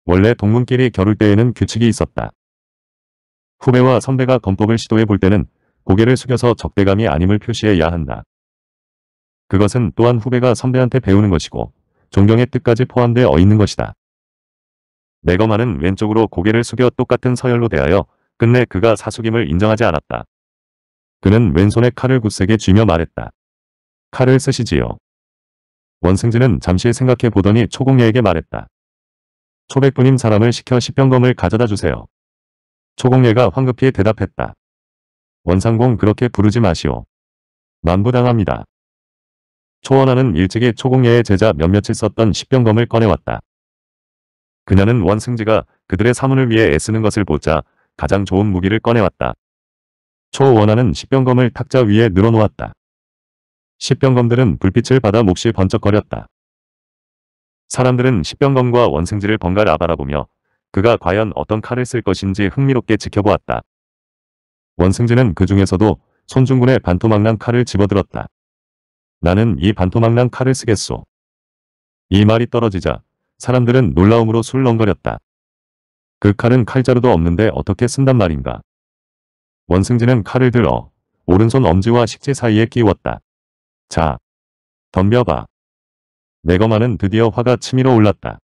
원래 동문끼리 겨룰 때에는 규칙이 있었다. 후배와 선배가 검법을 시도해 볼 때는 고개를 숙여서 적대감이 아님을 표시해야 한다. 그것은 또한 후배가 선배한테 배우는 것이고 존경의 뜻까지 포함되어 있는 것이다. 내거마는 왼쪽으로 고개를 숙여 똑같은 서열로 대하여 끝내 그가 사숙임을 인정하지 않았다. 그는 왼손에 칼을 굳세게 쥐며 말했다. 칼을 쓰시지요. 원승진은 잠시 생각해 보더니 초공예에게 말했다. 초백분임 사람을 시켜 십병검을 가져다 주세요. 초공예가 황급히 대답했다. 원상공 그렇게 부르지 마시오. 만부당합니다. 초원하는 일찍이 초공예의 제자 몇몇을 썼던 십병검을 꺼내왔다. 그녀는 원승지가 그들의 사문을 위해 애쓰는 것을 보자 가장 좋은 무기를 꺼내왔다. 초원하는 식병검을 탁자 위에 늘어놓았다. 식병검들은 불빛을 받아 몹시 번쩍거렸다. 사람들은 식병검과 원생지를 번갈아 바라보며 그가 과연 어떤 칼을 쓸 것인지 흥미롭게 지켜보았다. 원승진은 그 중에서도 손중군의 반토막난 칼을 집어들었다. 나는 이 반토막난 칼을 쓰겠소. 이 말이 떨어지자 사람들은 놀라움으로 술렁거렸다. 그 칼은 칼자루도 없는데 어떻게 쓴단 말인가. 원승진은 칼을 들어 오른손 엄지와 식지 사이에 끼웠다. 자, 덤벼봐. 내거만은 드디어 화가 치밀어 올랐다.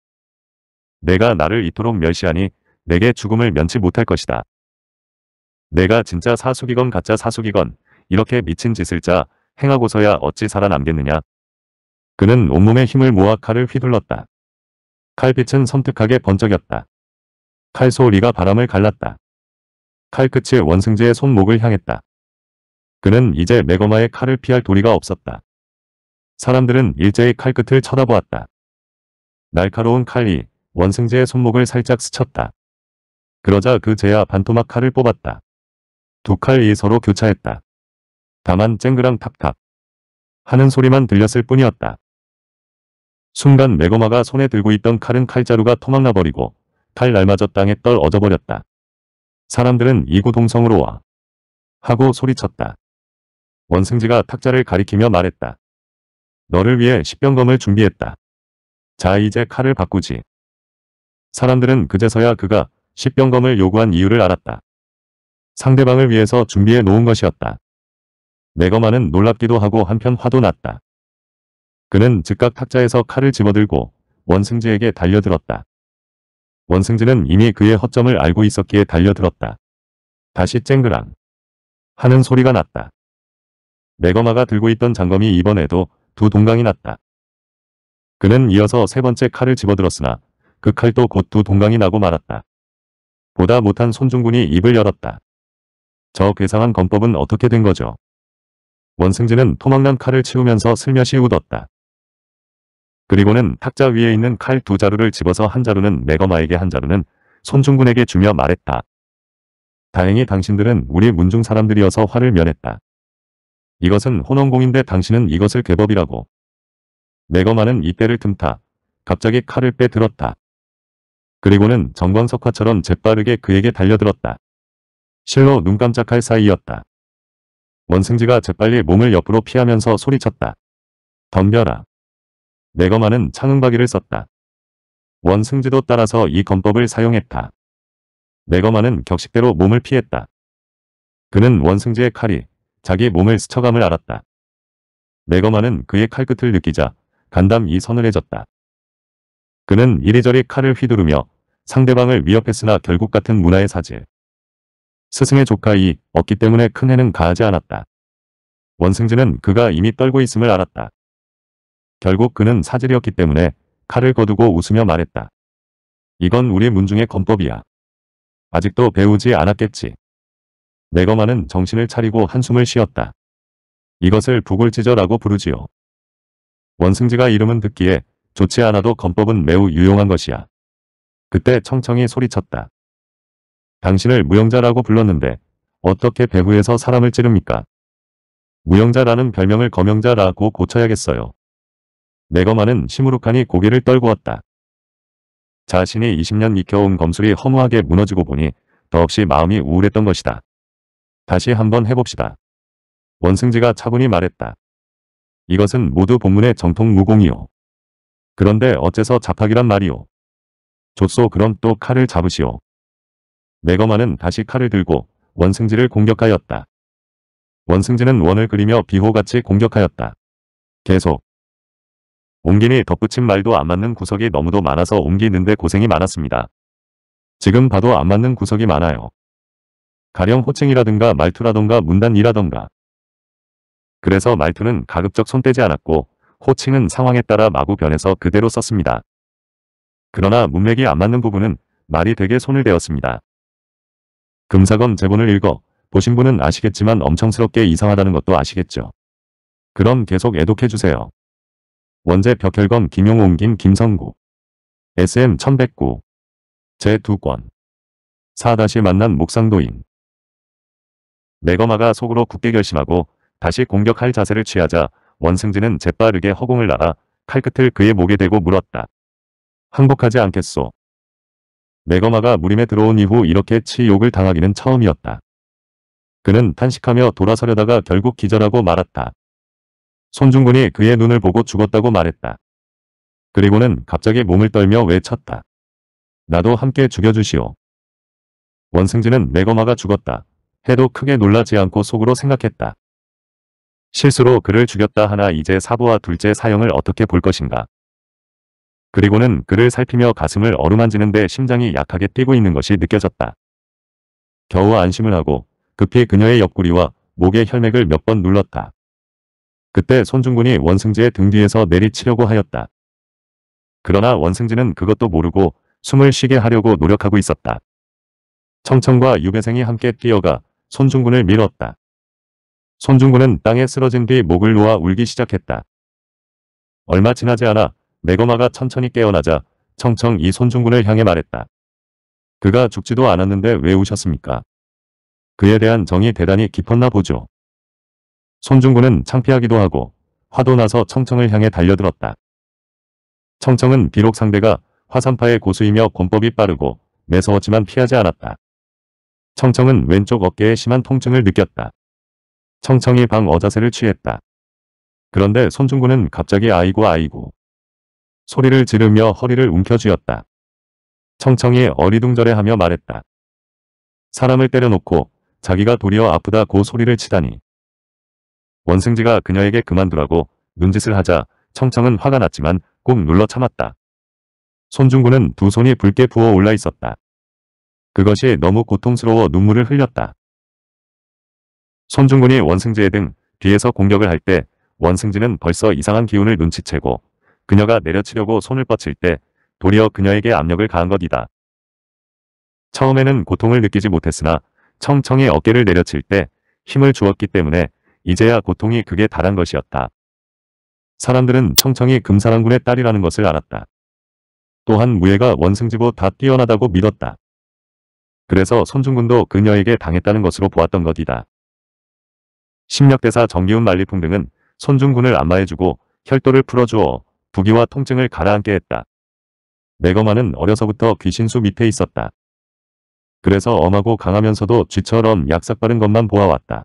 내가 나를 이토록 멸시하니 내게 죽음을 면치 못할 것이다. 내가 진짜 사숙이건 가짜 사숙이건 이렇게 미친 짓을 자 행하고서야 어찌 살아남겠느냐. 그는 온몸에 힘을 모아 칼을 휘둘렀다. 칼빛은 섬뜩하게 번쩍였다. 칼 소리가 바람을 갈랐다. 칼끝이 원승재의 손목을 향했다. 그는 이제 매거마의 칼을 피할 도리가 없었다. 사람들은 일제히 칼끝을 쳐다보았다. 날카로운 칼이 원승재의 손목을 살짝 스쳤다. 그러자 그제야 반토막 칼을 뽑았다. 두 칼이 서로 교차했다. 다만 쨍그랑 탑탑 하는 소리만 들렸을 뿐이었다. 순간 매거마가 손에 들고 있던 칼은 칼자루가 토막나버리고 칼날마저 땅에 떨 어져버렸다. 사람들은 이구동성으로 와. 하고 소리쳤다. 원승지가 탁자를 가리키며 말했다. 너를 위해 십병검을 준비했다. 자 이제 칼을 바꾸지. 사람들은 그제서야 그가 십병검을 요구한 이유를 알았다. 상대방을 위해서 준비해 놓은 것이었다. 내거만은 놀랍기도 하고 한편 화도 났다. 그는 즉각 탁자에서 칼을 집어들고 원승지에게 달려들었다. 원승진은 이미 그의 허점을 알고 있었기에 달려들었다. 다시 쨍그랑 하는 소리가 났다. 매거마가 들고 있던 장검이 이번에도 두 동강이 났다. 그는 이어서 세 번째 칼을 집어들었으나 그 칼도 곧 두 동강이 나고 말았다. 보다 못한 손중군이 입을 열었다. 저 괴상한 검법은 어떻게 된 거죠? 원승진은 토막난 칼을 치우면서 슬며시 웃었다. 그리고는 탁자 위에 있는 칼 두 자루를 집어서 한 자루는 매거마에게 한 자루는 손중군에게 주며 말했다. 다행히 당신들은 우리 문중 사람들이어서 화를 면했다. 이것은 혼원공인데 당신은 이것을 괴법이라고. 매거마는 이때를 틈타 갑자기 칼을 빼들었다. 그리고는 정광석화처럼 재빠르게 그에게 달려들었다. 실로 눈 깜짝할 사이였다. 원승지가 재빨리 몸을 옆으로 피하면서 소리쳤다. 덤벼라. 매거마는 창흥박이를 썼다. 원승지도 따라서 이 검법을 사용했다. 매거마는 격식대로 몸을 피했다. 그는 원승지의 칼이 자기 몸을 스쳐감을 알았다. 매거마는 그의 칼끝을 느끼자 간담이 서늘해졌다. 그는 이리저리 칼을 휘두르며 상대방을 위협했으나 결국 같은 문화의 사질. 스승의 조카이 없기 때문에 큰 해는 가하지 않았다. 원승지는 그가 이미 떨고 있음을 알았다. 결국 그는 사절이었기 때문에 칼을 거두고 웃으며 말했다. 이건 우리 문중의 건법이야. 아직도 배우지 않았겠지. 내거만은 정신을 차리고 한숨을 쉬었다. 이것을 부글지저라고 부르지요. 원승지가 이름은 듣기에 좋지 않아도 건법은 매우 유용한 것이야. 그때 청청이 소리쳤다. 당신을 무용자라고 불렀는데 어떻게 배후에서 사람을 찌릅니까? 무용자라는 별명을 거명자라고 고쳐야겠어요. 매거만은 시무룩하니 고개를 떨구었다. 자신이 20년 익혀온 검술이 허무하게 무너지고 보니 더없이 마음이 우울했던 것이다. 다시 한번 해봅시다. 원승지가 차분히 말했다. 이것은 모두 본문의 정통 무공이요. 그런데 어째서 자팍이란 말이요. 좋소 그럼 또 칼을 잡으시오. 매거만은 다시 칼을 들고 원승지를 공격하였다. 원승지는 원을 그리며 비호같이 공격하였다. 계속 옮기니 덧붙인 말도 안 맞는 구석이 너무도 많아서 옮기는데 고생이 많았습니다. 지금 봐도 안 맞는 구석이 많아요. 가령 호칭이라든가 말투라든가 문단이라든가. 그래서 말투는 가급적 손떼지 않았고 호칭은 상황에 따라 마구 변해서 그대로 썼습니다. 그러나 문맥이 안 맞는 부분은 말이 되게 손을 대었습니다. 금사검 제본을 읽어 보신 분은 아시겠지만 엄청스럽게 이상하다는 것도 아시겠죠. 그럼 계속 애독해주세요. 원제 벽혈검 김용웅 김 김성구 SM 1109 제2권 4- 다시 만난 목상도인 매거마가 속으로 굳게 결심하고 다시 공격할 자세를 취하자 원승진은 재빠르게 허공을 날아 칼끝을 그의 목에 대고 물었다. 항복하지 않겠소. 매거마가 무림에 들어온 이후 이렇게 치욕을 당하기는 처음이었다. 그는 탄식하며 돌아서려다가 결국 기절하고 말았다. 손중근이 그의 눈을 보고 죽었다고 말했다. 그리고는 갑자기 몸을 떨며 외쳤다. 나도 함께 죽여주시오. 원승진은 매거마가 죽었다. 해도 크게 놀라지 않고 속으로 생각했다. 실수로 그를 죽였다 하나 이제 사부와 둘째 사형을 어떻게 볼 것인가. 그리고는 그를 살피며 가슴을 어루만지는데 심장이 약하게 뛰고 있는 것이 느껴졌다. 겨우 안심을 하고 급히 그녀의 옆구리와 목의 혈맥을 몇 번 눌렀다. 그때 손중군이 원승지의 등 뒤에서 내리치려고 하였다. 그러나 원승지는 그것도 모르고 숨을 쉬게 하려고 노력하고 있었다. 청청과 유배생이 함께 뛰어가 손중군을 밀었다. 손중군은 땅에 쓰러진 뒤 목을 놓아 울기 시작했다. 얼마 지나지 않아 매거마가 천천히 깨어나자 청청 이 손중군을 향해 말했다. 그가 죽지도 않았는데 왜 우셨습니까? 그에 대한 정이 대단히 깊었나 보죠. 손중구는 창피하기도 하고 화도 나서 청청을 향해 달려들었다. 청청은 비록 상대가 화산파의 고수이며 권법이 빠르고 매서웠지만 피하지 않았다. 청청은 왼쪽 어깨에 심한 통증을 느꼈다. 청청이 방어자세를 취했다. 그런데 손중구는 갑자기 아이고 아이고 소리를 지르며 허리를 움켜쥐었다. 청청이 어리둥절해하며 말했다. 사람을 때려놓고 자기가 도리어 아프다고 소리를 치다니. 원승지가 그녀에게 그만두라고 눈짓을 하자 청청은 화가 났지만 꼭 눌러 참았다. 손중구는 두 손이 붉게 부어 올라 있었다. 그것이 너무 고통스러워 눈물을 흘렸다. 손중군이 원승지에 등 뒤에서 공격을 할 때 원승지는 벌써 이상한 기운을 눈치채고 그녀가 내려치려고 손을 뻗칠 때 도리어 그녀에게 압력을 가한 것이다. 처음에는 고통을 느끼지 못했으나 청청이 어깨를 내려칠 때 힘을 주었기 때문에 이제야 고통이 극에 달한 것이었다. 사람들은 청청이 금사랑군의 딸이라는 것을 알았다. 또한 무예가 원승지보 다 뛰어나다고 믿었다. 그래서 손중군도 그녀에게 당했다는 것으로 보았던 것이다. 심력대사 정기훈 만리풍 등은 손중군을 안마해주고 혈도를 풀어주어 부기와 통증을 가라앉게 했다. 매거마는 어려서부터 귀신수 밑에 있었다. 그래서 엄하고 강하면서도 쥐처럼 약삭 바른 것만 보아왔다.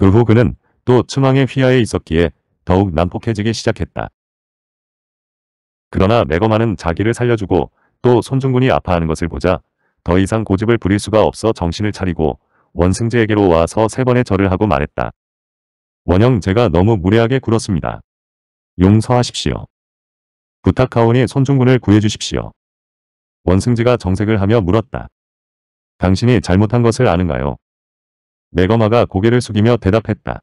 그후 그는 또 츠망의 휘하에 있었기에 더욱 난폭해지기 시작했다. 그러나 매거마는 자기를 살려주고 또 손중군이 아파하는 것을 보자 더 이상 고집을 부릴 수가 없어 정신을 차리고 원승제에게로 와서 세 번의 절을 하고 말했다. 원영 제가 너무 무례하게 굴었습니다. 용서하십시오. 부탁하오니 손중군을 구해주십시오. 원승지가 정색을 하며 물었다. 당신이 잘못한 것을 아는가요? 매거마가 고개를 숙이며 대답했다.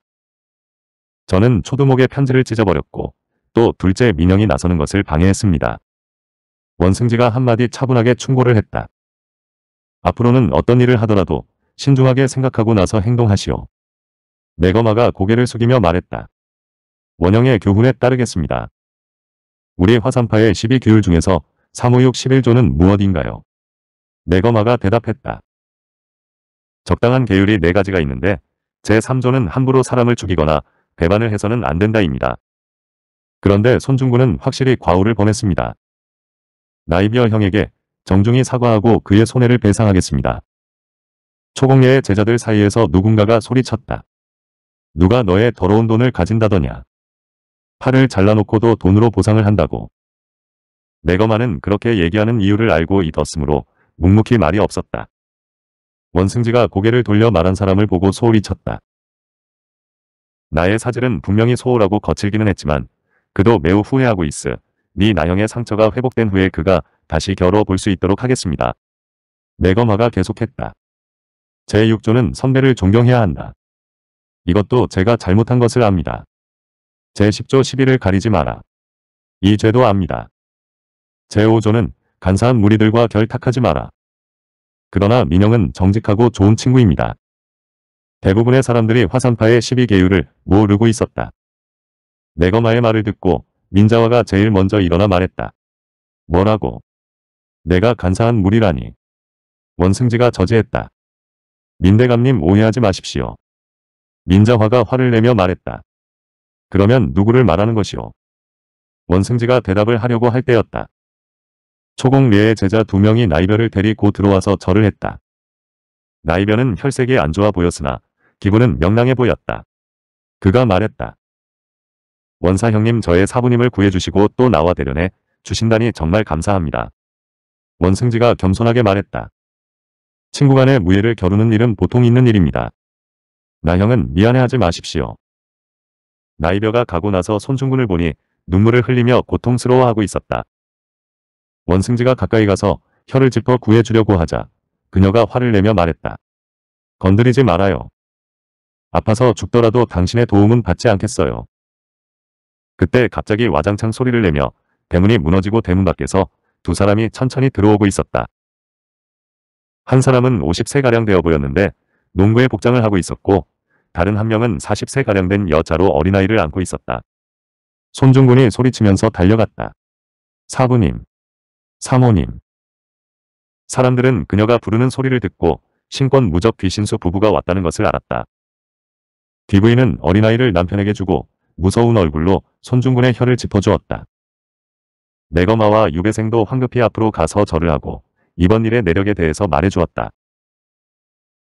저는 초두목의 편지를 찢어버렸고 또 둘째 민영이 나서는 것을 방해했습니다. 원승지가 한마디 차분하게 충고를 했다. 앞으로는 어떤 일을 하더라도 신중하게 생각하고 나서 행동하시오. 매거마가 고개를 숙이며 말했다. 원영의 교훈에 따르겠습니다. 우리 화산파의 12교율 중에서 356 11조는 무엇인가요? 매거마가 대답했다. 적당한 계율이 4가지가 있는데 제3조는 함부로 사람을 죽이거나 배반을 해서는 안 된다입니다. 그런데 손중구는 확실히 과오를 범했습니다. 나이비어 형에게 정중히 사과하고 그의 손해를 배상하겠습니다. 초공예의 제자들 사이에서 누군가가 소리쳤다. 누가 너의 더러운 돈을 가진다더냐. 팔을 잘라놓고도 돈으로 보상을 한다고. 내거만은 그렇게 얘기하는 이유를 알고 잊었으므로 묵묵히 말이 없었다. 원승지가 고개를 돌려 말한 사람을 보고 소홀히 쳤다. 나의 사질은 분명히 소홀하고 거칠기는 했지만 그도 매우 후회하고 있어. 니나영의 상처가 회복된 후에 그가 다시 겨뤄 볼 수 있도록 하겠습니다. 매검화가 계속했다. 제6조는 선배를 존경해야 한다. 이것도 제가 잘못한 것을 압니다. 제10조 11을 가리지 마라. 이 죄도 압니다. 제5조는 간사한 무리들과 결탁하지 마라. 그러나 민영은 정직하고 좋은 친구입니다. 대부분의 사람들이 화산파의 시비 계율을 모르고 있었다. 내거마의 말을 듣고 민자화가 제일 먼저 일어나 말했다. 뭐라고? 내가 간사한 무리라니. 원승지가 저지했다. 민대감님 오해하지 마십시오. 민자화가 화를 내며 말했다. 그러면 누구를 말하는 것이오? 원승지가 대답을 하려고 할 때였다. 초공 내의 제자 두 명이 나이별을 데리고 들어와서 절을 했다. 나이별은 혈색이 안 좋아 보였으나 기분은 명랑해 보였다. 그가 말했다. 원사 형님 저의 사부님을 구해주시고 또 나와 대련해 주신다니 정말 감사합니다. 원승지가 겸손하게 말했다. 친구 간의 무예를 겨루는 일은 보통 있는 일입니다. 나형은 미안해하지 마십시오. 나이벼가 가고 나서 손중군을 보니 눈물을 흘리며 고통스러워하고 있었다. 원승지가 가까이 가서 혀를 짚어 구해주려고 하자 그녀가 화를 내며 말했다. 건드리지 말아요. 아파서 죽더라도 당신의 도움은 받지 않겠어요. 그때 갑자기 와장창 소리를 내며 대문이 무너지고 대문 밖에서 두 사람이 천천히 들어오고 있었다. 한 사람은 50세가량 되어 보였는데 농부의 복장을 하고 있었고 다른 한 명은 40세가량 된 여자로 어린아이를 안고 있었다. 손중군이 소리치면서 달려갔다. 사부님. 사모님. 사람들은 그녀가 부르는 소리를 듣고 신권 무적 귀신수 부부가 왔다는 것을 알았다. 디브이는 어린아이를 남편에게 주고 무서운 얼굴로 손중군의 혀를 짚어주었다. 내거마와 유배생도 황급히 앞으로 가서 절을 하고 이번 일의 내력에 대해서 말해주었다.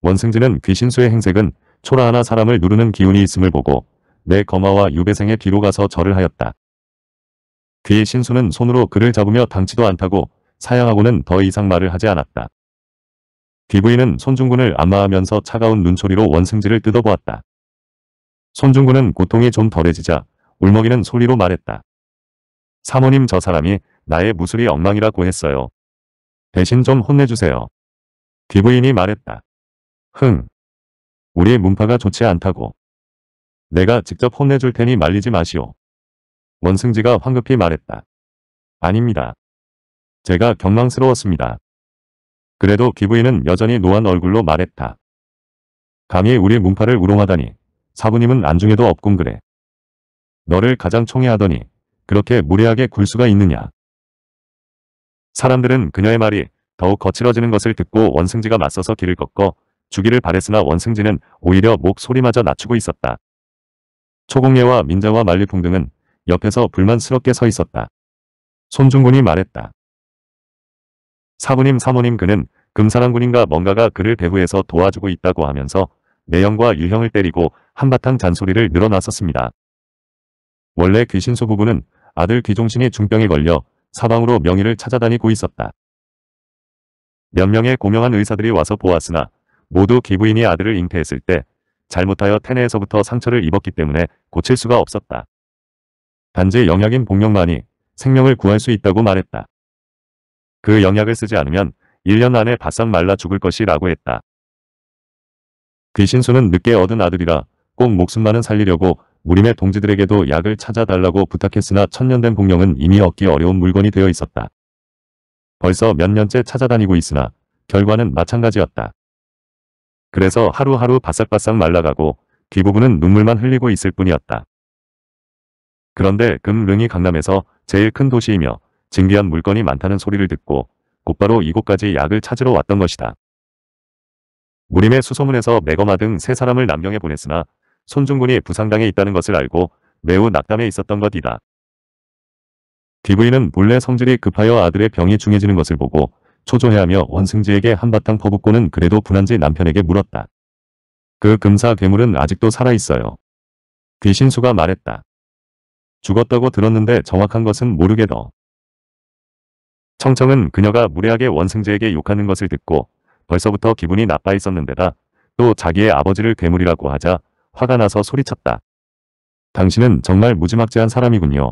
원승진은 귀신수의 행색은 초라하나 사람을 누르는 기운이 있음을 보고 내거마와 유배생의 뒤로 가서 절을 하였다. 그의 신수는 손으로 그를 잡으며 당치도 않다고 사양하고는 더 이상 말을 하지 않았다. 귀부인은 손중군을 안마하면서 차가운 눈초리로 원승지를 뜯어보았다. 손중군은 고통이 좀 덜해지자 울먹이는 소리로 말했다. 사모님 저 사람이 나의 무술이 엉망이라고 했어요. 대신 좀 혼내주세요. 귀부인이 말했다. 흥. 우리 문파가 좋지 않다고. 내가 직접 혼내줄 테니 말리지 마시오. 원승지가 황급히 말했다. 아닙니다. 제가 경망스러웠습니다. 그래도 기부인은 여전히 노한 얼굴로 말했다. 감히 우리 문파를 우롱하다니 사부님은 안중에도 없군 그래. 너를 가장 총애하더니 그렇게 무례하게 굴 수가 있느냐. 사람들은 그녀의 말이 더욱 거칠어지는 것을 듣고 원승지가 맞서서 길을 꺾어 주기를 바랬으나 원승지는 오히려 목소리마저 낮추고 있었다. 초공예와 민자와 만리풍 등은 옆에서 불만스럽게 서 있었다. 손중군이 말했다. 사부님 사모님 그는 금사랑군인가 뭔가가 그를 배후에서 도와주고 있다고 하면서 내형과 유형을 때리고 한바탕 잔소리를 늘어놨었습니다. 원래 귀신수 부부는 아들 귀종신이 중병에 걸려 사방으로 명의를 찾아다니고 있었다. 몇 명의 고명한 의사들이 와서 보았으나 모두 기부인이 아들을 잉태했을 때 잘못하여 태내에서부터 상처를 입었기 때문에 고칠 수가 없었다. 단지 영약인 복력만이 생명을 구할 수 있다고 말했다. 그 영약을 쓰지 않으면 1년 안에 바싹 말라 죽을 것이라고 했다. 귀신수는 늦게 얻은 아들이라 꼭 목숨만은 살리려고 무림의 동지들에게도 약을 찾아달라고 부탁했으나 천년된 복령은 이미 얻기 어려운 물건이 되어 있었다. 벌써 몇 년째 찾아다니고 있으나 결과는 마찬가지였다. 그래서 하루하루 바싹바싹 말라가고 귀부부는 눈물만 흘리고 있을 뿐이었다. 그런데 금릉이 강남에서 제일 큰 도시이며 진귀한 물건이 많다는 소리를 듣고 곧바로 이곳까지 약을 찾으러 왔던 것이다. 무림의 수소문에서 매거마 등 세 사람을 남경에 보냈으나 손중군이 부상당해 있다는 것을 알고 매우 낙담해 있었던 것이다. DV는 몰래 성질이 급하여 아들의 병이 중해지는 것을 보고 초조해하며 원승지에게 한바탕 퍼붓고는 그래도 분한지 남편에게 물었다. 그 금사 괴물은 아직도 살아있어요. 귀신수가 말했다. 죽었다고 들었는데 정확한 것은 모르게도 청청은 그녀가 무례하게 원승재에게 욕하는 것을 듣고 벌써부터 기분이 나빠 있었는데다 또 자기의 아버지를 괴물이라고 하자 화가 나서 소리쳤다. 당신은 정말 무지막지한 사람이군요.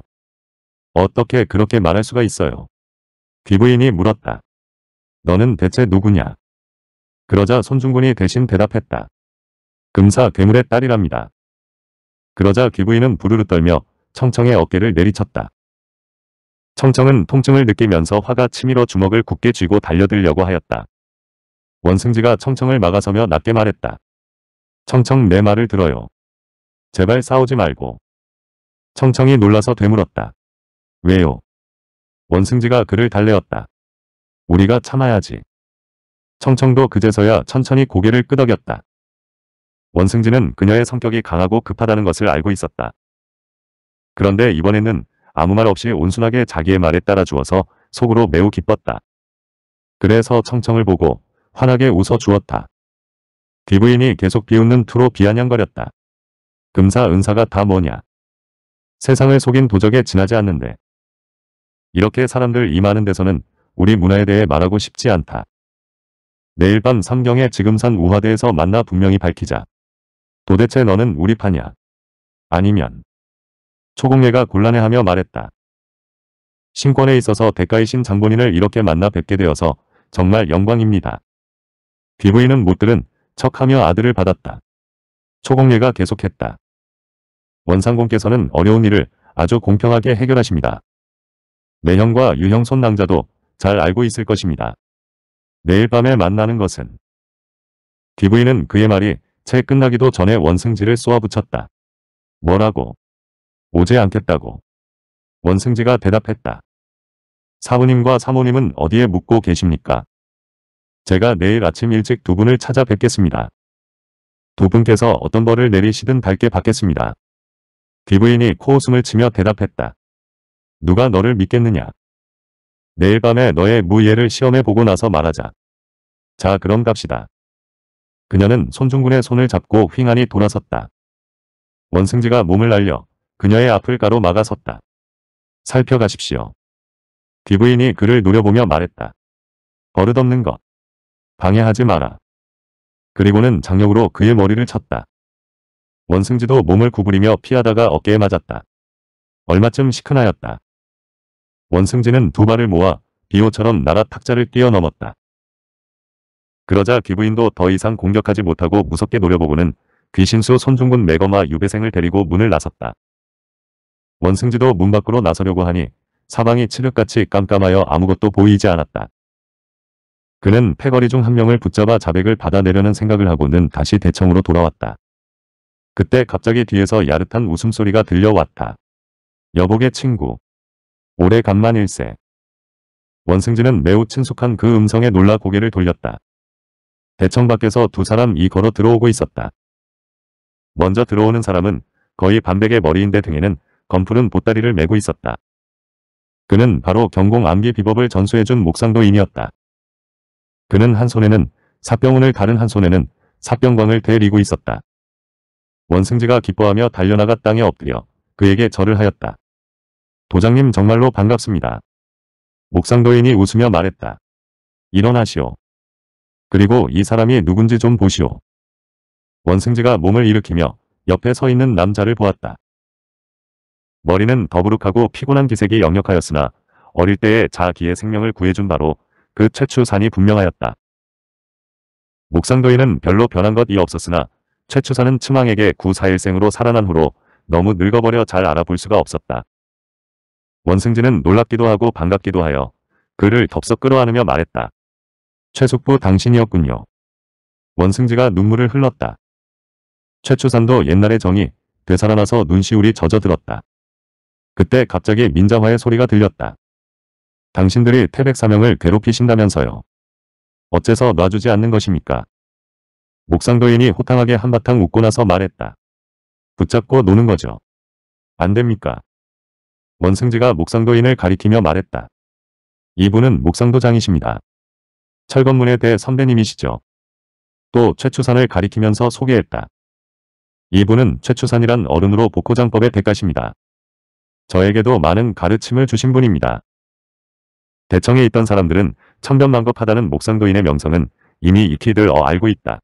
어떻게 그렇게 말할 수가 있어요. 귀부인이 물었다. 너는 대체 누구냐? 그러자 손중군이 대신 대답했다. 금사 괴물의 딸이랍니다. 그러자 귀부인은 부르르 떨며 청청의 어깨를 내리쳤다. 청청은 통증을 느끼면서 화가 치밀어 주먹을 굳게 쥐고 달려들려고 하였다. 원승지가 청청을 막아서며 낮게 말했다. 청청 내 말을 들어요. 제발 싸우지 말고. 청청이 놀라서 되물었다. 왜요? 원승지가 그를 달래었다. 우리가 참아야지. 청청도 그제서야 천천히 고개를 끄덕였다. 원승지는 그녀의 성격이 강하고 급하다는 것을 알고 있었다. 그런데 이번에는 아무 말 없이 온순하게 자기의 말에 따라 주어서 속으로 매우 기뻤다. 그래서 청청을 보고 환하게 웃어 주었다. 디브인이 계속 비웃는 투로 비아냥거렸다. 금사 은사가 다 뭐냐. 세상을 속인 도적에 지나지 않는데. 이렇게 사람들 이 많은 데서는 우리 문화에 대해 말하고 싶지 않다. 내일 밤 삼경의 지금산 우화대에서 만나 분명히 밝히자. 도대체 너는 우리 파냐? 아니면 초공예가 곤란해하며 말했다. 신권에 있어서 대가이신 장본인을 이렇게 만나 뵙게 되어서 정말 영광입니다. 비부인은 못 들은 척하며 아들을 받았다. 초공예가 계속했다. 원상공께서는 어려운 일을 아주 공평하게 해결하십니다. 매형과 유형 손낭자도 잘 알고 있을 것입니다. 내일 밤에 만나는 것은 DV는 그의 말이 채 끝나기도 전에 원승지를 쏘아붙였다. 뭐라고? 오지 않겠다고. 원승지가 대답했다. 사부님과 사모님은 어디에 묵고 계십니까? 제가 내일 아침 일찍 두 분을 찾아뵙겠습니다. 두 분께서 어떤 벌을 내리시든 밝게 받겠습니다. 기부인이 코웃음을 치며 대답했다. 누가 너를 믿겠느냐? 내일 밤에 너의 무예를 시험해보고 나서 말하자. 자 그럼 갑시다. 그녀는 손중군의 손을 잡고 휑하니 돌아섰다. 원승지가 몸을 날려 그녀의 앞을 가로 막아섰다. 살펴가십시오. 디브인이 그를 노려보며 말했다. 버릇없는 것. 방해하지 마라. 그리고는 장력으로 그의 머리를 쳤다. 원승지도 몸을 구부리며 피하다가 어깨에 맞았다. 얼마쯤 시큰하였다. 원승지는 두 발을 모아 비호처럼 나라 탁자를 뛰어넘었다. 그러자 기부인도 더 이상 공격하지 못하고 무섭게 노려보고는 귀신수 손중군 매거마 유배생을 데리고 문을 나섰다. 원승지도 문 밖으로 나서려고 하니 사방이 칠흑같이 깜깜하여 아무것도 보이지 않았다. 그는 패거리 중 한 명을 붙잡아 자백을 받아내려는 생각을 하고는 다시 대청으로 돌아왔다. 그때 갑자기 뒤에서 야릇한 웃음소리가 들려왔다. 여복의 친구. 오래간만 일세. 원승진은 매우 친숙한 그 음성에 놀라 고개를 돌렸다. 대청 밖에서 두 사람이 걸어 들어오고 있었다. 먼저 들어오는 사람은 거의 반백의 머리인데 등에는 건풀은 보따리를 메고 있었다. 그는 바로 경공 암기 비법을 전수해준 목상도인이었다. 그는 한 손에는 사병원을가른한 손에는 사병광을 데리고 있었다. 원승지가 기뻐하며 달려나가 땅에 엎드려 그에게 절을 하였다. 도장님 정말로 반갑습니다. 목상도인이 웃으며 말했다. 일어나시오. 그리고 이 사람이 누군지 좀 보시오. 원승지가 몸을 일으키며 옆에 서 있는 남자를 보았다. 머리는 더부룩하고 피곤한 기색이 역력하였으나 어릴 때에 자기의 생명을 구해준 바로 그 최추산이 분명하였다. 목상도인은 별로 변한 것이 없었으나 최추산은 츠망에게 구사일생으로 살아난 후로 너무 늙어버려 잘 알아볼 수가 없었다. 원승진은 놀랍기도 하고 반갑기도 하여 그를 덥석 끌어안으며 말했다. 최숙부 당신이었군요. 원승지가 눈물을 흘렀다. 최추산도 옛날의 정이 되살아나서 눈시울이 젖어들었다. 그때 갑자기 민자화의 소리가 들렸다. 당신들이 태백 사명을 괴롭히신다면서요. 어째서 놔주지 않는 것입니까? 목상도인이 호탕하게 한바탕 웃고 나서 말했다. 붙잡고 노는 거죠. 안 됩니까? 원승지가 목상도인을 가리키며 말했다. 이분은 목상도장이십니다. 철건문에 대해 선배님이시죠. 또 최추산을 가리키면서 소개했다. 이분은 최추산이란 어른으로 복호장법의 대가십니다. 저에게도 많은 가르침을 주신 분입니다. 대청에 있던 사람들은 천변만겁하다는 목상도인의 명성은 이미 익히들 어 알고 있다.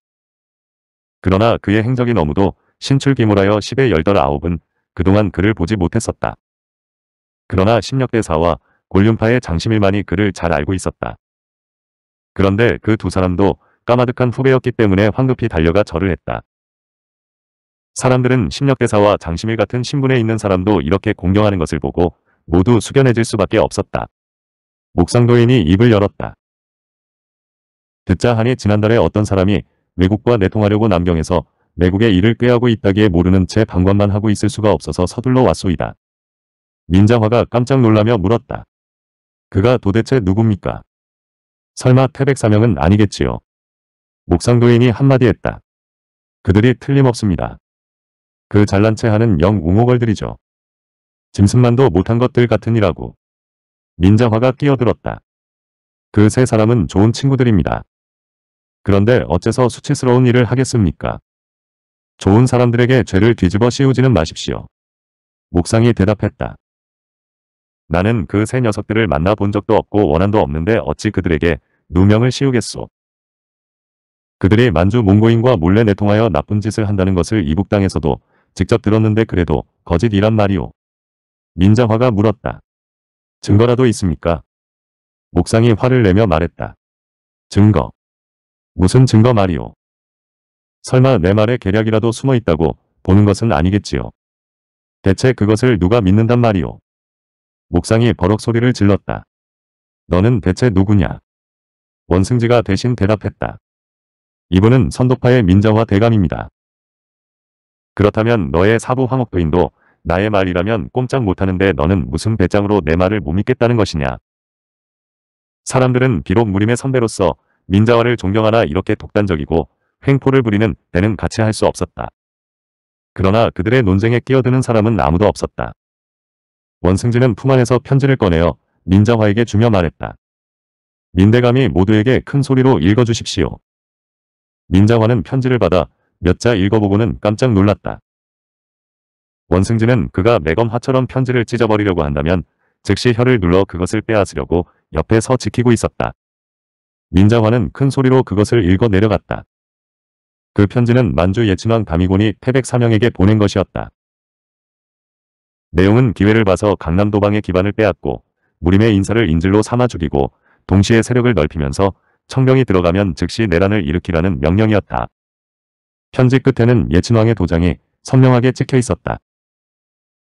그러나 그의 행적이 너무도 신출기몰하여 10의 18아홉은 그동안 그를 보지 못했었다. 그러나 심력대사와 골륜파의 장심일만이 그를 잘 알고 있었다. 그런데 그 두 사람도 까마득한 후배였기 때문에 황급히 달려가 절을 했다. 사람들은 심력대사와 장심일 같은 신분에 있는 사람도 이렇게 공경하는 것을 보고 모두 숙연해질 수밖에 없었다. 목상도인이 입을 열었다. 듣자 하니 지난달에 어떤 사람이 외국과 내통하려고 남경에서 외국의 일을 꾀하고 있다기에 모르는 채 방관만 하고 있을 수가 없어서 서둘러 왔소이다. 민자화가 깜짝 놀라며 물었다. 그가 도대체 누굽니까? 설마 태백 사명은 아니겠지요? 목상도인이 한마디 했다. 그들이 틀림없습니다. 그 잘난 체 하는 영웅호걸들이죠. 짐승만도 못한 것들 같으니라고. 민자화가 끼어들었다. 그 세 사람은 좋은 친구들입니다. 그런데 어째서 수치스러운 일을 하겠습니까? 좋은 사람들에게 죄를 뒤집어 씌우지는 마십시오. 목상이 대답했다. 나는 그 세 녀석들을 만나본 적도 없고 원한도 없는데 어찌 그들에게 누명을 씌우겠소. 그들이 만주 몽고인과 몰래 내통하여 나쁜 짓을 한다는 것을 이북 땅에서도 직접 들었는데 그래도 거짓이란 말이오. 민장화가 물었다. 증거라도 있습니까? 목상이 화를 내며 말했다. 증거. 무슨 증거 말이오. 설마 내 말에 계략이라도 숨어 있다고 보는 것은 아니겠지요. 대체 그것을 누가 믿는단 말이오. 목상이 버럭 소리를 질렀다. 너는 대체 누구냐? 원승지가 대신 대답했다. 이분은 선도파의 민자화 대감입니다. 그렇다면 너의 사부 황옥도인도 나의 말이라면 꼼짝 못하는데 너는 무슨 배짱으로 내 말을 못 믿겠다는 것이냐. 사람들은 비록 무림의 선배로서 민자화를 존경하나 이렇게 독단적이고 횡포를 부리는 때는 같이 할 수 없었다. 그러나 그들의 논쟁에 끼어드는 사람은 아무도 없었다. 원승진은 품 안에서 편지를 꺼내어 민자화에게 주며 말했다. 민대감이 모두에게 큰 소리로 읽어주십시오. 민자화는 편지를 받아 몇자 읽어보고는 깜짝 놀랐다. 원승진은 그가 매검 화처럼 편지를 찢어버리려고 한다면 즉시 혀를 눌러 그것을 빼앗으려고 옆에 서 지키고 있었다. 민자화는 큰 소리로 그것을 읽어 내려갔다. 그 편지는 만주 예친왕 다미곤이 태백 사명에게 보낸 것이었다. 내용은 기회를 봐서 강남도방의 기반을 빼앗고 무림의 인사를 인질로 삼아 죽이고 동시에 세력을 넓히면서 청병이 들어가면 즉시 내란을 일으키라는 명령이었다. 편지 끝에는 예친왕의 도장이 선명하게 찍혀 있었다.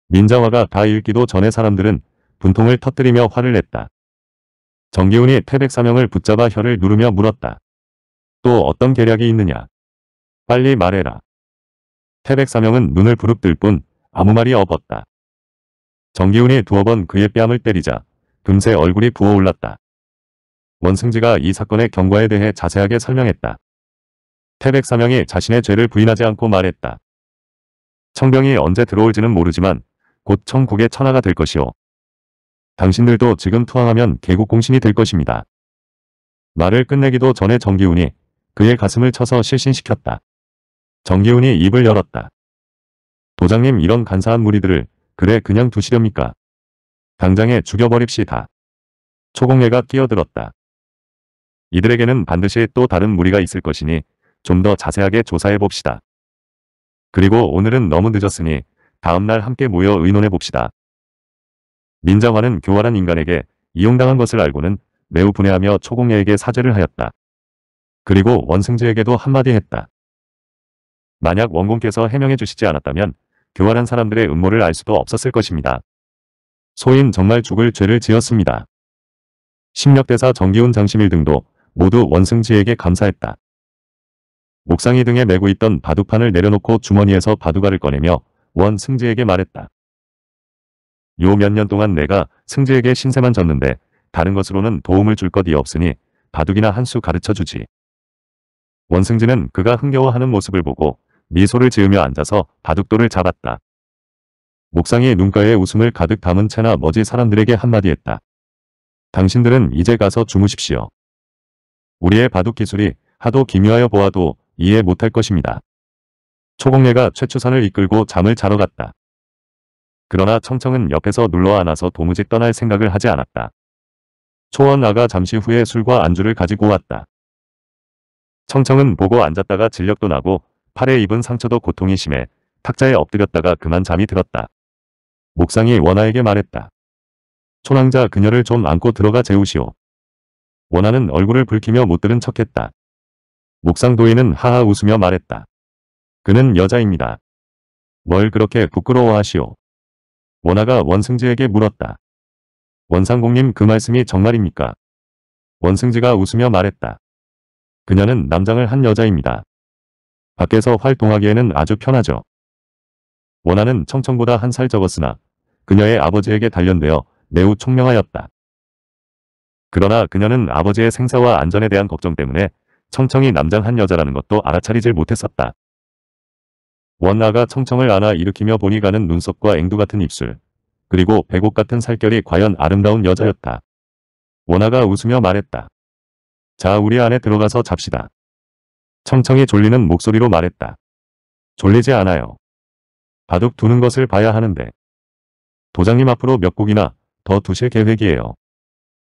민자화가 다 읽기도 전에 사람들은 분통을 터뜨리며 화를 냈다. 정기훈이 태백사명을 붙잡아 혀를 누르며 물었다. 또 어떤 계략이 있느냐? 빨리 말해라. 태백사명은 눈을 부릅뜰 뿐 아무 말이 없었다. 정기훈이 두어 번 그의 뺨을 때리자 금세 얼굴이 부어올랐다. 원승지가 이 사건의 경과에 대해 자세하게 설명했다. 태백 사명이 자신의 죄를 부인하지 않고 말했다. 청병이 언제 들어올지는 모르지만 곧 천국의 천하가 될 것이오. 당신들도 지금 투항하면 개국 공신이 될 것입니다. 말을 끝내기도 전에 정기훈이 그의 가슴을 쳐서 실신시켰다. 정기훈이 입을 열었다. 도장님 이런 간사한 무리들을 그래 그냥 두시렵니까? 당장에 죽여버립시다. 초공예가 끼어들었다. 이들에게는 반드시 또 다른 무리가 있을 것이니 좀더 자세하게 조사해 봅시다. 그리고 오늘은 너무 늦었으니 다음날 함께 모여 의논해 봅시다. 민정화는 교활한 인간에게 이용당한 것을 알고는 매우 분해하며 초공예에게 사죄를 하였다. 그리고 원승지에게도 한마디 했다. 만약 원공께서 해명해 주시지 않았다면 교활한 사람들의 음모를 알 수도 없었을 것입니다. 소인 정말 죽을 죄를 지었습니다. 심력대사 정기훈 장시밀 등도 모두 원승지에게 감사했다. 옥상이 등에 메고 있던 바둑판을 내려놓고 주머니에서 바둑알을 꺼내며 원 승재에게 말했다. 요 몇 년 동안 내가 승재에게 신세만 졌는데 다른 것으로는 도움을 줄 것이 없으니 바둑이나 한 수 가르쳐 주지. 원승진은 그가 흥겨워하는 모습을 보고 미소를 지으며 앉아서 바둑돌을 잡았다. 목상이 눈가에 웃음을 가득 담은 채나 머지 사람들에게 한마디 했다. 당신들은 이제 가서 주무십시오. 우리의 바둑 기술이 하도 기묘하여 보아도 이해 못할 것입니다. 초공예가 최추산을 이끌고 잠을 자러 갔다. 그러나 청청은 옆에서 눌러 안아서 도무지 떠날 생각을 하지 않았다. 초원아가 잠시 후에 술과 안주를 가지고 왔다. 청청은 보고 앉았다가 진력도 나고 팔에 입은 상처도 고통이 심해 탁자에 엎드렸다가 그만 잠이 들었다. 목상이 원아에게 말했다. 초낭자 그녀를 좀 안고 들어가 재우시오. 원아는 얼굴을 붉히며 못 들은 척했다. 목상도인은 하하 웃으며 말했다. 그는 여자입니다. 뭘 그렇게 부끄러워하시오. 원하가 원승지에게 물었다. 원상공님 그 말씀이 정말입니까? 원승지가 웃으며 말했다. 그녀는 남장을 한 여자입니다. 밖에서 활동하기에는 아주 편하죠. 원하는 청청보다 한 살 적었으나 그녀의 아버지에게 단련되어 매우 총명하였다. 그러나 그녀는 아버지의 생사와 안전에 대한 걱정 때문에 청청이 남장한 여자라는 것도 알아차리질 못했었다. 원아가 청청을 안아 일으키며 보니 가는 눈썹과 앵두 같은 입술, 그리고 백옥 같은 살결이 과연 아름다운 여자였다. 원아가 웃으며 말했다. 자 우리 안에 들어가서 잡시다. 청청이 졸리는 목소리로 말했다. 졸리지 않아요. 바둑 두는 것을 봐야 하는데. 도장님 앞으로 몇 곡이나 더 두실 계획이에요.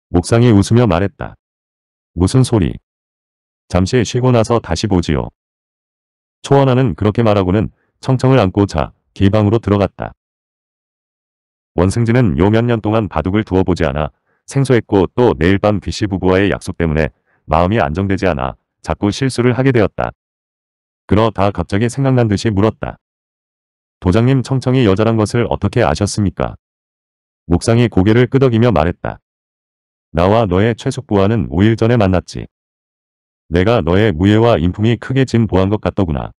목상이 웃으며 말했다. 무슨 소리. 잠시 쉬고 나서 다시 보지요. 초원아는 그렇게 말하고는 청청을 안고 자 기방으로 들어갔다. 원승진은 요 몇 년 동안 바둑을 두어 보지 않아 생소했고 또 내일 밤 귀씨 부부와의 약속 때문에 마음이 안정되지 않아 자꾸 실수를 하게 되었다. 그러다 갑자기 생각난 듯이 물었다. 도장님 청청이 여자란 것을 어떻게 아셨습니까? 목상이 고개를 끄덕이며 말했다. 나와 너의 최숙부와는 5일 전에 만났지. 내가 너의 무예와 인품이 크게 진보한 것 같더구나.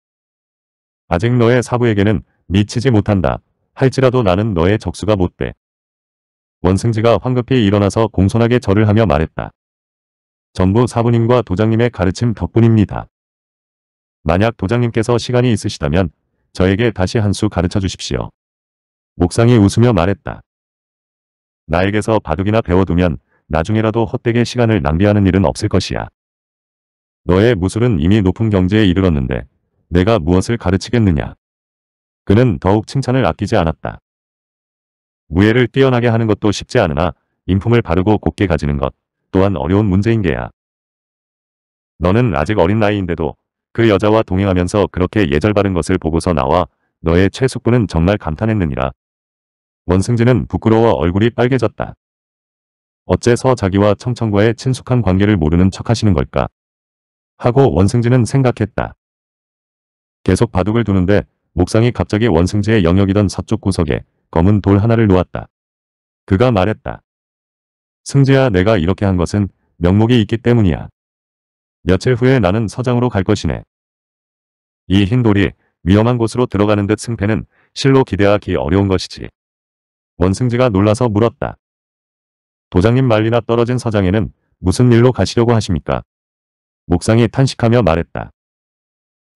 아직 너의 사부에게는 미치지 못한다. 할지라도 나는 너의 적수가 못 돼. 원승지가 황급히 일어나서 공손하게 절을 하며 말했다. 전부 사부님과 도장님의 가르침 덕분입니다. 만약 도장님께서 시간이 있으시다면 저에게 다시 한 수 가르쳐 주십시오. 목상이 웃으며 말했다. 나에게서 바둑이나 배워두면 나중에라도 헛되게 시간을 낭비하는 일은 없을 것이야. 너의 무술은 이미 높은 경지에 이르렀는데 내가 무엇을 가르치겠느냐. 그는 더욱 칭찬을 아끼지 않았다. 무예를 뛰어나게 하는 것도 쉽지 않으나 인품을 바르고 곱게 가지는 것 또한 어려운 문제인 게야. 너는 아직 어린 나이인데도 그 여자와 동행하면서 그렇게 예절바른 것을 보고서 나와 너의 최숙부는 정말 감탄했느니라. 원승진은 부끄러워 얼굴이 빨개졌다. 어째서 자기와 청천과의 친숙한 관계를 모르는 척하시는 걸까? 하고 원승진은 생각했다. 계속 바둑을 두는데 목상이 갑자기 원승지의 영역이던 서쪽 구석에 검은 돌 하나를 놓았다. 그가 말했다. 승지야 내가 이렇게 한 것은 명목이 있기 때문이야. 며칠 후에 나는 서장으로 갈 것이네. 이 흰 돌이 위험한 곳으로 들어가는 듯 승패는 실로 기대하기 어려운 것이지. 원승지가 놀라서 물었다. 도장님 말리나 떨어진 서장에는 무슨 일로 가시려고 하십니까? 목상이 탄식하며 말했다.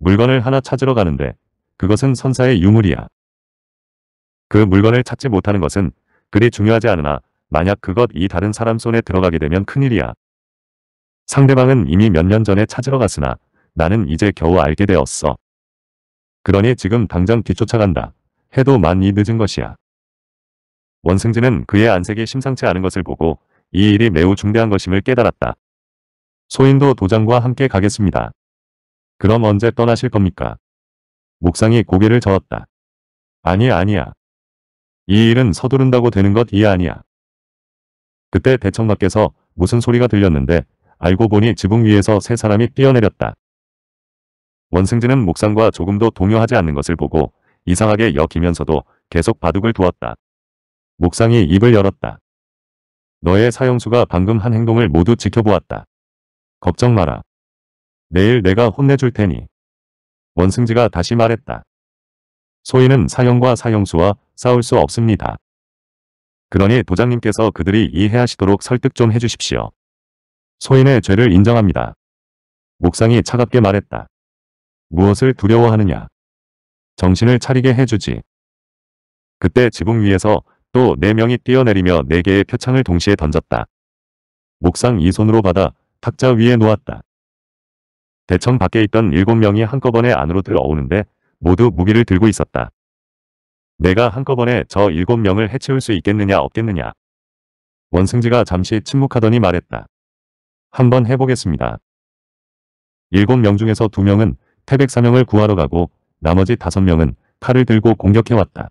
물건을 하나 찾으러 가는데 그것은 선사의 유물이야. 그 물건을 찾지 못하는 것은 그리 중요하지 않으나 만약 그것 이 다른 사람 손에 들어가게 되면 큰일이야. 상대방은 이미 몇 년 전에 찾으러 갔으나 나는 이제 겨우 알게 되었어. 그러니 지금 당장 뒤쫓아간다. 해도 많이 늦은 것이야. 원승진은 그의 안색이 심상치 않은 것을 보고 이 일이 매우 중대한 것임을 깨달았다. 소인도 도장과 함께 가겠습니다. 그럼 언제 떠나실 겁니까? 목상이 고개를 저었다. 아니 아니야. 이 일은 서두른다고 되는 것 이 아니야. 그때 대청마께서 무슨 소리가 들렸는데 알고 보니 지붕 위에서 세 사람이 뛰어내렸다. 원승진은 목상과 조금도 동요하지 않는 것을 보고 이상하게 역이면서도 계속 바둑을 두었다. 목상이 입을 열었다. 너의 사형수가 방금 한 행동을 모두 지켜보았다. 걱정 마라. 내일 내가 혼내줄 테니. 원승지가 다시 말했다. 소인은 사형과 사형수와 싸울 수 없습니다. 그러니 도장님께서 그들이 이해하시도록 설득 좀 해주십시오. 소인의 죄를 인정합니다. 목상이 차갑게 말했다. 무엇을 두려워하느냐. 정신을 차리게 해주지. 그때 지붕 위에서 또 네 명이 뛰어내리며 네 개의 표창을 동시에 던졌다. 목상 이 손으로 받아 탁자 위에 놓았다. 대청 밖에 있던 일곱 명이 한꺼번에 안으로 들어오는데 모두 무기를 들고 있었다. 내가 한꺼번에 저 일곱 명을 해치울 수 있겠느냐 없겠느냐. 원승지가 잠시 침묵하더니 말했다. 한번 해보겠습니다. 일곱 명 중에서 두 명은 태백 사명을 구하러 가고 나머지 다섯 명은 칼을 들고 공격해왔다.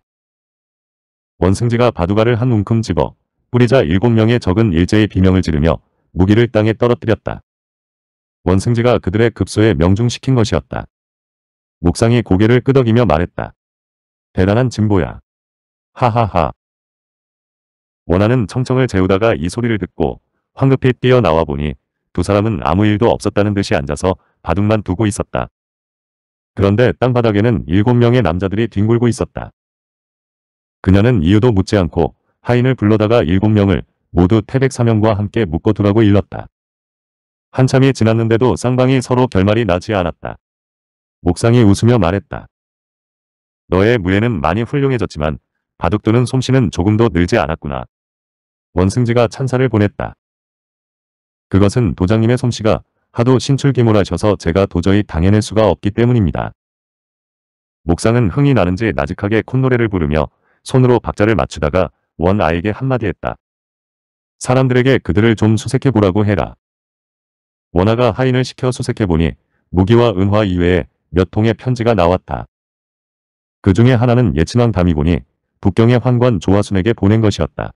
원승지가 바둑알을 한 움큼 집어 뿌리자 일곱 명의 적은 일제의 비명을 지르며 무기를 땅에 떨어뜨렸다. 원승지가 그들의 급소에 명중시킨 것이었다. 목상이 고개를 끄덕이며 말했다. 대단한 진보야. 하하하. 원하는 청청을 재우다가 이 소리를 듣고 황급히 뛰어나와 보니 두 사람은 아무 일도 없었다는 듯이 앉아서 바둑만 두고 있었다. 그런데 땅바닥에는 일곱 명의 남자들이 뒹굴고 있었다. 그녀는 이유도 묻지 않고 하인을 불러다가 일곱 명을 모두 태백 사명과 함께 묶어두라고 일렀다. 한참이 지났는데도 쌍방이 서로 결말이 나지 않았다. 목상이 웃으며 말했다. 너의 무예는 많이 훌륭해졌지만 바둑두는 솜씨는 조금도 늘지 않았구나. 원승지가 찬사를 보냈다. 그것은 도장님의 솜씨가 하도 신출귀몰하셔서 제가 도저히 당해낼 수가 없기 때문입니다. 목상은 흥이 나는지 나직하게 콧노래를 부르며 손으로 박자를 맞추다가 원 아에게 한마디 했다. 사람들에게 그들을 좀 수색해보라고 해라. 원화가 하인을 시켜 수색해보니 무기와 은화 이외에 몇 통의 편지가 나왔다. 그 중에 하나는 예친왕 담이군이 북경의 환관 조화순에게 보낸 것이었다.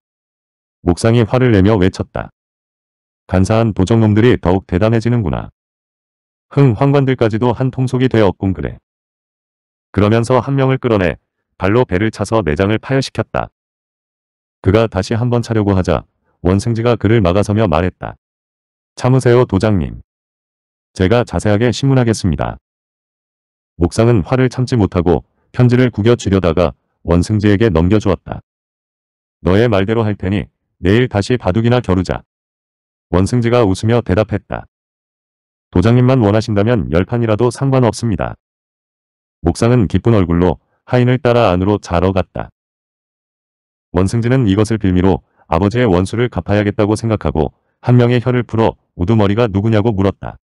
목상이 화를 내며 외쳤다. 간사한 도적놈들이 더욱 대단해지는구나. 흥 환관들까지도 한 통속이 되었군 그래. 그러면서 한 명을 끌어내 발로 배를 차서 내장을 파열시켰다. 그가 다시 한번 차려고 하자 원승지가 그를 막아서며 말했다. 참으세요 도장님. 제가 자세하게 신문하겠습니다. 목상은 화를 참지 못하고 편지를 구겨쥐려다가 원승지에게 넘겨주었다. 너의 말대로 할 테니 내일 다시 바둑이나 겨루자. 원승지가 웃으며 대답했다. 도장님만 원하신다면 열판이라도 상관없습니다. 목상은 기쁜 얼굴로 하인을 따라 안으로 자러 갔다. 원승지는 이것을 빌미로 아버지의 원수를 갚아야겠다고 생각하고 한 명의 혀를 풀어 우두머리가 누구냐고 물었다.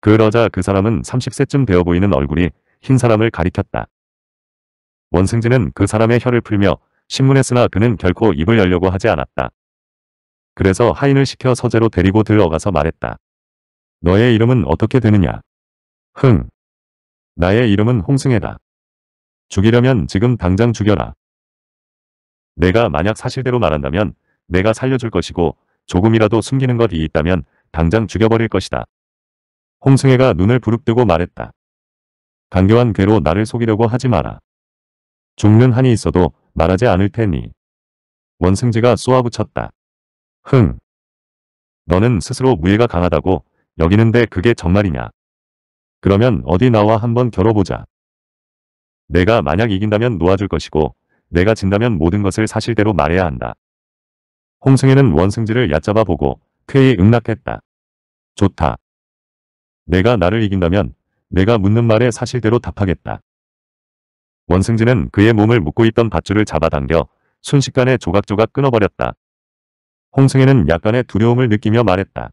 그러자 그 사람은 30세쯤 되어 보이는 얼굴이 흰 사람을 가리켰다. 원승진은 그 사람의 혀를 풀며 신문에 쓰나 그는 결코 입을 열려고 하지 않았다. 그래서 하인을 시켜 서재로 데리고 들어가서 말했다. 너의 이름은 어떻게 되느냐? 흥. 나의 이름은 홍승혜다. 죽이려면 지금 당장 죽여라. 내가 만약 사실대로 말한다면 내가 살려줄 것이고 조금이라도 숨기는 것이 있다면 당장 죽여버릴 것이다. 홍승혜가 눈을 부릅뜨고 말했다. 강교한 괴로 나를 속이려고 하지 마라. 죽는 한이 있어도 말하지 않을 테니. 원승지가 쏘아붙였다. 흥. 너는 스스로 무예가 강하다고 여기는데 그게 정말이냐. 그러면 어디 나와 한번 겨뤄보자. 내가 만약 이긴다면 놓아줄 것이고 내가 진다면 모든 것을 사실대로 말해야 한다. 홍승희는 원승지를 얕잡아 보고 쾌히 응낙했다. 좋다. 내가 나를 이긴다면 내가 묻는 말에 사실대로 답하겠다. 원승진는 그의 몸을 묶고 있던 밧줄을 잡아당겨 순식간에 조각조각 끊어버렸다. 홍승희는 약간의 두려움을 느끼며 말했다.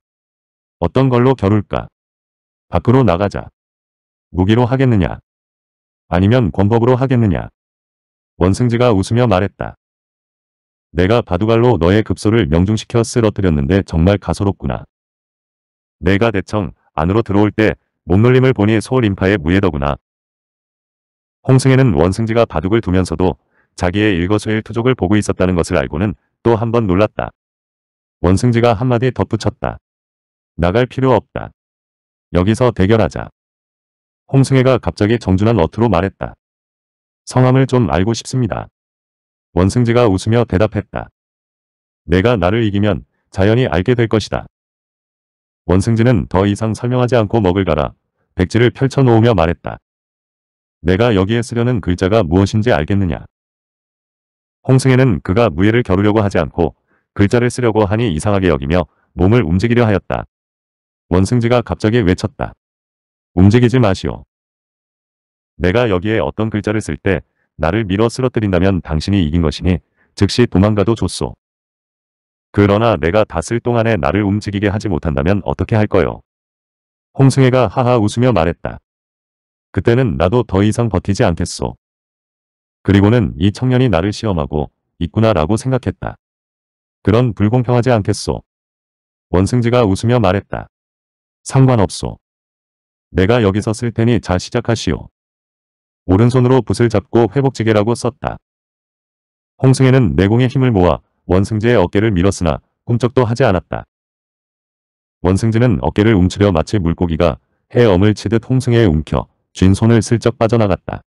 어떤 걸로 겨룰까? 밖으로 나가자. 무기로 하겠느냐? 아니면 권법으로 하겠느냐? 원승지가 웃으며 말했다. 내가 바둑알로 너의 급소를 명중시켜 쓰러뜨렸는데 정말 가소롭구나. 내가 대청 안으로 들어올 때 몸놀림을 보니 소울 인파의 무예더구나. 홍승에는 원승지가 바둑을 두면서도 자기의 일거수일투족을 보고 있었다는 것을 알고는 또 한 번 놀랐다. 원승지가 한마디 덧붙였다. 나갈 필요 없다. 여기서 대결하자. 홍승혜가 갑자기 정준한 어투로 말했다. 성함을 좀 알고 싶습니다. 원승지가 웃으며 대답했다. 내가 나를 이기면 자연히 알게 될 것이다. 원승지는 더 이상 설명하지 않고 먹을 가라. 백지를 펼쳐놓으며 말했다. 내가 여기에 쓰려는 글자가 무엇인지 알겠느냐. 홍승에는 그가 무예를 겨루려고 하지 않고 글자를 쓰려고 하니 이상하게 여기며 몸을 움직이려 하였다. 원승지가 갑자기 외쳤다. 움직이지 마시오. 내가 여기에 어떤 글자를 쓸 때 나를 밀어 쓰러뜨린다면 당신이 이긴 것이니 즉시 도망가도 좋소. 그러나 내가 다 쓸 동안에 나를 움직이게 하지 못한다면 어떻게 할 거요? 홍승혜가 하하 웃으며 말했다. 그때는 나도 더 이상 버티지 않겠소. 그리고는 이 청년이 나를 시험하고 있구나라고 생각했다. 그런 불공평하지 않겠소. 원승지가 웃으며 말했다. 상관없소. 내가 여기서 쓸 테니 자 시작하시오. 오른손으로 붓을 잡고 회복지게라고 썼다. 홍승혜는 내공의 힘을 모아 원승재의 어깨를 밀었으나 꿈쩍도 하지 않았다. 원승재는 어깨를 움츠려 마치 물고기가 해엄을 치듯 홍승혜에 움켜 쥔 손을 슬쩍 빠져나갔다.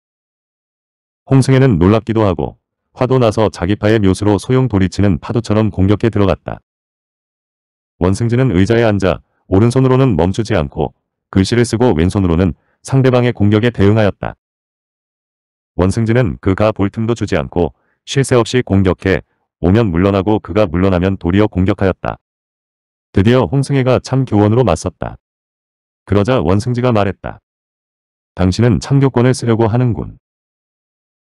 홍승혜는 놀랍기도 하고 화도 나서 자기 파의 묘수로 소용 돌이치는 파도처럼 공격해 들어갔다. 원승진은 의자에 앉아 오른손으로는 멈추지 않고 글씨를 쓰고 왼손으로는 상대방의 공격에 대응하였다. 원승진은 그가 볼 틈도 주지 않고 쉴 새 없이 공격해 오면 물러나고 그가 물러나면 도리어 공격하였다. 드디어 홍승혜가 참교원으로 맞섰다. 그러자 원승지가 말했다. 당신은 참교권을 쓰려고 하는군.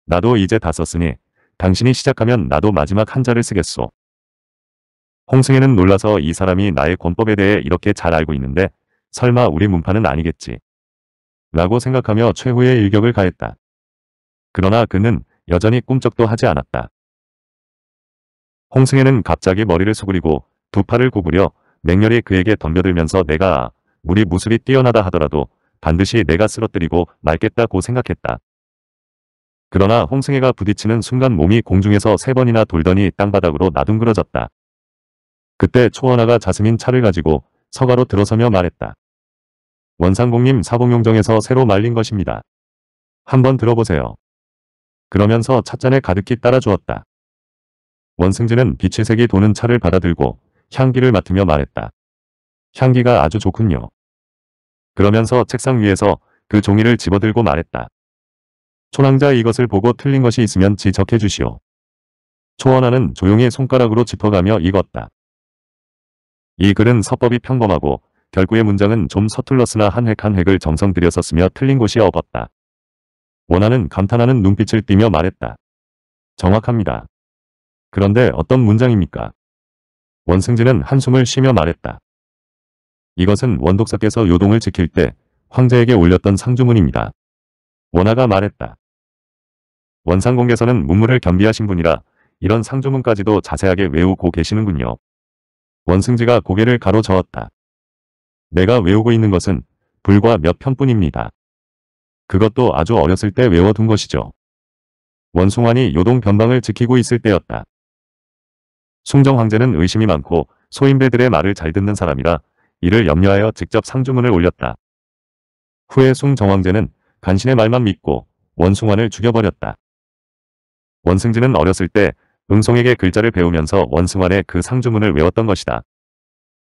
나도 이제 다 썼으니 당신이 시작하면 나도 마지막 한자를 쓰겠소. 홍승혜는 놀라서 이 사람이 나의 권법에 대해 이렇게 잘 알고 있는데 설마 우리 문파는 아니겠지. 라고 생각하며 최후의 일격을 가했다. 그러나 그는 여전히 꿈쩍도 하지 않았다. 홍승혜는 갑자기 머리를 소그리고 두 팔을 구부려 맹렬히 그에게 덤벼들면서 내가 물이 무술이 뛰어나다 하더라도 반드시 내가 쓰러뜨리고 말겠다고 생각했다. 그러나 홍승혜가 부딪히는 순간 몸이 공중에서 세 번이나 돌더니 땅바닥으로 나둥그러졌다. 그때 초원아가 자스민 차를 가지고 서가로 들어서며 말했다. 원상공님 사봉용정에서 새로 말린 것입니다. 한번 들어보세요. 그러면서 찻잔을 가득히 따라주었다. 원승진은 빛의 색이 도는 차를 받아들고 향기를 맡으며 말했다. 향기가 아주 좋군요. 그러면서 책상 위에서 그 종이를 집어들고 말했다. 초랑자 이것을 보고 틀린 것이 있으면 지적해 주시오. 초원하는 조용히 손가락으로 짚어가며 읽었다. 이 글은 서법이 평범하고 결구의 문장은 좀 서툴렀으나 한 획 한 획을 정성 들여서 쓰며 틀린 곳이 없었다. 원하는 감탄하는 눈빛을 띠며 말했다. 정확합니다. 그런데 어떤 문장입니까? 원승진은 한숨을 쉬며 말했다. 이것은 원독사께서 요동을 지킬 때 황제에게 올렸던 상주문입니다. 원하가 말했다. 원상공께서는 문물을 겸비하신 분이라 이런 상주문까지도 자세하게 외우고 계시는군요. 원승지가 고개를 가로저었다. 내가 외우고 있는 것은 불과 몇 편뿐입니다. 그것도 아주 어렸을 때 외워둔 것이죠. 원숭환이 요동 변방을 지키고 있을 때였다. 숭정 황제는 의심이 많고 소인배들의 말을 잘 듣는 사람이라 이를 염려하여 직접 상주문을 올렸다. 후에 숭정황제는 간신의 말만 믿고 원숭환을 죽여버렸다. 원승진은 어렸을 때 응송에게 글자를 배우면서 원승환의 그 상주문을 외웠던 것이다.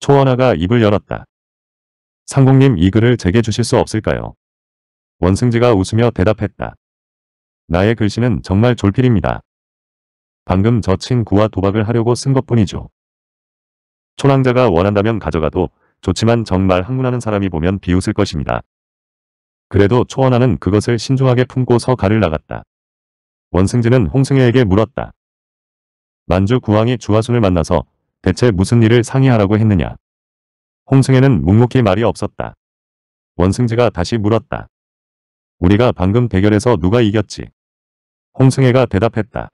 초원화가 입을 열었다. 상공님 이 글을 제게 주실 수 없을까요? 원승지가 웃으며 대답했다. 나의 글씨는 정말 졸필입니다. 방금 저 친구와 도박을 하려고 쓴 것뿐이죠. 초랑자가 원한다면 가져가도 좋지만 정말 학문하는 사람이 보면 비웃을 것입니다. 그래도 초원하는 그것을 신중하게 품고 서가를 나갔다. 원승지는 홍승혜에게 물었다. 만주 구왕이 주화순을 만나서 대체 무슨 일을 상의하라고 했느냐. 홍승혜는 묵묵히 말이 없었다. 원승지가 다시 물었다. 우리가 방금 대결에서 누가 이겼지? 홍승혜가 대답했다.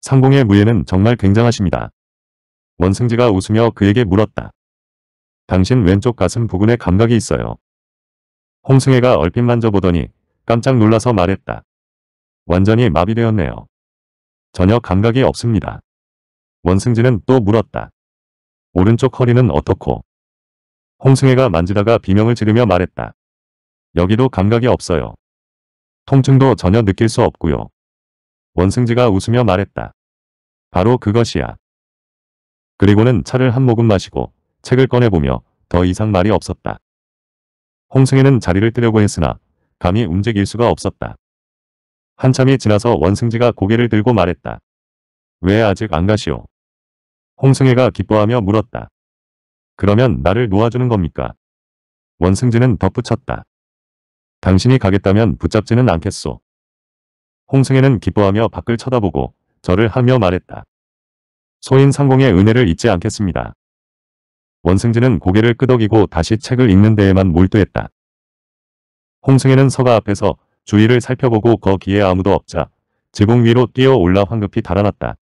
상공의 무예는 정말 굉장하십니다. 원승지가 웃으며 그에게 물었다. 당신 왼쪽 가슴 부근에 감각이 있어요. 홍승혜가 얼핏 만져보더니 깜짝 놀라서 말했다. 완전히 마비되었네요. 전혀 감각이 없습니다. 원승지는 또 물었다. 오른쪽 허리는 어떻고? 홍승혜가 만지다가 비명을 지르며 말했다. 여기도 감각이 없어요. 통증도 전혀 느낄 수 없고요. 원승지가 웃으며 말했다. 바로 그것이야. 그리고는 차를 한 모금 마시고 책을 꺼내보며 더 이상 말이 없었다. 홍승희는 자리를 뜨려고 했으나 감히 움직일 수가 없었다. 한참이 지나서 원승지가 고개를 들고 말했다. 왜 아직 안 가시오? 홍승희가 기뻐하며 물었다. 그러면 나를 놓아주는 겁니까? 원승지는 덧붙였다. 당신이 가겠다면 붙잡지는 않겠소. 홍승혜는 기뻐하며 밖을 쳐다보고 저를 하며 말했다. 소인 상공의 은혜를 잊지 않겠습니다. 원승진은 고개를 끄덕이고 다시 책을 읽는 데에만 몰두했다. 홍승혜는 서가 앞에서 주위를 살펴보고 거기에 아무도 없자 지붕 위로 뛰어 올라 황급히 달아났다.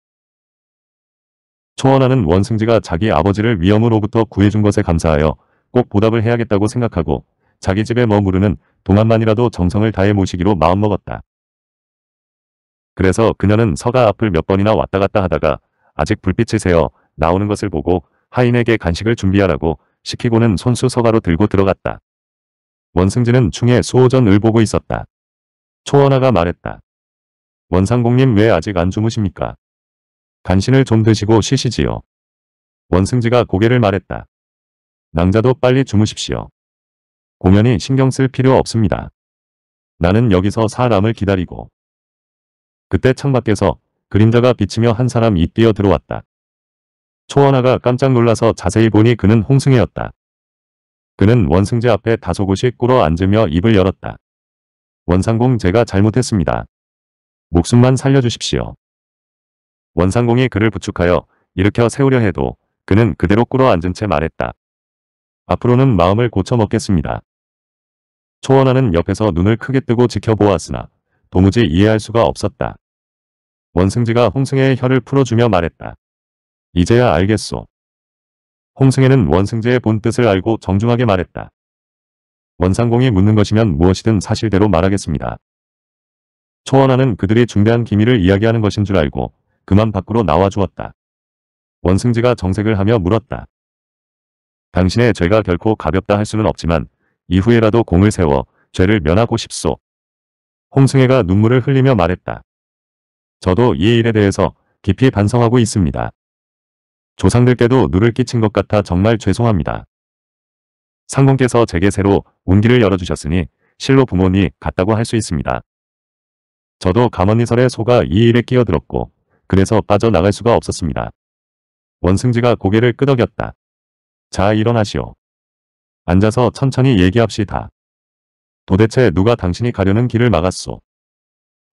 초원하는 원승지가 자기 아버지를 위험으로부터 구해준 것에 감사하여 꼭 보답을 해야겠다고 생각하고 자기 집에 머무르는 동안만이라도 정성을 다해 모시기로 마음먹었다. 그래서 그녀는 서가 앞을 몇 번이나 왔다 갔다 하다가 아직 불빛이 새어 나오는 것을 보고 하인에게 간식을 준비하라고 시키고는 손수 서가로 들고 들어갔다. 원승진은 충의 수호전을 보고 있었다. 초원아가 말했다. 원상공님 왜 아직 안 주무십니까? 간신을 좀 드시고 쉬시지요. 원승지가 고개를 말했다. 낭자도 빨리 주무십시오. 공연히 신경 쓸 필요 없습니다. 나는 여기서 사람을 기다리고 그때 창밖에서 그림자가 비치며 한 사람이 뛰어 들어왔다. 초원아가 깜짝 놀라서 자세히 보니 그는 홍승이였다 그는 원승재 앞에 다소 곳이 꿇어 앉으며 입을 열었다. 원상공 제가 잘못했습니다. 목숨만 살려주십시오. 원상공이 그를 부축하여 일으켜 세우려 해도 그는 그대로 꿇어 앉은 채 말했다. 앞으로는 마음을 고쳐먹겠습니다. 초원하는 옆에서 눈을 크게 뜨고 지켜보았으나 도무지 이해할 수가 없었다. 원승지가 홍승혜의 혀를 풀어주며 말했다. 이제야 알겠소. 홍승혜는 원승지의 본 뜻을 알고 정중하게 말했다. 원상공이 묻는 것이면 무엇이든 사실대로 말하겠습니다. 초원하는 그들이 중대한 기밀을 이야기하는 것인 줄 알고 그만 밖으로 나와 주었다. 원승지가 정색을 하며 물었다. 당신의 죄가 결코 가볍다 할 수는 없지만 이후에라도 공을 세워 죄를 면하고 싶소. 홍승혜가 눈물을 흘리며 말했다. 저도 이 일에 대해서 깊이 반성하고 있습니다. 조상들께도 누를 끼친 것 같아 정말 죄송합니다. 상공께서 제게 새로 운기를 열어주셨으니 실로 부모니 같다고 할 수 있습니다. 저도 감언니설에 소가 이 일에 끼어들었고 그래서 빠져나갈 수가 없었습니다. 원승지가 고개를 끄덕였다. 자 일어나시오. 앉아서 천천히 얘기합시다. 도대체 누가 당신이 가려는 길을 막았소?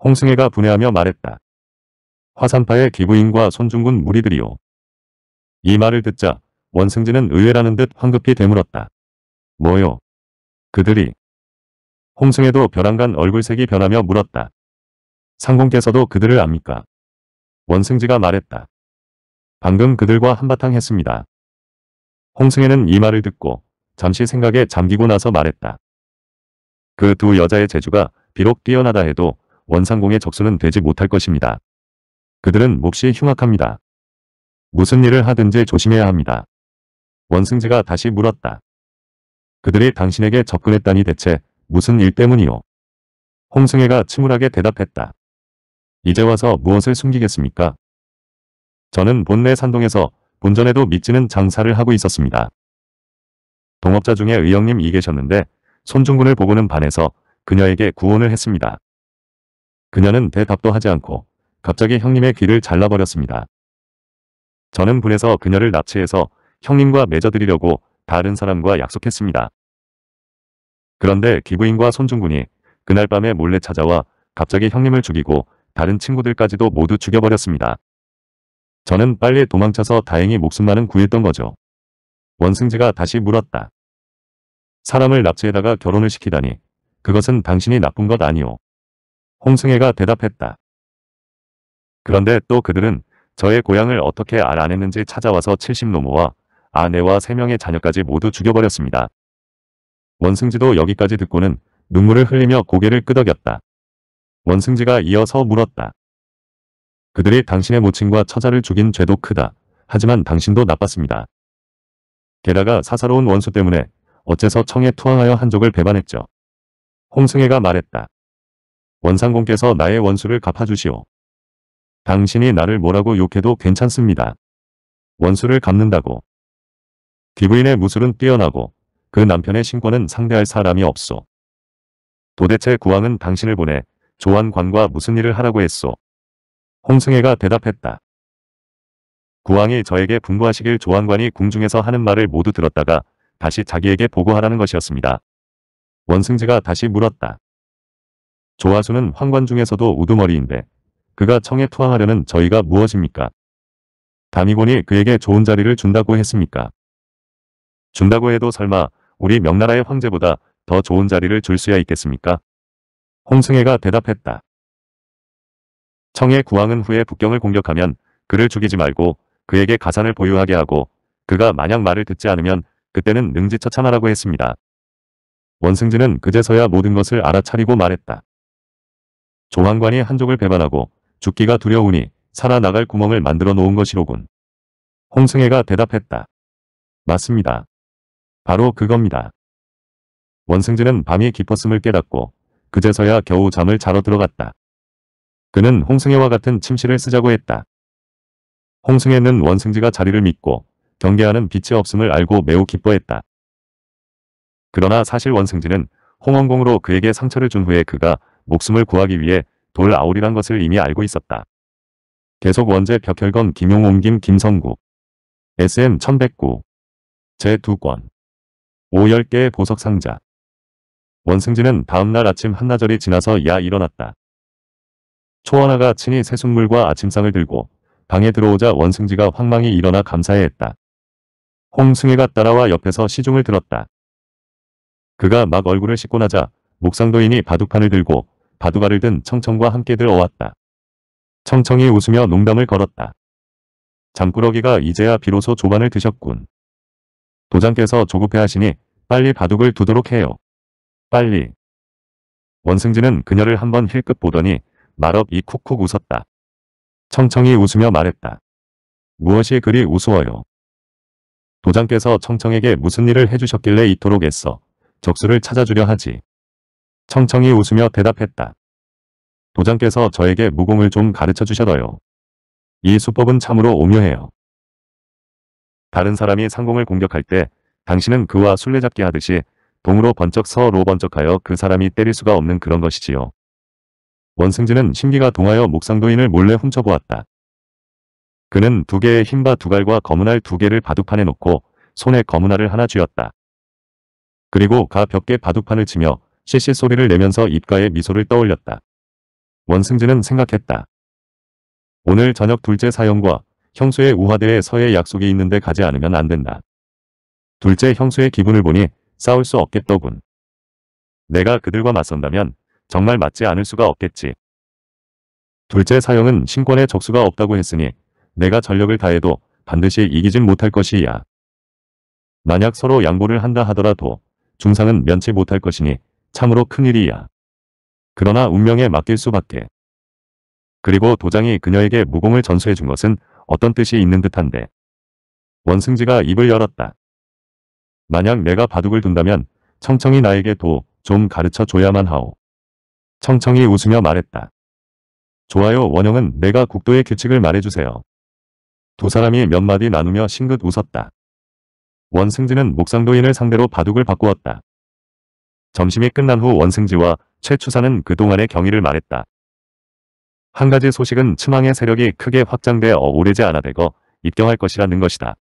홍승혜가 분해하며 말했다. 화산파의 기부인과 손중군 무리들이요. 이 말을 듣자 원승진은 의외라는 듯 황급히 되물었다. 뭐요? 그들이. 홍승혜도 벼랑간 얼굴색이 변하며 물었다. 상공께서도 그들을 압니까? 원승지가 말했다. 방금 그들과 한바탕 했습니다. 홍승혜는 이 말을 듣고 잠시 생각에 잠기고 나서 말했다. 그 두 여자의 재주가 비록 뛰어나다 해도 원상공의 적수는 되지 못할 것입니다. 그들은 몹시 흉악합니다. 무슨 일을 하든지 조심해야 합니다. 원승재가 다시 물었다. 그들이 당신에게 접근했다니 대체 무슨 일때문이오 홍승혜가 침울하게 대답했다. 이제 와서 무엇을 숨기겠습니까? 저는 본래 산동에서 본전에도 미치는 장사를 하고 있었습니다. 동업자 중에 의형님 이 계셨는데 손중군을 보고는 반해서 그녀에게 구원을 했습니다. 그녀는 대답도 하지 않고 갑자기 형님의 귀를 잘라버렸습니다. 저는 분해서 그녀를 납치해서 형님과 맺어드리려고 다른 사람과 약속했습니다. 그런데 기부인과 손중군이 그날 밤에 몰래 찾아와 갑자기 형님을 죽이고 다른 친구들까지도 모두 죽여버렸습니다. 저는 빨리 도망쳐서 다행히 목숨만은 구했던 거죠. 원승재가 다시 물었다. 사람을 납치해다가 결혼을 시키다니 그것은 당신이 나쁜 것 아니오. 홍승혜가 대답했다. 그런데 또 그들은 저의 고향을 어떻게 알아냈는지 찾아와서 70노모와 아내와 3명의 자녀까지 모두 죽여버렸습니다. 원승지도 여기까지 듣고는 눈물을 흘리며 고개를 끄덕였다. 원승지가 이어서 물었다. 그들이 당신의 모친과 처자를 죽인 죄도 크다. 하지만 당신도 나빴습니다. 게다가 사사로운 원수 때문에 어째서 청에 투항하여 한족을 배반했죠. 홍승혜가 말했다. 원상공께서 나의 원수를 갚아주시오. 당신이 나를 뭐라고 욕해도 괜찮습니다. 원수를 갚는다고. 기부인의 무술은 뛰어나고 그 남편의 신권은 상대할 사람이 없소. 도대체 구왕은 당신을 보내 조한관과 무슨 일을 하라고 했소. 홍승혜가 대답했다. 구왕이 저에게 분부하시길 조한관이 궁중에서 하는 말을 모두 들었다가 다시 자기에게 보고하라는 것이었습니다. 원승재가 다시 물었다. 조하수는 황관 중에서도 우두머리인데 그가 청에 투항하려는 저희가 무엇입니까? 당위곤이 그에게 좋은 자리를 준다고 했습니까? 준다고 해도 설마 우리 명나라의 황제보다 더 좋은 자리를 줄 수야 있겠습니까? 홍승혜가 대답했다. 청의 구왕은 후에 북경을 공격하면 그를 죽이지 말고 그에게 가산을 보유하게 하고 그가 만약 말을 듣지 않으면 그때는 능지처참하라고 했습니다. 원승진은 그제서야 모든 것을 알아차리고 말했다. 조항관이 한족을 배반하고 죽기가 두려우니 살아나갈 구멍을 만들어 놓은 것이로군. 홍승혜가 대답했다. 맞습니다. 바로 그겁니다. 원승진은 밤이 깊었음을 깨닫고 그제서야 겨우 잠을 자러 들어갔다. 그는 홍승혜와 같은 침실을 쓰자고 했다. 홍승혜는 원승지가 자리를 믿고 경계하는 빛이 없음을 알고 매우 기뻐했다. 그러나 사실 원승진은 홍원공으로 그에게 상처를 준 후에 그가 목숨을 구하기 위해 돌 아오리란 것을 이미 알고 있었다. 계속 원제 벽혈건 김용홍 김 김성구 SM 1109 제2권 5열개의 보석 상자 원승진은 다음날 아침 한나절이 지나서 야 일어났다. 초원화가 친히 새순물과 아침상을 들고 방에 들어오자 원승지가 황망히 일어나 감사해했다. 홍승희가 따라와 옆에서 시중을 들었다. 그가 막 얼굴을 씻고 나자 목상도인이 바둑판을 들고 바둑알을 든 청청과 함께 들어왔다. 청청이 웃으며 농담을 걸었다. 잠꾸러기가 이제야 비로소 조반을 드셨군. 도장께서 조급해하시니 빨리 바둑을 두도록 해요. 빨리. 원승진은 그녀를 한번 힐끗 보더니 말없이 쿡쿡 웃었다. 청청이 웃으며 말했다. 무엇이 그리 우스워요. 도장께서 청청에게 무슨 일을 해주셨길래 이토록 애써 적수를 찾아주려 하지. 청청이 웃으며 대답했다. 도장께서 저에게 무공을 좀 가르쳐 주셔도요. 이 수법은 참으로 오묘해요. 다른 사람이 상공을 공격할 때 당신은 그와 술래잡기 하듯이 동으로 번쩍 서로 번쩍하여 그 사람이 때릴 수가 없는 그런 것이지요. 원승진은 심기가 동하여 목상도인을 몰래 훔쳐보았다. 그는 두 개의 흰 바 두 갈과 검은 알 두 개를 바둑판에 놓고 손에 검은 알을 하나 쥐었다. 그리고 가 벽에 바둑판을 치며 실실 소리를 내면서 입가에 미소를 떠올렸다. 원승진은 생각했다. 오늘 저녁 둘째 사형과 형수의 우화대에 서의 약속이 있는데 가지 않으면 안 된다. 둘째 형수의 기분을 보니 싸울 수 없겠더군. 내가 그들과 맞선다면 정말 맞지 않을 수가 없겠지. 둘째 사형은 신권에 적수가 없다고 했으니 내가 전력을 다해도 반드시 이기진 못할 것이야. 만약 서로 양보를 한다 하더라도 중상은 면치 못할 것이니 참으로 큰일이야. 그러나 운명에 맡길 수밖에. 그리고 도장이 그녀에게 무공을 전수해준 것은 어떤 뜻이 있는 듯한데. 원승지가 입을 열었다. 만약 내가 바둑을 둔다면 청청이 나에게 도 좀 가르쳐줘야만 하오. 청청이 웃으며 말했다. 좋아요 원영은 내가 국도의 규칙을 말해주세요. 두 사람이 몇 마디 나누며 싱긋 웃었다. 원승지는 목상도인을 상대로 바둑을 바꾸었다. 점심이 끝난 후 원승지와 최추사는 그동안의 경위를 말했다. 한 가지 소식은 츠망의 세력이 크게 확장돼 오래지 않아 되고 입경할 것이라는 것이다.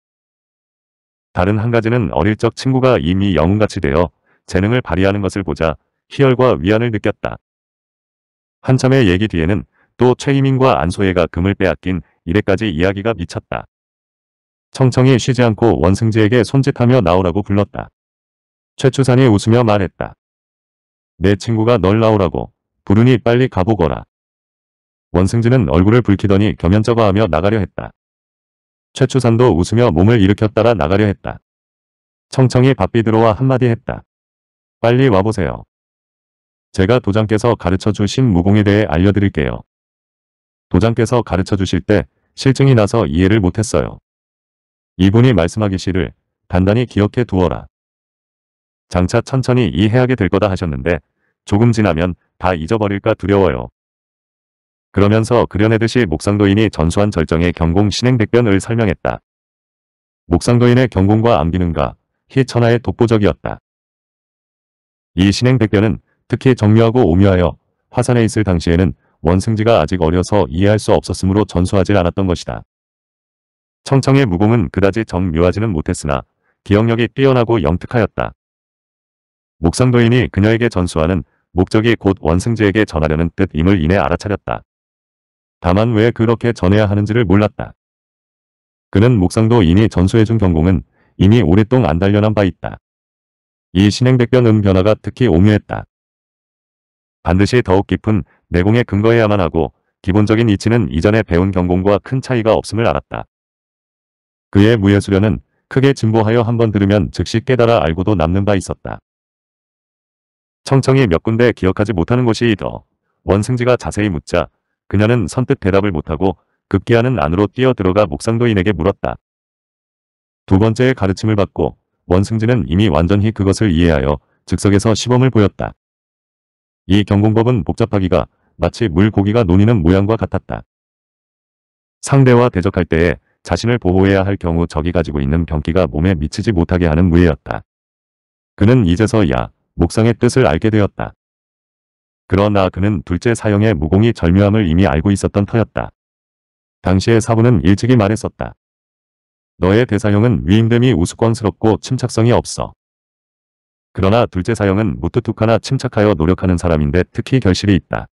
다른 한 가지는 어릴 적 친구가 이미 영웅같이 되어 재능을 발휘하는 것을 보자 희열과 위안을 느꼈다. 한참의 얘기 뒤에는 또 최희민과 안소혜가 금을 빼앗긴 이래까지 이야기가 미쳤다. 청청이 쉬지 않고 원승지에게 손짓하며 나오라고 불렀다. 최추산이 웃으며 말했다. 내 친구가 널 나오라고 부르니 빨리 가보거라. 원승지는 얼굴을 붉히더니 겸연쩍어하며 나가려 했다. 최추산도 웃으며 몸을 일으켜 따라 나가려 했다. 청청이 바삐 들어와 한마디 했다. 빨리 와보세요. 제가 도장께서 가르쳐 주신 무공에 대해 알려드릴게요. 도장께서 가르쳐 주실 때 실증이 나서 이해를 못했어요. 이분이 말씀하기 시를 단단히 기억해 두어라. 장차 천천히 이해하게 될 거다 하셨는데 조금 지나면 다 잊어버릴까 두려워요. 그러면서 그려내듯이 목상도인이 전수한 절정의 경공 신행백변을 설명했다. 목상도인의 경공과 암기능과 희천하의 독보적이었다. 이 신행백변은 특히 정묘하고 오묘하여 화산에 있을 당시에는 원승지가 아직 어려서 이해할 수 없었으므로 전수하질 않았던 것이다. 청청의 무공은 그다지 정묘하지는 못했으나 기억력이 뛰어나고 영특하였다. 목상도인이 그녀에게 전수하는 목적이 곧 원승지에게 전하려는 뜻임을 이내 알아차렸다. 다만 왜 그렇게 전해야 하는지를 몰랐다. 그는 목상도인이 전수해준 경공은 이미 오랫동안 달려난 바 있다. 이 신행백변음 변화가 특히 오묘했다. 반드시 더욱 깊은 내공에 근거해야만 하고 기본적인 이치는 이전에 배운 경공과 큰 차이가 없음을 알았다. 그의 무예수련은 크게 진보하여 한번 들으면 즉시 깨달아 알고도 남는 바 있었다. 청청이 몇 군데 기억하지 못하는 곳이 있어 원승지가 자세히 묻자 그녀는 선뜻 대답을 못하고 급기야는 안으로 뛰어들어가 목상도인에게 물었다. 두 번째의 가르침을 받고 원승지는 이미 완전히 그것을 이해하여 즉석에서 시범을 보였다. 이 경공법은 복잡하기가 마치 물고기가 노니는 모양과 같았다. 상대와 대적할 때에 자신을 보호해야 할 경우 적이 가지고 있는 병기가 몸에 미치지 못하게 하는 무예였다. 그는 이제서야 목상의 뜻을 알게 되었다. 그러나 그는 둘째 사형의 무공이 절묘함을 이미 알고 있었던 터였다. 당시의 사부는 일찍이 말했었다. 너의 대사형은 위임됨이 우스꽝스럽고 침착성이 없어. 그러나 둘째 사형은 무뚝뚝하나 침착하여 노력하는 사람인데 특히 결실이 있다.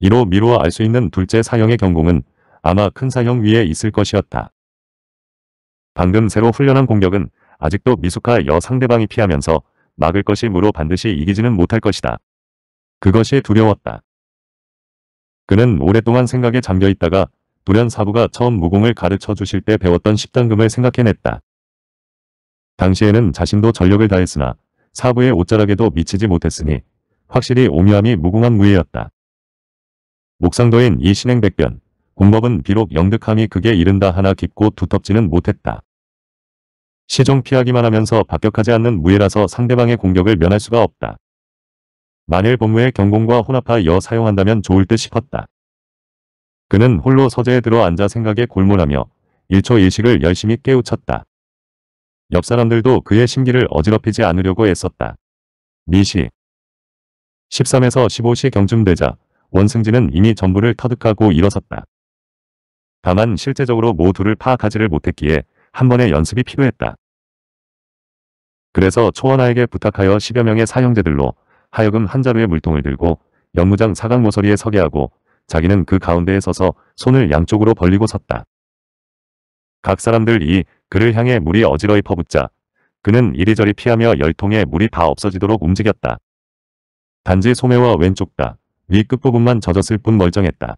이로 미루어 알 수 있는 둘째 사형의 경공은 아마 큰 사형 위에 있을 것이었다. 방금 새로 훈련한 공격은 아직도 미숙하여 상대방이 피하면서 막을 것이 무로 반드시 이기지는 못할 것이다. 그것이 두려웠다. 그는 오랫동안 생각에 잠겨 있다가 돌연 사부가 처음 무공을 가르쳐 주실 때 배웠던 십단금을 생각해냈다. 당시에는 자신도 전력을 다했으나 사부의 옷자락에도 미치지 못했으니 확실히 오묘함이 무궁한 무예였다. 옥상도인이 신행백변, 공법은 비록 영득함이 극게 이른다 하나 깊고 두텁지는 못했다. 시종 피하기만 하면서 박격하지 않는 무예라서 상대방의 공격을 면할 수가 없다. 만일 본무의 경공과 혼합하여 사용한다면 좋을 듯 싶었다. 그는 홀로 서재에 들어 앉아 생각에 골몰하며 1초 1식을 열심히 깨우쳤다. 옆 사람들도 그의 심기를 어지럽히지 않으려고 애썼다. 미시 13에서 15시경쯤 되자 원승진은 이미 전부를 터득하고 일어섰다. 다만 실제적으로 모두를 파악하지를 못했기에 한 번의 연습이 필요했다. 그래서 초원아에게 부탁하여 10여 명의 사형제들로 하여금 한 자루의 물통을 들고 연무장 사각 모서리에 서게 하고 자기는 그 가운데에 서서 손을 양쪽으로 벌리고 섰다. 각 사람들이 그를 향해 물이 어지러이 퍼붓자 그는 이리저리 피하며 열통에 물이 다 없어지도록 움직였다. 단지 소매와 왼쪽 다, 위 끝부분만 젖었을 뿐 멀쩡했다.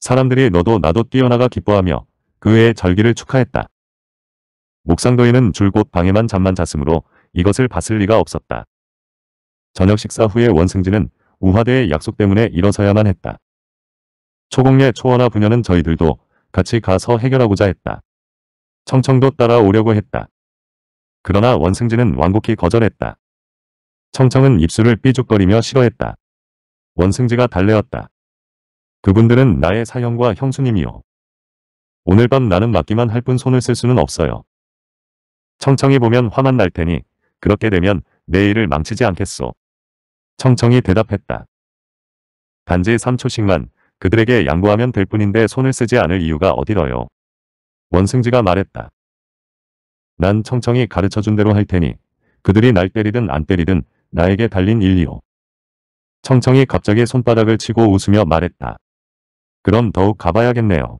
사람들이 너도 나도 뛰어나가 기뻐하며 그의 절기를 축하했다. 목상도에는 줄곧 방에만 잠만 잤으므로 이것을 봤을 리가 없었다. 저녁 식사 후에 원승진은 우화대의 약속 때문에 일어서야만 했다. 초공예 초원화 부녀는 저희들도 같이 가서 해결하고자 했다. 청청도 따라오려고 했다. 그러나 원승진은 완곡히 거절했다. 청청은 입술을 삐죽거리며 싫어했다. 원승지가 달래었다. 그분들은 나의 사형과 형수님이요. 오늘 밤 나는 맡기만 할 뿐 손을 쓸 수는 없어요. 청청이 보면 화만 날 테니 그렇게 되면 내 일을 망치지 않겠소. 청청이 대답했다. 단지 3초씩만 그들에게 양보하면 될 뿐인데 손을 쓰지 않을 이유가 어디러요. 원승지가 말했다. 난 청청이 가르쳐준 대로 할 테니 그들이 날 때리든 안 때리든 나에게 달린 일이오. 청청이 갑자기 손바닥을 치고 웃으며 말했다. 그럼 더욱 가봐야겠네요.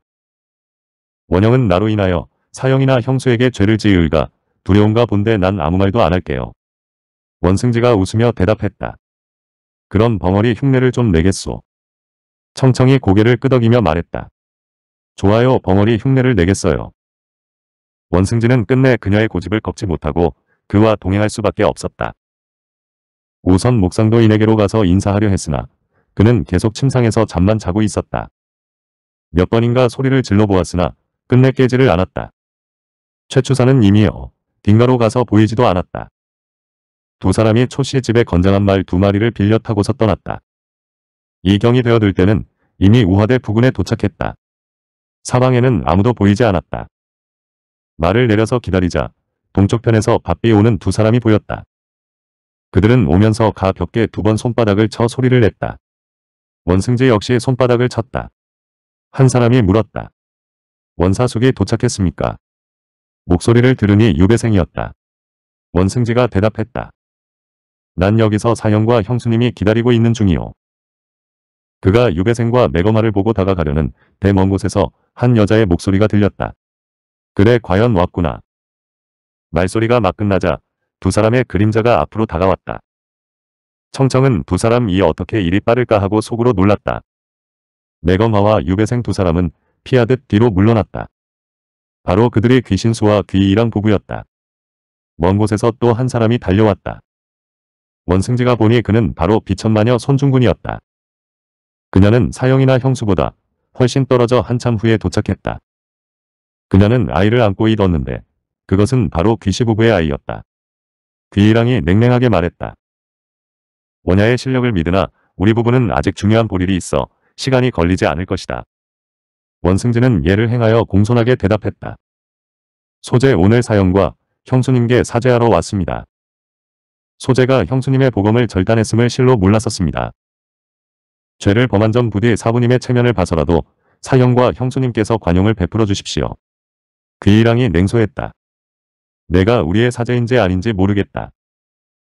원영은 나로 인하여 사형이나 형수에게 죄를 지을까 두려운가 본데 난 아무 말도 안 할게요. 원승지가 웃으며 대답했다. 그런 벙어리 흉내를 좀 내겠소. 청청이 고개를 끄덕이며 말했다. 좋아요 벙어리 흉내를 내겠어요. 원승진은 끝내 그녀의 고집을 꺾지 못하고 그와 동행할 수밖에 없었다. 우선 목상도인에게로 가서 인사하려 했으나 그는 계속 침상에서 잠만 자고 있었다. 몇 번인가 소리를 질러보았으나 끝내 깨지를 않았다. 최추사는 이미여 빙가로 가서 보이지도 않았다. 두 사람이 초씨의 집에 건장한 말 두 마리를 빌려 타고서 떠났다. 이경이 되어들 때는 이미 우화대 부근에 도착했다. 사방에는 아무도 보이지 않았다. 말을 내려서 기다리자 동쪽편에서 바삐 오는 두 사람이 보였다. 그들은 오면서 가볍게 두 번 손바닥을 쳐 소리를 냈다. 원승재 역시 손바닥을 쳤다. 한 사람이 물었다. 원사숙이 도착했습니까? 목소리를 들으니 유배생이었다. 원승재가 대답했다. 난 여기서 사형과 형수님이 기다리고 있는 중이오. 그가 유배생과 매거마를 보고 다가가려는 대먼 곳에서 한 여자의 목소리가 들렸다. 그래 과연 왔구나. 말소리가 막 끝나자 두 사람의 그림자가 앞으로 다가왔다. 청청은 두 사람 이 어떻게 일이 빠를까 하고 속으로 놀랐다. 매거마와 유배생 두 사람은 피하듯 뒤로 물러났다. 바로 그들이 귀신수와 귀이랑 부부였다. 먼 곳에서 또 한 사람이 달려왔다. 원승지가 보니 그는 바로 비천마녀 손중군이었다. 그녀는 사형이나 형수보다 훨씬 떨어져 한참 후에 도착했다. 그녀는 아이를 안고 있었는데 그것은 바로 귀시 부부의 아이였다. 귀이랑이 냉랭하게 말했다. 원야의 실력을 믿으나 우리 부부는 아직 중요한 볼일이 있어 시간이 걸리지 않을 것이다. 원승진은 예를 행하여 공손하게 대답했다. 소재 오늘 사형과 형수님께 사죄하러 왔습니다. 소재가 형수님의 복음을 절단했음을 실로 몰랐었습니다. 죄를 범한 전 부디 사부님의 체면을 봐서라도 사형과 형수님께서 관용을 베풀어 주십시오. 그일랑이 냉소했다. 내가 우리의 사제인지 아닌지 모르겠다.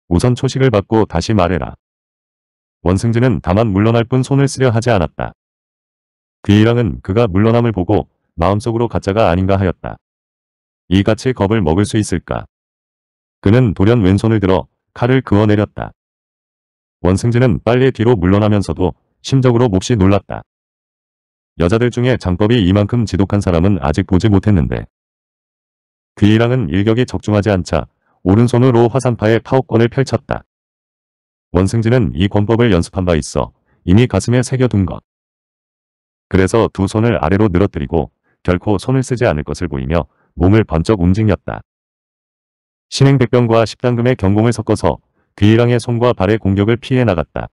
우선 초식을 받고 다시 말해라. 원승진은 다만 물러날 뿐 손을 쓰려 하지 않았다. 그일랑은 그가 물러남을 보고 마음속으로 가짜가 아닌가 하였다. 이같이 겁을 먹을 수 있을까? 그는 돌연 왼손을 들어 칼을 그어내렸다. 원승진은 빨리 뒤로 물러나면서도 심적으로 몹시 놀랐다. 여자들 중에 장법이 이만큼 지독한 사람은 아직 보지 못했는데. 귀이랑은 일격이 적중하지 않자 오른손으로 화산파의 파워권을 펼쳤다. 원승진은 이 권법을 연습한 바 있어 이미 가슴에 새겨둔 것. 그래서 두 손을 아래로 늘어뜨리고 결코 손을 쓰지 않을 것을 보이며 몸을 번쩍 움직였다. 신행백병과 십당금의 경공을 섞어서 귀이랑의 손과 발의 공격을 피해 나갔다.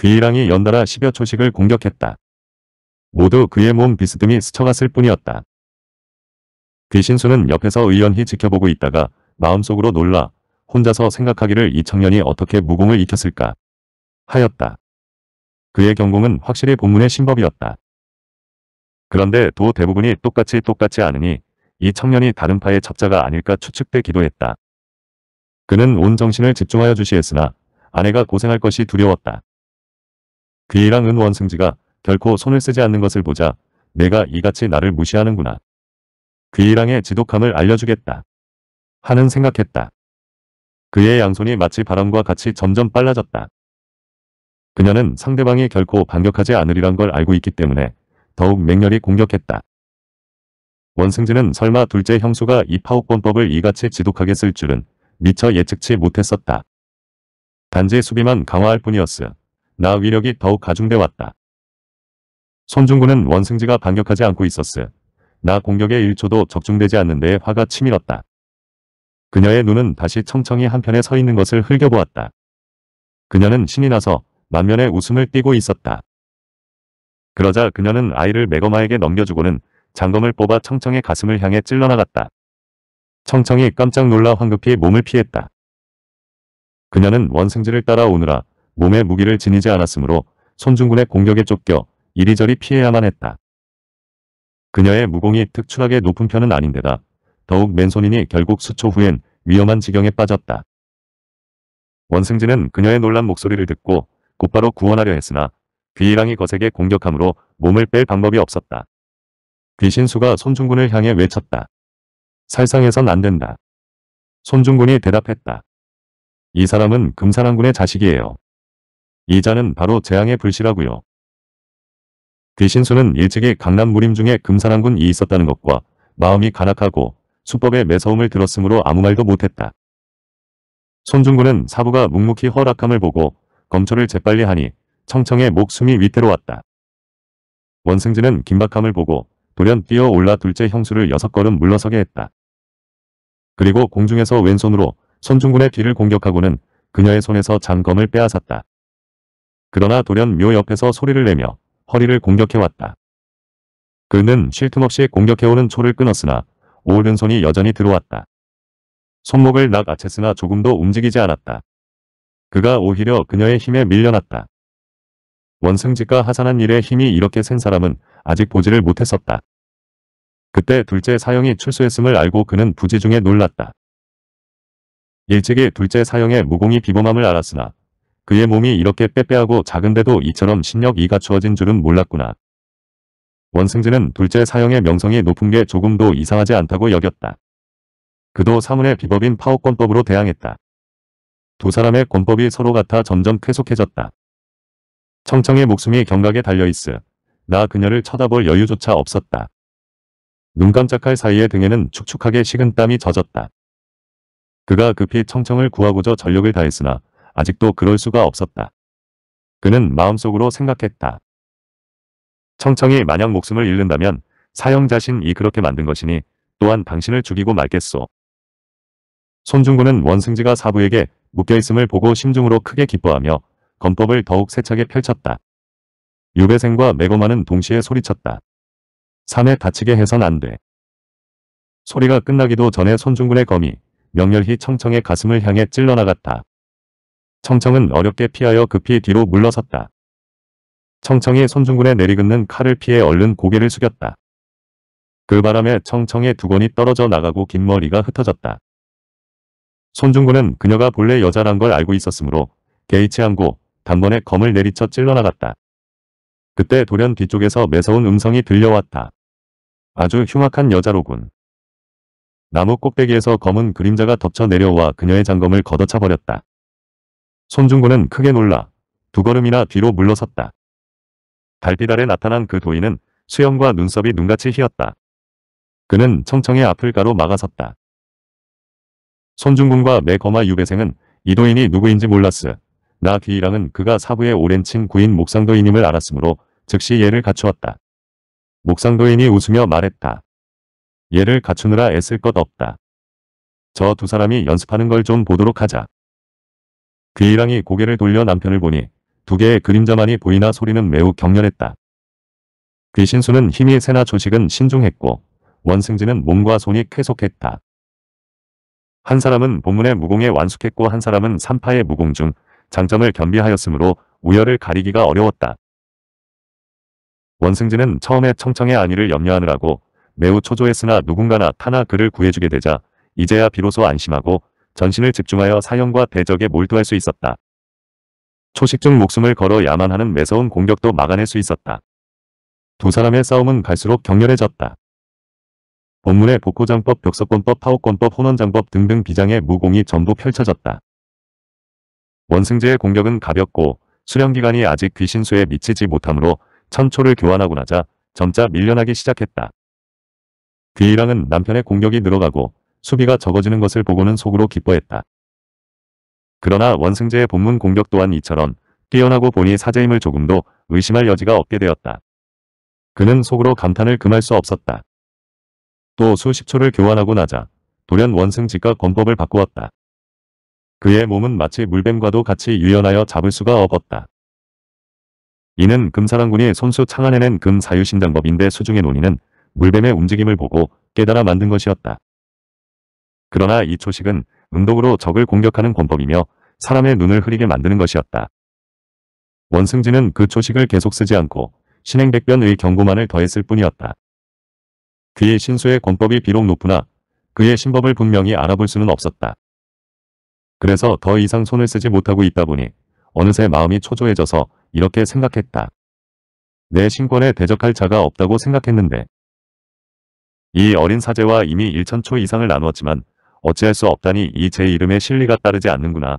그 일랑이 연달아 10여 초씩을 공격했다. 모두 그의 몸 비스듬히 스쳐갔을 뿐이었다. 귀신수는 그 옆에서 의연히 지켜보고 있다가 마음속으로 놀라 혼자서 생각하기를 이 청년이 어떻게 무공을 익혔을까 하였다. 그의 경공은 확실히 본문의 신법이었다. 그런데 도 대부분이 똑같이 똑같지 않으니 이 청년이 다른 파의 잡자가 아닐까 추측되 기도했다. 그는 온 정신을 집중하여 주시했으나 아내가 고생할 것이 두려웠다. 그이랑은 원승지가 결코 손을 쓰지 않는 것을 보자 내가 이같이 나를 무시하는구나. 그이랑의 지독함을 알려주겠다. 하는 생각했다. 그의 양손이 마치 바람과 같이 점점 빨라졌다. 그녀는 상대방이 결코 반격하지 않으리란 걸 알고 있기 때문에 더욱 맹렬히 공격했다. 원승지는 설마 둘째 형수가 이 파옥본법을 이같이 지독하게 쓸 줄은 미처 예측치 못했었다. 단지 수비만 강화할 뿐이었어. 나 위력이 더욱 가중돼 왔다. 손중구는 원승지가 반격하지 않고 있었으나 공격에 1초도 적중되지 않는데 화가 치밀었다. 그녀의 눈은 다시 청청히 한편에 서 있는 것을 흘겨보았다. 그녀는 신이 나서 만면에 웃음을 띠고 있었다. 그러자 그녀는 아이를 매거마에게 넘겨주고는 장검을 뽑아 청청의 가슴을 향해 찔러나갔다. 청청이 깜짝 놀라 황급히 몸을 피했다. 그녀는 원승지를 따라오느라 몸에 무기를 지니지 않았으므로 손중군의 공격에 쫓겨 이리저리 피해야만 했다. 그녀의 무공이 특출하게 높은 편은 아닌데다 더욱 맨손이니 결국 수초 후엔 위험한 지경에 빠졌다. 원승진은 그녀의 놀란 목소리를 듣고 곧바로 구원하려 했으나 귀이랑이 거세게 공격함으로 몸을 뺄 방법이 없었다. 귀신수가 손중군을 향해 외쳤다. 살상해선 안 된다. 손중군이 대답했다. 이 사람은 금사랑군의 자식이에요. 이 자는 바로 재앙의 불씨라고요. 귀신수는 그 일찍이 강남 무림 중에 금산항군이 있었다는 것과 마음이 간악하고 수법의 매서움을 들었으므로 아무 말도 못했다. 손중구는 사부가 묵묵히 허락함을 보고 검초를 재빨리 하니 청청의 목숨이 위태로웠다. 원승진은 긴박함을 보고 돌연 뛰어 올라 둘째 형수를 여섯 걸음 물러서게 했다. 그리고 공중에서 왼손으로 손중군의 귀를 공격하고는 그녀의 손에서 장검을 빼앗았다. 그러나 돌연 묘 옆에서 소리를 내며 허리를 공격해왔다. 그는 쉴 틈 없이 공격해오는 초를 끊었으나 오른손이 여전히 들어왔다. 손목을 낙아챘으나 조금도 움직이지 않았다. 그가 오히려 그녀의 힘에 밀려났다. 원승지가 하산한 일에 힘이 이렇게 센 사람은 아직 보지를 못했었다. 그때 둘째 사형이 출소했음을 알고 그는 부지중에 놀랐다. 일찍이 둘째 사형의 무공이 비범함을 알았으나 그의 몸이 이렇게 빼빼하고 작은데도 이처럼 신력이 갖추어진 줄은 몰랐구나. 원승진은 둘째 사형의 명성이 높은 게 조금도 이상하지 않다고 여겼다. 그도 사문의 비법인 파업권법으로 대항했다. 두 사람의 권법이 서로 같아 점점 쾌속해졌다. 청청의 목숨이 경각에 달려있으나 그녀를 쳐다볼 여유조차 없었다. 눈 깜짝할 사이에 등에는 축축하게 식은 땀이 젖었다. 그가 급히 청청을 구하고자 전력을 다했으나 아직도 그럴 수가 없었다. 그는 마음속으로 생각했다. 청청이 만약 목숨을 잃는다면 사형 자신이 그렇게 만든 것이니 또한 당신을 죽이고 말겠소. 손중구는 원승지가 사부에게 묶여있음을 보고 심중으로 크게 기뻐하며 검법을 더욱 세차게 펼쳤다. 유배생과 매고마는 동시에 소리쳤다. 산에 다치게 해선 안 돼. 소리가 끝나기도 전에 손중군의 검이 명렬히 청청의 가슴을 향해 찔러나갔다. 청청은 어렵게 피하여 급히 뒤로 물러섰다. 청청이 손중근의 내리긋는 칼을 피해 얼른 고개를 숙였다. 그 바람에 청청의 두건이 떨어져 나가고 긴 머리가 흩어졌다. 손중근은 그녀가 본래 여자란 걸 알고 있었으므로 개의치않고 단번에 검을 내리쳐 찔러나갔다. 그때 돌연 뒤쪽에서 매서운 음성이 들려왔다. 아주 흉악한 여자로군. 나무 꼭대기에서 검은 그림자가 덮쳐 내려와 그녀의 장검을 걷어차버렸다. 손중구는 크게 놀라 두 걸음이나 뒤로 물러섰다. 달빛 아래 나타난 그 도인은 수염과 눈썹이 눈같이 휘었다. 그는 청청의 앞을 가로 막아섰다. 손중군과 매거마 유배생은 이 도인이 누구인지 몰랐으. 나 귀이랑은 그가 사부의 오랜 친구인 목상도인임을 알았으므로 즉시 예를 갖추었다. 목상도인이 웃으며 말했다. 예를 갖추느라 애쓸 것 없다. 저 두 사람이 연습하는 걸 좀 보도록 하자. 그이랑이 고개를 돌려 남편을 보니 두 개의 그림자만이 보이나 소리는 매우 격렬했다. 그신수는 힘이 세나 조식은 신중했고 원승진은 몸과 손이 쾌속했다. 한 사람은 본문의 무공에 완숙했고 한 사람은 삼파의 무공 중 장점을 겸비하였으므로 우열을 가리기가 어려웠다. 원승진은 처음에 청청의 안위를 염려하느라고 매우 초조했으나 누군가나 타나 그를 구해주게 되자 이제야 비로소 안심하고 전신을 집중하여 사형과 대적에 몰두할 수 있었다. 초식중 목숨을 걸어야만 하는 매서운 공격도 막아낼 수 있었다. 두 사람의 싸움은 갈수록 격렬해졌다. 본문의 복호장법, 벽석권법, 파옥권법, 혼원장법 등등 비장의 무공이 전부 펼쳐졌다. 원승제의 공격은 가볍고 수령기간이 아직 귀신수에 미치지 못하므로 천초를 교환하고 나자 점차 밀려나기 시작했다. 귀이랑은 남편의 공격이 늘어가고 수비가 적어지는 것을 보고는 속으로 기뻐했다. 그러나 원승재의 본문 공격 또한 이처럼 뛰어나고 보니 사제임을 조금도 의심할 여지가 없게 되었다. 그는 속으로 감탄을 금할 수 없었다. 또 수십 초를 교환하고 나자 돌연 원승 직각 권법을 바꾸었다. 그의 몸은 마치 물뱀과도 같이 유연하여 잡을 수가 없었다. 이는 금사랑군이 손수 창안해낸 금사유신장법인데 수중의 논의는 물뱀의 움직임을 보고 깨달아 만든 것이었다. 그러나 이 초식은 음독으로 적을 공격하는 권법이며 사람의 눈을 흐리게 만드는 것이었다. 원승진은 그 초식을 계속 쓰지 않고 신행백변의 경고만을 더했을 뿐이었다. 그의 신수의 권법이 비록 높으나 그의 신법을 분명히 알아볼 수는 없었다. 그래서 더 이상 손을 쓰지 못하고 있다 보니 어느새 마음이 초조해져서 이렇게 생각했다. 내 신권에 대적할 자가 없다고 생각했는데 이 어린 사제와 이미 1천초 이상을 나누었지만 어찌할 수 없다니 이 제 이름에 실리가 따르지 않는구나.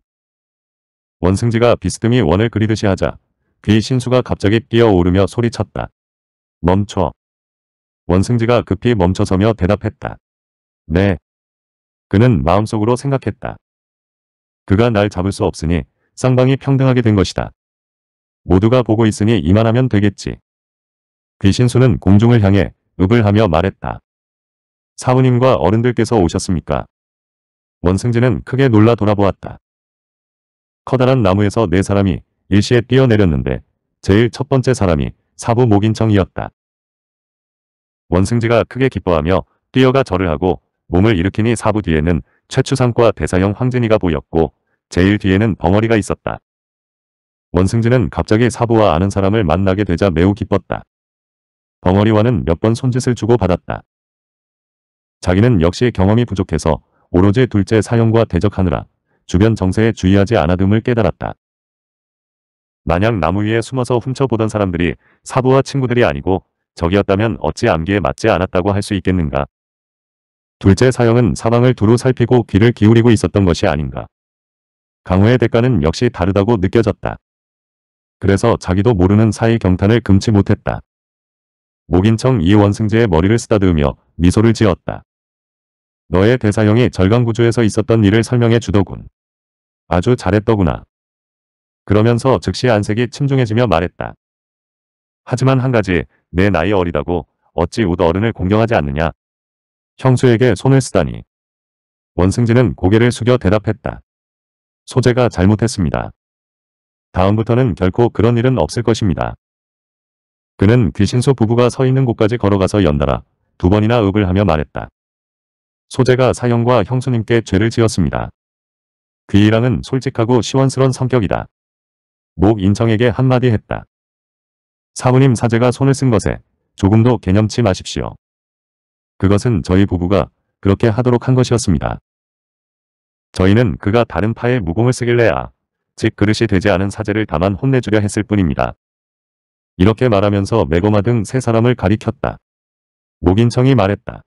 원승지가 비스듬히 원을 그리듯이 하자 귀 신수가 갑자기 뛰어오르며 소리쳤다. 멈춰. 원승지가 급히 멈춰서며 대답했다. 네. 그는 마음속으로 생각했다. 그가 날 잡을 수 없으니 쌍방이 평등하게 된 것이다. 모두가 보고 있으니 이만하면 되겠지. 귀신수는 공중을 향해 읍을 하며 말했다. 사부님과 어른들께서 오셨습니까? 원승진은 크게 놀라 돌아보았다. 커다란 나무에서 네 사람이 일시에 뛰어내렸는데 제일 첫 번째 사람이 사부 목인청이었다. 원승지가 크게 기뻐하며 뛰어가 절을 하고 몸을 일으키니 사부 뒤에는 최추상과 대사형 황진이가 보였고 제일 뒤에는 벙어리가 있었다. 원승진은 갑자기 사부와 아는 사람을 만나게 되자 매우 기뻤다. 벙어리와는 몇 번 손짓을 주고받았다. 자기는 역시 경험이 부족해서 오로지 둘째 사형과 대적하느라 주변 정세에 주의하지 않아둠을 깨달았다. 만약 나무 위에 숨어서 훔쳐보던 사람들이 사부와 친구들이 아니고 적이었다면 어찌 암기에 맞지 않았다고 할 수 있겠는가. 둘째 사형은 사방을 두루 살피고 귀를 기울이고 있었던 것이 아닌가. 강호의 대가는 역시 다르다고 느껴졌다. 그래서 자기도 모르는 사이 경탄을 금치 못했다. 목인청 이원승재의 머리를 쓰다듬으며 미소를 지었다. 너의 대사형이 절강구조에서 있었던 일을 설명해 주더군. 아주 잘했더구나. 그러면서 즉시 안색이 침중해지며 말했다. 하지만 한 가지, 내 나이 어리다고 어찌 우드 어른을 공경하지 않느냐. 형수에게 손을 쓰다니. 원승진은 고개를 숙여 대답했다. 소재가 잘못했습니다. 다음부터는 결코 그런 일은 없을 것입니다. 그는 귀신소 부부가 서 있는 곳까지 걸어가서 연달아 두 번이나 읍을 하며 말했다. 소재가 사형과 형수님께 죄를 지었습니다. 그이랑은 솔직하고 시원스런 성격이다. 목 인청에게 한마디 했다. 사부님 사제가 손을 쓴 것에 조금도 개념치 마십시오. 그것은 저희 부부가 그렇게 하도록 한 것이었습니다. 저희는 그가 다른 파에 무공을 쓰길래야 즉 그릇이 되지 않은 사제를 다만 혼내주려 했을 뿐입니다. 이렇게 말하면서 매고마 등 세 사람을 가리켰다. 목인청이 말했다.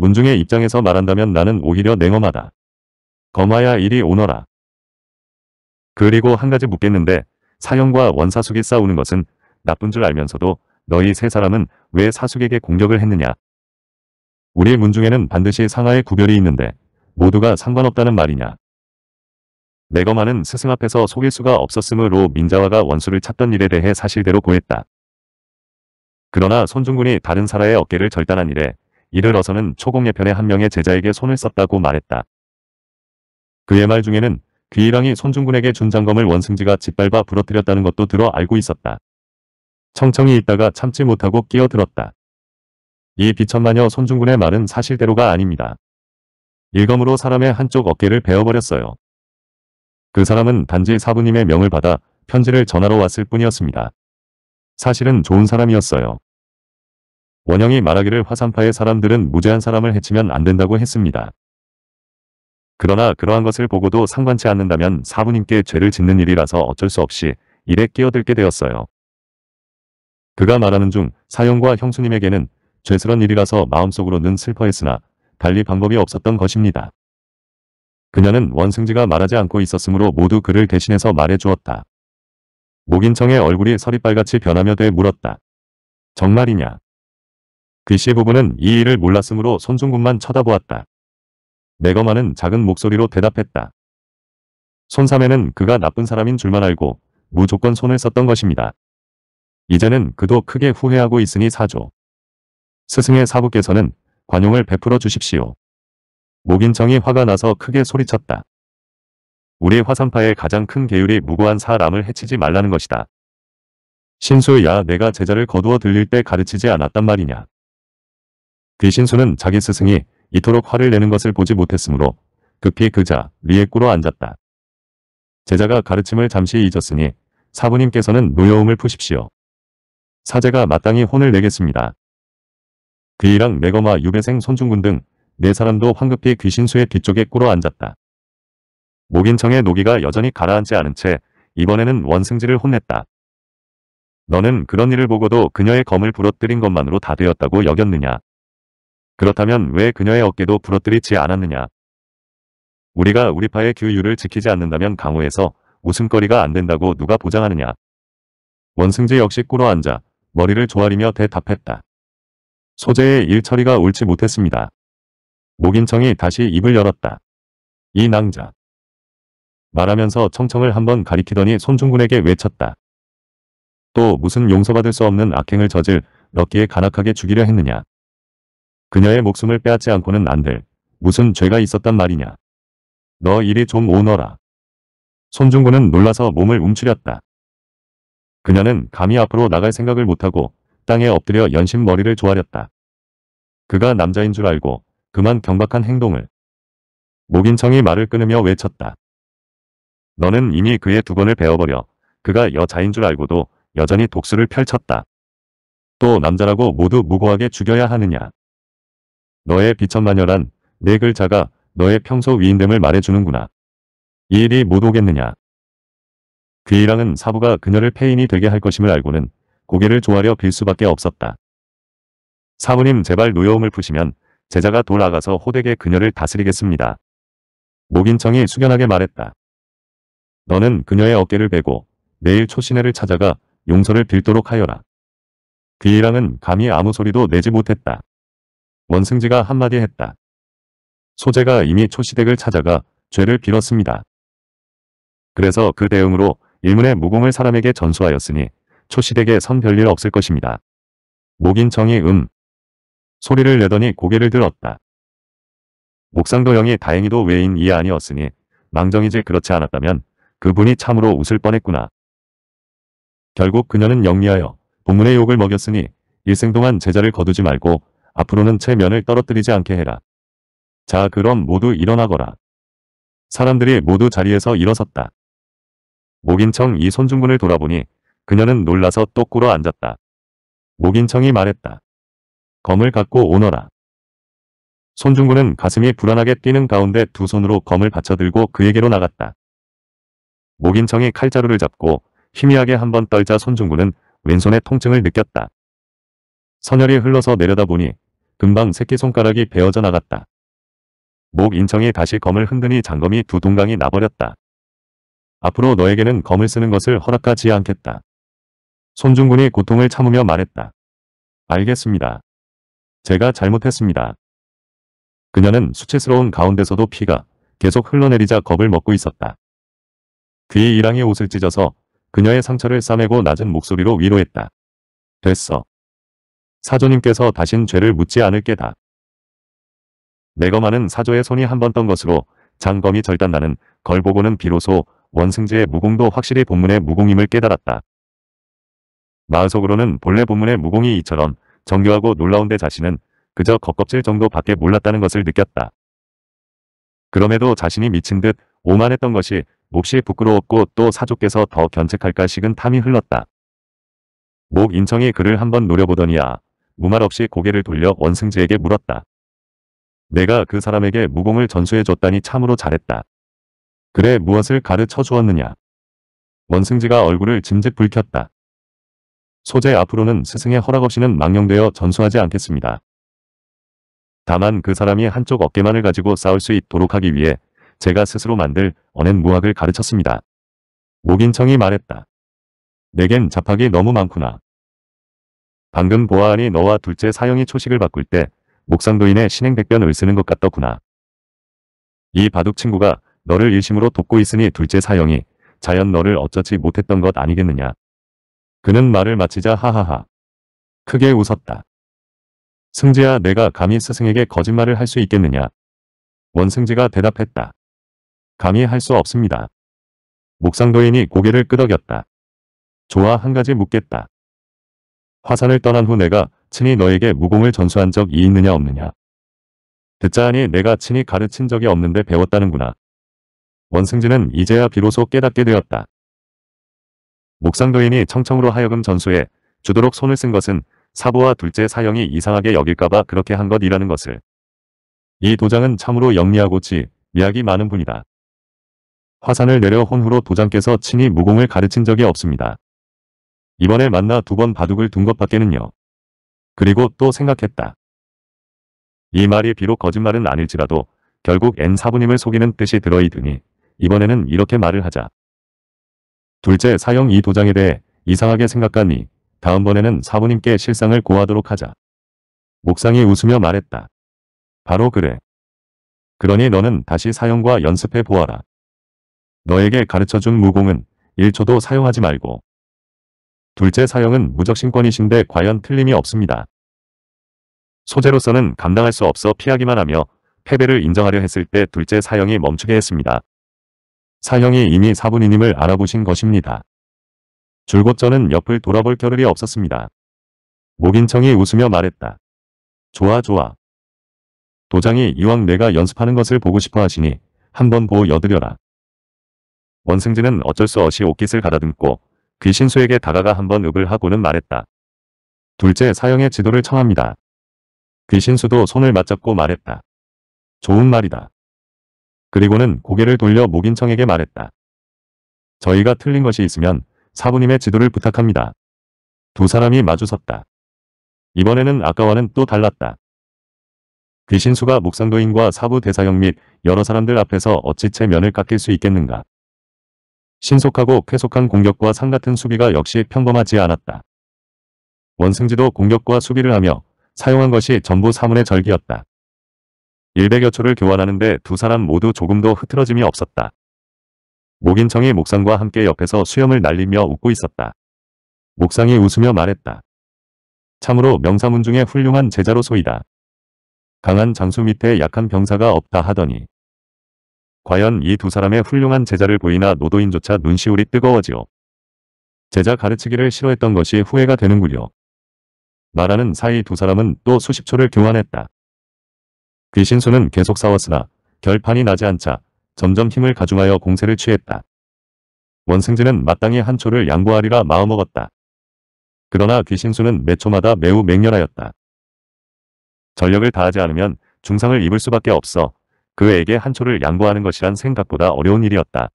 문중의 입장에서 말한다면 나는 오히려 냉엄하다. 검아야 이리 오너라. 그리고 한 가지 묻겠는데 사형과 원사숙이 싸우는 것은 나쁜 줄 알면서도 너희 세 사람은 왜 사숙에게 공격을 했느냐. 우리 문중에는 반드시 상하의 구별이 있는데 모두가 상관없다는 말이냐. 내검하는 스승 앞에서 속일 수가 없었으므로 민자와가 원수를 찾던 일에 대해 사실대로 고했다. 그러나 손중군이 다른 사라의 어깨를 절단한 일에 이르러서는 초공예편의 한 명의 제자에게 손을 썼다고 말했다. 그의 말 중에는 귀일왕이 손중군에게 준 장검을 원승지가 짓밟아 부러뜨렸다는 것도 들어 알고 있었다. 청청이 있다가 참지 못하고 끼어들었다. 이 비천마녀 손중군의 말은 사실대로가 아닙니다. 일검으로 사람의 한쪽 어깨를 베어버렸어요. 그 사람은 단지 사부님의 명을 받아 편지를 전하러 왔을 뿐이었습니다. 사실은 좋은 사람이었어요. 원영이 말하기를 화산파의 사람들은 무죄한 사람을 해치면 안 된다고 했습니다. 그러나 그러한 것을 보고도 상관치 않는다면 사부님께 죄를 짓는 일이라서 어쩔 수 없이 일에 끼어들게 되었어요. 그가 말하는 중 사형과 형수님에게는 죄스런 일이라서 마음속으로는 슬퍼했으나 달리 방법이 없었던 것입니다. 그녀는 원승지가 말하지 않고 있었으므로 모두 그를 대신해서 말해주었다. 목인청의 얼굴이 서리빨같이 변하며 되 물었다. 정말이냐? D씨 부부는 이 일을 몰랐으므로 손순군만 쳐다보았다. 매거만은 작은 목소리로 대답했다. 손삼에는 그가 나쁜 사람인 줄만 알고 무조건 손을 썼던 것입니다. 이제는 그도 크게 후회하고 있으니 사줘 스승의 사부께서는 관용을 베풀어 주십시오. 목인청이 화가 나서 크게 소리쳤다. 우리 화산파의 가장 큰 계율이 무고한 사람을 해치지 말라는 것이다. 신수야 내가 제자를 거두어 들릴 때 가르치지 않았단 말이냐. 귀신수는 그 자기 스승이 이토록 화를 내는 것을 보지 못했으므로 급히 그자 위에 꿇어 앉았다. 제자가 가르침을 잠시 잊었으니 사부님께서는 노여움을 푸십시오. 사제가 마땅히 혼을 내겠습니다. 그이랑 매거마 유배생 손중군 등 네 사람도 황급히 귀신수의 뒤쪽에 꿇어 앉았다. 목인청의 노기가 여전히 가라앉지 않은 채 이번에는 원승지를 혼냈다. 너는 그런 일을 보고도 그녀의 검을 부러뜨린 것만으로 다 되었다고 여겼느냐. 그렇다면 왜 그녀의 어깨도 부러뜨리지 않았느냐. 우리가 우리 파의 규율을 지키지 않는다면 강호에서 웃음거리가 안 된다고 누가 보장하느냐. 원승재 역시 꿇어 앉아 머리를 조아리며 대답했다. 소재의 일처리가 옳지 못했습니다. 목인청이 다시 입을 열었다. 이 낭자. 말하면서 청청을 한번 가리키더니 손중군에게 외쳤다. 또 무슨 용서받을 수 없는 악행을 저질 몇개에 간악하게 죽이려 했느냐. 그녀의 목숨을 빼앗지 않고는 안 될. 무슨 죄가 있었단 말이냐. 너 이리 좀 오너라. 손중구는 놀라서 몸을 움츠렸다. 그녀는 감히 앞으로 나갈 생각을 못하고 땅에 엎드려 연신 머리를 조아렸다. 그가 남자인 줄 알고 그만 경박한 행동을. 목인청이 말을 끊으며 외쳤다. 너는 이미 그의 두건을 베어버려 그가 여자인 줄 알고도 여전히 독수를 펼쳤다. 또 남자라고 모두 무고하게 죽여야 하느냐. 너의 비천마녀란 네 글자가 너의 평소 위인됨을 말해주는구나. 이 일이 못 오겠느냐. 귀이랑은 사부가 그녀를 폐인이 되게 할 것임을 알고는 고개를 조아려 빌 수밖에 없었다. 사부님 제발 노여움을 푸시면 제자가 돌아가서 호되게 그녀를 다스리겠습니다. 목인청이 숙연하게 말했다. 너는 그녀의 어깨를 베고 내일 초신회를 찾아가 용서를 빌도록 하여라. 귀이랑은 감히 아무 소리도 내지 못했다. 원승지가 한마디 했다. 소재가 이미 초시댁을 찾아가 죄를 빌었습니다. 그래서 그 대응으로 일문의 무공을 사람에게 전수하였으니 초시댁에 선 별일 없을 것입니다. 목인청이 음 소리를 내더니 고개를 들었다. 목상도 형이 다행히도 외인이 아니었으니 망정이지 그렇지 않았다면 그분이 참으로 웃을 뻔했구나. 결국 그녀는 영리하여 본문의 욕을 먹였으니 일생 동안 제자를 거두지 말고 앞으로는 채면을 떨어뜨리지 않게 해라. 자 그럼 모두 일어나거라. 사람들이 모두 자리에서 일어섰다. 목인청이 손중군을 돌아보니 그녀는 놀라서 똑꾸러 앉았다. 목인청이 말했다. 검을 갖고 오너라. 손중군은 가슴이 불안하게 뛰는 가운데 두 손으로 검을 받쳐들고 그에게로 나갔다. 목인청이 칼자루를 잡고 희미하게 한번 떨자 손중군은 왼손에 통증을 느꼈다. 선혈이 흘러서 내려다보니 금방 새끼손가락이 베어져 나갔다. 목 인청이 다시 검을 흔드니 장검이 두 동강이 나버렸다. 앞으로 너에게는 검을 쓰는 것을 허락하지 않겠다. 손중군이 고통을 참으며 말했다. 알겠습니다. 제가 잘못했습니다. 그녀는 수치스러운 가운데서도 피가 계속 흘러내리자 겁을 먹고 있었다. 귀에 이랑의 옷을 찢어서 그녀의 상처를 싸매고 낮은 목소리로 위로했다. 됐어. 사조님께서 다신 죄를 묻지 않을 게다. 내거하는 사조의 손이 한번 떤 것으로 장검이 절단 나는 걸 보고는 비로소 원승지의 무공도 확실히 본문의 무공임을 깨달았다. 마음속으로는 본래 본문의 무공이 이처럼 정교하고 놀라운데 자신은 그저 겉껍질 정도밖에 몰랐다는 것을 느꼈다. 그럼에도 자신이 미친 듯 오만했던 것이 몹시 부끄러웠고 또 사조께서 더 견책할까 식은 탐이 흘렀다. 목 인청이 그를 한번 노려보더니야 무말 없이 고개를 돌려 원승지에게 물었다. 내가 그 사람에게 무공을 전수해줬다니 참으로 잘했다. 그래 무엇을 가르쳐 주었느냐. 원승지가 얼굴을 짐짓 불켰다. 소재 앞으로는 스승의 허락 없이는 망령되어 전수하지 않겠습니다. 다만 그 사람이 한쪽 어깨만을 가지고 싸울 수 있도록 하기 위해 제가 스스로 만들 언행 무학을 가르쳤습니다. 모긴청이 말했다. 내겐 잡학이 너무 많구나. 방금 보아하니 너와 둘째 사형이 초식을 바꿀 때 목상도인의 신행백변을 쓰는 것 같더구나. 이 바둑 친구가 너를 일심으로 돕고 있으니 둘째 사형이 자연 너를 어쩌지 못했던 것 아니겠느냐. 그는 말을 마치자 하하하. 크게 웃었다. 승재야 내가 감히 스승에게 거짓말을 할 수 있겠느냐. 원승재가 대답했다. 감히 할 수 없습니다. 목상도인이 고개를 끄덕였다. 좋아 한 가지 묻겠다. 화산을 떠난 후 내가 친히 너에게 무공을 전수한 적이 있느냐 없느냐. 듣자하니 내가 친히 가르친 적이 없는데 배웠다는구나. 원승진은 이제야 비로소 깨닫게 되었다. 목상도인이 청청으로 하여금 전수해 주도록 손을 쓴 것은 사부와 둘째 사형이 이상하게 여길까봐 그렇게 한 것이라는 것을. 이 도장은 참으로 영리하고 지, 미학이 많은 분이다. 화산을 내려 혼 후로 도장께서 친히 무공을 가르친 적이 없습니다. 이번에 만나 두 번 바둑을 둔 것밖에는요. 그리고 또 생각했다. 이 말이 비록 거짓말은 아닐지라도 결국 N 사부님을 속이는 뜻이 들어있으니 이번에는 이렇게 말을 하자. 둘째 사형 이 도장에 대해 이상하게 생각하니 다음번에는 사부님께 실상을 고하도록 하자. 목상이 웃으며 말했다. 바로 그래. 그러니 너는 다시 사형과 연습해 보아라. 너에게 가르쳐준 무공은 1초도 사용하지 말고 둘째 사형은 무적신권이신데 과연 틀림이 없습니다. 소재로서는 감당할 수 없어 피하기만 하며 패배를 인정하려 했을 때 둘째 사형이 멈추게 했습니다. 사형이 이미 사분이님을 알아보신 것입니다. 줄곧 저는 옆을 돌아볼 겨를이 없었습니다. 목인청이 웃으며 말했다. 좋아 좋아. 도장이 이왕 내가 연습하는 것을 보고 싶어 하시니 한번 보여드려라. 원승진은 어쩔 수 없이 옷깃을 가다듬고 귀신수에게 다가가 한번 읍을 하고는 말했다. 둘째 사형의 지도를 청합니다. 귀신수도 손을 맞잡고 말했다. 좋은 말이다. 그리고는 고개를 돌려 목인청에게 말했다. 저희가 틀린 것이 있으면 사부님의 지도를 부탁합니다. 두 사람이 마주섰다. 이번에는 아까와는 또 달랐다. 귀신수가 목상도인과 사부 대사형 및 여러 사람들 앞에서 어찌 체면을 깎일 수 있겠는가. 신속하고 쾌속한 공격과 상같은 수비가 역시 평범하지 않았다. 원승지도 공격과 수비를 하며 사용한 것이 전부 사문의 절기였다. 100여 초를 교환하는데 두 사람 모두 조금도 흐트러짐이 없었다. 목인청이 목상과 함께 옆에서 수염을 날리며 웃고 있었다. 목상이 웃으며 말했다. 참으로 명사문 중에 훌륭한 제자로소이다. 강한 장수 밑에 약한 병사가 없다 하더니 과연 이 두 사람의 훌륭한 제자를 보이나 노도인조차 눈시울이 뜨거워지요. 제자 가르치기를 싫어했던 것이 후회가 되는군요 말하는 사이 두 사람은 또 수십 초를 교환했다. 귀신수는 계속 싸웠으나 결판이 나지 않자 점점 힘을 가중하여 공세를 취했다. 원승진은 마땅히 한 초를 양보하리라 마음먹었다. 그러나 귀신수는 매 초마다 매우 맹렬하였다. 전력을 다하지 않으면 중상을 입을 수밖에 없어 그에게 한초를 양보하는 것이란 생각보다 어려운 일이었다.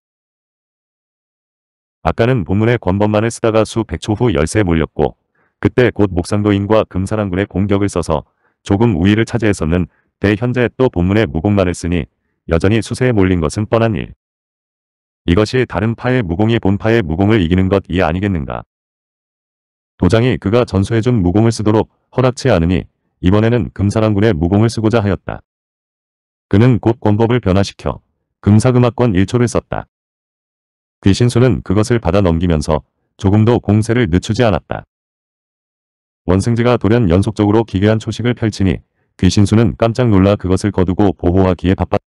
아까는 본문의 권법만을 쓰다가 수 100초 후열쇠에 몰렸고 그때 곧 목상도인과 금사랑군의 공격을 써서 조금 우위를 차지했었는 대현재 또 본문의 무공만을 쓰니 여전히 수세에 몰린 것은 뻔한 일. 이것이 다른 파의 무공이 본파의 무공을 이기는 것 이 아니겠는가. 도장이 그가 전수해준 무공을 쓰도록 허락치 않으니 이번에는 금사랑군의 무공을 쓰고자 하였다. 그는 곧 권법을 변화시켜 금사금악권 1초를 썼다. 귀신수는 그것을 받아 넘기면서 조금도 공세를 늦추지 않았다. 원승지가 돌연 연속적으로 기괴한 초식을 펼치니 귀신수는 깜짝 놀라 그것을 거두고 보호하기에 바빴다.